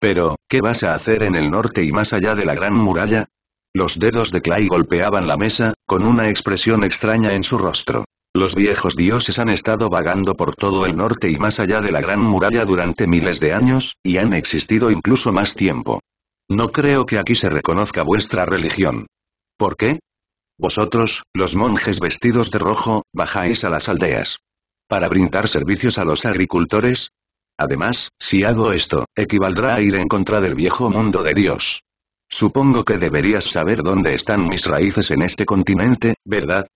Pero, ¿qué vas a hacer en el norte y más allá de la gran muralla? Los dedos de Clay golpeaban la mesa, con una expresión extraña en su rostro. Los viejos dioses han estado vagando por todo el norte y más allá de la gran muralla durante miles de años, y han existido incluso más tiempo. No creo que aquí se reconozca vuestra religión. ¿Por qué? Vosotros, los monjes vestidos de rojo, bajáis a las aldeas. Para brindar servicios a los agricultores. Además, si hago esto, equivaldrá a ir en contra del viejo mundo de Dios. Supongo que deberías saber dónde están mis raíces en este continente, ¿verdad?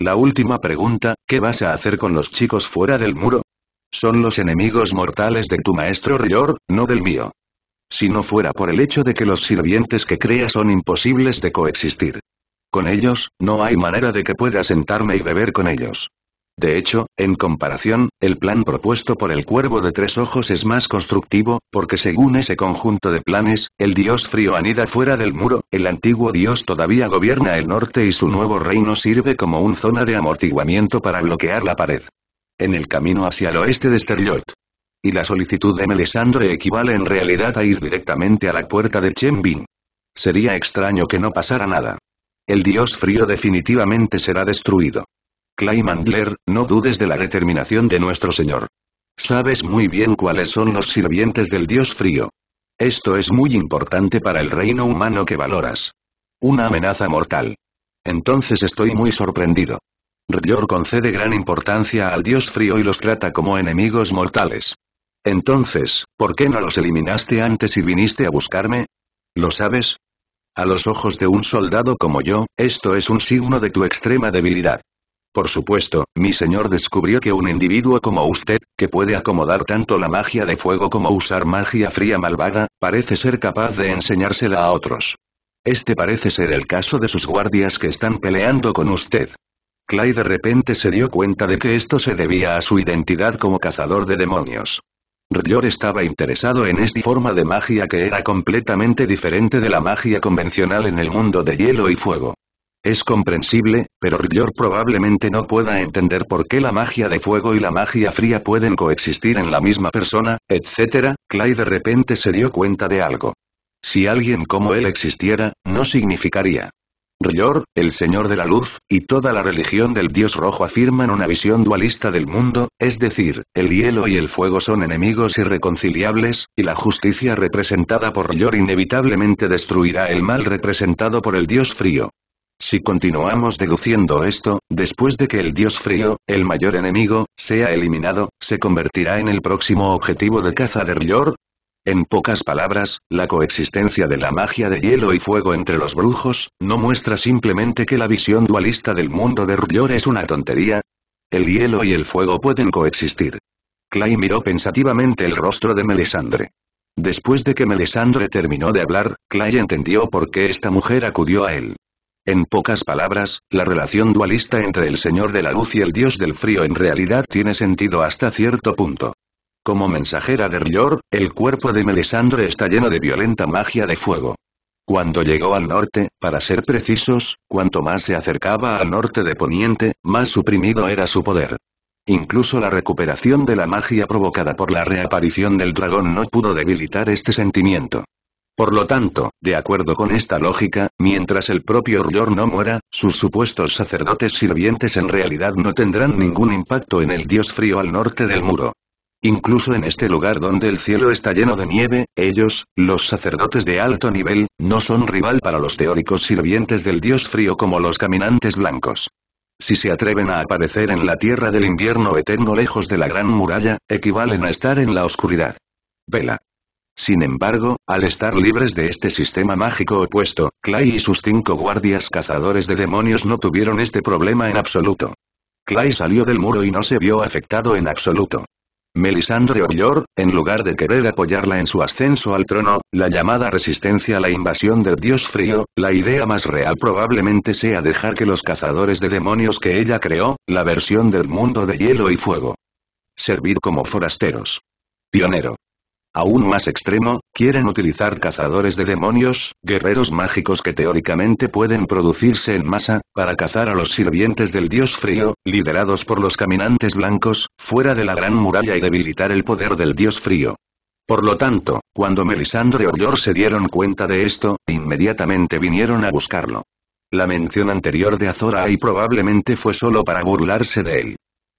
La última pregunta, ¿qué vas a hacer con los chicos fuera del muro? Son los enemigos mortales de tu maestro Rior, no del mío. Si no fuera por el hecho de que los sirvientes que crea son imposibles de coexistir, con ellos, no hay manera de que pueda sentarme y beber con ellos. De hecho, en comparación, el plan propuesto por el cuervo de tres ojos es más constructivo, porque según ese conjunto de planes, el dios frío anida fuera del muro, el antiguo dios todavía gobierna el norte y su nuevo reino sirve como un zona de amortiguamiento para bloquear la pared. En el camino hacia el oeste de Sterliot. Y la solicitud de Melisandre equivale en realidad a ir directamente a la puerta de Chembin. Sería extraño que no pasara nada. El dios frío definitivamente será destruido. Clay Mandler, no dudes de la determinación de nuestro Señor. Sabes muy bien cuáles son los sirvientes del dios frío. Esto es muy importante para el reino humano que valoras. Una amenaza mortal. Entonces estoy muy sorprendido. Rior concede gran importancia al dios frío y los trata como enemigos mortales. Entonces, ¿por qué no los eliminaste antes y viniste a buscarme? ¿Lo sabes? A los ojos de un soldado como yo, esto es un signo de tu extrema debilidad. Por supuesto, mi señor descubrió que un individuo como usted, que puede acomodar tanto la magia de fuego como usar magia fría malvada, parece ser capaz de enseñársela a otros. Este parece ser el caso de sus guardias que están peleando con usted. Clay de repente se dio cuenta de que esto se debía a su identidad como cazador de demonios. Ryor estaba interesado en esta forma de magia que era completamente diferente de la magia convencional en el mundo de hielo y fuego. Es comprensible, pero Ryor probablemente no pueda entender por qué la magia de fuego y la magia fría pueden coexistir en la misma persona, etc. Clay de repente se dio cuenta de algo. Si alguien como él existiera, no significaría Rior, el Señor de la Luz, y toda la religión del Dios Rojo afirman una visión dualista del mundo, es decir, el hielo y el fuego son enemigos irreconciliables, y la justicia representada por Rior inevitablemente destruirá el mal representado por el Dios Frío. Si continuamos deduciendo esto, después de que el dios frío, el mayor enemigo, sea eliminado, se convertirá en el próximo objetivo de caza de Rior, en pocas palabras, la coexistencia de la magia de hielo y fuego entre los brujos, no muestra simplemente que la visión dualista del mundo de Rullor es una tontería. El hielo y el fuego pueden coexistir. Clay miró pensativamente el rostro de Melisandre. Después de que Melisandre terminó de hablar, Clay entendió por qué esta mujer acudió a él. En pocas palabras, la relación dualista entre el Señor de la Luz y el Dios del Frío en realidad tiene sentido hasta cierto punto. Como mensajera de Rior, el cuerpo de Melisandre está lleno de violenta magia de fuego. Cuando llegó al norte, para ser precisos, cuanto más se acercaba al norte de Poniente, más suprimido era su poder. Incluso la recuperación de la magia provocada por la reaparición del dragón no pudo debilitar este sentimiento. Por lo tanto, de acuerdo con esta lógica, mientras el propio Rior no muera, sus supuestos sacerdotes sirvientes en realidad no tendrán ningún impacto en el dios frío al norte del muro. Incluso en este lugar donde el cielo está lleno de nieve, ellos, los sacerdotes de alto nivel, no son rival para los teóricos sirvientes del dios frío como los caminantes blancos. Si se atreven a aparecer en la tierra del invierno eterno lejos de la gran muralla, equivalen a estar en la oscuridad. Vela. Sin embargo, al estar libres de este sistema mágico opuesto, Clay y sus cinco guardias cazadores de demonios no tuvieron este problema en absoluto. Clay salió del muro y no se vio afectado en absoluto. Melisandre Ollor, en lugar de querer apoyarla en su ascenso al trono, la llamada resistencia a la invasión del dios frío, la idea más real probablemente sea dejar que los cazadores de demonios que ella creó, la versión del mundo de hielo y fuego. Servir como forasteros. Pionero aún más extremo, quieren utilizar cazadores de demonios, guerreros mágicos que teóricamente pueden producirse en masa, para cazar a los sirvientes del dios frío, liderados por los caminantes blancos, fuera de la gran muralla y debilitar el poder del dios frío. Por lo tanto, cuando Melisandre Orlor se dieron cuenta de esto, inmediatamente vinieron a buscarlo. La mención anterior de Azora y probablemente fue solo para burlarse de él.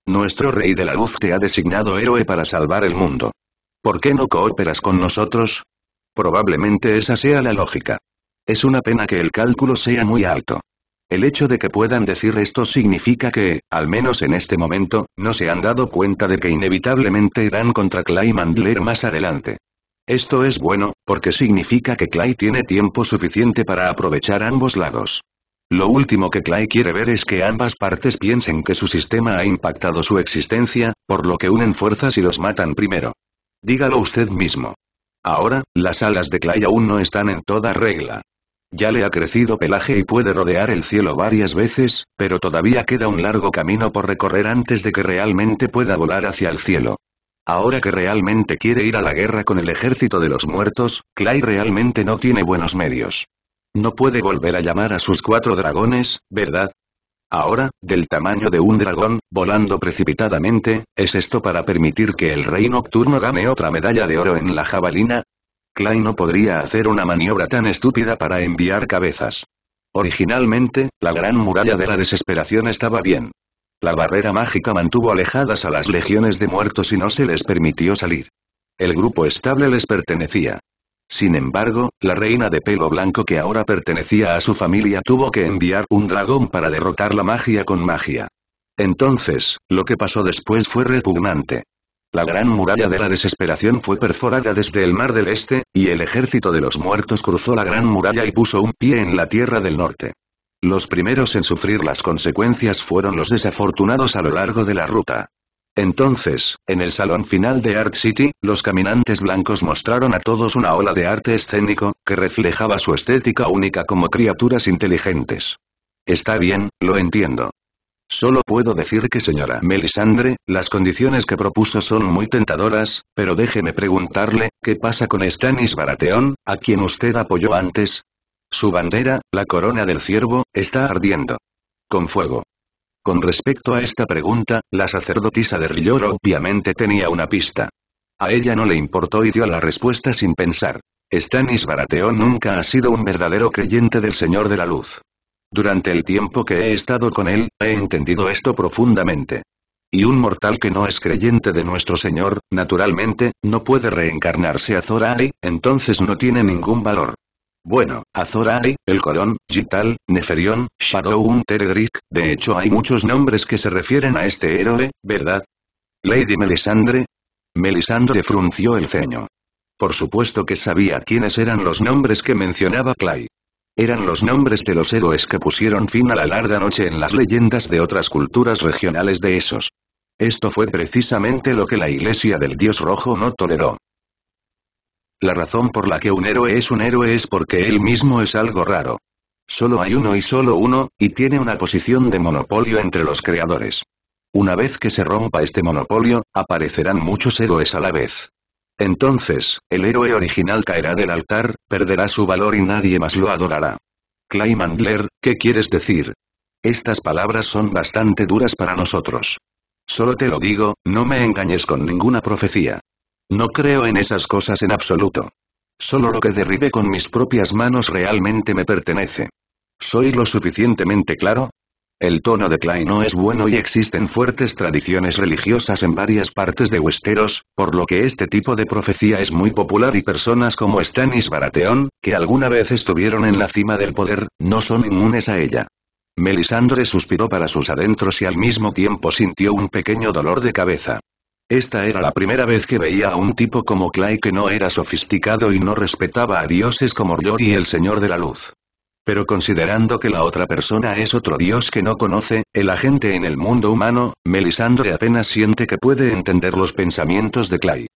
Nuestro rey de la luz te ha designado héroe para salvar el mundo. ¿Por qué no cooperas con nosotros? Probablemente esa sea la lógica. Es una pena que el cálculo sea muy alto. El hecho de que puedan decir esto significa que, al menos en este momento, no se han dado cuenta de que inevitablemente irán contra Clay Mandler más adelante. Esto es bueno, porque significa que Clay tiene tiempo suficiente para aprovechar ambos lados. Lo último que Clay quiere ver es que ambas partes piensen que su sistema ha impactado su existencia, por lo que unen fuerzas y los matan primero. Dígalo usted mismo. Ahora, las alas de Clay aún no están en toda regla. Ya le ha crecido pelaje y puede rodear el cielo varias veces, pero todavía queda un largo camino por recorrer antes de que realmente pueda volar hacia el cielo. Ahora que realmente quiere ir a la guerra con el ejército de los muertos, Clay realmente no tiene buenos medios. No puede volver a llamar a sus cuatro dragones, ¿verdad? Ahora, del tamaño de un dragón, volando precipitadamente, ¿es esto para permitir que el rey nocturno gane otra medalla de oro en la jabalina? Klein no podría hacer una maniobra tan estúpida para enviar cabezas. Originalmente, la gran muralla de la desesperación estaba bien. La barrera mágica mantuvo alejadas a las legiones de muertos y no se les permitió salir. El grupo estable les pertenecía. Sin embargo, la reina de pelo blanco que ahora pertenecía a su familia tuvo que enviar un dragón para derrotar la magia con magia. Entonces, lo que pasó después fue repugnante. La gran muralla de la desesperación fue perforada desde el mar del este, y el ejército de los muertos cruzó la gran muralla y puso un pie en la tierra del norte. Los primeros en sufrir las consecuencias fueron los desafortunados a lo largo de la ruta. Entonces, en el salón final de Art City, los caminantes blancos mostraron a todos una ola de arte escénico, que reflejaba su estética única como criaturas inteligentes. Está bien, lo entiendo. Solo puedo decir que señora Melisandre, las condiciones que propuso son muy tentadoras, pero déjeme preguntarle, ¿qué pasa con Stanis Baratheon, a quien usted apoyó antes? Su bandera, la corona del ciervo, está ardiendo. Con fuego. Con respecto a esta pregunta, la sacerdotisa de Rillor obviamente tenía una pista. A ella no le importó y dio la respuesta sin pensar. Stanis barateo nunca ha sido un verdadero creyente del Señor de la Luz. Durante el tiempo que he estado con él, he entendido esto profundamente. Y un mortal que no es creyente de nuestro Señor, naturalmente, no puede reencarnarse a Zorari, entonces no tiene ningún valor. Bueno, Azor El Corón, Gital, Neferion, Shadow de hecho hay muchos nombres que se refieren a este héroe, ¿verdad? Lady Melisandre. Melisandre frunció el ceño. Por supuesto que sabía quiénes eran los nombres que mencionaba Clay. Eran los nombres de los héroes que pusieron fin a la larga noche en las leyendas de otras culturas regionales de esos. Esto fue precisamente lo que la Iglesia del Dios Rojo no toleró. La razón por la que un héroe es un héroe es porque él mismo es algo raro. Solo hay uno y solo uno, y tiene una posición de monopolio entre los creadores. Una vez que se rompa este monopolio, aparecerán muchos héroes a la vez. Entonces, el héroe original caerá del altar, perderá su valor y nadie más lo adorará. Clay ¿qué quieres decir? Estas palabras son bastante duras para nosotros. Solo te lo digo, no me engañes con ninguna profecía. No creo en esas cosas en absoluto. Solo lo que derribe con mis propias manos realmente me pertenece. ¿Soy lo suficientemente claro? El tono de Klein no es bueno y existen fuertes tradiciones religiosas en varias partes de Westeros, por lo que este tipo de profecía es muy popular y personas como Stannis Baratheon, que alguna vez estuvieron en la cima del poder, no son inmunes a ella. Melisandre suspiró para sus adentros y al mismo tiempo sintió un pequeño dolor de cabeza. Esta era la primera vez que veía a un tipo como Clay que no era sofisticado y no respetaba a dioses como Ryori y el Señor de la Luz. Pero considerando que la otra persona es otro dios que no conoce, el agente en el mundo humano, Melisandre apenas siente que puede entender los pensamientos de Clay.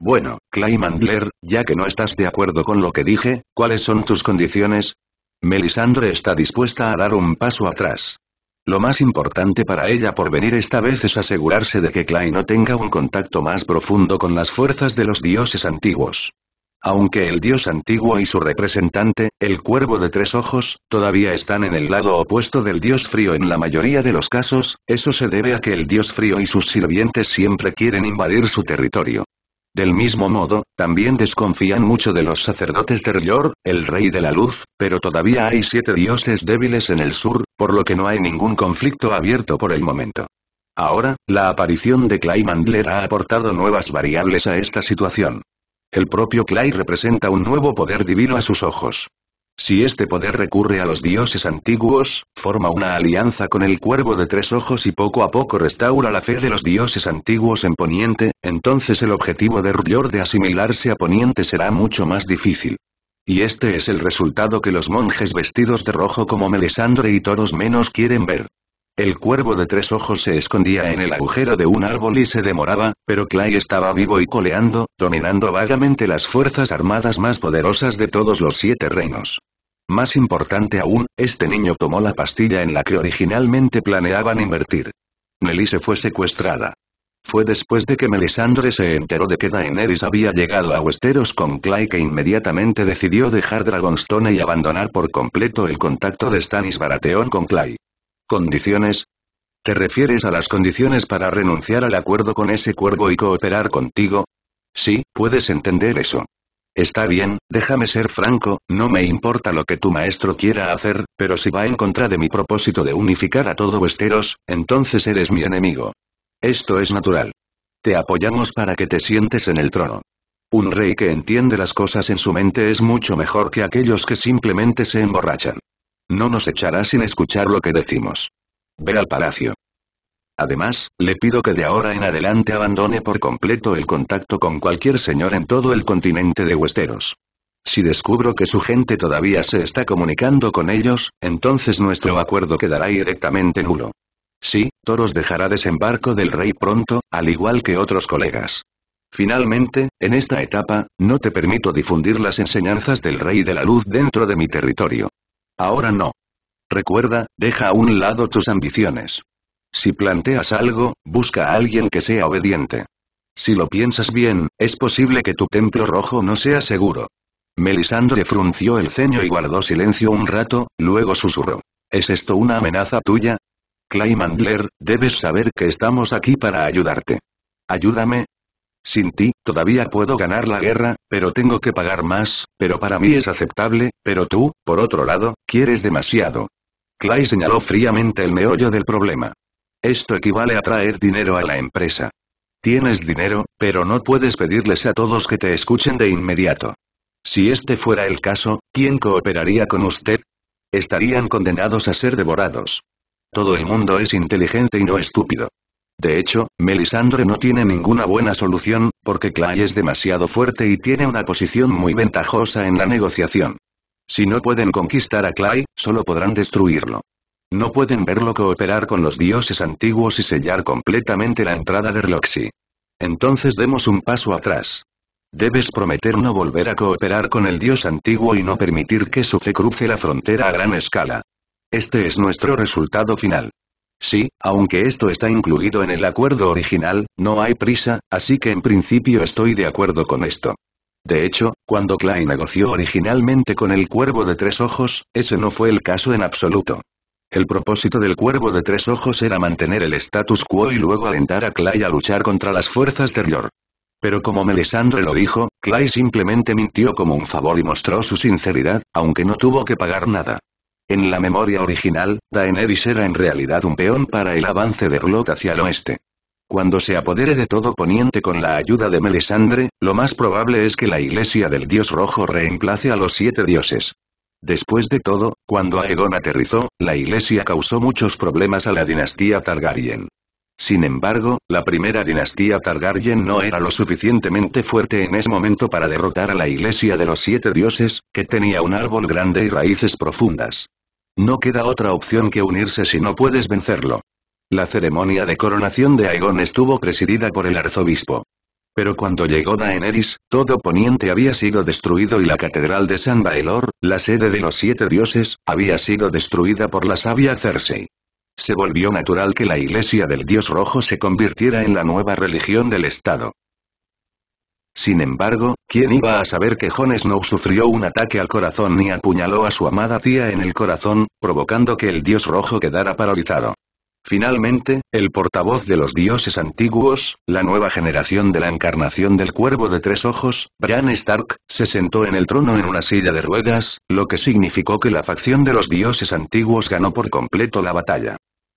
Bueno, Clay Mandler, ya que no estás de acuerdo con lo que dije, ¿cuáles son tus condiciones? Melisandre está dispuesta a dar un paso atrás. Lo más importante para ella por venir esta vez es asegurarse de que Klein no tenga un contacto más profundo con las fuerzas de los dioses antiguos. Aunque el dios antiguo y su representante, el cuervo de tres ojos, todavía están en el lado opuesto del dios frío en la mayoría de los casos, eso se debe a que el dios frío y sus sirvientes siempre quieren invadir su territorio. Del mismo modo, también desconfían mucho de los sacerdotes de Rior, el rey de la luz, pero todavía hay siete dioses débiles en el sur, por lo que no hay ningún conflicto abierto por el momento. Ahora, la aparición de Clay Mandler ha aportado nuevas variables a esta situación. El propio Clay representa un nuevo poder divino a sus ojos. Si este poder recurre a los dioses antiguos, forma una alianza con el cuervo de tres ojos y poco a poco restaura la fe de los dioses antiguos en Poniente, entonces el objetivo de Rullor de asimilarse a Poniente será mucho más difícil. Y este es el resultado que los monjes vestidos de rojo como Melisandre y Toros menos quieren ver. El cuervo de tres ojos se escondía en el agujero de un árbol y se demoraba, pero Clay estaba vivo y coleando, dominando vagamente las fuerzas armadas más poderosas de todos los siete reinos. Más importante aún, este niño tomó la pastilla en la que originalmente planeaban invertir. se fue secuestrada. Fue después de que Melisandre se enteró de que Daenerys había llegado a Westeros con Clay que inmediatamente decidió dejar Dragonstone y abandonar por completo el contacto de Stannis Baratheon con Clay. ¿Condiciones? ¿Te refieres a las condiciones para renunciar al acuerdo con ese cuervo y cooperar contigo? Sí, puedes entender eso. Está bien, déjame ser franco, no me importa lo que tu maestro quiera hacer, pero si va en contra de mi propósito de unificar a todo Westeros, entonces eres mi enemigo. Esto es natural. Te apoyamos para que te sientes en el trono. Un rey que entiende las cosas en su mente es mucho mejor que aquellos que simplemente se emborrachan. No nos echará sin escuchar lo que decimos. Ve al palacio. Además, le pido que de ahora en adelante abandone por completo el contacto con cualquier señor en todo el continente de Westeros. Si descubro que su gente todavía se está comunicando con ellos, entonces nuestro acuerdo quedará directamente nulo. Sí, Toros dejará desembarco del rey pronto, al igual que otros colegas. Finalmente, en esta etapa, no te permito difundir las enseñanzas del Rey de la Luz dentro de mi territorio. Ahora no. Recuerda, deja a un lado tus ambiciones. Si planteas algo, busca a alguien que sea obediente. Si lo piensas bien, es posible que tu templo rojo no sea seguro. Melisandre frunció el ceño y guardó silencio un rato, luego susurró. ¿Es esto una amenaza tuya? Mandler, debes saber que estamos aquí para ayudarte. Ayúdame. Sin ti, todavía puedo ganar la guerra, pero tengo que pagar más, pero para mí es aceptable, pero tú, por otro lado, quieres demasiado. Clay señaló fríamente el meollo del problema. Esto equivale a traer dinero a la empresa. Tienes dinero, pero no puedes pedirles a todos que te escuchen de inmediato. Si este fuera el caso, ¿quién cooperaría con usted? Estarían condenados a ser devorados. Todo el mundo es inteligente y no estúpido. De hecho, Melisandre no tiene ninguna buena solución, porque Clay es demasiado fuerte y tiene una posición muy ventajosa en la negociación. Si no pueden conquistar a Clay, solo podrán destruirlo. No pueden verlo cooperar con los dioses antiguos y sellar completamente la entrada de Rloxi. Entonces demos un paso atrás. Debes prometer no volver a cooperar con el dios antiguo y no permitir que su fe cruce la frontera a gran escala. Este es nuestro resultado final. Sí, aunque esto está incluido en el acuerdo original, no hay prisa, así que en principio estoy de acuerdo con esto. De hecho, cuando Klein negoció originalmente con el cuervo de tres ojos, ese no fue el caso en absoluto. El propósito del Cuervo de Tres Ojos era mantener el status quo y luego alentar a Clay a luchar contra las fuerzas de Rior. Pero como Melisandre lo dijo, Clay simplemente mintió como un favor y mostró su sinceridad, aunque no tuvo que pagar nada. En la memoria original, Daenerys era en realidad un peón para el avance de Rlot hacia el oeste. Cuando se apodere de todo Poniente con la ayuda de Melisandre, lo más probable es que la iglesia del dios rojo reemplace a los siete dioses. Después de todo, cuando Aegon aterrizó, la iglesia causó muchos problemas a la dinastía Targaryen. Sin embargo, la primera dinastía Targaryen no era lo suficientemente fuerte en ese momento para derrotar a la iglesia de los siete dioses, que tenía un árbol grande y raíces profundas. No queda otra opción que unirse si no puedes vencerlo. La ceremonia de coronación de Aegon estuvo presidida por el arzobispo. Pero cuando llegó Daenerys, todo Poniente había sido destruido y la Catedral de San Baelor, la sede de los siete dioses, había sido destruida por la sabia Cersei. Se volvió natural que la iglesia del dios rojo se convirtiera en la nueva religión del estado. Sin embargo, ¿quién iba a saber que Jon Snow sufrió un ataque al corazón ni apuñaló a su amada tía en el corazón, provocando que el dios rojo quedara paralizado? Finalmente, el portavoz de los dioses antiguos, la nueva generación de la encarnación del cuervo de tres ojos, brian Stark, se sentó en el trono en una silla de ruedas, lo que significó que la facción de los dioses antiguos ganó por completo la batalla.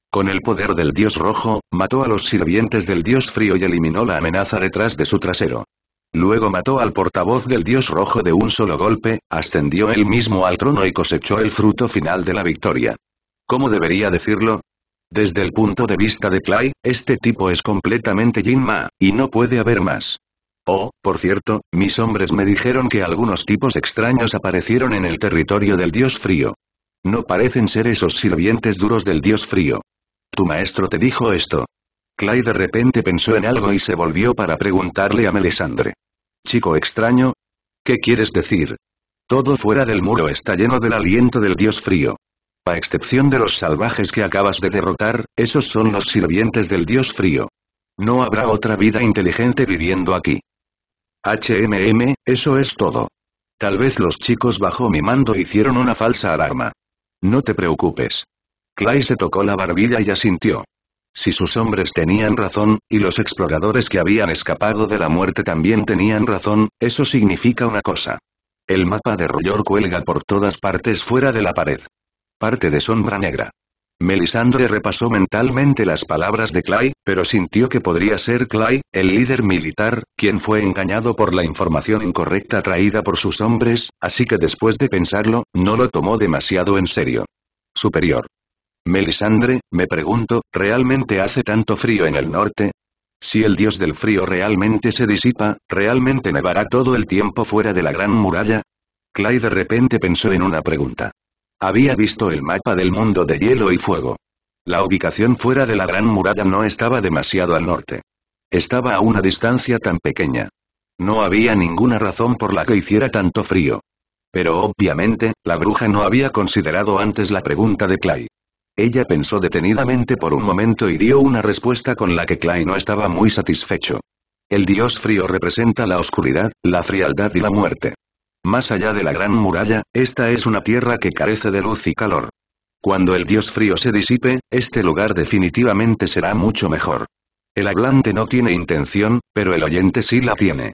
Con el poder del dios rojo, mató a los sirvientes del dios frío y eliminó la amenaza detrás de su trasero. Luego mató al portavoz del dios rojo de un solo golpe, ascendió él mismo al trono y cosechó el fruto final de la victoria. ¿Cómo debería decirlo? Desde el punto de vista de Clay, este tipo es completamente Jin Ma, y no puede haber más. Oh, por cierto, mis hombres me dijeron que algunos tipos extraños aparecieron en el territorio del dios frío. No parecen ser esos sirvientes duros del dios frío. Tu maestro te dijo esto. Clay de repente pensó en algo y se volvió para preguntarle a Melisandre. Chico extraño. ¿Qué quieres decir? Todo fuera del muro está lleno del aliento del dios frío. A excepción de los salvajes que acabas de derrotar, esos son los sirvientes del dios frío. No habrá otra vida inteligente viviendo aquí. HMM, eso es todo. Tal vez los chicos bajo mi mando hicieron una falsa alarma. No te preocupes. Clay se tocó la barbilla y asintió. Si sus hombres tenían razón, y los exploradores que habían escapado de la muerte también tenían razón, eso significa una cosa. El mapa de Royor cuelga por todas partes fuera de la pared parte de Sombra Negra. Melisandre repasó mentalmente las palabras de Clay, pero sintió que podría ser Clay, el líder militar, quien fue engañado por la información incorrecta traída por sus hombres, así que después de pensarlo, no lo tomó demasiado en serio. Superior. Melisandre, me pregunto, ¿realmente hace tanto frío en el norte? Si el dios del frío realmente se disipa, ¿realmente nevará todo el tiempo fuera de la gran muralla? Clay de repente pensó en una pregunta. Había visto el mapa del mundo de hielo y fuego. La ubicación fuera de la gran muralla no estaba demasiado al norte. Estaba a una distancia tan pequeña. No había ninguna razón por la que hiciera tanto frío. Pero obviamente, la bruja no había considerado antes la pregunta de Clay. Ella pensó detenidamente por un momento y dio una respuesta con la que Clay no estaba muy satisfecho. El dios frío representa la oscuridad, la frialdad y la muerte. Más allá de la gran muralla, esta es una tierra que carece de luz y calor. Cuando el dios frío se disipe, este lugar definitivamente será mucho mejor. El hablante no tiene intención, pero el oyente sí la tiene.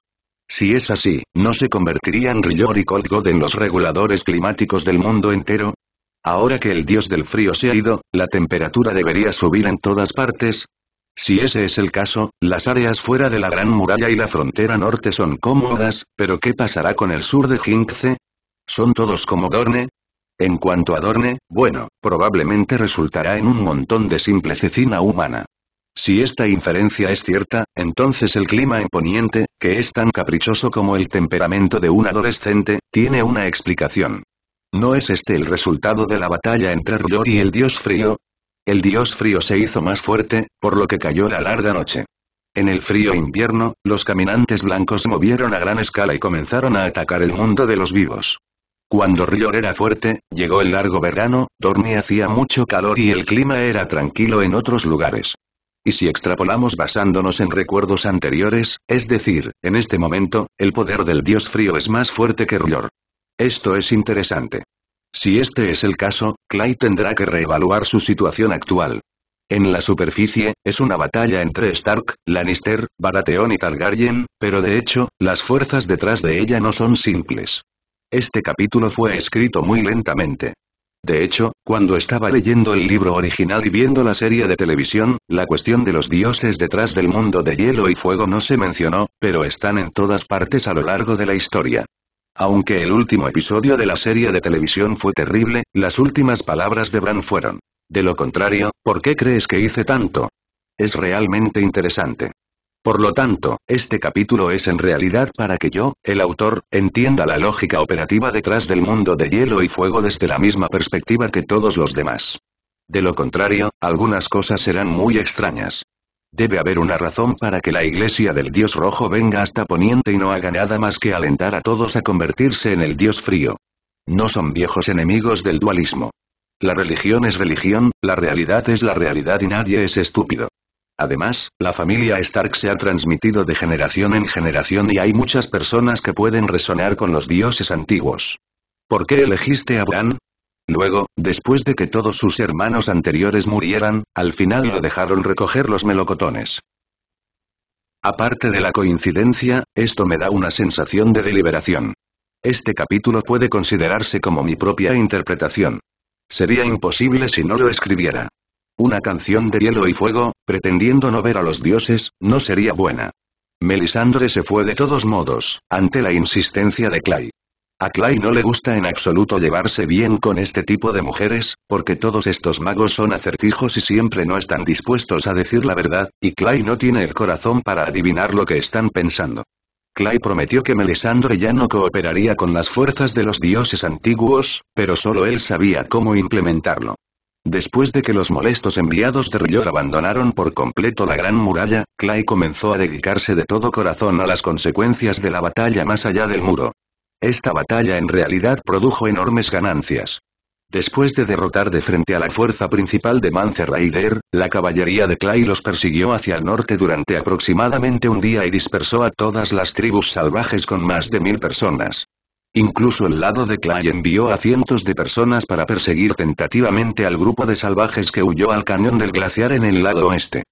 Si es así, ¿no se convertirían Rillor y Cold God en los reguladores climáticos del mundo entero? Ahora que el dios del frío se ha ido, la temperatura debería subir en todas partes, si ese es el caso, las áreas fuera de la Gran Muralla y la frontera norte son cómodas, pero ¿qué pasará con el sur de Jinxe? ¿Son todos como Dorne? En cuanto a Dorne, bueno, probablemente resultará en un montón de simple cecina humana. Si esta inferencia es cierta, entonces el clima en Poniente, que es tan caprichoso como el temperamento de un adolescente, tiene una explicación. ¿No es este el resultado de la batalla entre Rior y el dios frío? El dios frío se hizo más fuerte, por lo que cayó la larga noche. En el frío invierno, los caminantes blancos movieron a gran escala y comenzaron a atacar el mundo de los vivos. Cuando Rior era fuerte, llegó el largo verano, Dormi hacía mucho calor y el clima era tranquilo en otros lugares. Y si extrapolamos basándonos en recuerdos anteriores, es decir, en este momento, el poder del dios frío es más fuerte que Rior. Esto es interesante. Si este es el caso, Clay tendrá que reevaluar su situación actual. En la superficie, es una batalla entre Stark, Lannister, Baratheon y Targaryen, pero de hecho, las fuerzas detrás de ella no son simples. Este capítulo fue escrito muy lentamente. De hecho, cuando estaba leyendo el libro original y viendo la serie de televisión, la cuestión de los dioses detrás del mundo de hielo y fuego no se mencionó, pero están en todas partes a lo largo de la historia. Aunque el último episodio de la serie de televisión fue terrible, las últimas palabras de Bran fueron. De lo contrario, ¿por qué crees que hice tanto? Es realmente interesante. Por lo tanto, este capítulo es en realidad para que yo, el autor, entienda la lógica operativa detrás del mundo de hielo y fuego desde la misma perspectiva que todos los demás. De lo contrario, algunas cosas serán muy extrañas. Debe haber una razón para que la iglesia del dios rojo venga hasta Poniente y no haga nada más que alentar a todos a convertirse en el dios frío. No son viejos enemigos del dualismo. La religión es religión, la realidad es la realidad y nadie es estúpido. Además, la familia Stark se ha transmitido de generación en generación y hay muchas personas que pueden resonar con los dioses antiguos. ¿Por qué elegiste a Bran? Luego, después de que todos sus hermanos anteriores murieran, al final lo dejaron recoger los melocotones. Aparte de la coincidencia, esto me da una sensación de deliberación. Este capítulo puede considerarse como mi propia interpretación. Sería imposible si no lo escribiera. Una canción de hielo y fuego, pretendiendo no ver a los dioses, no sería buena. Melisandre se fue de todos modos, ante la insistencia de Clay. A Clay no le gusta en absoluto llevarse bien con este tipo de mujeres, porque todos estos magos son acertijos y siempre no están dispuestos a decir la verdad, y Clay no tiene el corazón para adivinar lo que están pensando. Clay prometió que Melisandre ya no cooperaría con las fuerzas de los dioses antiguos, pero solo él sabía cómo implementarlo. Después de que los molestos enviados de Rillor abandonaron por completo la gran muralla, Clay comenzó a dedicarse de todo corazón a las consecuencias de la batalla más allá del muro. Esta batalla en realidad produjo enormes ganancias. Después de derrotar de frente a la fuerza principal de Mance Raider, la caballería de Clay los persiguió hacia el norte durante aproximadamente un día y dispersó a todas las tribus salvajes con más de mil personas. Incluso el lado de Clay envió a cientos de personas para perseguir tentativamente al grupo de salvajes que huyó al cañón del glaciar en el lado oeste.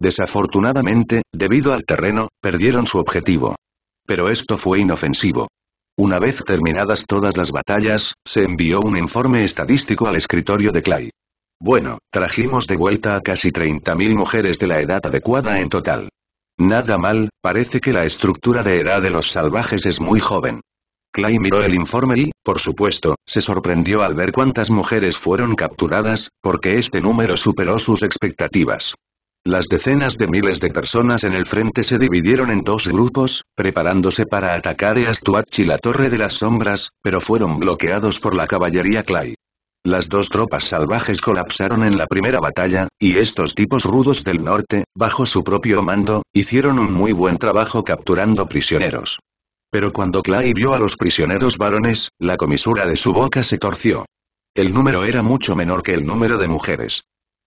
Desafortunadamente, debido al terreno, perdieron su objetivo. Pero esto fue inofensivo. Una vez terminadas todas las batallas, se envió un informe estadístico al escritorio de Clay. Bueno, trajimos de vuelta a casi 30.000 mujeres de la edad adecuada en total. Nada mal, parece que la estructura de edad de los salvajes es muy joven. Clay miró el informe y, por supuesto, se sorprendió al ver cuántas mujeres fueron capturadas, porque este número superó sus expectativas. Las decenas de miles de personas en el frente se dividieron en dos grupos, preparándose para atacar Eastwatch y la Torre de las Sombras, pero fueron bloqueados por la caballería Clay. Las dos tropas salvajes colapsaron en la primera batalla, y estos tipos rudos del norte, bajo su propio mando, hicieron un muy buen trabajo capturando prisioneros. Pero cuando Clay vio a los prisioneros varones, la comisura de su boca se torció. El número era mucho menor que el número de mujeres.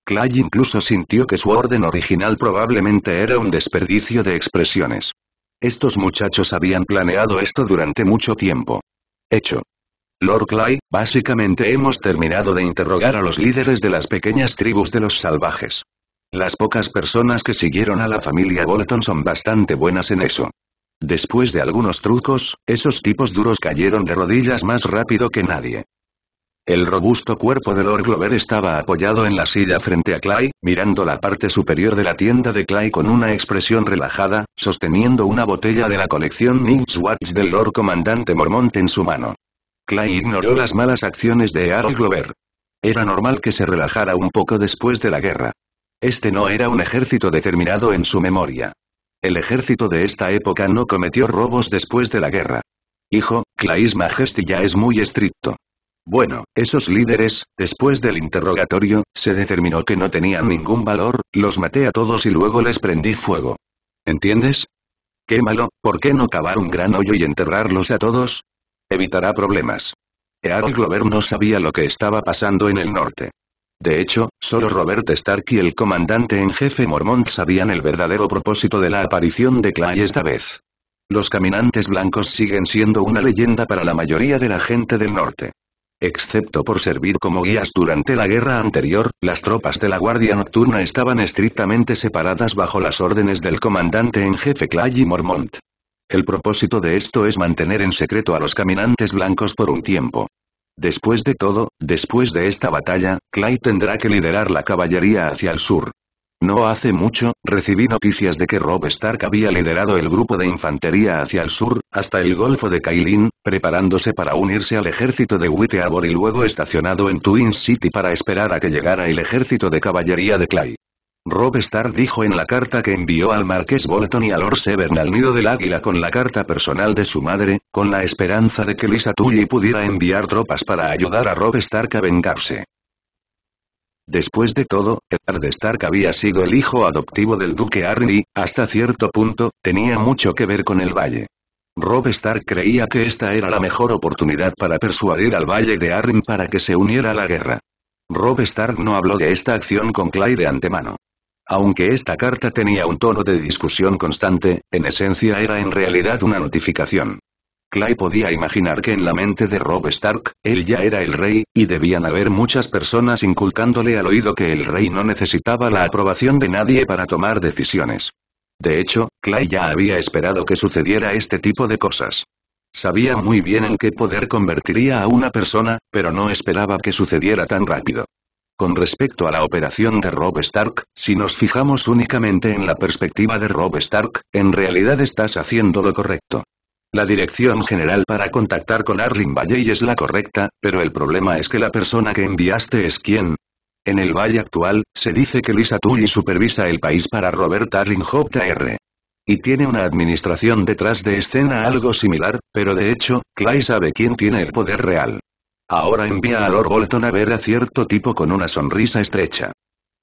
Clay incluso sintió que su orden original probablemente era un desperdicio de expresiones. Estos muchachos habían planeado esto durante mucho tiempo. Hecho. Lord Clay, básicamente hemos terminado de interrogar a los líderes de las pequeñas tribus de los salvajes. Las pocas personas que siguieron a la familia Bolton son bastante buenas en eso. Después de algunos trucos, esos tipos duros cayeron de rodillas más rápido que nadie. El robusto cuerpo de Lord Glover estaba apoyado en la silla frente a Clay, mirando la parte superior de la tienda de Clay con una expresión relajada, sosteniendo una botella de la colección Nick's Watch del Lord Comandante Mormont en su mano. Clay ignoró las malas acciones de Earl Glover. Era normal que se relajara un poco después de la guerra. Este no era un ejército determinado en su memoria. El ejército de esta época no cometió robos después de la guerra. Hijo, Clays Majesty ya es muy estricto. Bueno, esos líderes, después del interrogatorio, se determinó que no tenían ningún valor, los maté a todos y luego les prendí fuego. ¿Entiendes? Qué malo, ¿por qué no cavar un gran hoyo y enterrarlos a todos? Evitará problemas. Earl Glover no sabía lo que estaba pasando en el norte. De hecho, solo Robert Stark y el comandante en jefe Mormont sabían el verdadero propósito de la aparición de Clay esta vez. Los caminantes blancos siguen siendo una leyenda para la mayoría de la gente del norte. Excepto por servir como guías durante la guerra anterior, las tropas de la Guardia Nocturna estaban estrictamente separadas bajo las órdenes del comandante en jefe Clay Mormont. El propósito de esto es mantener en secreto a los caminantes blancos por un tiempo. Después de todo, después de esta batalla, Clay tendrá que liderar la caballería hacia el sur. No hace mucho, recibí noticias de que Rob Stark había liderado el grupo de infantería hacia el sur, hasta el Golfo de Kailin, preparándose para unirse al ejército de Witteabor y luego estacionado en Twin City para esperar a que llegara el ejército de caballería de Clay. Rob Stark dijo en la carta que envió al Marqués Bolton y a Lord Severn al Nido del Águila con la carta personal de su madre, con la esperanza de que Lisa Tully pudiera enviar tropas para ayudar a Rob Stark a vengarse. Después de todo, de Stark había sido el hijo adoptivo del duque Arryn y, hasta cierto punto, tenía mucho que ver con el valle. Rob Stark creía que esta era la mejor oportunidad para persuadir al valle de Arryn para que se uniera a la guerra. Rob Stark no habló de esta acción con Clyde de antemano. Aunque esta carta tenía un tono de discusión constante, en esencia era en realidad una notificación. Clay podía imaginar que en la mente de Rob Stark, él ya era el rey, y debían haber muchas personas inculcándole al oído que el rey no necesitaba la aprobación de nadie para tomar decisiones. De hecho, Clay ya había esperado que sucediera este tipo de cosas. Sabía muy bien en qué poder convertiría a una persona, pero no esperaba que sucediera tan rápido. Con respecto a la operación de Rob Stark, si nos fijamos únicamente en la perspectiva de Rob Stark, en realidad estás haciendo lo correcto. La dirección general para contactar con Arling Valley es la correcta, pero el problema es que la persona que enviaste es ¿quién? En el Valle actual, se dice que Lisa Tully supervisa el país para Robert Arling Jr. Y tiene una administración detrás de escena algo similar, pero de hecho, Clay sabe quién tiene el poder real. Ahora envía a Lord Bolton a ver a cierto tipo con una sonrisa estrecha.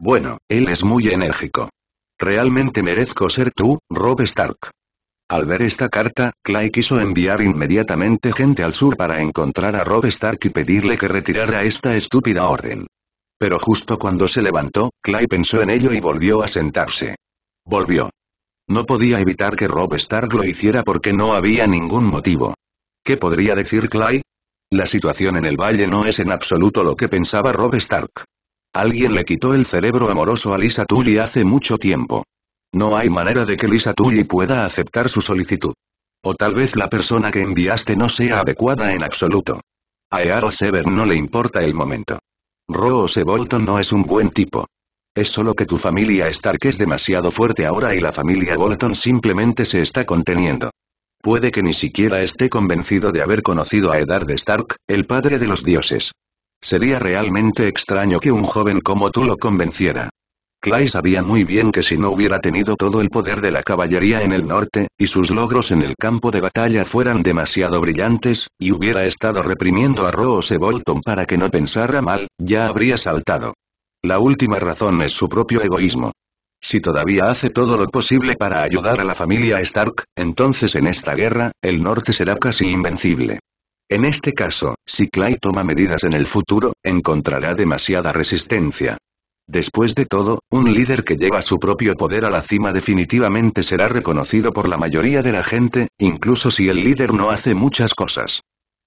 Bueno, él es muy enérgico. Realmente merezco ser tú, Rob Stark. Al ver esta carta, Clay quiso enviar inmediatamente gente al sur para encontrar a Rob Stark y pedirle que retirara esta estúpida orden. Pero justo cuando se levantó, Clay pensó en ello y volvió a sentarse. Volvió. No podía evitar que Rob Stark lo hiciera porque no había ningún motivo. ¿Qué podría decir Clay? La situación en el valle no es en absoluto lo que pensaba Rob Stark. Alguien le quitó el cerebro amoroso a Lisa Tully hace mucho tiempo. No hay manera de que Lisa Tully pueda aceptar su solicitud. O tal vez la persona que enviaste no sea adecuada en absoluto. A Earl Severn no le importa el momento. Rose Bolton no es un buen tipo. Es solo que tu familia Stark es demasiado fuerte ahora y la familia Bolton simplemente se está conteniendo. Puede que ni siquiera esté convencido de haber conocido a Eddard Stark, el padre de los dioses. Sería realmente extraño que un joven como tú lo convenciera. Clay sabía muy bien que si no hubiera tenido todo el poder de la caballería en el norte, y sus logros en el campo de batalla fueran demasiado brillantes, y hubiera estado reprimiendo a Rose Bolton para que no pensara mal, ya habría saltado. La última razón es su propio egoísmo. Si todavía hace todo lo posible para ayudar a la familia Stark, entonces en esta guerra, el norte será casi invencible. En este caso, si Clay toma medidas en el futuro, encontrará demasiada resistencia. Después de todo, un líder que lleva su propio poder a la cima definitivamente será reconocido por la mayoría de la gente, incluso si el líder no hace muchas cosas.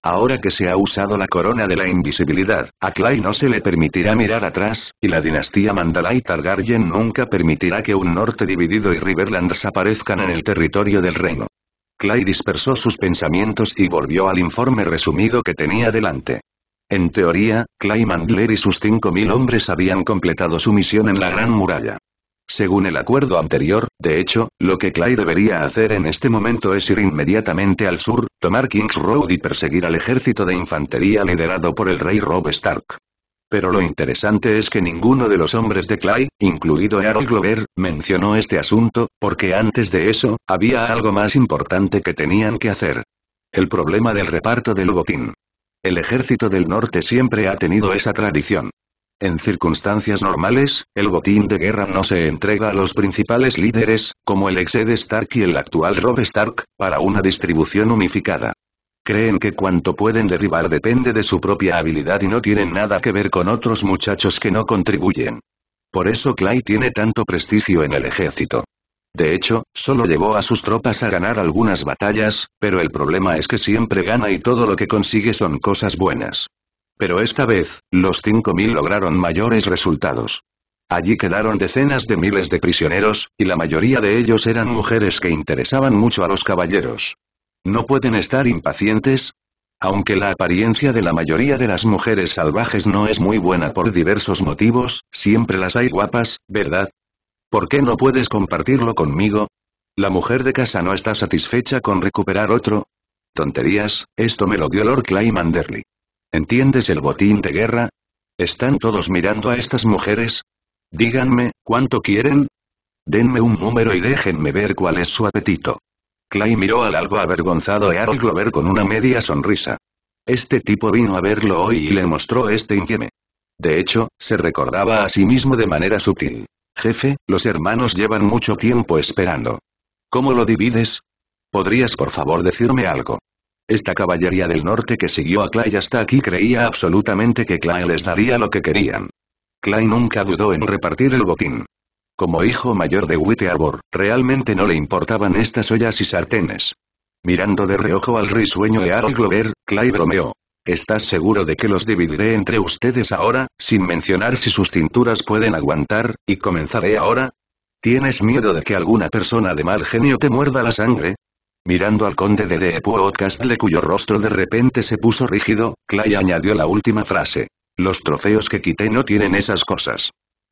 Ahora que se ha usado la corona de la invisibilidad, a Clay no se le permitirá mirar atrás, y la dinastía Mandalay Targaryen nunca permitirá que un norte dividido y Riverlands aparezcan en el territorio del reino. Clay dispersó sus pensamientos y volvió al informe resumido que tenía delante. En teoría, Clay Mandler y sus 5.000 hombres habían completado su misión en la Gran Muralla. Según el acuerdo anterior, de hecho, lo que Clay debería hacer en este momento es ir inmediatamente al sur, tomar Kings Road y perseguir al ejército de infantería liderado por el rey Rob Stark. Pero lo interesante es que ninguno de los hombres de Clay, incluido Harold Glover, mencionó este asunto, porque antes de eso, había algo más importante que tenían que hacer. El problema del reparto del botín. El ejército del norte siempre ha tenido esa tradición. En circunstancias normales, el botín de guerra no se entrega a los principales líderes, como el ex Ed Stark y el actual Rob Stark, para una distribución unificada. Creen que cuanto pueden derribar depende de su propia habilidad y no tienen nada que ver con otros muchachos que no contribuyen. Por eso Clay tiene tanto prestigio en el ejército. De hecho, solo llevó a sus tropas a ganar algunas batallas, pero el problema es que siempre gana y todo lo que consigue son cosas buenas. Pero esta vez, los 5.000 lograron mayores resultados. Allí quedaron decenas de miles de prisioneros, y la mayoría de ellos eran mujeres que interesaban mucho a los caballeros. ¿No pueden estar impacientes? Aunque la apariencia de la mayoría de las mujeres salvajes no es muy buena por diversos motivos, siempre las hay guapas, ¿verdad? ¿Por qué no puedes compartirlo conmigo? La mujer de casa no está satisfecha con recuperar otro. Tonterías, esto me lo dio Lord Claymanderly. ¿Entiendes el botín de guerra? ¿Están todos mirando a estas mujeres? Díganme, ¿cuánto quieren? Denme un número y déjenme ver cuál es su apetito. Clay miró al algo avergonzado a Harold Glover con una media sonrisa. Este tipo vino a verlo hoy y le mostró este infieme. De hecho, se recordaba a sí mismo de manera sutil. Jefe, los hermanos llevan mucho tiempo esperando. ¿Cómo lo divides? ¿Podrías por favor decirme algo? Esta caballería del norte que siguió a Clay hasta aquí creía absolutamente que Clay les daría lo que querían. Clay nunca dudó en repartir el botín. Como hijo mayor de Witte Arbor, realmente no le importaban estas ollas y sartenes. Mirando de reojo al risueño de Earl Glover, Clay bromeó. ¿Estás seguro de que los dividiré entre ustedes ahora, sin mencionar si sus cinturas pueden aguantar, y comenzaré ahora? ¿Tienes miedo de que alguna persona de mal genio te muerda la sangre? Mirando al conde de The Castle cuyo rostro de repente se puso rígido, Clay añadió la última frase. Los trofeos que quité no tienen esas cosas.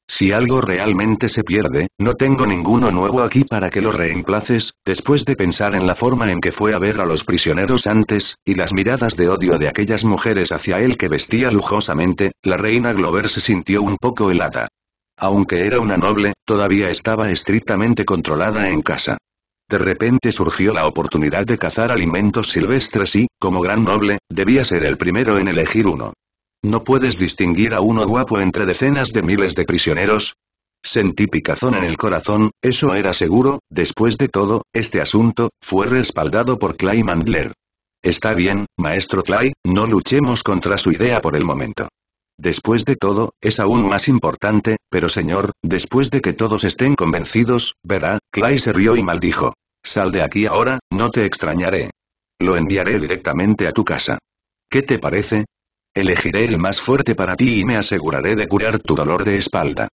Si algo realmente se pierde, no tengo ninguno nuevo aquí para que lo reemplaces, después de pensar en la forma en que fue a ver a los prisioneros antes, y las miradas de odio de aquellas mujeres hacia él que vestía lujosamente, la reina Glover se sintió un poco helada. Aunque era una noble, todavía estaba estrictamente controlada en casa. De repente surgió la oportunidad de cazar alimentos silvestres y, como gran noble, debía ser el primero en elegir uno. ¿No puedes distinguir a uno guapo entre decenas de miles de prisioneros? Sentí picazón en el corazón, eso era seguro, después de todo, este asunto, fue respaldado por Clay Mandler. Está bien, maestro Clay, no luchemos contra su idea por el momento. Después de todo, es aún más importante, pero señor, después de que todos estén convencidos, verá, Clay se rió y maldijo. Sal de aquí ahora, no te extrañaré. Lo enviaré directamente a tu casa. ¿Qué te parece? Elegiré el más fuerte para ti y me aseguraré de curar tu dolor de espalda.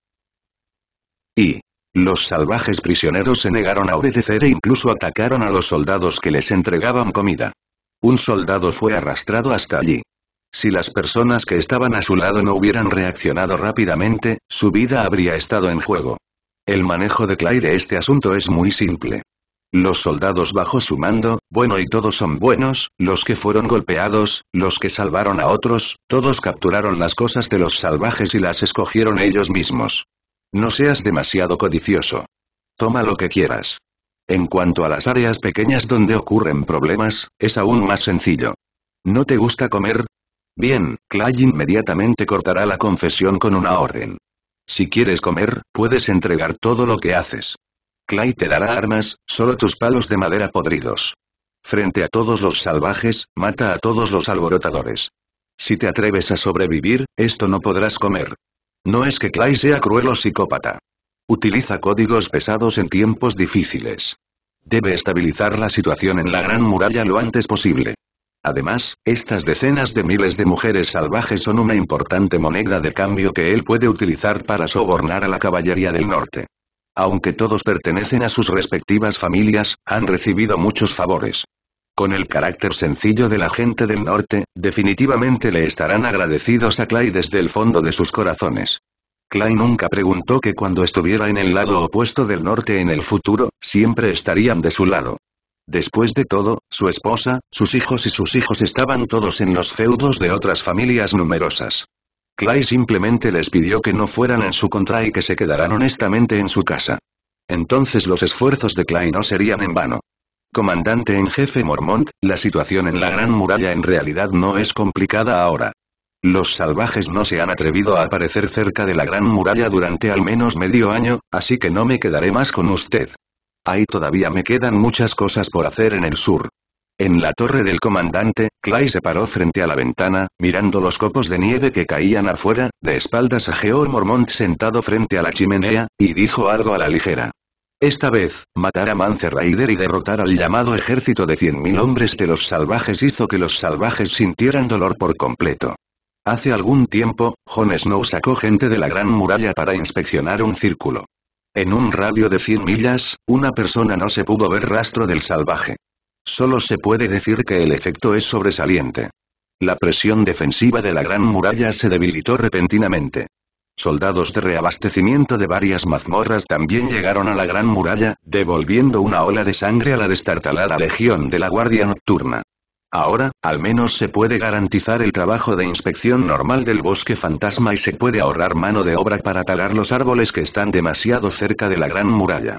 Y. Los salvajes prisioneros se negaron a obedecer e incluso atacaron a los soldados que les entregaban comida. Un soldado fue arrastrado hasta allí. Si las personas que estaban a su lado no hubieran reaccionado rápidamente, su vida habría estado en juego. El manejo de Clay de este asunto es muy simple. Los soldados bajo su mando, bueno y todos son buenos, los que fueron golpeados, los que salvaron a otros, todos capturaron las cosas de los salvajes y las escogieron ellos mismos. No seas demasiado codicioso. Toma lo que quieras. En cuanto a las áreas pequeñas donde ocurren problemas, es aún más sencillo. ¿No te gusta comer? Bien, Clay inmediatamente cortará la confesión con una orden. Si quieres comer, puedes entregar todo lo que haces. Clay te dará armas, solo tus palos de madera podridos. Frente a todos los salvajes, mata a todos los alborotadores. Si te atreves a sobrevivir, esto no podrás comer. No es que Clay sea cruel o psicópata. Utiliza códigos pesados en tiempos difíciles. Debe estabilizar la situación en la Gran Muralla lo antes posible. Además, estas decenas de miles de mujeres salvajes son una importante moneda de cambio que él puede utilizar para sobornar a la caballería del norte. Aunque todos pertenecen a sus respectivas familias, han recibido muchos favores. Con el carácter sencillo de la gente del norte, definitivamente le estarán agradecidos a Clay desde el fondo de sus corazones. Clay nunca preguntó que cuando estuviera en el lado opuesto del norte en el futuro, siempre estarían de su lado. Después de todo, su esposa, sus hijos y sus hijos estaban todos en los feudos de otras familias numerosas. Clay simplemente les pidió que no fueran en su contra y que se quedaran honestamente en su casa. Entonces los esfuerzos de Clay no serían en vano. Comandante en jefe Mormont, la situación en la Gran Muralla en realidad no es complicada ahora. Los salvajes no se han atrevido a aparecer cerca de la Gran Muralla durante al menos medio año, así que no me quedaré más con usted. Ahí todavía me quedan muchas cosas por hacer en el sur. En la torre del comandante, Clay se paró frente a la ventana, mirando los copos de nieve que caían afuera, de espaldas a George Mormont sentado frente a la chimenea, y dijo algo a la ligera. Esta vez, matar a manzer y derrotar al llamado ejército de 100.000 hombres de los salvajes hizo que los salvajes sintieran dolor por completo. Hace algún tiempo, Jon Snow sacó gente de la gran muralla para inspeccionar un círculo. En un radio de 100 millas, una persona no se pudo ver rastro del salvaje. Solo se puede decir que el efecto es sobresaliente. La presión defensiva de la Gran Muralla se debilitó repentinamente. Soldados de reabastecimiento de varias mazmorras también llegaron a la Gran Muralla, devolviendo una ola de sangre a la destartalada Legión de la Guardia Nocturna. Ahora, al menos se puede garantizar el trabajo de inspección normal del bosque fantasma y se puede ahorrar mano de obra para talar los árboles que están demasiado cerca de la gran muralla.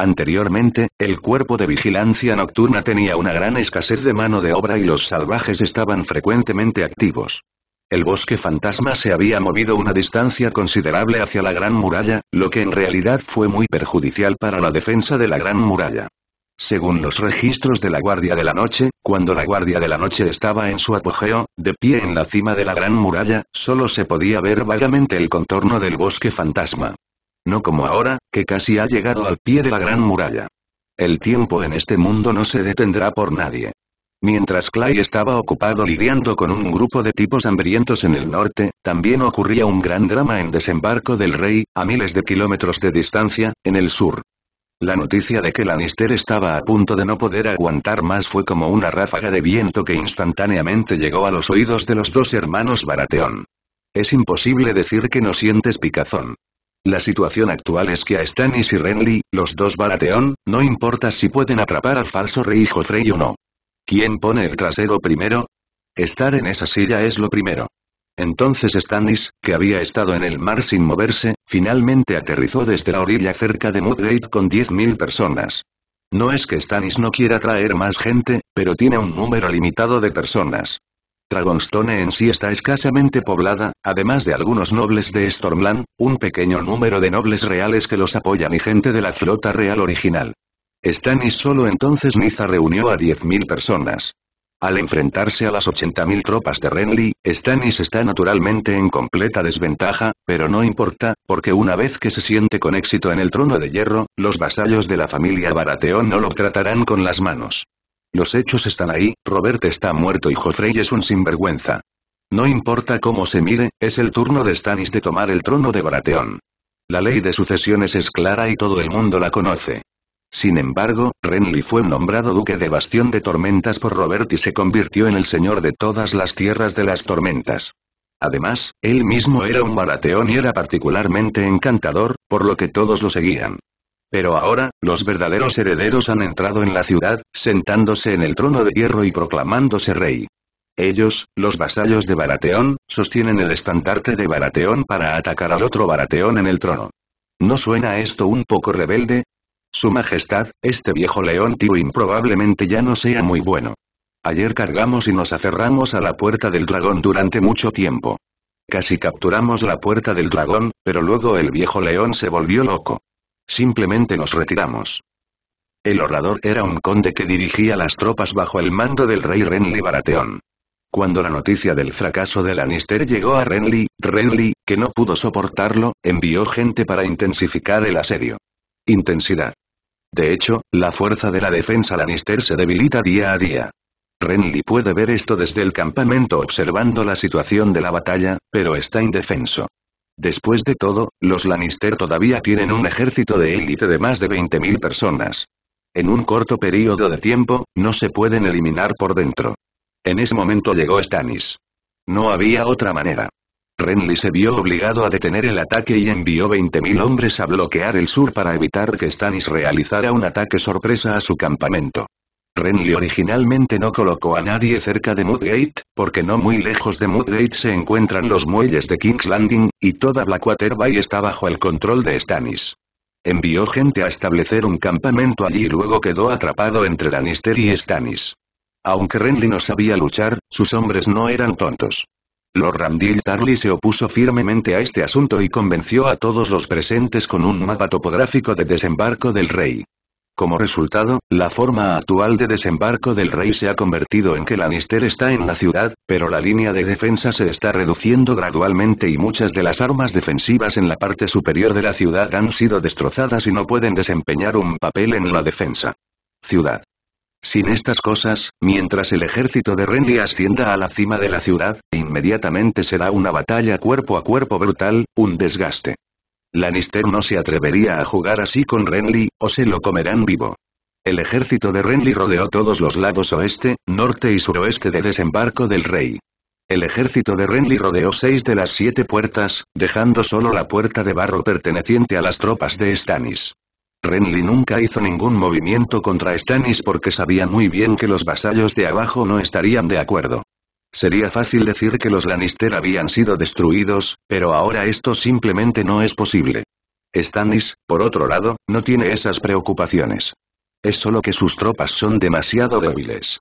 Anteriormente, el cuerpo de vigilancia nocturna tenía una gran escasez de mano de obra y los salvajes estaban frecuentemente activos. El bosque fantasma se había movido una distancia considerable hacia la Gran Muralla, lo que en realidad fue muy perjudicial para la defensa de la Gran Muralla. Según los registros de la Guardia de la Noche, cuando la Guardia de la Noche estaba en su apogeo, de pie en la cima de la Gran Muralla, solo se podía ver vagamente el contorno del bosque fantasma no como ahora, que casi ha llegado al pie de la gran muralla. El tiempo en este mundo no se detendrá por nadie. Mientras Clay estaba ocupado lidiando con un grupo de tipos hambrientos en el norte, también ocurría un gran drama en desembarco del rey, a miles de kilómetros de distancia, en el sur. La noticia de que Lannister estaba a punto de no poder aguantar más fue como una ráfaga de viento que instantáneamente llegó a los oídos de los dos hermanos Baratheon. Es imposible decir que no sientes picazón. La situación actual es que a Stannis y Renly, los dos Baratheon, no importa si pueden atrapar al falso rey Joffrey o no. ¿Quién pone el trasero primero? Estar en esa silla es lo primero. Entonces Stannis, que había estado en el mar sin moverse, finalmente aterrizó desde la orilla cerca de Mudgate con 10.000 personas. No es que Stannis no quiera traer más gente, pero tiene un número limitado de personas. Dragonstone en sí está escasamente poblada, además de algunos nobles de Stormland, un pequeño número de nobles reales que los apoyan y gente de la flota real original. Stannis solo entonces Niza reunió a 10.000 personas. Al enfrentarse a las 80.000 tropas de Renly, Stannis está naturalmente en completa desventaja, pero no importa, porque una vez que se siente con éxito en el trono de hierro, los vasallos de la familia Baratheon no lo tratarán con las manos. Los hechos están ahí, Robert está muerto y Joffrey es un sinvergüenza. No importa cómo se mire, es el turno de Stannis de tomar el trono de Baratheon. La ley de sucesiones es clara y todo el mundo la conoce. Sin embargo, Renly fue nombrado duque de Bastión de Tormentas por Robert y se convirtió en el señor de todas las tierras de las tormentas. Además, él mismo era un barateón y era particularmente encantador, por lo que todos lo seguían. Pero ahora, los verdaderos herederos han entrado en la ciudad, sentándose en el trono de hierro y proclamándose rey. Ellos, los vasallos de Barateón, sostienen el estandarte de Barateón para atacar al otro Barateón en el trono. ¿No suena esto un poco rebelde? Su Majestad, este viejo león tío probablemente ya no sea muy bueno. Ayer cargamos y nos aferramos a la puerta del dragón durante mucho tiempo. Casi capturamos la puerta del dragón, pero luego el viejo león se volvió loco simplemente nos retiramos. El orador era un conde que dirigía las tropas bajo el mando del rey Renly Baratheon. Cuando la noticia del fracaso de Lannister llegó a Renly, Renly, que no pudo soportarlo, envió gente para intensificar el asedio. Intensidad. De hecho, la fuerza de la defensa Lannister se debilita día a día. Renly puede ver esto desde el campamento observando la situación de la batalla, pero está indefenso. Después de todo, los Lannister todavía tienen un ejército de élite de más de 20.000 personas. En un corto periodo de tiempo, no se pueden eliminar por dentro. En ese momento llegó Stannis. No había otra manera. Renly se vio obligado a detener el ataque y envió 20.000 hombres a bloquear el sur para evitar que Stannis realizara un ataque sorpresa a su campamento. Renly originalmente no colocó a nadie cerca de Mudgate, porque no muy lejos de Mudgate se encuentran los muelles de King's Landing, y toda Blackwater Bay está bajo el control de Stannis. Envió gente a establecer un campamento allí y luego quedó atrapado entre Lannister y Stannis. Aunque Renly no sabía luchar, sus hombres no eran tontos. Lord Randil Tarly se opuso firmemente a este asunto y convenció a todos los presentes con un mapa topográfico de desembarco del rey. Como resultado, la forma actual de desembarco del rey se ha convertido en que Lannister está en la ciudad, pero la línea de defensa se está reduciendo gradualmente y muchas de las armas defensivas en la parte superior de la ciudad han sido destrozadas y no pueden desempeñar un papel en la defensa. Ciudad. Sin estas cosas, mientras el ejército de Renly ascienda a la cima de la ciudad, inmediatamente será una batalla cuerpo a cuerpo brutal, un desgaste. Lannister no se atrevería a jugar así con Renly, o se lo comerán vivo. El ejército de Renly rodeó todos los lados oeste, norte y suroeste de desembarco del rey. El ejército de Renly rodeó seis de las siete puertas, dejando solo la puerta de barro perteneciente a las tropas de Stannis. Renly nunca hizo ningún movimiento contra Stannis porque sabía muy bien que los vasallos de abajo no estarían de acuerdo. Sería fácil decir que los Lannister habían sido destruidos, pero ahora esto simplemente no es posible. Stannis, por otro lado, no tiene esas preocupaciones. Es solo que sus tropas son demasiado débiles.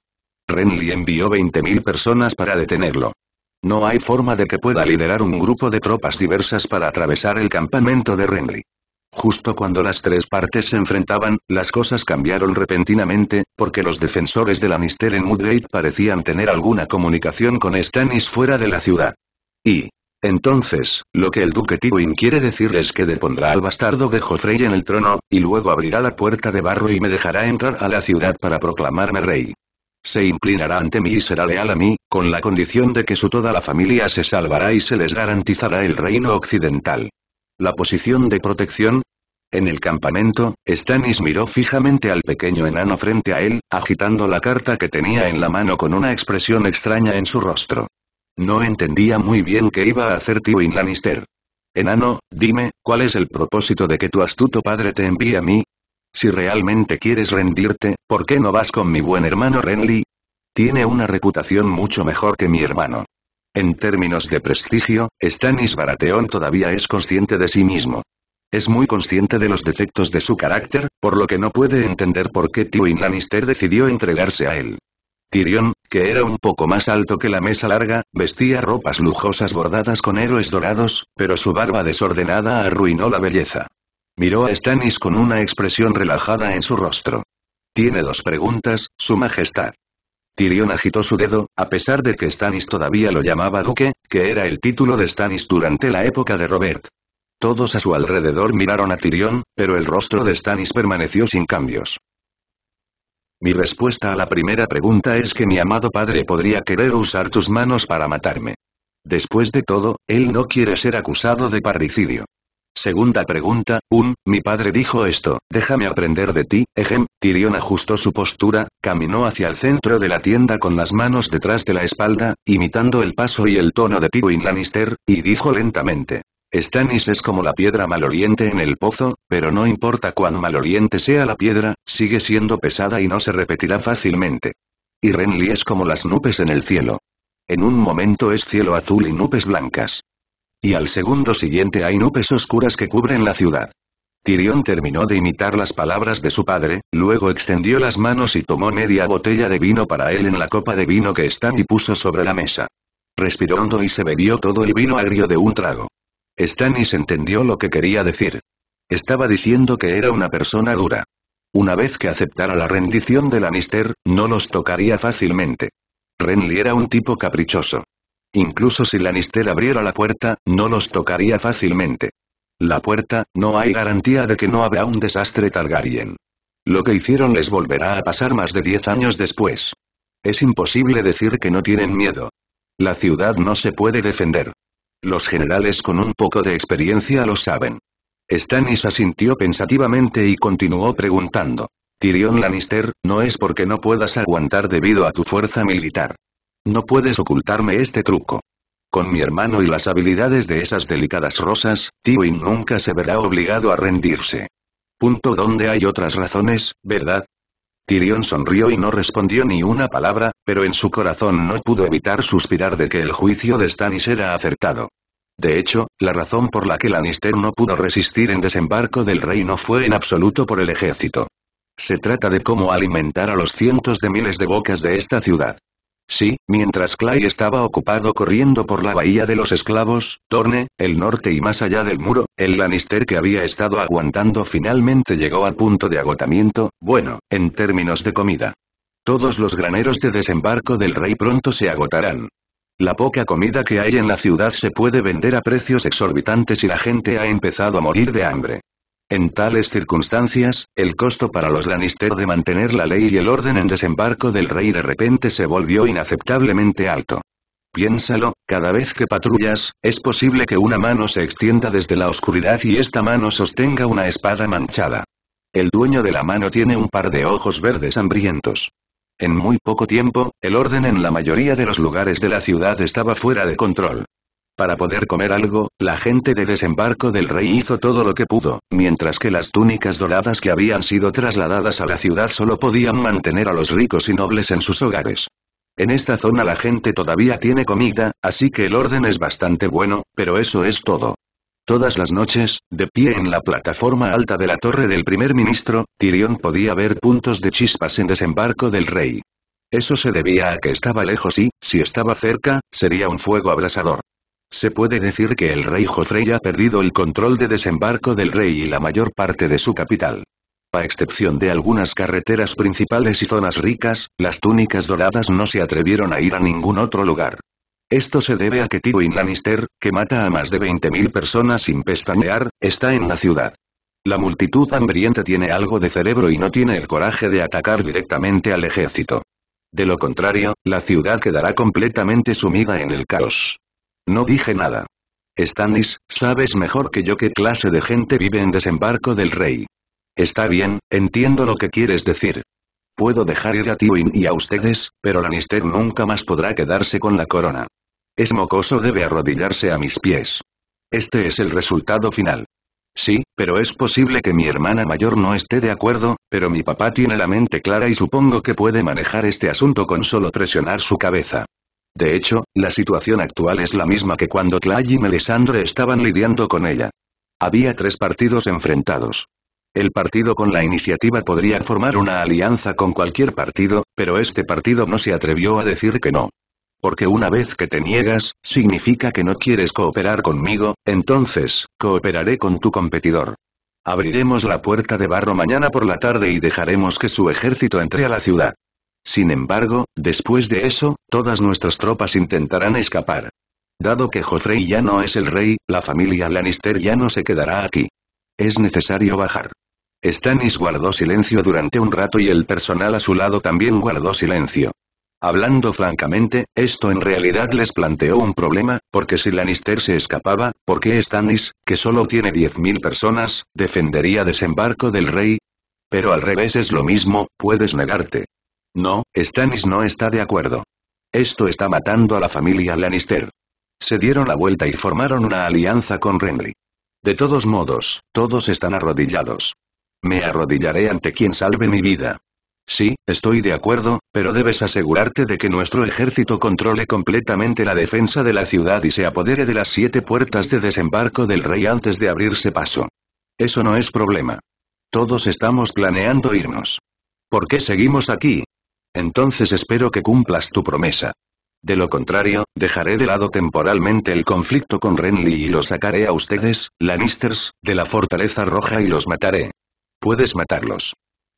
Renly envió 20.000 personas para detenerlo. No hay forma de que pueda liderar un grupo de tropas diversas para atravesar el campamento de Renly. Justo cuando las tres partes se enfrentaban, las cosas cambiaron repentinamente, porque los defensores de Mister en Woodgate parecían tener alguna comunicación con Stannis fuera de la ciudad. Y, entonces, lo que el duque Tywin quiere decir es que depondrá al bastardo de Joffrey en el trono, y luego abrirá la puerta de barro y me dejará entrar a la ciudad para proclamarme rey. Se inclinará ante mí y será leal a mí, con la condición de que su toda la familia se salvará y se les garantizará el reino occidental. La posición de protección. En el campamento, Stannis miró fijamente al pequeño enano frente a él, agitando la carta que tenía en la mano con una expresión extraña en su rostro. No entendía muy bien qué iba a hacer Tywin Lannister. Enano, dime, ¿cuál es el propósito de que tu astuto padre te envíe a mí? Si realmente quieres rendirte, ¿por qué no vas con mi buen hermano Renly? Tiene una reputación mucho mejor que mi hermano. En términos de prestigio, Stannis Baratheon todavía es consciente de sí mismo. Es muy consciente de los defectos de su carácter, por lo que no puede entender por qué Tywin Lannister decidió entregarse a él. Tyrion, que era un poco más alto que la mesa larga, vestía ropas lujosas bordadas con héroes dorados, pero su barba desordenada arruinó la belleza. Miró a Stannis con una expresión relajada en su rostro. Tiene dos preguntas, Su Majestad. Tyrion agitó su dedo, a pesar de que Stannis todavía lo llamaba duque, que era el título de Stannis durante la época de Robert. Todos a su alrededor miraron a Tyrion, pero el rostro de Stannis permaneció sin cambios. Mi respuesta a la primera pregunta es que mi amado padre podría querer usar tus manos para matarme. Después de todo, él no quiere ser acusado de parricidio. Segunda pregunta, un, mi padre dijo esto, déjame aprender de ti, ejem, Tyrion ajustó su postura, caminó hacia el centro de la tienda con las manos detrás de la espalda, imitando el paso y el tono de Tywin Lannister, y dijo lentamente. Stannis es como la piedra maloliente en el pozo, pero no importa cuán maloliente sea la piedra, sigue siendo pesada y no se repetirá fácilmente. Y Renly es como las nubes en el cielo. En un momento es cielo azul y nubes blancas. Y al segundo siguiente hay nubes oscuras que cubren la ciudad. Tirión terminó de imitar las palabras de su padre, luego extendió las manos y tomó media botella de vino para él en la copa de vino que Stanley puso sobre la mesa. Respiró hondo y se bebió todo el vino agrio de un trago. Stannis entendió lo que quería decir. Estaba diciendo que era una persona dura. Una vez que aceptara la rendición de Lannister, no los tocaría fácilmente. Renly era un tipo caprichoso. Incluso si Lannister abriera la puerta, no los tocaría fácilmente. La puerta, no hay garantía de que no habrá un desastre Targaryen. Lo que hicieron les volverá a pasar más de 10 años después. Es imposible decir que no tienen miedo. La ciudad no se puede defender. Los generales con un poco de experiencia lo saben. Stannis asintió pensativamente y continuó preguntando. Tyrion Lannister, no es porque no puedas aguantar debido a tu fuerza militar. No puedes ocultarme este truco. Con mi hermano y las habilidades de esas delicadas rosas, Tywin nunca se verá obligado a rendirse. Punto donde hay otras razones, ¿verdad? Tyrion sonrió y no respondió ni una palabra, pero en su corazón no pudo evitar suspirar de que el juicio de Stannis era acertado. De hecho, la razón por la que Lannister no pudo resistir en desembarco del rey no fue en absoluto por el ejército. Se trata de cómo alimentar a los cientos de miles de bocas de esta ciudad. Sí, mientras Clay estaba ocupado corriendo por la bahía de los esclavos, Torne, el norte y más allá del muro, el Lannister que había estado aguantando finalmente llegó a punto de agotamiento, bueno, en términos de comida. Todos los graneros de desembarco del rey pronto se agotarán. La poca comida que hay en la ciudad se puede vender a precios exorbitantes y la gente ha empezado a morir de hambre. En tales circunstancias, el costo para los Lannister de mantener la ley y el orden en desembarco del rey de repente se volvió inaceptablemente alto. Piénsalo, cada vez que patrullas, es posible que una mano se extienda desde la oscuridad y esta mano sostenga una espada manchada. El dueño de la mano tiene un par de ojos verdes hambrientos. En muy poco tiempo, el orden en la mayoría de los lugares de la ciudad estaba fuera de control. Para poder comer algo, la gente de desembarco del rey hizo todo lo que pudo, mientras que las túnicas doradas que habían sido trasladadas a la ciudad solo podían mantener a los ricos y nobles en sus hogares. En esta zona la gente todavía tiene comida, así que el orden es bastante bueno, pero eso es todo. Todas las noches, de pie en la plataforma alta de la torre del primer ministro, Tirión podía ver puntos de chispas en desembarco del rey. Eso se debía a que estaba lejos y, si estaba cerca, sería un fuego abrasador. Se puede decir que el rey Joffrey ha perdido el control de desembarco del rey y la mayor parte de su capital. A excepción de algunas carreteras principales y zonas ricas, las túnicas doradas no se atrevieron a ir a ningún otro lugar. Esto se debe a que Tywin Lannister, que mata a más de 20.000 personas sin pestañear, está en la ciudad. La multitud hambrienta tiene algo de cerebro y no tiene el coraje de atacar directamente al ejército. De lo contrario, la ciudad quedará completamente sumida en el caos. No dije nada. Stannis, sabes mejor que yo qué clase de gente vive en desembarco del rey. Está bien, entiendo lo que quieres decir. Puedo dejar ir a Tywin y a ustedes, pero Lannister nunca más podrá quedarse con la corona. Es mocoso debe arrodillarse a mis pies. Este es el resultado final. Sí, pero es posible que mi hermana mayor no esté de acuerdo, pero mi papá tiene la mente clara y supongo que puede manejar este asunto con solo presionar su cabeza. De hecho, la situación actual es la misma que cuando Clay y Melisandre estaban lidiando con ella. Había tres partidos enfrentados. El partido con la iniciativa podría formar una alianza con cualquier partido, pero este partido no se atrevió a decir que no. Porque una vez que te niegas, significa que no quieres cooperar conmigo, entonces, cooperaré con tu competidor. Abriremos la puerta de barro mañana por la tarde y dejaremos que su ejército entre a la ciudad. Sin embargo, después de eso, todas nuestras tropas intentarán escapar. Dado que Joffrey ya no es el rey, la familia Lannister ya no se quedará aquí. Es necesario bajar. Stannis guardó silencio durante un rato y el personal a su lado también guardó silencio. Hablando francamente, esto en realidad les planteó un problema, porque si Lannister se escapaba, ¿por qué Stannis, que solo tiene 10.000 personas, defendería desembarco del rey? Pero al revés es lo mismo, puedes negarte. No, Stannis no está de acuerdo. Esto está matando a la familia Lannister. Se dieron la vuelta y formaron una alianza con Renly. De todos modos, todos están arrodillados. Me arrodillaré ante quien salve mi vida. Sí, estoy de acuerdo, pero debes asegurarte de que nuestro ejército controle completamente la defensa de la ciudad y se apodere de las siete puertas de desembarco del rey antes de abrirse paso. Eso no es problema. Todos estamos planeando irnos. ¿Por qué seguimos aquí? Entonces espero que cumplas tu promesa. De lo contrario, dejaré de lado temporalmente el conflicto con Renly y los sacaré a ustedes, Lannisters, de la Fortaleza Roja y los mataré. Puedes matarlos.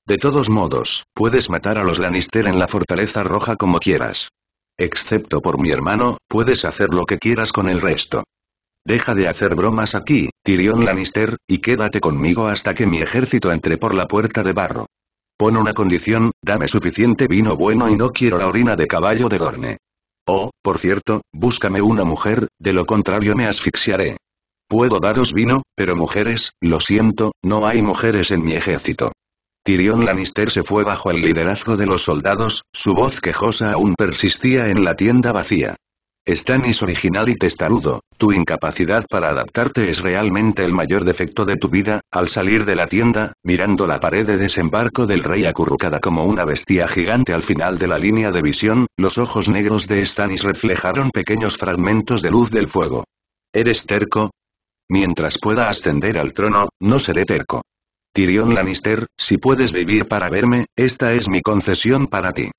De todos modos, puedes matar a los Lannister en la Fortaleza Roja como quieras. Excepto por mi hermano, puedes hacer lo que quieras con el resto. Deja de hacer bromas aquí, Tyrion Lannister, y quédate conmigo hasta que mi ejército entre por la puerta de barro. Pon una condición, dame suficiente vino bueno y no quiero la orina de caballo de Gorne. Oh, por cierto, búscame una mujer, de lo contrario me asfixiaré. Puedo daros vino, pero mujeres, lo siento, no hay mujeres en mi ejército. Tyrion Lannister se fue bajo el liderazgo de los soldados, su voz quejosa aún persistía en la tienda vacía. Stannis original y testarudo, tu incapacidad para adaptarte es realmente el mayor defecto de tu vida, al salir de la tienda, mirando la pared de desembarco del rey acurrucada como una bestia gigante al final de la línea de visión, los ojos negros de Stannis reflejaron pequeños fragmentos de luz del fuego. ¿Eres terco? Mientras pueda ascender al trono, no seré terco. Tyrion Lannister, si puedes vivir para verme, esta es mi concesión para ti.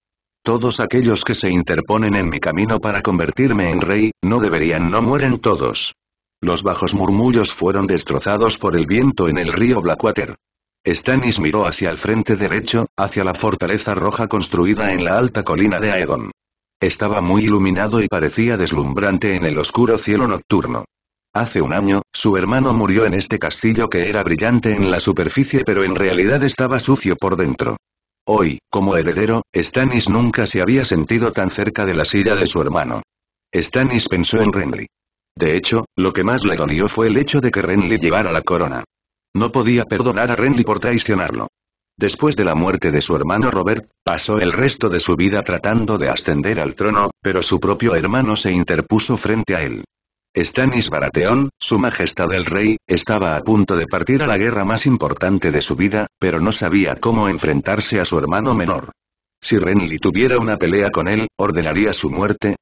Todos aquellos que se interponen en mi camino para convertirme en rey, no deberían no mueren todos. Los bajos murmullos fueron destrozados por el viento en el río Blackwater. Stannis miró hacia el frente derecho, hacia la fortaleza roja construida en la alta colina de Aegon. Estaba muy iluminado y parecía deslumbrante en el oscuro cielo nocturno. Hace un año, su hermano murió en este castillo que era brillante en la superficie pero en realidad estaba sucio por dentro. Hoy, como heredero, Stannis nunca se había sentido tan cerca de la silla de su hermano. Stannis pensó en Renly. De hecho, lo que más le dolió fue el hecho de que Renly llevara la corona. No podía perdonar a Renly por traicionarlo. Después de la muerte de su hermano Robert, pasó el resto de su vida tratando de ascender al trono, pero su propio hermano se interpuso frente a él. Stanis Baratheon, su majestad el rey, estaba a punto de partir a la guerra más importante de su vida, pero no sabía cómo enfrentarse a su hermano menor. Si Renly tuviera una pelea con él, ¿ordenaría su muerte?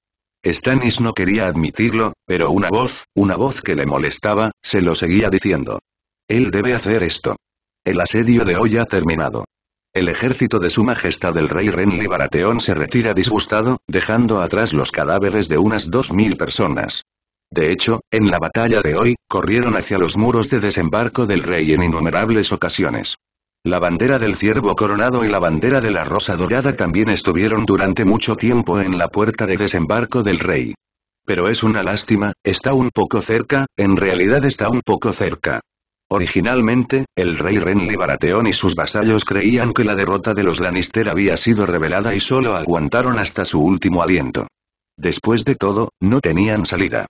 Stanis no quería admitirlo, pero una voz, una voz que le molestaba, se lo seguía diciendo. Él debe hacer esto. El asedio de hoy ha terminado. El ejército de su majestad el rey Renly Barateón se retira disgustado, dejando atrás los cadáveres de unas dos mil personas. De hecho, en la batalla de hoy, corrieron hacia los muros de desembarco del rey en innumerables ocasiones. La bandera del ciervo coronado y la bandera de la rosa dorada también estuvieron durante mucho tiempo en la puerta de desembarco del rey. Pero es una lástima, está un poco cerca, en realidad está un poco cerca. Originalmente, el rey Renly Baratheon y sus vasallos creían que la derrota de los Lannister había sido revelada y solo aguantaron hasta su último aliento. Después de todo, no tenían salida.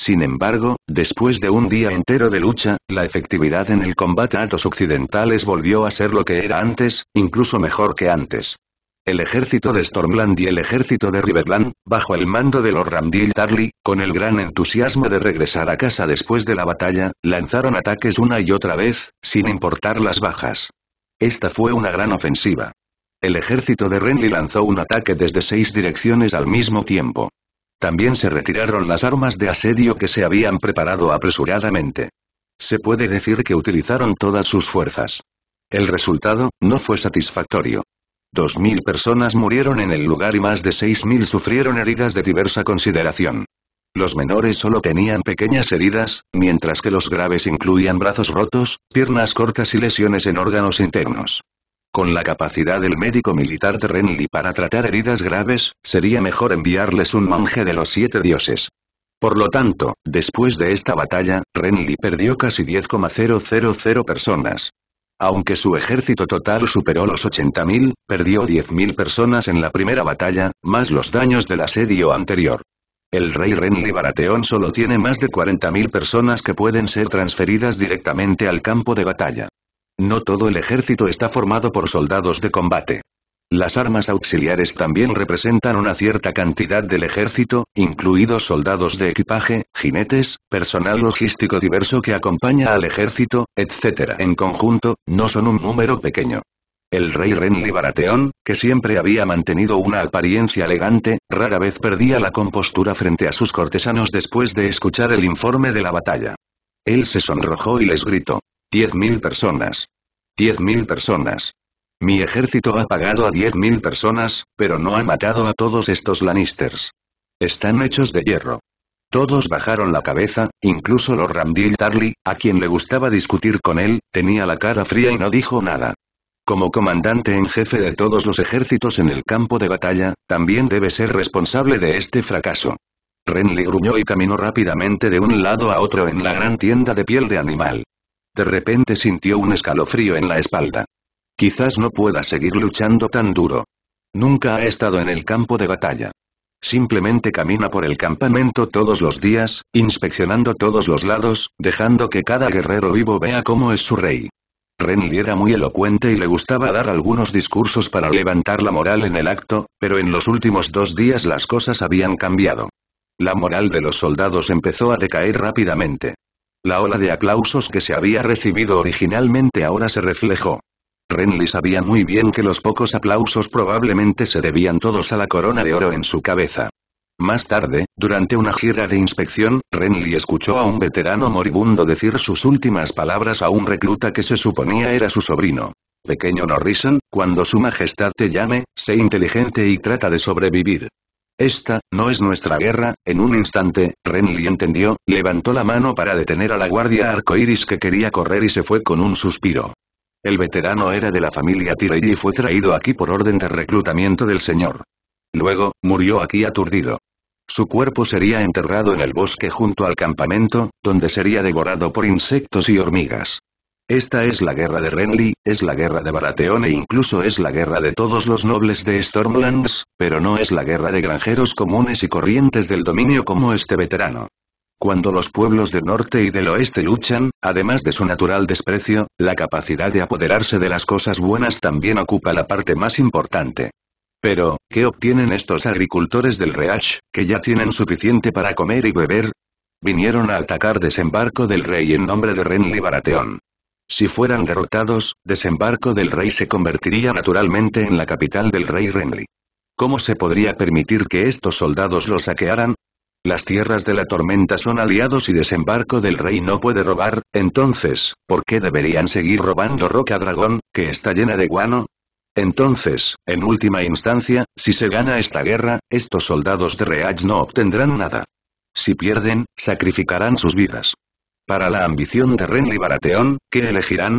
Sin embargo, después de un día entero de lucha, la efectividad en el combate a los occidentales volvió a ser lo que era antes, incluso mejor que antes. El ejército de Stormland y el ejército de Riverland, bajo el mando de Lord Ramdil Tarly, con el gran entusiasmo de regresar a casa después de la batalla, lanzaron ataques una y otra vez, sin importar las bajas. Esta fue una gran ofensiva. El ejército de Renly lanzó un ataque desde seis direcciones al mismo tiempo. También se retiraron las armas de asedio que se habían preparado apresuradamente. Se puede decir que utilizaron todas sus fuerzas. El resultado, no fue satisfactorio. Dos mil personas murieron en el lugar y más de 6.000 sufrieron heridas de diversa consideración. Los menores solo tenían pequeñas heridas, mientras que los graves incluían brazos rotos, piernas cortas y lesiones en órganos internos. Con la capacidad del médico militar de Renly para tratar heridas graves, sería mejor enviarles un monje de los siete dioses. Por lo tanto, después de esta batalla, Renly perdió casi 10,000 personas. Aunque su ejército total superó los 80.000, perdió 10.000 personas en la primera batalla, más los daños del asedio anterior. El rey Renly Barateón solo tiene más de 40.000 personas que pueden ser transferidas directamente al campo de batalla. No todo el ejército está formado por soldados de combate. Las armas auxiliares también representan una cierta cantidad del ejército, incluidos soldados de equipaje, jinetes, personal logístico diverso que acompaña al ejército, etc. En conjunto, no son un número pequeño. El rey Renly Barateón, que siempre había mantenido una apariencia elegante, rara vez perdía la compostura frente a sus cortesanos después de escuchar el informe de la batalla. Él se sonrojó y les gritó. Diez mil personas. Diez mil personas. Mi ejército ha pagado a diez mil personas, pero no ha matado a todos estos Lannisters. Están hechos de hierro. Todos bajaron la cabeza, incluso Lord Ramdil Tarly, a quien le gustaba discutir con él, tenía la cara fría y no dijo nada. Como comandante en jefe de todos los ejércitos en el campo de batalla, también debe ser responsable de este fracaso. Renly gruñó y caminó rápidamente de un lado a otro en la gran tienda de piel de animal. De repente sintió un escalofrío en la espalda. Quizás no pueda seguir luchando tan duro. Nunca ha estado en el campo de batalla. Simplemente camina por el campamento todos los días, inspeccionando todos los lados, dejando que cada guerrero vivo vea cómo es su rey. Renly era muy elocuente y le gustaba dar algunos discursos para levantar la moral en el acto, pero en los últimos dos días las cosas habían cambiado. La moral de los soldados empezó a decaer rápidamente. La ola de aplausos que se había recibido originalmente ahora se reflejó. Renly sabía muy bien que los pocos aplausos probablemente se debían todos a la corona de oro en su cabeza. Más tarde, durante una gira de inspección, Renly escuchó a un veterano moribundo decir sus últimas palabras a un recluta que se suponía era su sobrino. Pequeño Norrison, cuando su majestad te llame, sé inteligente y trata de sobrevivir. Esta, no es nuestra guerra, en un instante, Renly entendió, levantó la mano para detener a la guardia arcoiris que quería correr y se fue con un suspiro. El veterano era de la familia Tirelli y fue traído aquí por orden de reclutamiento del señor. Luego, murió aquí aturdido. Su cuerpo sería enterrado en el bosque junto al campamento, donde sería devorado por insectos y hormigas. Esta es la guerra de Renly, es la guerra de Baratheon e incluso es la guerra de todos los nobles de Stormlands, pero no es la guerra de granjeros comunes y corrientes del dominio como este veterano. Cuando los pueblos del norte y del oeste luchan, además de su natural desprecio, la capacidad de apoderarse de las cosas buenas también ocupa la parte más importante. Pero, ¿qué obtienen estos agricultores del Reach, que ya tienen suficiente para comer y beber? Vinieron a atacar desembarco del rey en nombre de Renly Barateón. Si fueran derrotados, Desembarco del Rey se convertiría naturalmente en la capital del Rey Renly. ¿Cómo se podría permitir que estos soldados lo saquearan? Las tierras de la tormenta son aliados y Desembarco del Rey no puede robar, entonces, ¿por qué deberían seguir robando Roca Dragón, que está llena de guano? Entonces, en última instancia, si se gana esta guerra, estos soldados de Reach no obtendrán nada. Si pierden, sacrificarán sus vidas. Para la ambición de Renly Baratheon, ¿qué elegirán?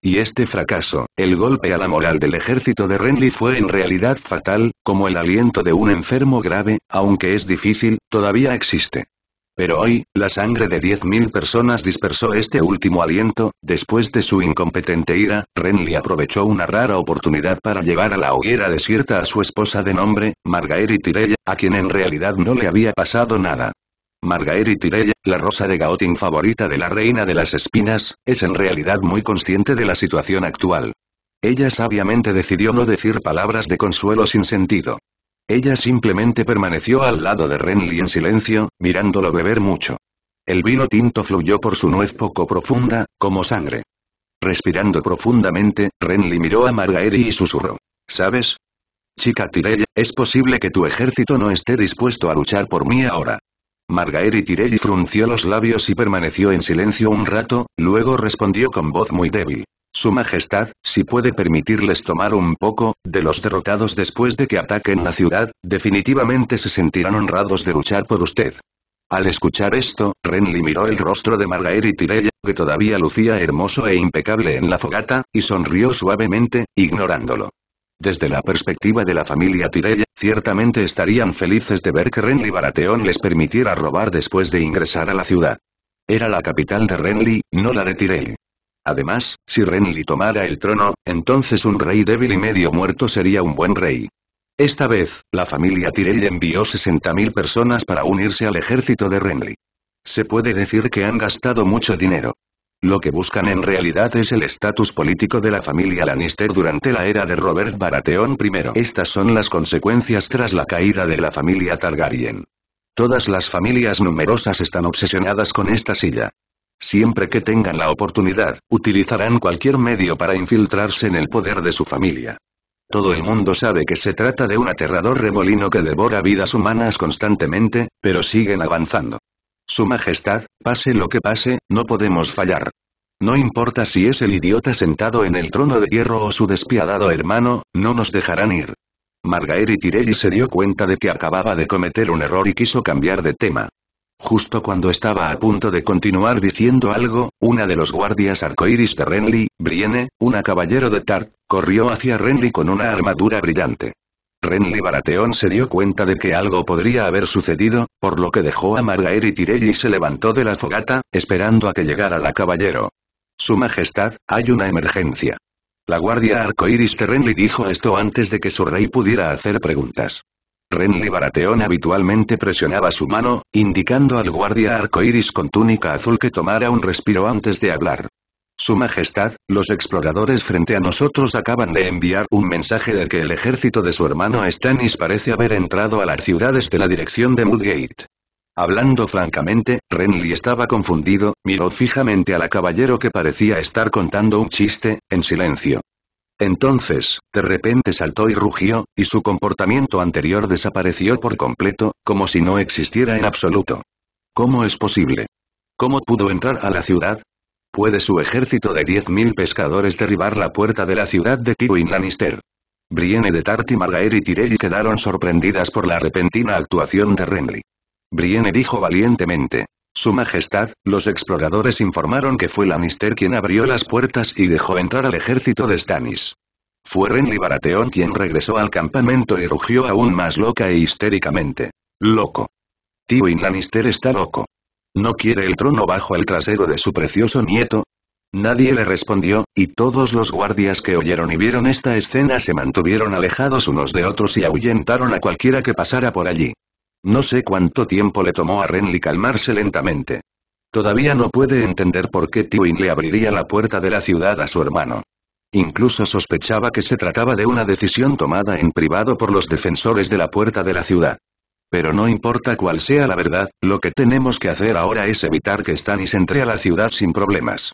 Y este fracaso, el golpe a la moral del ejército de Renly fue en realidad fatal, como el aliento de un enfermo grave, aunque es difícil, todavía existe. Pero hoy, la sangre de 10.000 personas dispersó este último aliento, después de su incompetente ira, Renly aprovechó una rara oportunidad para llevar a la hoguera desierta a su esposa de nombre, Margaery Tirella, a quien en realidad no le había pasado nada. Margaery Tirella, la rosa de Gaotin favorita de la Reina de las Espinas, es en realidad muy consciente de la situación actual. Ella sabiamente decidió no decir palabras de consuelo sin sentido. Ella simplemente permaneció al lado de Renly en silencio, mirándolo beber mucho. El vino tinto fluyó por su nuez poco profunda, como sangre. Respirando profundamente, Renly miró a Margaery y susurró. ¿Sabes? Chica Tirella, es posible que tu ejército no esté dispuesto a luchar por mí ahora. Margaery Tirelli frunció los labios y permaneció en silencio un rato, luego respondió con voz muy débil. Su Majestad, si puede permitirles tomar un poco, de los derrotados después de que ataquen la ciudad, definitivamente se sentirán honrados de luchar por usted. Al escuchar esto, Renly miró el rostro de Margaery Tirelli, que todavía lucía hermoso e impecable en la fogata, y sonrió suavemente, ignorándolo. Desde la perspectiva de la familia Tirella, ciertamente estarían felices de ver que Renly Baratheon les permitiera robar después de ingresar a la ciudad. Era la capital de Renly, no la de Tyrell. Además, si Renly tomara el trono, entonces un rey débil y medio muerto sería un buen rey. Esta vez, la familia Tyrell envió 60.000 personas para unirse al ejército de Renly. Se puede decir que han gastado mucho dinero. Lo que buscan en realidad es el estatus político de la familia Lannister durante la era de Robert Baratheon I. Estas son las consecuencias tras la caída de la familia Targaryen. Todas las familias numerosas están obsesionadas con esta silla. Siempre que tengan la oportunidad, utilizarán cualquier medio para infiltrarse en el poder de su familia. Todo el mundo sabe que se trata de un aterrador remolino que devora vidas humanas constantemente, pero siguen avanzando. Su Majestad, pase lo que pase, no podemos fallar. No importa si es el idiota sentado en el trono de hierro o su despiadado hermano, no nos dejarán ir. Margaery Tirelli se dio cuenta de que acababa de cometer un error y quiso cambiar de tema. Justo cuando estaba a punto de continuar diciendo algo, una de los guardias arcoíris de Renly, Brienne, una caballero de Tart, corrió hacia Renly con una armadura brillante. Renly Baratheon se dio cuenta de que algo podría haber sucedido, por lo que dejó a Margaery Tyrell y se levantó de la fogata, esperando a que llegara la caballero. Su majestad, hay una emergencia. La guardia arcoiris de Renly dijo esto antes de que su rey pudiera hacer preguntas. Renly Baratheon habitualmente presionaba su mano, indicando al guardia arcoiris con túnica azul que tomara un respiro antes de hablar. Su Majestad, los exploradores frente a nosotros acaban de enviar un mensaje de que el ejército de su hermano Stannis parece haber entrado a las ciudades de la dirección de Mudgate. Hablando francamente, Renly estaba confundido, miró fijamente a la caballero que parecía estar contando un chiste, en silencio. Entonces, de repente saltó y rugió, y su comportamiento anterior desapareció por completo, como si no existiera en absoluto. ¿Cómo es posible? ¿Cómo pudo entrar a la ciudad? ¿Puede su ejército de 10.000 pescadores derribar la puerta de la ciudad de Tywin Lannister? Brienne de Tart y Tirelli quedaron sorprendidas por la repentina actuación de Renly. Brienne dijo valientemente. Su Majestad, los exploradores informaron que fue Lannister quien abrió las puertas y dejó entrar al ejército de Stannis. Fue Renly Baratheon quien regresó al campamento y rugió aún más loca e histéricamente. Loco. Tywin Lannister está loco. ¿No quiere el trono bajo el trasero de su precioso nieto? Nadie le respondió, y todos los guardias que oyeron y vieron esta escena se mantuvieron alejados unos de otros y ahuyentaron a cualquiera que pasara por allí. No sé cuánto tiempo le tomó a Renly calmarse lentamente. Todavía no puede entender por qué Tywin le abriría la puerta de la ciudad a su hermano. Incluso sospechaba que se trataba de una decisión tomada en privado por los defensores de la puerta de la ciudad. Pero no importa cuál sea la verdad, lo que tenemos que hacer ahora es evitar que Stannis entre a la ciudad sin problemas.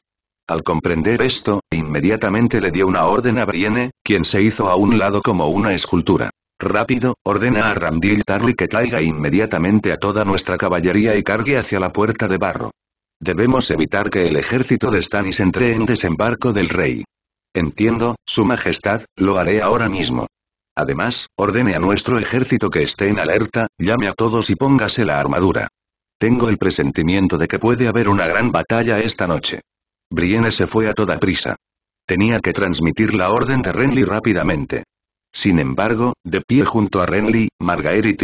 Al comprender esto, inmediatamente le dio una orden a Brienne, quien se hizo a un lado como una escultura. Rápido, ordena a Ramdil Tarly que traiga inmediatamente a toda nuestra caballería y cargue hacia la puerta de barro. Debemos evitar que el ejército de Stannis entre en desembarco del rey. Entiendo, Su Majestad, lo haré ahora mismo. Además, ordene a nuestro ejército que esté en alerta, llame a todos y póngase la armadura. Tengo el presentimiento de que puede haber una gran batalla esta noche. Brienne se fue a toda prisa. Tenía que transmitir la orden de Renly rápidamente. Sin embargo, de pie junto a Renly, Margaery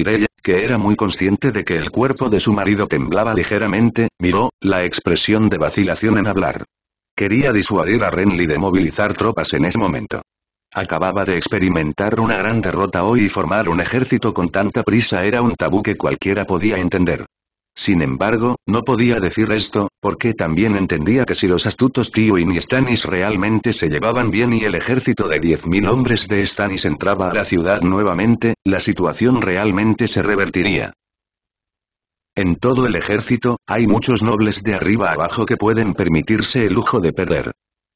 que era muy consciente de que el cuerpo de su marido temblaba ligeramente, miró, la expresión de vacilación en hablar. Quería disuadir a Renly de movilizar tropas en ese momento. Acababa de experimentar una gran derrota hoy y formar un ejército con tanta prisa era un tabú que cualquiera podía entender. Sin embargo, no podía decir esto, porque también entendía que si los astutos Tío y Stannis realmente se llevaban bien y el ejército de 10.000 hombres de Stannis entraba a la ciudad nuevamente, la situación realmente se revertiría. En todo el ejército, hay muchos nobles de arriba abajo que pueden permitirse el lujo de perder.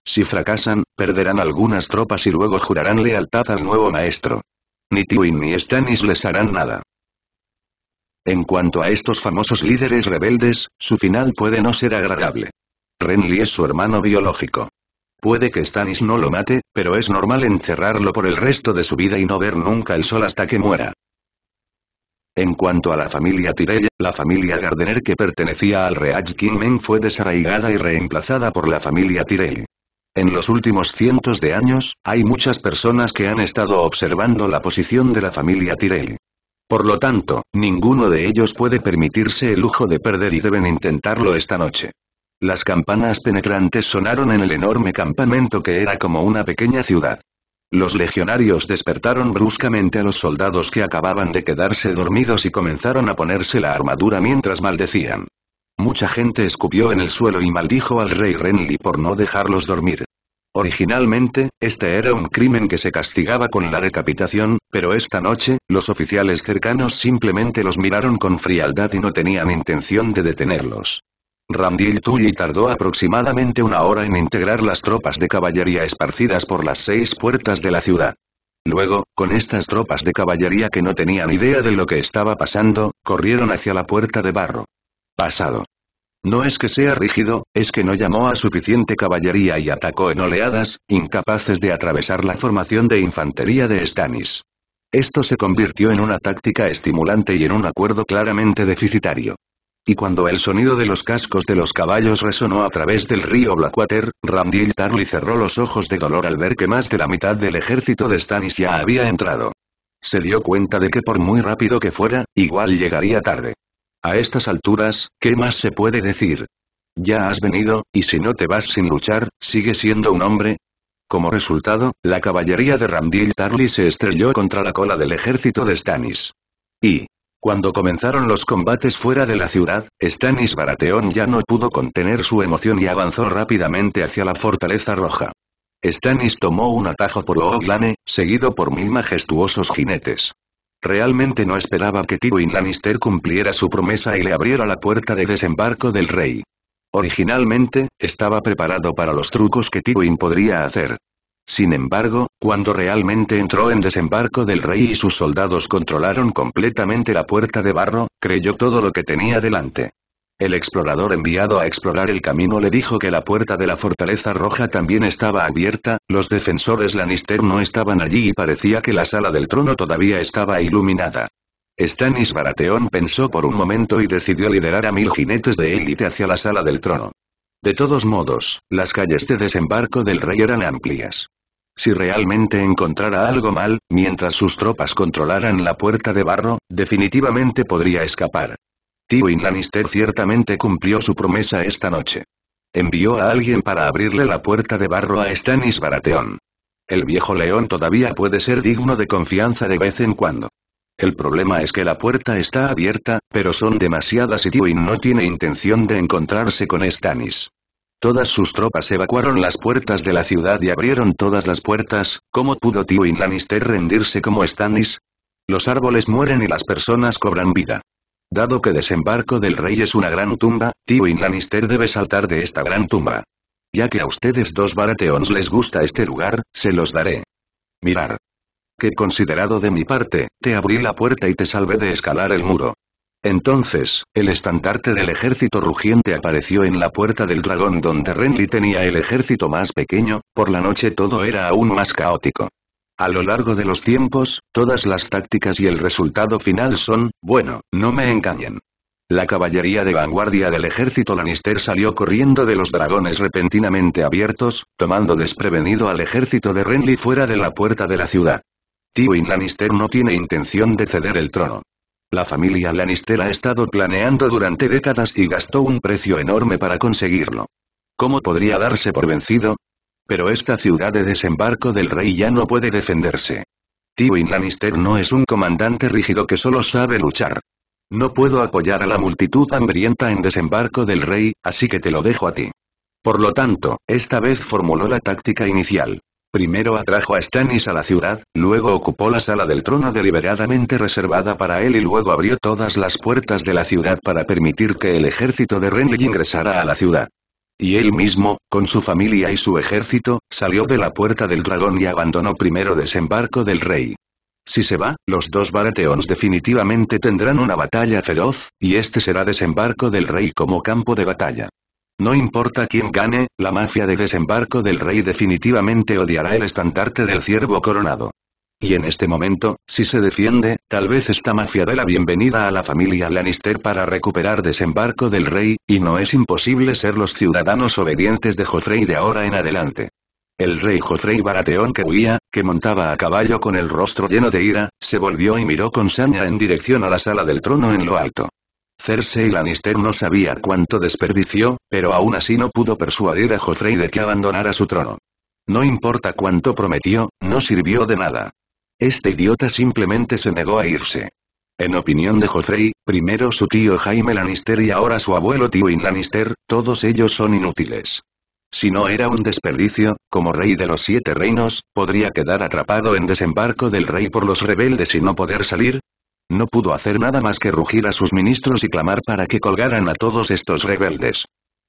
Si fracasan, perderán algunas tropas y luego jurarán lealtad al nuevo maestro. Ni Tywin ni Stannis les harán nada. En cuanto a estos famosos líderes rebeldes, su final puede no ser agradable. Renly es su hermano biológico. Puede que Stannis no lo mate, pero es normal encerrarlo por el resto de su vida y no ver nunca el sol hasta que muera. En cuanto a la familia Tyrell, la familia Gardener que pertenecía al Reach Kingmen fue desarraigada y reemplazada por la familia Tyrell. En los últimos cientos de años, hay muchas personas que han estado observando la posición de la familia Tyrell. Por lo tanto, ninguno de ellos puede permitirse el lujo de perder y deben intentarlo esta noche. Las campanas penetrantes sonaron en el enorme campamento que era como una pequeña ciudad. Los legionarios despertaron bruscamente a los soldados que acababan de quedarse dormidos y comenzaron a ponerse la armadura mientras maldecían. Mucha gente escupió en el suelo y maldijo al rey Renly por no dejarlos dormir. Originalmente, este era un crimen que se castigaba con la decapitación, pero esta noche, los oficiales cercanos simplemente los miraron con frialdad y no tenían intención de detenerlos. Ramdil Tully tardó aproximadamente una hora en integrar las tropas de caballería esparcidas por las seis puertas de la ciudad. Luego, con estas tropas de caballería que no tenían idea de lo que estaba pasando, corrieron hacia la puerta de barro. Pasado. No es que sea rígido, es que no llamó a suficiente caballería y atacó en oleadas, incapaces de atravesar la formación de infantería de Stannis. Esto se convirtió en una táctica estimulante y en un acuerdo claramente deficitario. Y cuando el sonido de los cascos de los caballos resonó a través del río Blackwater, Ramdil Tarly cerró los ojos de dolor al ver que más de la mitad del ejército de Stannis ya había entrado. Se dio cuenta de que por muy rápido que fuera, igual llegaría tarde. A estas alturas, ¿qué más se puede decir? Ya has venido, y si no te vas sin luchar, sigue siendo un hombre, como resultado, la caballería de Ramdil Tarly se estrelló contra la cola del ejército de Stannis. Y, cuando comenzaron los combates fuera de la ciudad, Stannis Baratheon ya no pudo contener su emoción y avanzó rápidamente hacia la fortaleza roja. Stannis tomó un atajo por Ooglane, seguido por mil majestuosos jinetes. Realmente no esperaba que Tywin Lannister cumpliera su promesa y le abriera la puerta de desembarco del rey. Originalmente, estaba preparado para los trucos que Tywin podría hacer. Sin embargo, cuando realmente entró en desembarco del rey y sus soldados controlaron completamente la puerta de barro, creyó todo lo que tenía delante. El explorador enviado a explorar el camino le dijo que la puerta de la fortaleza roja también estaba abierta, los defensores Lannister no estaban allí y parecía que la sala del trono todavía estaba iluminada. Stannis Baratheon pensó por un momento y decidió liderar a mil jinetes de élite hacia la sala del trono. De todos modos, las calles de desembarco del rey eran amplias. Si realmente encontrara algo mal, mientras sus tropas controlaran la puerta de barro, definitivamente podría escapar. Tywin Lannister ciertamente cumplió su promesa esta noche. Envió a alguien para abrirle la puerta de barro a Stannis Baratheon. El viejo león todavía puede ser digno de confianza de vez en cuando. El problema es que la puerta está abierta, pero son demasiadas y Tywin no tiene intención de encontrarse con Stannis. Todas sus tropas evacuaron las puertas de la ciudad y abrieron todas las puertas, ¿cómo pudo Tywin Lannister rendirse como Stannis? Los árboles mueren y las personas cobran vida. Dado que Desembarco del Rey es una gran tumba, Tío Lannister debe saltar de esta gran tumba. Ya que a ustedes dos Baratheons les gusta este lugar, se los daré. Mirar. Que considerado de mi parte, te abrí la puerta y te salvé de escalar el muro. Entonces, el estandarte del ejército rugiente apareció en la puerta del dragón donde Renly tenía el ejército más pequeño, por la noche todo era aún más caótico. A lo largo de los tiempos, todas las tácticas y el resultado final son, bueno, no me engañen. La caballería de vanguardia del ejército Lannister salió corriendo de los dragones repentinamente abiertos, tomando desprevenido al ejército de Renly fuera de la puerta de la ciudad. Tywin Lannister no tiene intención de ceder el trono. La familia Lannister ha estado planeando durante décadas y gastó un precio enorme para conseguirlo. ¿Cómo podría darse por vencido? Pero esta ciudad de desembarco del rey ya no puede defenderse. Tywin Lannister no es un comandante rígido que solo sabe luchar. No puedo apoyar a la multitud hambrienta en desembarco del rey, así que te lo dejo a ti. Por lo tanto, esta vez formuló la táctica inicial. Primero atrajo a Stannis a la ciudad, luego ocupó la sala del trono deliberadamente reservada para él y luego abrió todas las puertas de la ciudad para permitir que el ejército de Renly ingresara a la ciudad. Y él mismo, con su familia y su ejército, salió de la puerta del dragón y abandonó primero desembarco del rey. Si se va, los dos Barateons definitivamente tendrán una batalla feroz, y este será desembarco del rey como campo de batalla. No importa quién gane, la mafia de desembarco del rey definitivamente odiará el estandarte del ciervo coronado. Y en este momento, si se defiende, tal vez esta mafia dé la bienvenida a la familia Lannister para recuperar desembarco del rey, y no es imposible ser los ciudadanos obedientes de Joffrey de ahora en adelante. El rey Joffrey Barateón que huía, que montaba a caballo con el rostro lleno de ira, se volvió y miró con saña en dirección a la sala del trono en lo alto. Cersei Lannister no sabía cuánto desperdició, pero aún así no pudo persuadir a Joffrey de que abandonara su trono. No importa cuánto prometió, no sirvió de nada. Este idiota simplemente se negó a irse. En opinión de Joffrey, primero su tío Jaime Lannister y ahora su abuelo Tywin Lannister, todos ellos son inútiles. Si no era un desperdicio, como rey de los siete reinos, podría quedar atrapado en desembarco del rey por los rebeldes y no poder salir. No pudo hacer nada más que rugir a sus ministros y clamar para que colgaran a todos estos rebeldes.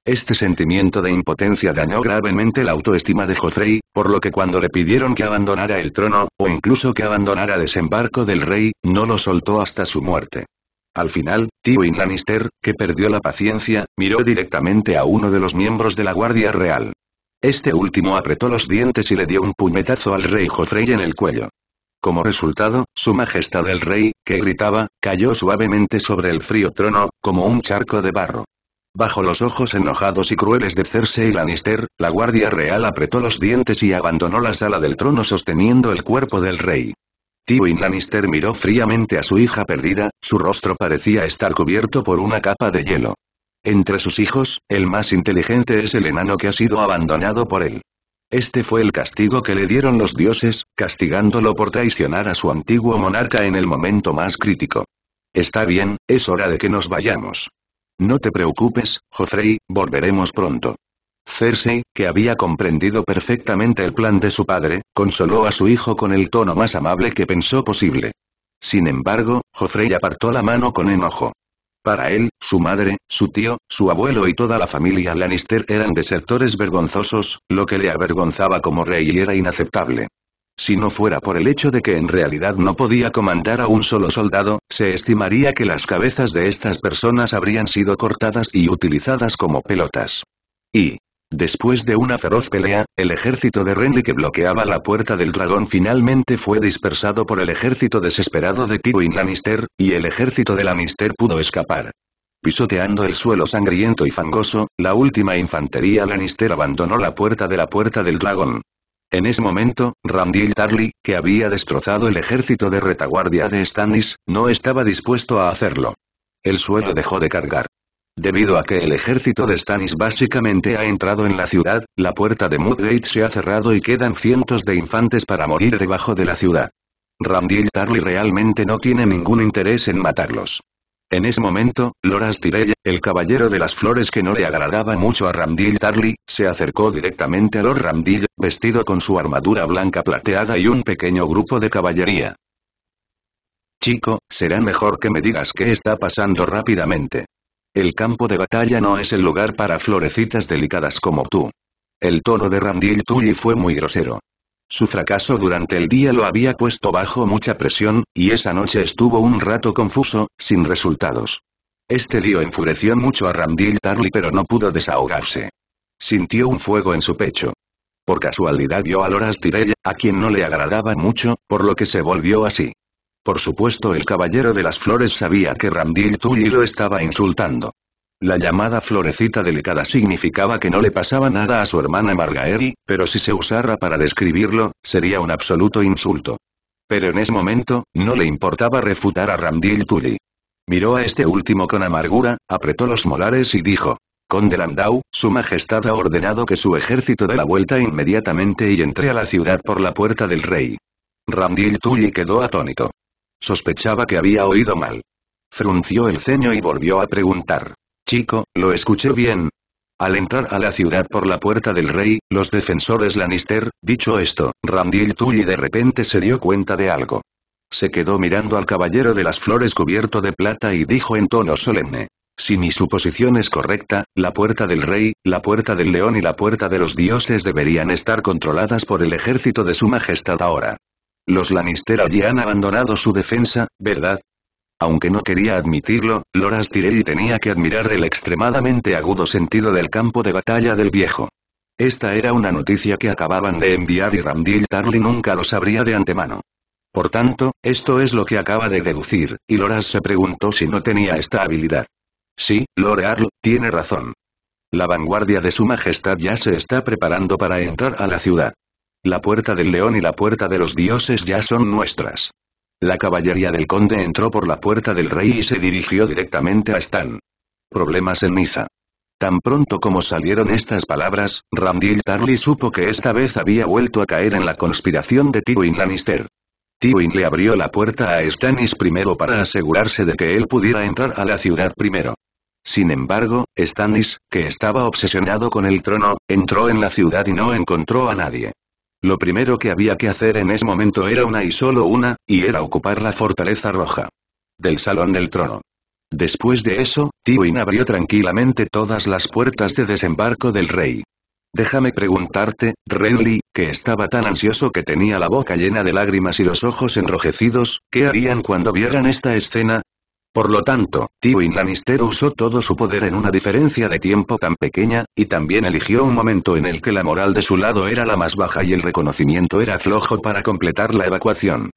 Este sentimiento de impotencia dañó gravemente la autoestima de Joffrey, por lo que cuando le pidieron que abandonara el trono, o incluso que abandonara desembarco del rey, no lo soltó hasta su muerte. Al final, Tywin Lannister, que perdió la paciencia, miró directamente a uno de los miembros de la Guardia Real. Este último apretó los dientes y le dio un puñetazo al rey Joffrey en el cuello. Como resultado, su majestad el rey, que gritaba, cayó suavemente sobre el frío trono, como un charco de barro. Bajo los ojos enojados y crueles de Cersei Lannister, la Guardia Real apretó los dientes y abandonó la sala del trono sosteniendo el cuerpo del rey. Tywin Lannister miró fríamente a su hija perdida, su rostro parecía estar cubierto por una capa de hielo. Entre sus hijos, el más inteligente es el enano que ha sido abandonado por él. Este fue el castigo que le dieron los dioses, castigándolo por traicionar a su antiguo monarca en el momento más crítico. Está bien, es hora de que nos vayamos. No te preocupes, Joffrey, volveremos pronto. Cersei, que había comprendido perfectamente el plan de su padre, consoló a su hijo con el tono más amable que pensó posible. Sin embargo, Joffrey apartó la mano con enojo. Para él, su madre, su tío, su abuelo y toda la familia Lannister eran desertores vergonzosos, lo que le avergonzaba como rey y era inaceptable. Si no fuera por el hecho de que en realidad no podía comandar a un solo soldado, se estimaría que las cabezas de estas personas habrían sido cortadas y utilizadas como pelotas. Y, Después de una feroz pelea, el ejército de Renly que bloqueaba la puerta del dragón finalmente fue dispersado por el ejército desesperado de Tywin Lannister, y el ejército de Lannister pudo escapar. Pisoteando el suelo sangriento y fangoso, la última infantería Lannister abandonó la puerta de la puerta del dragón. En ese momento, Ramdil Tarly, que había destrozado el ejército de retaguardia de Stannis, no estaba dispuesto a hacerlo. El suelo dejó de cargar. Debido a que el ejército de Stannis básicamente ha entrado en la ciudad, la puerta de Mudgate se ha cerrado y quedan cientos de infantes para morir debajo de la ciudad. Ramdil Tarly realmente no tiene ningún interés en matarlos. En ese momento, Loras Tirella, el caballero de las flores que no le agradaba mucho a Ramdil Tarly, se acercó directamente a Lord Ramdil, vestido con su armadura blanca plateada y un pequeño grupo de caballería. Chico, será mejor que me digas qué está pasando rápidamente. El campo de batalla no es el lugar para florecitas delicadas como tú. El tono de Ramdil Tully fue muy grosero. Su fracaso durante el día lo había puesto bajo mucha presión, y esa noche estuvo un rato confuso, sin resultados. Este lío enfureció mucho a Ramdil Tarli pero no pudo desahogarse. Sintió un fuego en su pecho. Por casualidad vio a Loras Tirella, a quien no le agradaba mucho, por lo que se volvió así. Por supuesto el caballero de las flores sabía que Ramdil Tully lo estaba insultando. La llamada florecita delicada significaba que no le pasaba nada a su hermana Margaery, pero si se usara para describirlo, sería un absoluto insulto. Pero en ese momento, no le importaba refutar a Ramdil Tully. Miró a este último con amargura, apretó los molares y dijo. Conde Landau, su majestad ha ordenado que su ejército dé la vuelta inmediatamente y entre a la ciudad por la puerta del rey. Ramdil Tully quedó atónito. Sospechaba que había oído mal. Frunció el ceño y volvió a preguntar. Chico, lo escuché bien. Al entrar a la ciudad por la puerta del rey, los defensores Lannister, dicho esto, Randil Tully de repente se dio cuenta de algo. Se quedó mirando al caballero de las flores cubierto de plata y dijo en tono solemne. Si mi suposición es correcta, la puerta del rey, la puerta del león y la puerta de los dioses deberían estar controladas por el ejército de su majestad ahora. Los Lannister allí han abandonado su defensa, ¿verdad? Aunque no quería admitirlo, Loras Tirelli tenía que admirar el extremadamente agudo sentido del campo de batalla del viejo. Esta era una noticia que acababan de enviar y Ramdil Tarly nunca lo sabría de antemano. Por tanto, esto es lo que acaba de deducir, y Loras se preguntó si no tenía esta habilidad. Sí, Lore tiene razón. La vanguardia de su majestad ya se está preparando para entrar a la ciudad. La puerta del león y la puerta de los dioses ya son nuestras. La caballería del conde entró por la puerta del rey y se dirigió directamente a Stan. Problemas en Niza. Tan pronto como salieron estas palabras, Ramdil Tarly supo que esta vez había vuelto a caer en la conspiración de Tywin Lannister. Tywin le abrió la puerta a Stannis primero para asegurarse de que él pudiera entrar a la ciudad primero. Sin embargo, Stannis, que estaba obsesionado con el trono, entró en la ciudad y no encontró a nadie. Lo primero que había que hacer en ese momento era una y solo una, y era ocupar la fortaleza roja. Del salón del trono. Después de eso, Tywin abrió tranquilamente todas las puertas de desembarco del rey. Déjame preguntarte, Renly, que estaba tan ansioso que tenía la boca llena de lágrimas y los ojos enrojecidos, ¿qué harían cuando vieran esta escena? Por lo tanto, Tywin Lannister usó todo su poder en una diferencia de tiempo tan pequeña, y también eligió un momento en el que la moral de su lado era la más baja y el reconocimiento era flojo para completar la evacuación.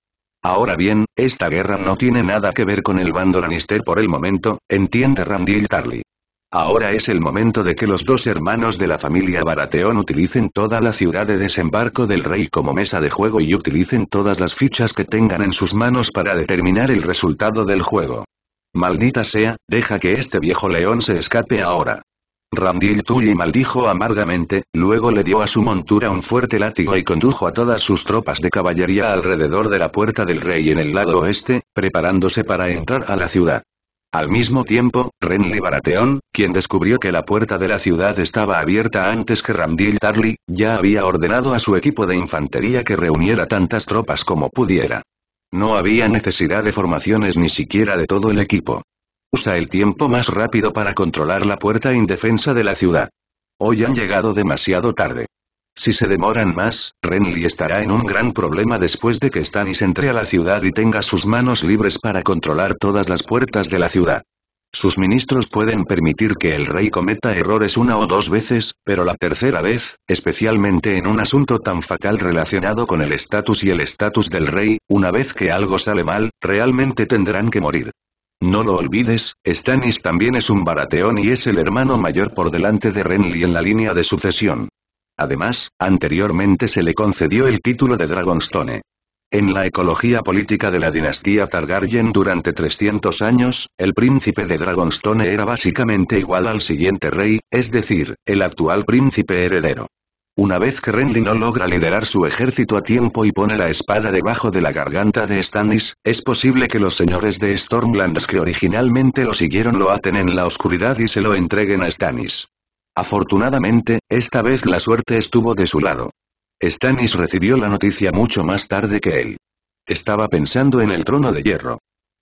Ahora bien, esta guerra no tiene nada que ver con el bando Lannister por el momento, entiende y Tarly. Ahora es el momento de que los dos hermanos de la familia Baratheon utilicen toda la ciudad de desembarco del rey como mesa de juego y utilicen todas las fichas que tengan en sus manos para determinar el resultado del juego. Maldita sea, deja que este viejo león se escape ahora. Randil Tully maldijo amargamente, luego le dio a su montura un fuerte látigo y condujo a todas sus tropas de caballería alrededor de la puerta del rey en el lado oeste, preparándose para entrar a la ciudad. Al mismo tiempo, Renly Baratheon, quien descubrió que la puerta de la ciudad estaba abierta antes que Ramdil Tarly, ya había ordenado a su equipo de infantería que reuniera tantas tropas como pudiera. No había necesidad de formaciones ni siquiera de todo el equipo. Usa el tiempo más rápido para controlar la puerta indefensa de la ciudad. Hoy han llegado demasiado tarde. Si se demoran más, Renly estará en un gran problema después de que Stanis entre a la ciudad y tenga sus manos libres para controlar todas las puertas de la ciudad. Sus ministros pueden permitir que el rey cometa errores una o dos veces, pero la tercera vez, especialmente en un asunto tan fatal relacionado con el estatus y el estatus del rey, una vez que algo sale mal, realmente tendrán que morir. No lo olvides, Stannis también es un barateón y es el hermano mayor por delante de Renly en la línea de sucesión. Además, anteriormente se le concedió el título de Dragonstone. En la ecología política de la dinastía Targaryen durante 300 años, el príncipe de Dragonstone era básicamente igual al siguiente rey, es decir, el actual príncipe heredero. Una vez que Renly no logra liderar su ejército a tiempo y pone la espada debajo de la garganta de Stannis, es posible que los señores de Stormlands que originalmente lo siguieron lo aten en la oscuridad y se lo entreguen a Stannis. Afortunadamente, esta vez la suerte estuvo de su lado. Stannis recibió la noticia mucho más tarde que él. Estaba pensando en el trono de hierro.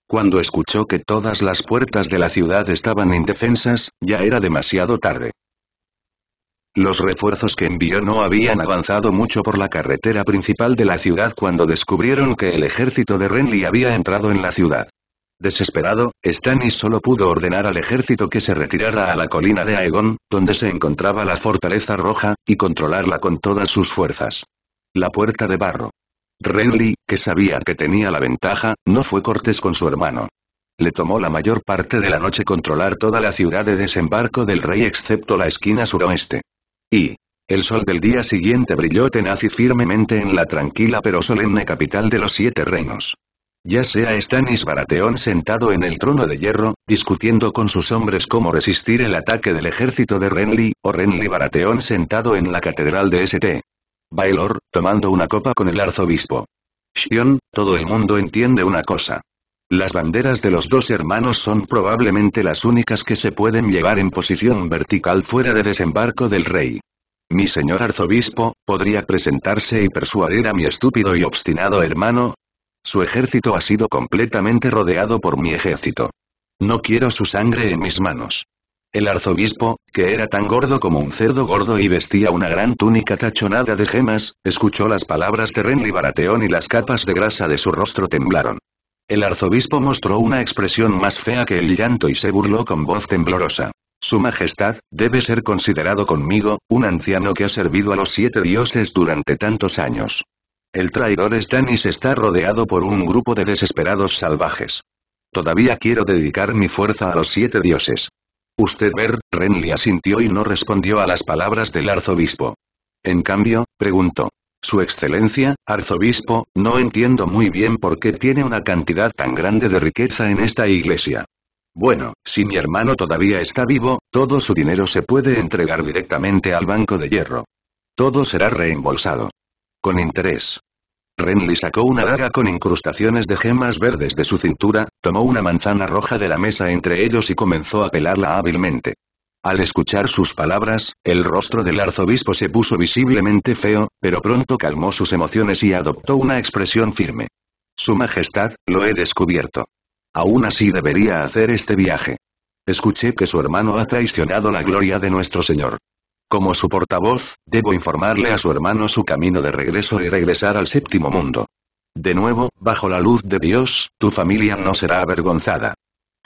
Cuando escuchó que todas las puertas de la ciudad estaban indefensas, ya era demasiado tarde. Los refuerzos que envió no habían avanzado mucho por la carretera principal de la ciudad cuando descubrieron que el ejército de Renly había entrado en la ciudad. Desesperado, Stannis solo pudo ordenar al ejército que se retirara a la colina de Aegon, donde se encontraba la fortaleza roja, y controlarla con todas sus fuerzas. La puerta de barro. Renly, que sabía que tenía la ventaja, no fue cortés con su hermano. Le tomó la mayor parte de la noche controlar toda la ciudad de desembarco del rey excepto la esquina suroeste. Y, el sol del día siguiente brilló tenaz y firmemente en la tranquila pero solemne capital de los siete reinos ya sea Stanis Baratheon sentado en el trono de hierro, discutiendo con sus hombres cómo resistir el ataque del ejército de Renly, o Renly Baratheon sentado en la catedral de St. Baylor, tomando una copa con el arzobispo. Shion, todo el mundo entiende una cosa. Las banderas de los dos hermanos son probablemente las únicas que se pueden llevar en posición vertical fuera de desembarco del rey. Mi señor arzobispo, podría presentarse y persuadir a mi estúpido y obstinado hermano, su ejército ha sido completamente rodeado por mi ejército. No quiero su sangre en mis manos. El arzobispo, que era tan gordo como un cerdo gordo y vestía una gran túnica tachonada de gemas, escuchó las palabras de Renly Barateón y las capas de grasa de su rostro temblaron. El arzobispo mostró una expresión más fea que el llanto y se burló con voz temblorosa. Su Majestad, debe ser considerado conmigo, un anciano que ha servido a los siete dioses durante tantos años. El traidor Stannis está rodeado por un grupo de desesperados salvajes. Todavía quiero dedicar mi fuerza a los siete dioses. Usted ver, Renly asintió y no respondió a las palabras del arzobispo. En cambio, preguntó. Su excelencia, arzobispo, no entiendo muy bien por qué tiene una cantidad tan grande de riqueza en esta iglesia. Bueno, si mi hermano todavía está vivo, todo su dinero se puede entregar directamente al banco de hierro. Todo será reembolsado. Con interés. Renly sacó una daga con incrustaciones de gemas verdes de su cintura, tomó una manzana roja de la mesa entre ellos y comenzó a pelarla hábilmente. Al escuchar sus palabras, el rostro del arzobispo se puso visiblemente feo, pero pronto calmó sus emociones y adoptó una expresión firme. Su Majestad, lo he descubierto. Aún así debería hacer este viaje. Escuché que su hermano ha traicionado la gloria de nuestro Señor. Como su portavoz, debo informarle a su hermano su camino de regreso y regresar al séptimo mundo. De nuevo, bajo la luz de Dios, tu familia no será avergonzada.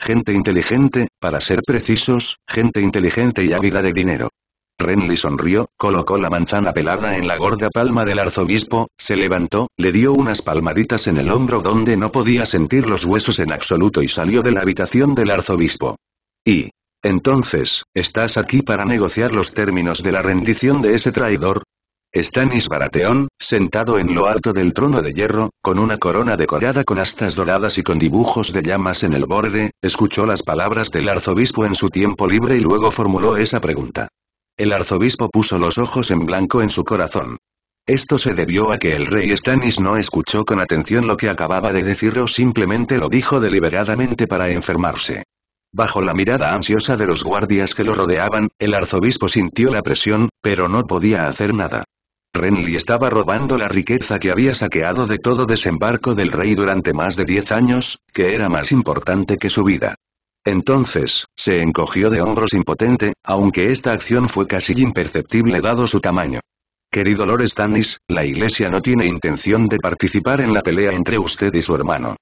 Gente inteligente, para ser precisos, gente inteligente y ávida de dinero. Renly sonrió, colocó la manzana pelada en la gorda palma del arzobispo, se levantó, le dio unas palmaditas en el hombro donde no podía sentir los huesos en absoluto y salió de la habitación del arzobispo. Y, entonces, ¿estás aquí para negociar los términos de la rendición de ese traidor? Stannis Baratheon, sentado en lo alto del trono de hierro, con una corona decorada con astas doradas y con dibujos de llamas en el borde, escuchó las palabras del arzobispo en su tiempo libre y luego formuló esa pregunta. El arzobispo puso los ojos en blanco en su corazón. Esto se debió a que el rey Stannis no escuchó con atención lo que acababa de decir o simplemente lo dijo deliberadamente para enfermarse. Bajo la mirada ansiosa de los guardias que lo rodeaban, el arzobispo sintió la presión, pero no podía hacer nada. Renly estaba robando la riqueza que había saqueado de todo desembarco del rey durante más de diez años, que era más importante que su vida. Entonces, se encogió de hombros impotente, aunque esta acción fue casi imperceptible dado su tamaño. Querido Lord Stannis, la iglesia no tiene intención de participar en la pelea entre usted y su hermano.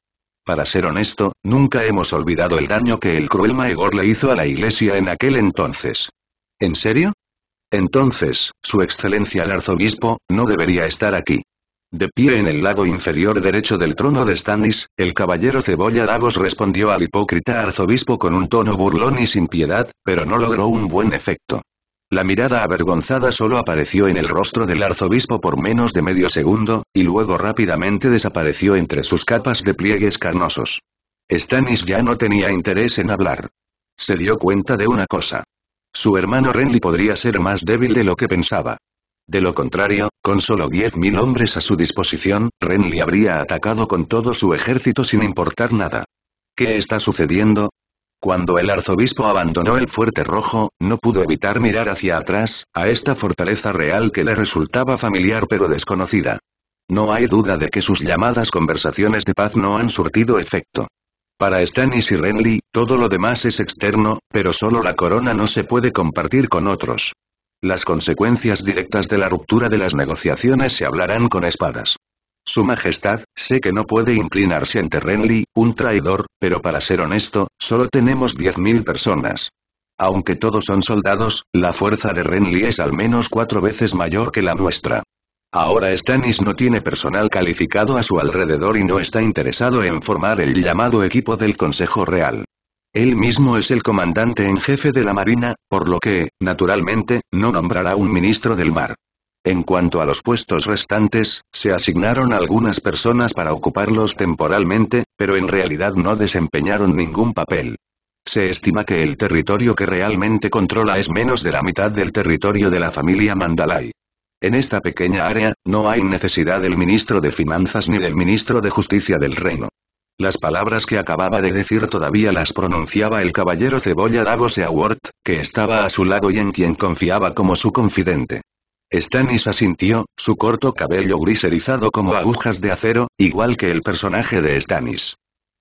Para ser honesto, nunca hemos olvidado el daño que el cruel Maegor le hizo a la iglesia en aquel entonces. ¿En serio? Entonces, su excelencia el arzobispo, no debería estar aquí. De pie en el lado inferior derecho del trono de Stannis, el caballero Cebolla Davos respondió al hipócrita arzobispo con un tono burlón y sin piedad, pero no logró un buen efecto. La mirada avergonzada solo apareció en el rostro del arzobispo por menos de medio segundo, y luego rápidamente desapareció entre sus capas de pliegues carnosos. Stannis ya no tenía interés en hablar. Se dio cuenta de una cosa. Su hermano Renly podría ser más débil de lo que pensaba. De lo contrario, con solo 10.000 hombres a su disposición, Renly habría atacado con todo su ejército sin importar nada. ¿Qué está sucediendo? Cuando el arzobispo abandonó el fuerte rojo, no pudo evitar mirar hacia atrás, a esta fortaleza real que le resultaba familiar pero desconocida. No hay duda de que sus llamadas conversaciones de paz no han surtido efecto. Para Stannis y Renly, todo lo demás es externo, pero solo la corona no se puede compartir con otros. Las consecuencias directas de la ruptura de las negociaciones se hablarán con espadas. Su Majestad, sé que no puede inclinarse ante Renly, un traidor, pero para ser honesto, solo tenemos 10.000 personas. Aunque todos son soldados, la fuerza de Renly es al menos cuatro veces mayor que la nuestra. Ahora Stannis no tiene personal calificado a su alrededor y no está interesado en formar el llamado equipo del Consejo Real. Él mismo es el comandante en jefe de la Marina, por lo que, naturalmente, no nombrará un ministro del mar. En cuanto a los puestos restantes, se asignaron algunas personas para ocuparlos temporalmente, pero en realidad no desempeñaron ningún papel. Se estima que el territorio que realmente controla es menos de la mitad del territorio de la familia Mandalay. En esta pequeña área, no hay necesidad del ministro de Finanzas ni del ministro de Justicia del reino. Las palabras que acababa de decir todavía las pronunciaba el caballero Cebolla Dago Award, que estaba a su lado y en quien confiaba como su confidente. Stannis asintió, su corto cabello gris erizado como agujas de acero, igual que el personaje de Stannis.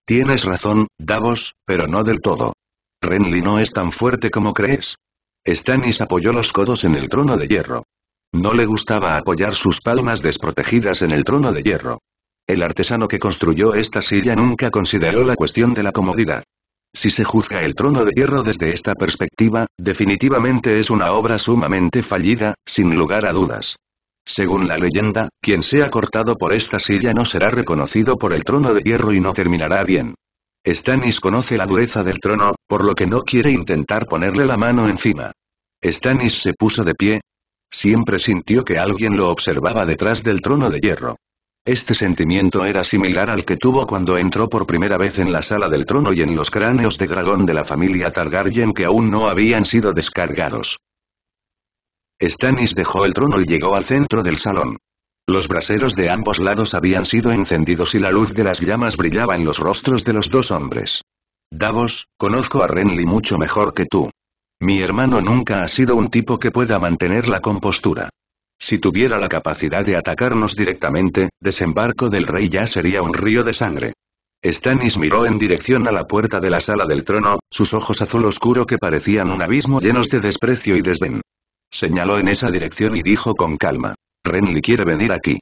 Tienes razón, Davos, pero no del todo. Renly no es tan fuerte como crees. Stannis apoyó los codos en el trono de hierro. No le gustaba apoyar sus palmas desprotegidas en el trono de hierro. El artesano que construyó esta silla nunca consideró la cuestión de la comodidad. Si se juzga el trono de hierro desde esta perspectiva, definitivamente es una obra sumamente fallida, sin lugar a dudas. Según la leyenda, quien sea cortado por esta silla no será reconocido por el trono de hierro y no terminará bien. Stannis conoce la dureza del trono, por lo que no quiere intentar ponerle la mano encima. Stannis se puso de pie. Siempre sintió que alguien lo observaba detrás del trono de hierro. Este sentimiento era similar al que tuvo cuando entró por primera vez en la sala del trono y en los cráneos de dragón de la familia Targaryen que aún no habían sido descargados. Stannis dejó el trono y llegó al centro del salón. Los braseros de ambos lados habían sido encendidos y la luz de las llamas brillaba en los rostros de los dos hombres. Davos, conozco a Renly mucho mejor que tú. Mi hermano nunca ha sido un tipo que pueda mantener la compostura. Si tuviera la capacidad de atacarnos directamente, desembarco del rey ya sería un río de sangre. Stannis miró en dirección a la puerta de la sala del trono, sus ojos azul oscuro que parecían un abismo llenos de desprecio y desdén. Señaló en esa dirección y dijo con calma. Renly quiere venir aquí.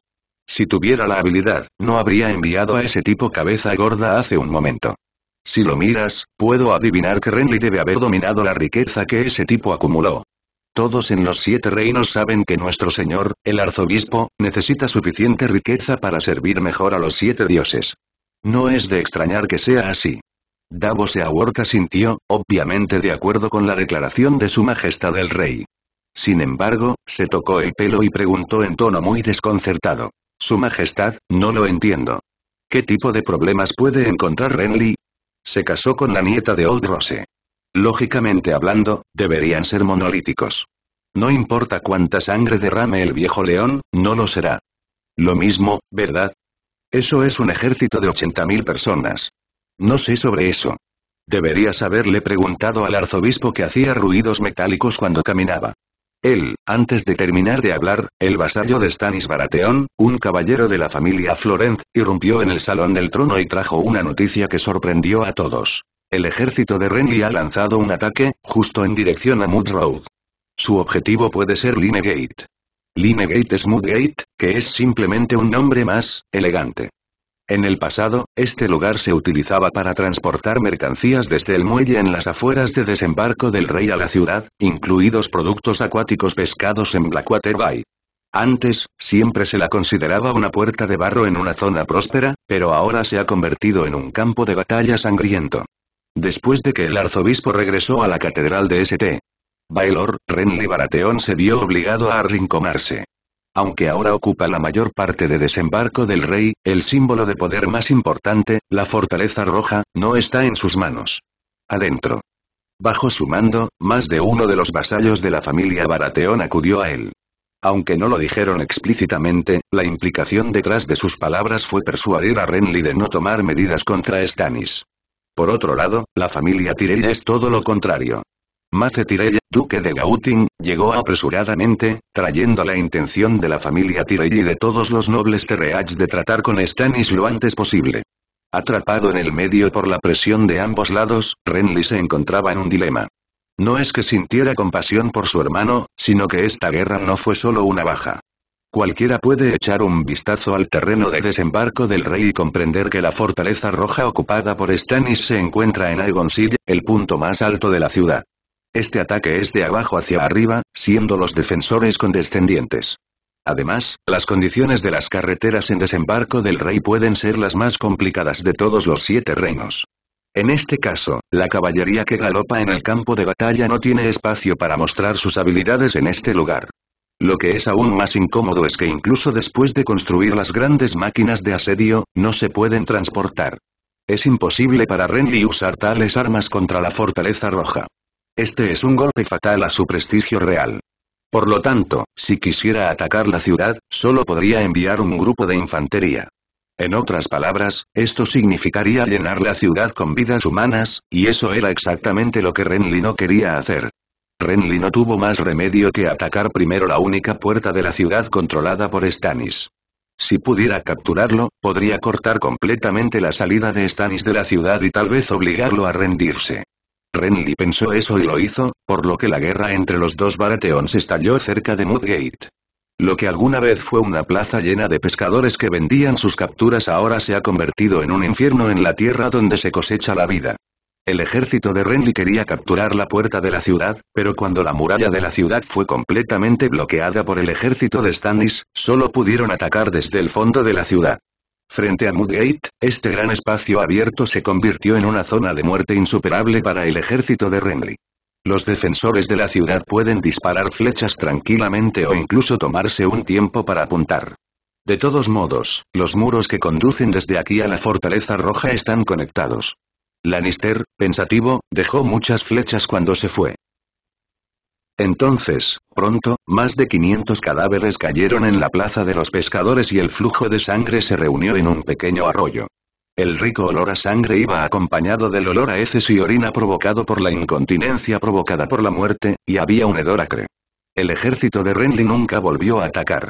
Si tuviera la habilidad, no habría enviado a ese tipo cabeza gorda hace un momento. Si lo miras, puedo adivinar que Renly debe haber dominado la riqueza que ese tipo acumuló, todos en los siete reinos saben que nuestro señor, el arzobispo, necesita suficiente riqueza para servir mejor a los siete dioses. No es de extrañar que sea así. Davos se sintió, obviamente de acuerdo con la declaración de su majestad el rey. Sin embargo, se tocó el pelo y preguntó en tono muy desconcertado. Su majestad, no lo entiendo. ¿Qué tipo de problemas puede encontrar Renly? Se casó con la nieta de Old Rose. Lógicamente hablando, deberían ser monolíticos. No importa cuánta sangre derrame el viejo león, no lo será. Lo mismo, ¿verdad? Eso es un ejército de 80.000 personas. No sé sobre eso. Deberías haberle preguntado al arzobispo que hacía ruidos metálicos cuando caminaba. Él, antes de terminar de hablar, el vasallo de Stanis Barateón, un caballero de la familia Florent, irrumpió en el salón del trono y trajo una noticia que sorprendió a todos. El ejército de Renly ha lanzado un ataque, justo en dirección a Mud Road. Su objetivo puede ser Linegate. Linegate es Moodgate, que es simplemente un nombre más, elegante. En el pasado, este lugar se utilizaba para transportar mercancías desde el muelle en las afueras de desembarco del rey a la ciudad, incluidos productos acuáticos pescados en Blackwater Bay. Antes, siempre se la consideraba una puerta de barro en una zona próspera, pero ahora se ha convertido en un campo de batalla sangriento. Después de que el arzobispo regresó a la catedral de St. Baylor, Renly Baratheon se vio obligado a arrinconarse. Aunque ahora ocupa la mayor parte de desembarco del rey, el símbolo de poder más importante, la fortaleza roja, no está en sus manos. Adentro. Bajo su mando, más de uno de los vasallos de la familia Baratheon acudió a él. Aunque no lo dijeron explícitamente, la implicación detrás de sus palabras fue persuadir a Renly de no tomar medidas contra Stannis. Por otro lado, la familia Tyrell es todo lo contrario. Mace Tyrell, duque de Gauting, llegó apresuradamente, trayendo la intención de la familia Tyrell y de todos los nobles Reach de tratar con Stannis lo antes posible. Atrapado en el medio por la presión de ambos lados, Renly se encontraba en un dilema. No es que sintiera compasión por su hermano, sino que esta guerra no fue solo una baja. Cualquiera puede echar un vistazo al terreno de desembarco del rey y comprender que la fortaleza roja ocupada por Stannis se encuentra en City, el punto más alto de la ciudad. Este ataque es de abajo hacia arriba, siendo los defensores condescendientes. Además, las condiciones de las carreteras en desembarco del rey pueden ser las más complicadas de todos los siete reinos. En este caso, la caballería que galopa en el campo de batalla no tiene espacio para mostrar sus habilidades en este lugar. Lo que es aún más incómodo es que incluso después de construir las grandes máquinas de asedio, no se pueden transportar. Es imposible para Renly usar tales armas contra la fortaleza roja. Este es un golpe fatal a su prestigio real. Por lo tanto, si quisiera atacar la ciudad, solo podría enviar un grupo de infantería. En otras palabras, esto significaría llenar la ciudad con vidas humanas, y eso era exactamente lo que Renly no quería hacer. Renly no tuvo más remedio que atacar primero la única puerta de la ciudad controlada por Stannis. Si pudiera capturarlo, podría cortar completamente la salida de Stannis de la ciudad y tal vez obligarlo a rendirse. Renly pensó eso y lo hizo, por lo que la guerra entre los dos Baratheons estalló cerca de Mudgate. Lo que alguna vez fue una plaza llena de pescadores que vendían sus capturas ahora se ha convertido en un infierno en la tierra donde se cosecha la vida. El ejército de Renly quería capturar la puerta de la ciudad, pero cuando la muralla de la ciudad fue completamente bloqueada por el ejército de Stannis, solo pudieron atacar desde el fondo de la ciudad. Frente a Mudgate, este gran espacio abierto se convirtió en una zona de muerte insuperable para el ejército de Renly. Los defensores de la ciudad pueden disparar flechas tranquilamente o incluso tomarse un tiempo para apuntar. De todos modos, los muros que conducen desde aquí a la fortaleza roja están conectados. Lannister, pensativo, dejó muchas flechas cuando se fue. Entonces, pronto, más de 500 cadáveres cayeron en la plaza de los pescadores y el flujo de sangre se reunió en un pequeño arroyo. El rico olor a sangre iba acompañado del olor a heces y orina provocado por la incontinencia provocada por la muerte, y había un hedor acre. El ejército de Renly nunca volvió a atacar.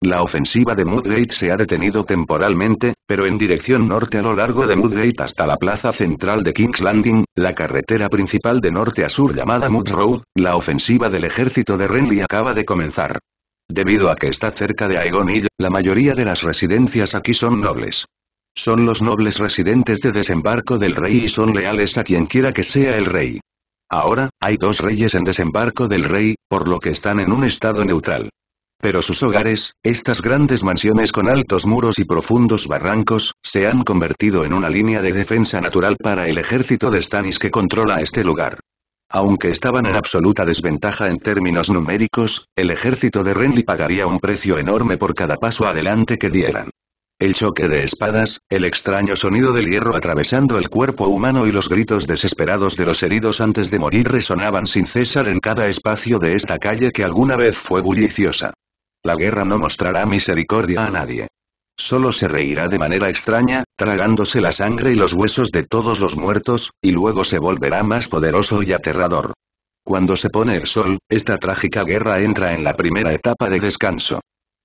La ofensiva de Mudgate se ha detenido temporalmente, pero en dirección norte a lo largo de Mudgate hasta la plaza central de King's Landing, la carretera principal de norte a sur llamada Mud Road, la ofensiva del ejército de Renly acaba de comenzar. Debido a que está cerca de Aegon Hill, la mayoría de las residencias aquí son nobles. Son los nobles residentes de desembarco del rey y son leales a quien quiera que sea el rey. Ahora, hay dos reyes en desembarco del rey, por lo que están en un estado neutral. Pero sus hogares, estas grandes mansiones con altos muros y profundos barrancos, se han convertido en una línea de defensa natural para el ejército de Stannis que controla este lugar. Aunque estaban en absoluta desventaja en términos numéricos, el ejército de Renly pagaría un precio enorme por cada paso adelante que dieran. El choque de espadas, el extraño sonido del hierro atravesando el cuerpo humano y los gritos desesperados de los heridos antes de morir resonaban sin cesar en cada espacio de esta calle que alguna vez fue bulliciosa la guerra no mostrará misericordia a nadie. Solo se reirá de manera extraña, tragándose la sangre y los huesos de todos los muertos, y luego se volverá más poderoso y aterrador. Cuando se pone el sol, esta trágica guerra entra en la primera etapa de descanso.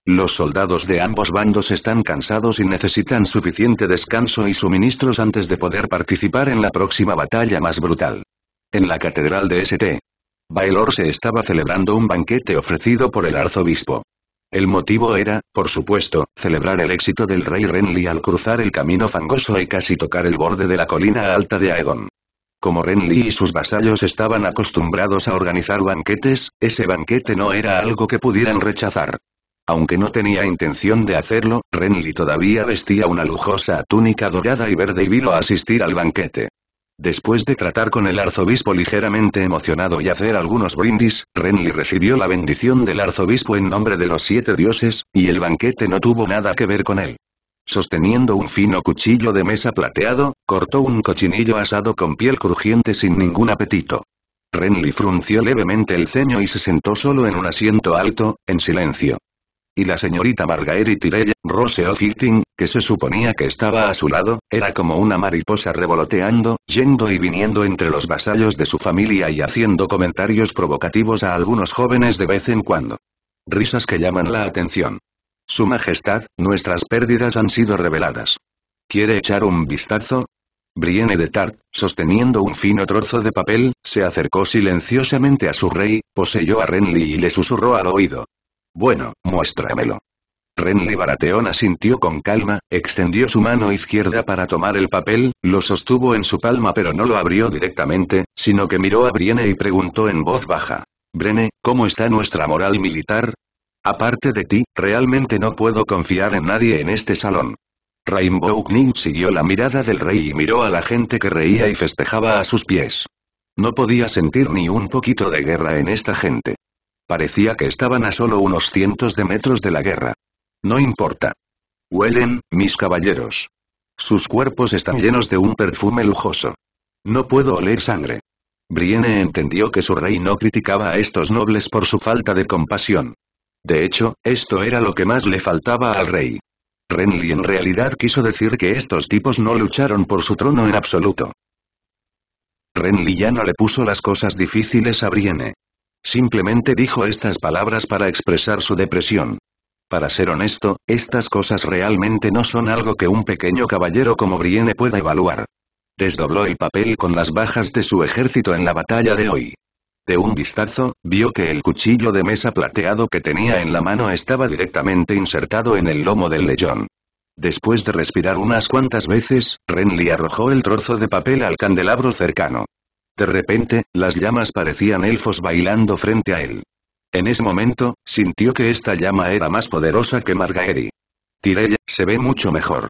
Los soldados de ambos bandos están cansados y necesitan suficiente descanso y suministros antes de poder participar en la próxima batalla más brutal. En la catedral de St. Baylor se estaba celebrando un banquete ofrecido por el arzobispo. El motivo era, por supuesto, celebrar el éxito del rey Renly al cruzar el camino fangoso y casi tocar el borde de la colina alta de Aegon. Como Renly y sus vasallos estaban acostumbrados a organizar banquetes, ese banquete no era algo que pudieran rechazar. Aunque no tenía intención de hacerlo, Renly todavía vestía una lujosa túnica dorada y verde y vino a asistir al banquete. Después de tratar con el arzobispo ligeramente emocionado y hacer algunos brindis, Renly recibió la bendición del arzobispo en nombre de los siete dioses, y el banquete no tuvo nada que ver con él. Sosteniendo un fino cuchillo de mesa plateado, cortó un cochinillo asado con piel crujiente sin ningún apetito. Renly frunció levemente el ceño y se sentó solo en un asiento alto, en silencio y la señorita Margaery Tirella, Rose O'Fitting, que se suponía que estaba a su lado, era como una mariposa revoloteando, yendo y viniendo entre los vasallos de su familia y haciendo comentarios provocativos a algunos jóvenes de vez en cuando. Risas que llaman la atención. Su Majestad, nuestras pérdidas han sido reveladas. ¿Quiere echar un vistazo? Brienne de Tart, sosteniendo un fino trozo de papel, se acercó silenciosamente a su rey, poseyó a Renly y le susurró al oído. Bueno, muéstramelo. Renly Baratheon asintió con calma, extendió su mano izquierda para tomar el papel, lo sostuvo en su palma pero no lo abrió directamente, sino que miró a Brienne y preguntó en voz baja. Brene, ¿cómo está nuestra moral militar? Aparte de ti, realmente no puedo confiar en nadie en este salón. Rainbow ning siguió la mirada del rey y miró a la gente que reía y festejaba a sus pies. No podía sentir ni un poquito de guerra en esta gente. Parecía que estaban a solo unos cientos de metros de la guerra. No importa. Huelen, mis caballeros. Sus cuerpos están llenos de un perfume lujoso. No puedo oler sangre. Brienne entendió que su rey no criticaba a estos nobles por su falta de compasión. De hecho, esto era lo que más le faltaba al rey. Renly en realidad quiso decir que estos tipos no lucharon por su trono en absoluto. Renly ya no le puso las cosas difíciles a Brienne. Simplemente dijo estas palabras para expresar su depresión. Para ser honesto, estas cosas realmente no son algo que un pequeño caballero como Brienne pueda evaluar. Desdobló el papel con las bajas de su ejército en la batalla de hoy. De un vistazo, vio que el cuchillo de mesa plateado que tenía en la mano estaba directamente insertado en el lomo del leyón. Después de respirar unas cuantas veces, Renly arrojó el trozo de papel al candelabro cercano. De repente, las llamas parecían elfos bailando frente a él. En ese momento, sintió que esta llama era más poderosa que Margaery. Tirella, se ve mucho mejor.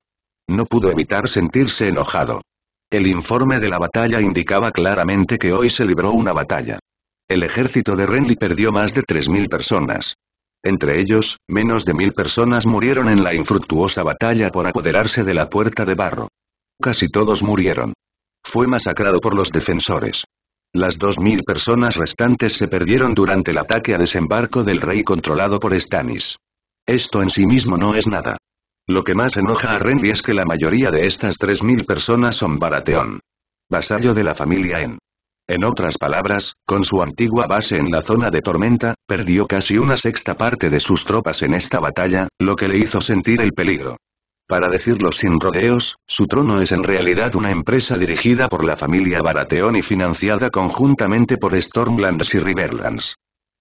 No pudo evitar sentirse enojado. El informe de la batalla indicaba claramente que hoy se libró una batalla. El ejército de Renly perdió más de 3.000 personas. Entre ellos, menos de mil personas murieron en la infructuosa batalla por apoderarse de la Puerta de Barro. Casi todos murieron. Fue masacrado por los defensores. Las 2.000 personas restantes se perdieron durante el ataque a desembarco del rey controlado por Stannis. Esto en sí mismo no es nada. Lo que más enoja a Renly es que la mayoría de estas 3.000 personas son Baratheon. Vasallo de la familia En. En otras palabras, con su antigua base en la zona de tormenta, perdió casi una sexta parte de sus tropas en esta batalla, lo que le hizo sentir el peligro. Para decirlo sin rodeos, su trono es en realidad una empresa dirigida por la familia Baratheon y financiada conjuntamente por Stormlands y Riverlands.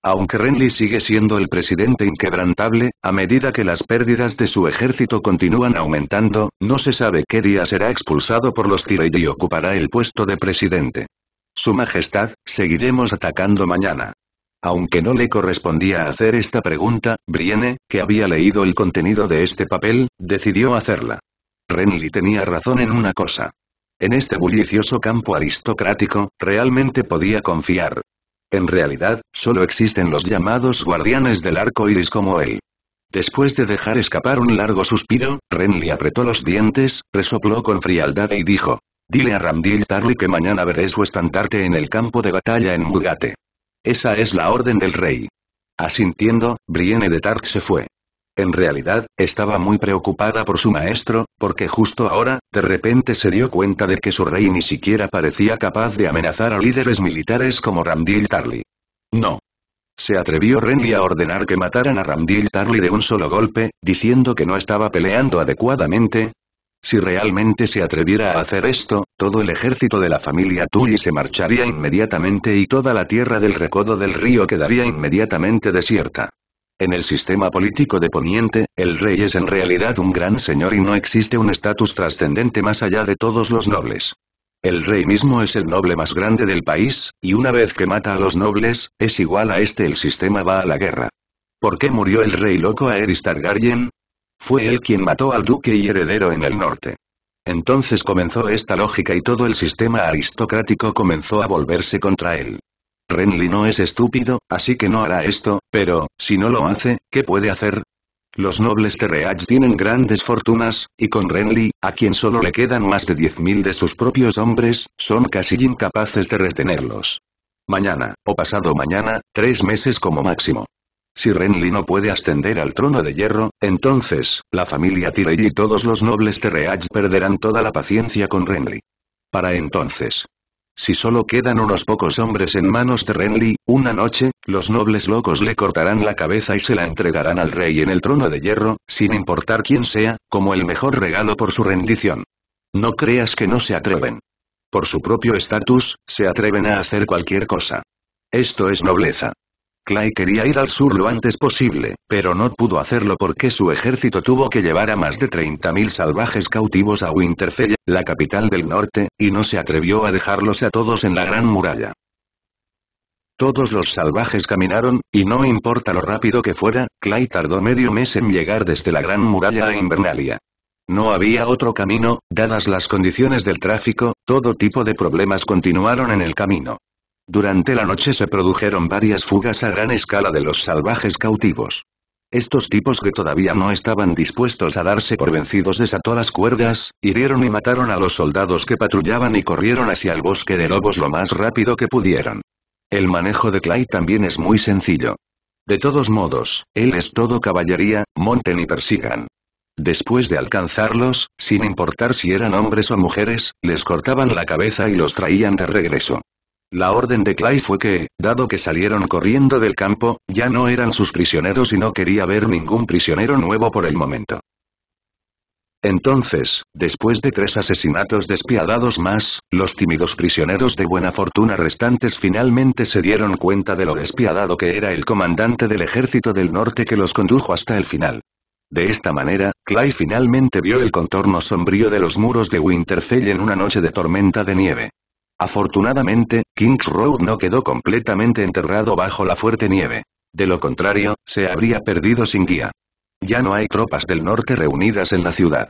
Aunque Renly sigue siendo el presidente inquebrantable, a medida que las pérdidas de su ejército continúan aumentando, no se sabe qué día será expulsado por los Tyrell y ocupará el puesto de presidente. Su Majestad, seguiremos atacando mañana. Aunque no le correspondía hacer esta pregunta, Brienne, que había leído el contenido de este papel, decidió hacerla. Renly tenía razón en una cosa. En este bullicioso campo aristocrático, realmente podía confiar. En realidad, solo existen los llamados guardianes del arco iris como él. Después de dejar escapar un largo suspiro, Renly apretó los dientes, resopló con frialdad y dijo. Dile a Ramdil Tarly que mañana veré su estandarte en el campo de batalla en Mugate. Esa es la orden del rey. Asintiendo, Brienne de Tark se fue. En realidad, estaba muy preocupada por su maestro, porque justo ahora, de repente se dio cuenta de que su rey ni siquiera parecía capaz de amenazar a líderes militares como Ramdil Tarly. No. Se atrevió Renly a ordenar que mataran a Ramdil Tarly de un solo golpe, diciendo que no estaba peleando adecuadamente, si realmente se atreviera a hacer esto, todo el ejército de la familia Tully se marcharía inmediatamente y toda la tierra del recodo del río quedaría inmediatamente desierta. En el sistema político de Poniente, el rey es en realidad un gran señor y no existe un estatus trascendente más allá de todos los nobles. El rey mismo es el noble más grande del país, y una vez que mata a los nobles, es igual a este el sistema va a la guerra. ¿Por qué murió el rey loco Aerys Targaryen? Fue él quien mató al duque y heredero en el norte. Entonces comenzó esta lógica y todo el sistema aristocrático comenzó a volverse contra él. Renly no es estúpido, así que no hará esto, pero, si no lo hace, ¿qué puede hacer? Los nobles Terreach tienen grandes fortunas, y con Renly, a quien solo le quedan más de 10.000 de sus propios hombres, son casi incapaces de retenerlos. Mañana, o pasado mañana, tres meses como máximo. Si Renly no puede ascender al trono de hierro, entonces, la familia Tirey y todos los nobles Terreach perderán toda la paciencia con Renly. Para entonces. Si solo quedan unos pocos hombres en manos de Renly, una noche, los nobles locos le cortarán la cabeza y se la entregarán al rey en el trono de hierro, sin importar quién sea, como el mejor regalo por su rendición. No creas que no se atreven. Por su propio estatus, se atreven a hacer cualquier cosa. Esto es nobleza. Clay quería ir al sur lo antes posible, pero no pudo hacerlo porque su ejército tuvo que llevar a más de 30.000 salvajes cautivos a Winterfell, la capital del norte, y no se atrevió a dejarlos a todos en la Gran Muralla. Todos los salvajes caminaron, y no importa lo rápido que fuera, Clay tardó medio mes en llegar desde la Gran Muralla a Invernalia. No había otro camino, dadas las condiciones del tráfico, todo tipo de problemas continuaron en el camino. Durante la noche se produjeron varias fugas a gran escala de los salvajes cautivos. Estos tipos que todavía no estaban dispuestos a darse por vencidos desató las cuerdas, hirieron y mataron a los soldados que patrullaban y corrieron hacia el bosque de lobos lo más rápido que pudieron. El manejo de Clay también es muy sencillo. De todos modos, él es todo caballería, monten y persigan. Después de alcanzarlos, sin importar si eran hombres o mujeres, les cortaban la cabeza y los traían de regreso. La orden de Clay fue que, dado que salieron corriendo del campo, ya no eran sus prisioneros y no quería ver ningún prisionero nuevo por el momento. Entonces, después de tres asesinatos despiadados más, los tímidos prisioneros de buena fortuna restantes finalmente se dieron cuenta de lo despiadado que era el comandante del ejército del norte que los condujo hasta el final. De esta manera, Clay finalmente vio el contorno sombrío de los muros de Winterfell en una noche de tormenta de nieve. Afortunadamente, Kings Road no quedó completamente enterrado bajo la fuerte nieve. De lo contrario, se habría perdido sin guía. Ya no hay tropas del norte reunidas en la ciudad.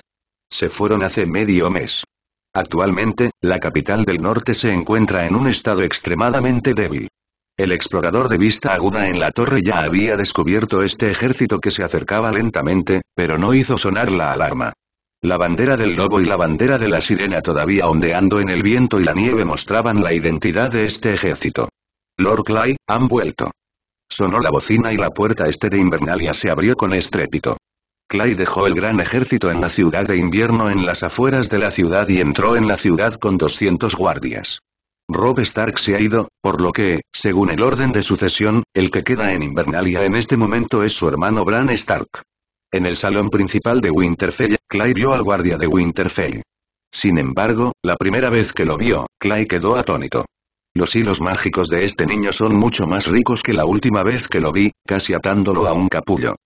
Se fueron hace medio mes. Actualmente, la capital del norte se encuentra en un estado extremadamente débil. El explorador de vista aguda en la torre ya había descubierto este ejército que se acercaba lentamente, pero no hizo sonar la alarma. La bandera del lobo y la bandera de la sirena todavía ondeando en el viento y la nieve mostraban la identidad de este ejército. Lord Clay, han vuelto. Sonó la bocina y la puerta este de Invernalia se abrió con estrépito. Clay dejó el gran ejército en la ciudad de invierno en las afueras de la ciudad y entró en la ciudad con 200 guardias. Rob Stark se ha ido, por lo que, según el orden de sucesión, el que queda en Invernalia en este momento es su hermano Bran Stark. En el salón principal de Winterfell, Clay vio al guardia de Winterfell. Sin embargo, la primera vez que lo vio, Clay quedó atónito. Los hilos mágicos de este niño son mucho más ricos que la última vez que lo vi, casi atándolo a un capullo.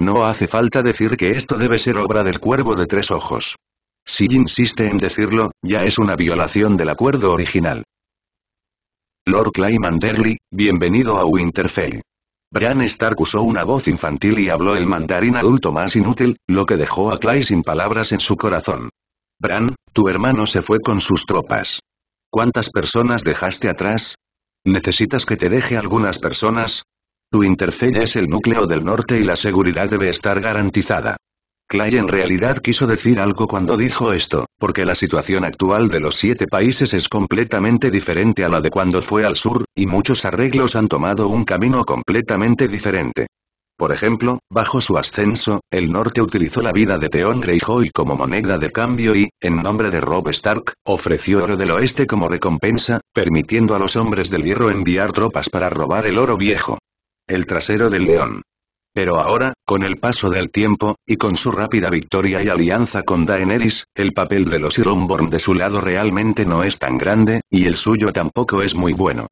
No hace falta decir que esto debe ser obra del cuervo de tres ojos. Si insiste en decirlo, ya es una violación del acuerdo original. Lord Clay Manderly, bienvenido a Winterfell. Bran Stark usó una voz infantil y habló el mandarín adulto más inútil, lo que dejó a Clay sin palabras en su corazón. Bran, tu hermano se fue con sus tropas. ¿Cuántas personas dejaste atrás? ¿Necesitas que te deje algunas personas? Tu interfaz es el núcleo del norte y la seguridad debe estar garantizada. Clay en realidad quiso decir algo cuando dijo esto, porque la situación actual de los siete países es completamente diferente a la de cuando fue al sur, y muchos arreglos han tomado un camino completamente diferente. Por ejemplo, bajo su ascenso, el norte utilizó la vida de Theon Greyjoy como moneda de cambio y, en nombre de Rob Stark, ofreció oro del oeste como recompensa, permitiendo a los hombres del hierro enviar tropas para robar el oro viejo. El trasero del león. Pero ahora, con el paso del tiempo, y con su rápida victoria y alianza con Daenerys, el papel de los Ironborn de su lado realmente no es tan grande, y el suyo tampoco es muy bueno.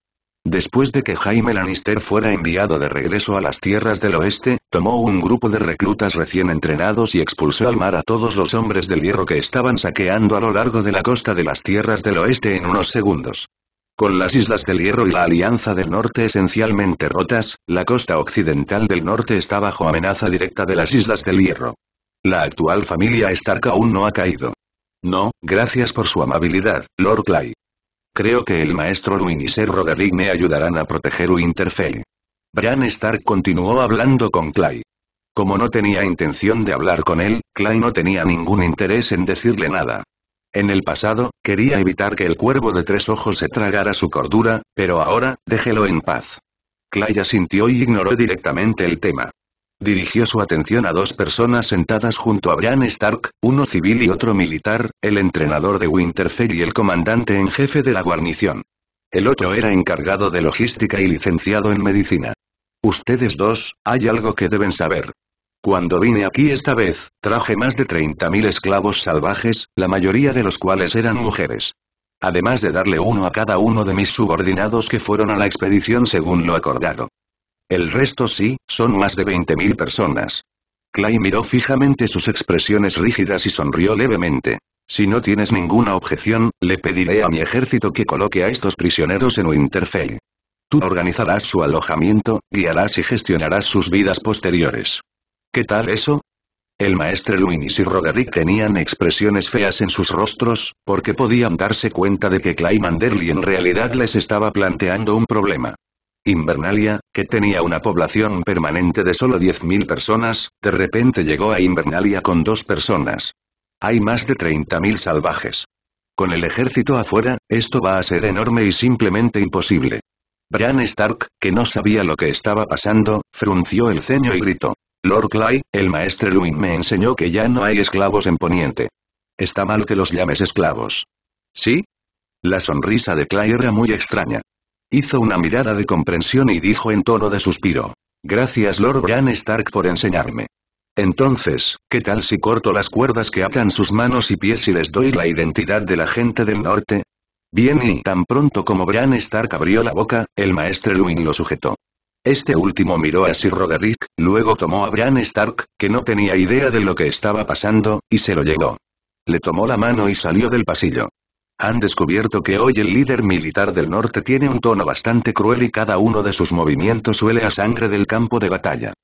Después de que Jaime Lannister fuera enviado de regreso a las tierras del oeste, tomó un grupo de reclutas recién entrenados y expulsó al mar a todos los hombres del hierro que estaban saqueando a lo largo de la costa de las tierras del oeste en unos segundos. Con las Islas del Hierro y la Alianza del Norte esencialmente rotas, la costa occidental del norte está bajo amenaza directa de las Islas del Hierro. La actual familia Stark aún no ha caído. No, gracias por su amabilidad, Lord Clay. Creo que el maestro Luin y Ser Roderick me ayudarán a proteger Winterfell. Bran Stark continuó hablando con Clay. Como no tenía intención de hablar con él, Clay no tenía ningún interés en decirle nada. En el pasado, quería evitar que el cuervo de tres ojos se tragara su cordura, pero ahora, déjelo en paz. Claya sintió y ignoró directamente el tema. Dirigió su atención a dos personas sentadas junto a Brian Stark, uno civil y otro militar, el entrenador de Winterfell y el comandante en jefe de la guarnición. El otro era encargado de logística y licenciado en medicina. Ustedes dos, hay algo que deben saber. Cuando vine aquí esta vez, traje más de 30.000 esclavos salvajes, la mayoría de los cuales eran mujeres. Además de darle uno a cada uno de mis subordinados que fueron a la expedición según lo acordado. El resto sí, son más de 20.000 personas. Clay miró fijamente sus expresiones rígidas y sonrió levemente. Si no tienes ninguna objeción, le pediré a mi ejército que coloque a estos prisioneros en Winterfell. Tú organizarás su alojamiento, guiarás y gestionarás sus vidas posteriores. ¿Qué tal eso? El maestre Luinis y Roderick tenían expresiones feas en sus rostros, porque podían darse cuenta de que Clymanderly en realidad les estaba planteando un problema. Invernalia, que tenía una población permanente de solo 10.000 personas, de repente llegó a Invernalia con dos personas. Hay más de 30.000 salvajes. Con el ejército afuera, esto va a ser enorme y simplemente imposible. Bran Stark, que no sabía lo que estaba pasando, frunció el ceño y gritó. Lord Clay, el maestre Luin me enseñó que ya no hay esclavos en Poniente. Está mal que los llames esclavos. ¿Sí? La sonrisa de Clay era muy extraña. Hizo una mirada de comprensión y dijo en tono de suspiro. Gracias Lord Bran Stark por enseñarme. Entonces, ¿qué tal si corto las cuerdas que atan sus manos y pies y les doy la identidad de la gente del norte? Bien y tan pronto como Bran Stark abrió la boca, el maestre Luin lo sujetó. Este último miró a Sir Roderick, luego tomó a Bran Stark, que no tenía idea de lo que estaba pasando, y se lo llevó. Le tomó la mano y salió del pasillo. Han descubierto que hoy el líder militar del norte tiene un tono bastante cruel y cada uno de sus movimientos huele a sangre del campo de batalla.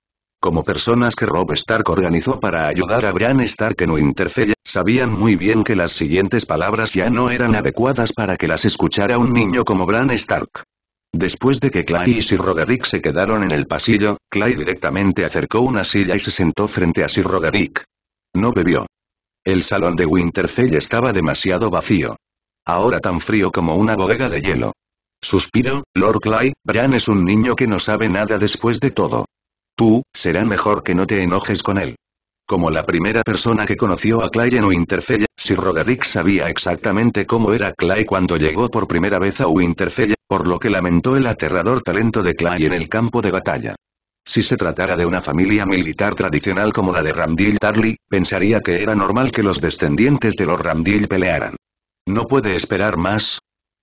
Como personas que Rob Stark organizó para ayudar a Bran Stark en Winterfell, sabían muy bien que las siguientes palabras ya no eran adecuadas para que las escuchara un niño como Bran Stark. Después de que Clay y Sir Roderick se quedaron en el pasillo, Clay directamente acercó una silla y se sentó frente a Sir Roderick. No bebió. El salón de Winterfell estaba demasiado vacío. Ahora tan frío como una bodega de hielo. Suspiro, Lord Clay, Brian es un niño que no sabe nada después de todo. Tú, será mejor que no te enojes con él. Como la primera persona que conoció a Clay en Winterfell, si Roderick sabía exactamente cómo era Clay cuando llegó por primera vez a Winterfell, por lo que lamentó el aterrador talento de Clay en el campo de batalla. Si se tratara de una familia militar tradicional como la de Ramdil Tarly, pensaría que era normal que los descendientes de los Ramdil pelearan. No puede esperar más.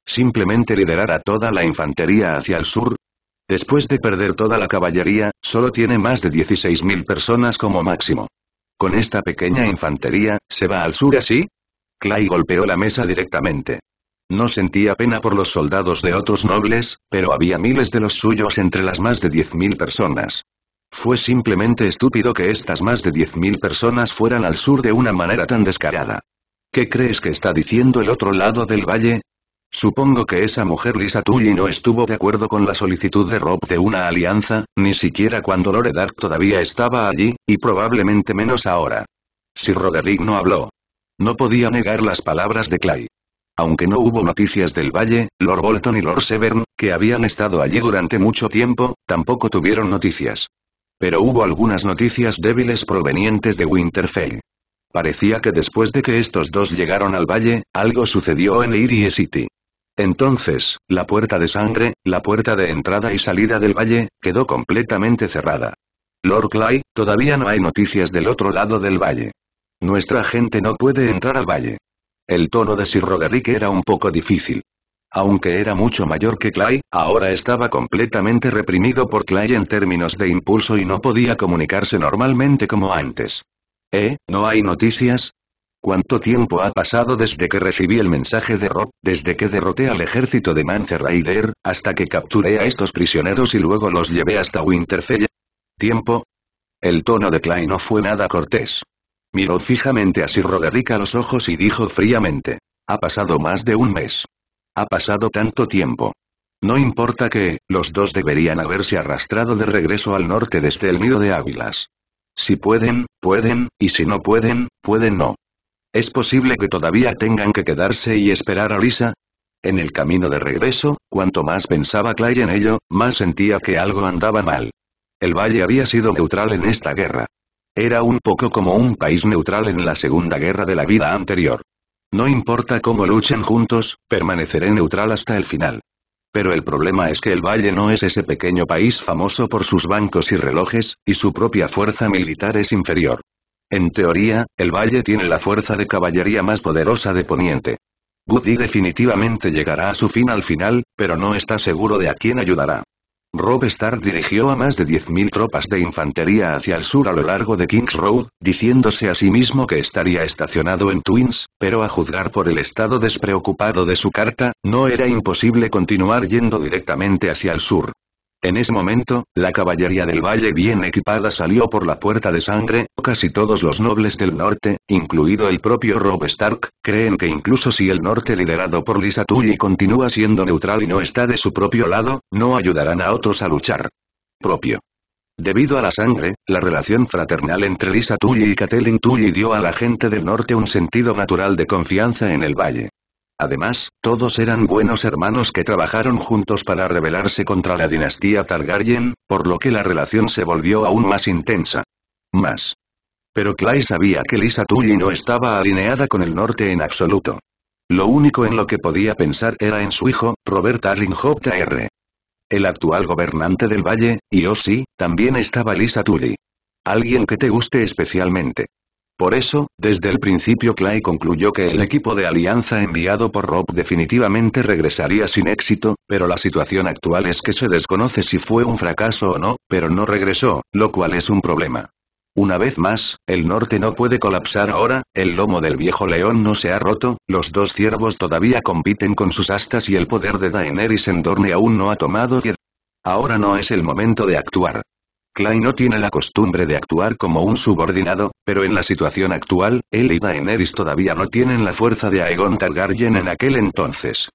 Simplemente liderar a toda la infantería hacia el sur. Después de perder toda la caballería, solo tiene más de 16.000 personas como máximo. Con esta pequeña infantería, ¿se va al sur así? Clay golpeó la mesa directamente. No sentía pena por los soldados de otros nobles, pero había miles de los suyos entre las más de 10.000 personas. Fue simplemente estúpido que estas más de 10.000 personas fueran al sur de una manera tan descarada. ¿Qué crees que está diciendo el otro lado del valle? Supongo que esa mujer Lisa Tully no estuvo de acuerdo con la solicitud de Rob de una alianza, ni siquiera cuando Loredark todavía estaba allí, y probablemente menos ahora. Si Roderick no habló. No podía negar las palabras de Clay. Aunque no hubo noticias del valle, Lord Bolton y Lord Severn, que habían estado allí durante mucho tiempo, tampoco tuvieron noticias. Pero hubo algunas noticias débiles provenientes de Winterfell. Parecía que después de que estos dos llegaron al valle, algo sucedió en Erie City. Entonces, la puerta de sangre, la puerta de entrada y salida del valle, quedó completamente cerrada. Lord Clay, todavía no hay noticias del otro lado del valle. Nuestra gente no puede entrar al valle. El tono de Sir Roderick era un poco difícil. Aunque era mucho mayor que Clay, ahora estaba completamente reprimido por Clay en términos de impulso y no podía comunicarse normalmente como antes. ¿Eh? ¿No hay noticias? ¿Cuánto tiempo ha pasado desde que recibí el mensaje de Rob, desde que derroté al ejército de Mance Raider, hasta que capturé a estos prisioneros y luego los llevé hasta Winterfell? ¿Tiempo? El tono de Klein no fue nada cortés. Miró fijamente a Sir Roderick a los ojos y dijo fríamente. Ha pasado más de un mes. Ha pasado tanto tiempo. No importa que, los dos deberían haberse arrastrado de regreso al norte desde el nido de águilas. Si pueden, pueden, y si no pueden, pueden no. Es posible que todavía tengan que quedarse y esperar a Lisa. En el camino de regreso, cuanto más pensaba Clay en ello, más sentía que algo andaba mal. El valle había sido neutral en esta guerra. Era un poco como un país neutral en la segunda guerra de la vida anterior. No importa cómo luchen juntos, permaneceré neutral hasta el final. Pero el problema es que el Valle no es ese pequeño país famoso por sus bancos y relojes, y su propia fuerza militar es inferior. En teoría, el valle tiene la fuerza de caballería más poderosa de Poniente. Goody definitivamente llegará a su fin al final, pero no está seguro de a quién ayudará. Rob Stark dirigió a más de 10.000 tropas de infantería hacia el sur a lo largo de Kings Road, diciéndose a sí mismo que estaría estacionado en Twins, pero a juzgar por el estado despreocupado de su carta, no era imposible continuar yendo directamente hacia el sur. En ese momento, la caballería del valle bien equipada salió por la puerta de sangre, casi todos los nobles del norte, incluido el propio Rob Stark, creen que incluso si el norte liderado por Lisa Tully continúa siendo neutral y no está de su propio lado, no ayudarán a otros a luchar. Propio. Debido a la sangre, la relación fraternal entre Lisa Tully y Catelyn Tully dio a la gente del norte un sentido natural de confianza en el valle. Además, todos eran buenos hermanos que trabajaron juntos para rebelarse contra la dinastía Targaryen, por lo que la relación se volvió aún más intensa. Más. Pero Clay sabía que Lisa Tully no estaba alineada con el norte en absoluto. Lo único en lo que podía pensar era en su hijo, Robert Arlinghop R. El actual gobernante del valle, y oh sí, también estaba Lisa Tully. Alguien que te guste especialmente. Por eso, desde el principio Clay concluyó que el equipo de alianza enviado por Rob definitivamente regresaría sin éxito, pero la situación actual es que se desconoce si fue un fracaso o no, pero no regresó, lo cual es un problema. Una vez más, el norte no puede colapsar ahora, el lomo del viejo león no se ha roto, los dos ciervos todavía compiten con sus astas y el poder de Daenerys en Dorne aún no ha tomado tierra. Ahora no es el momento de actuar. Klein no tiene la costumbre de actuar como un subordinado, pero en la situación actual, él y Daenerys todavía no tienen la fuerza de Aegon Targaryen en aquel entonces.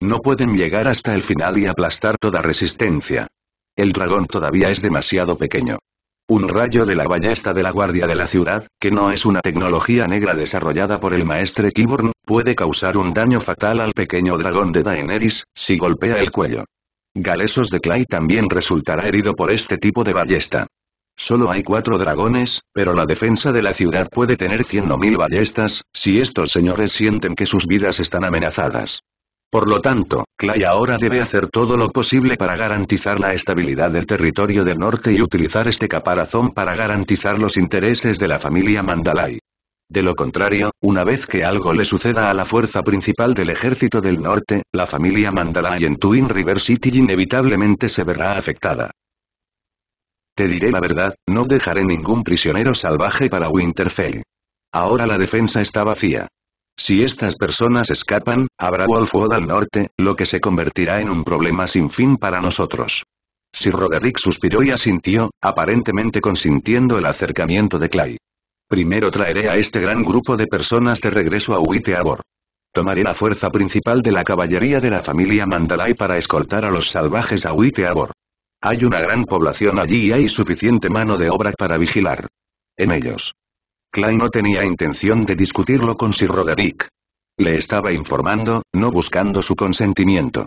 No pueden llegar hasta el final y aplastar toda resistencia. El dragón todavía es demasiado pequeño. Un rayo de la ballesta de la guardia de la ciudad, que no es una tecnología negra desarrollada por el maestre Kiborn, puede causar un daño fatal al pequeño dragón de Daenerys, si golpea el cuello. Galesos de Clay también resultará herido por este tipo de ballesta. Solo hay cuatro dragones, pero la defensa de la ciudad puede tener cien o mil ballestas, si estos señores sienten que sus vidas están amenazadas. Por lo tanto, Clay ahora debe hacer todo lo posible para garantizar la estabilidad del territorio del norte y utilizar este caparazón para garantizar los intereses de la familia Mandalay. De lo contrario, una vez que algo le suceda a la fuerza principal del ejército del norte, la familia Mandalay en Twin River City inevitablemente se verá afectada. Te diré la verdad, no dejaré ningún prisionero salvaje para Winterfell. Ahora la defensa está vacía. Si estas personas escapan, habrá Wolfwood al norte, lo que se convertirá en un problema sin fin para nosotros. Si Roderick suspiró y asintió, aparentemente consintiendo el acercamiento de Clay. Primero traeré a este gran grupo de personas de regreso a Huiteabor. Tomaré la fuerza principal de la caballería de la familia Mandalay para escoltar a los salvajes a Huiteabor. Hay una gran población allí y hay suficiente mano de obra para vigilar. En ellos. Clay no tenía intención de discutirlo con Sir Roderick. Le estaba informando, no buscando su consentimiento.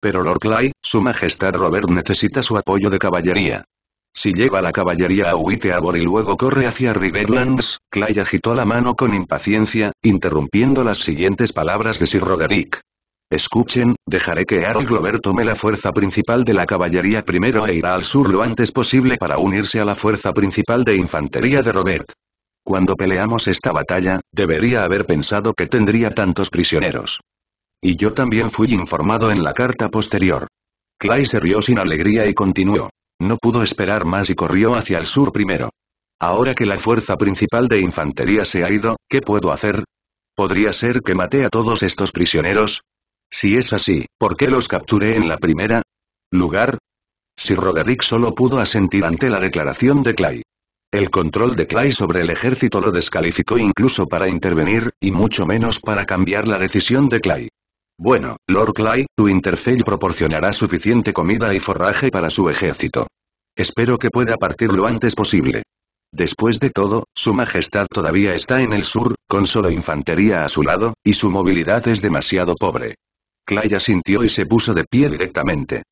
Pero Lord Clay, su majestad Robert necesita su apoyo de caballería. Si lleva la caballería a Witteabor y luego corre hacia Riverlands, Clay agitó la mano con impaciencia, interrumpiendo las siguientes palabras de Sir Roderick. Escuchen, dejaré que Harold Glover tome la fuerza principal de la caballería primero e irá al sur lo antes posible para unirse a la fuerza principal de infantería de Robert. Cuando peleamos esta batalla, debería haber pensado que tendría tantos prisioneros. Y yo también fui informado en la carta posterior. Clay se rió sin alegría y continuó. No pudo esperar más y corrió hacia el sur primero. Ahora que la fuerza principal de infantería se ha ido, ¿qué puedo hacer? ¿Podría ser que maté a todos estos prisioneros? Si es así, ¿por qué los capturé en la primera? ¿Lugar? Si Roderick solo pudo asentir ante la declaración de Clay. El control de Clay sobre el ejército lo descalificó incluso para intervenir, y mucho menos para cambiar la decisión de Clay. Bueno, Lord Clay, tu Interfell proporcionará suficiente comida y forraje para su ejército. Espero que pueda partir lo antes posible. Después de todo, su majestad todavía está en el sur, con solo infantería a su lado, y su movilidad es demasiado pobre. Clay asintió y se puso de pie directamente.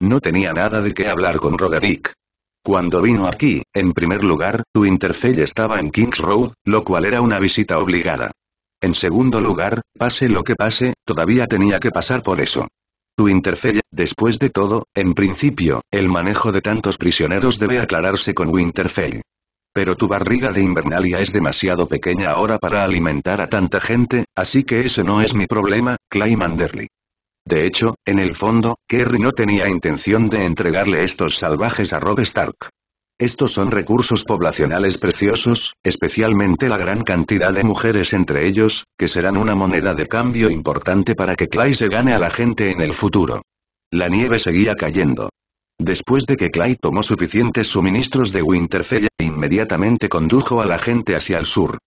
No tenía nada de qué hablar con Roderick. Cuando vino aquí, en primer lugar, tu interfell estaba en Kings Road, lo cual era una visita obligada. En segundo lugar, pase lo que pase, todavía tenía que pasar por eso. Tu después de todo, en principio, el manejo de tantos prisioneros debe aclararse con Winterfell. Pero tu barriga de Invernalia es demasiado pequeña ahora para alimentar a tanta gente, así que eso no es mi problema, Clay De hecho, en el fondo, Kerry no tenía intención de entregarle estos salvajes a Rob Stark. Estos son recursos poblacionales preciosos, especialmente la gran cantidad de mujeres entre ellos, que serán una moneda de cambio importante para que Clay se gane a la gente en el futuro. La nieve seguía cayendo. Después de que Clay tomó suficientes suministros de Winterfell, inmediatamente condujo a la gente hacia el sur.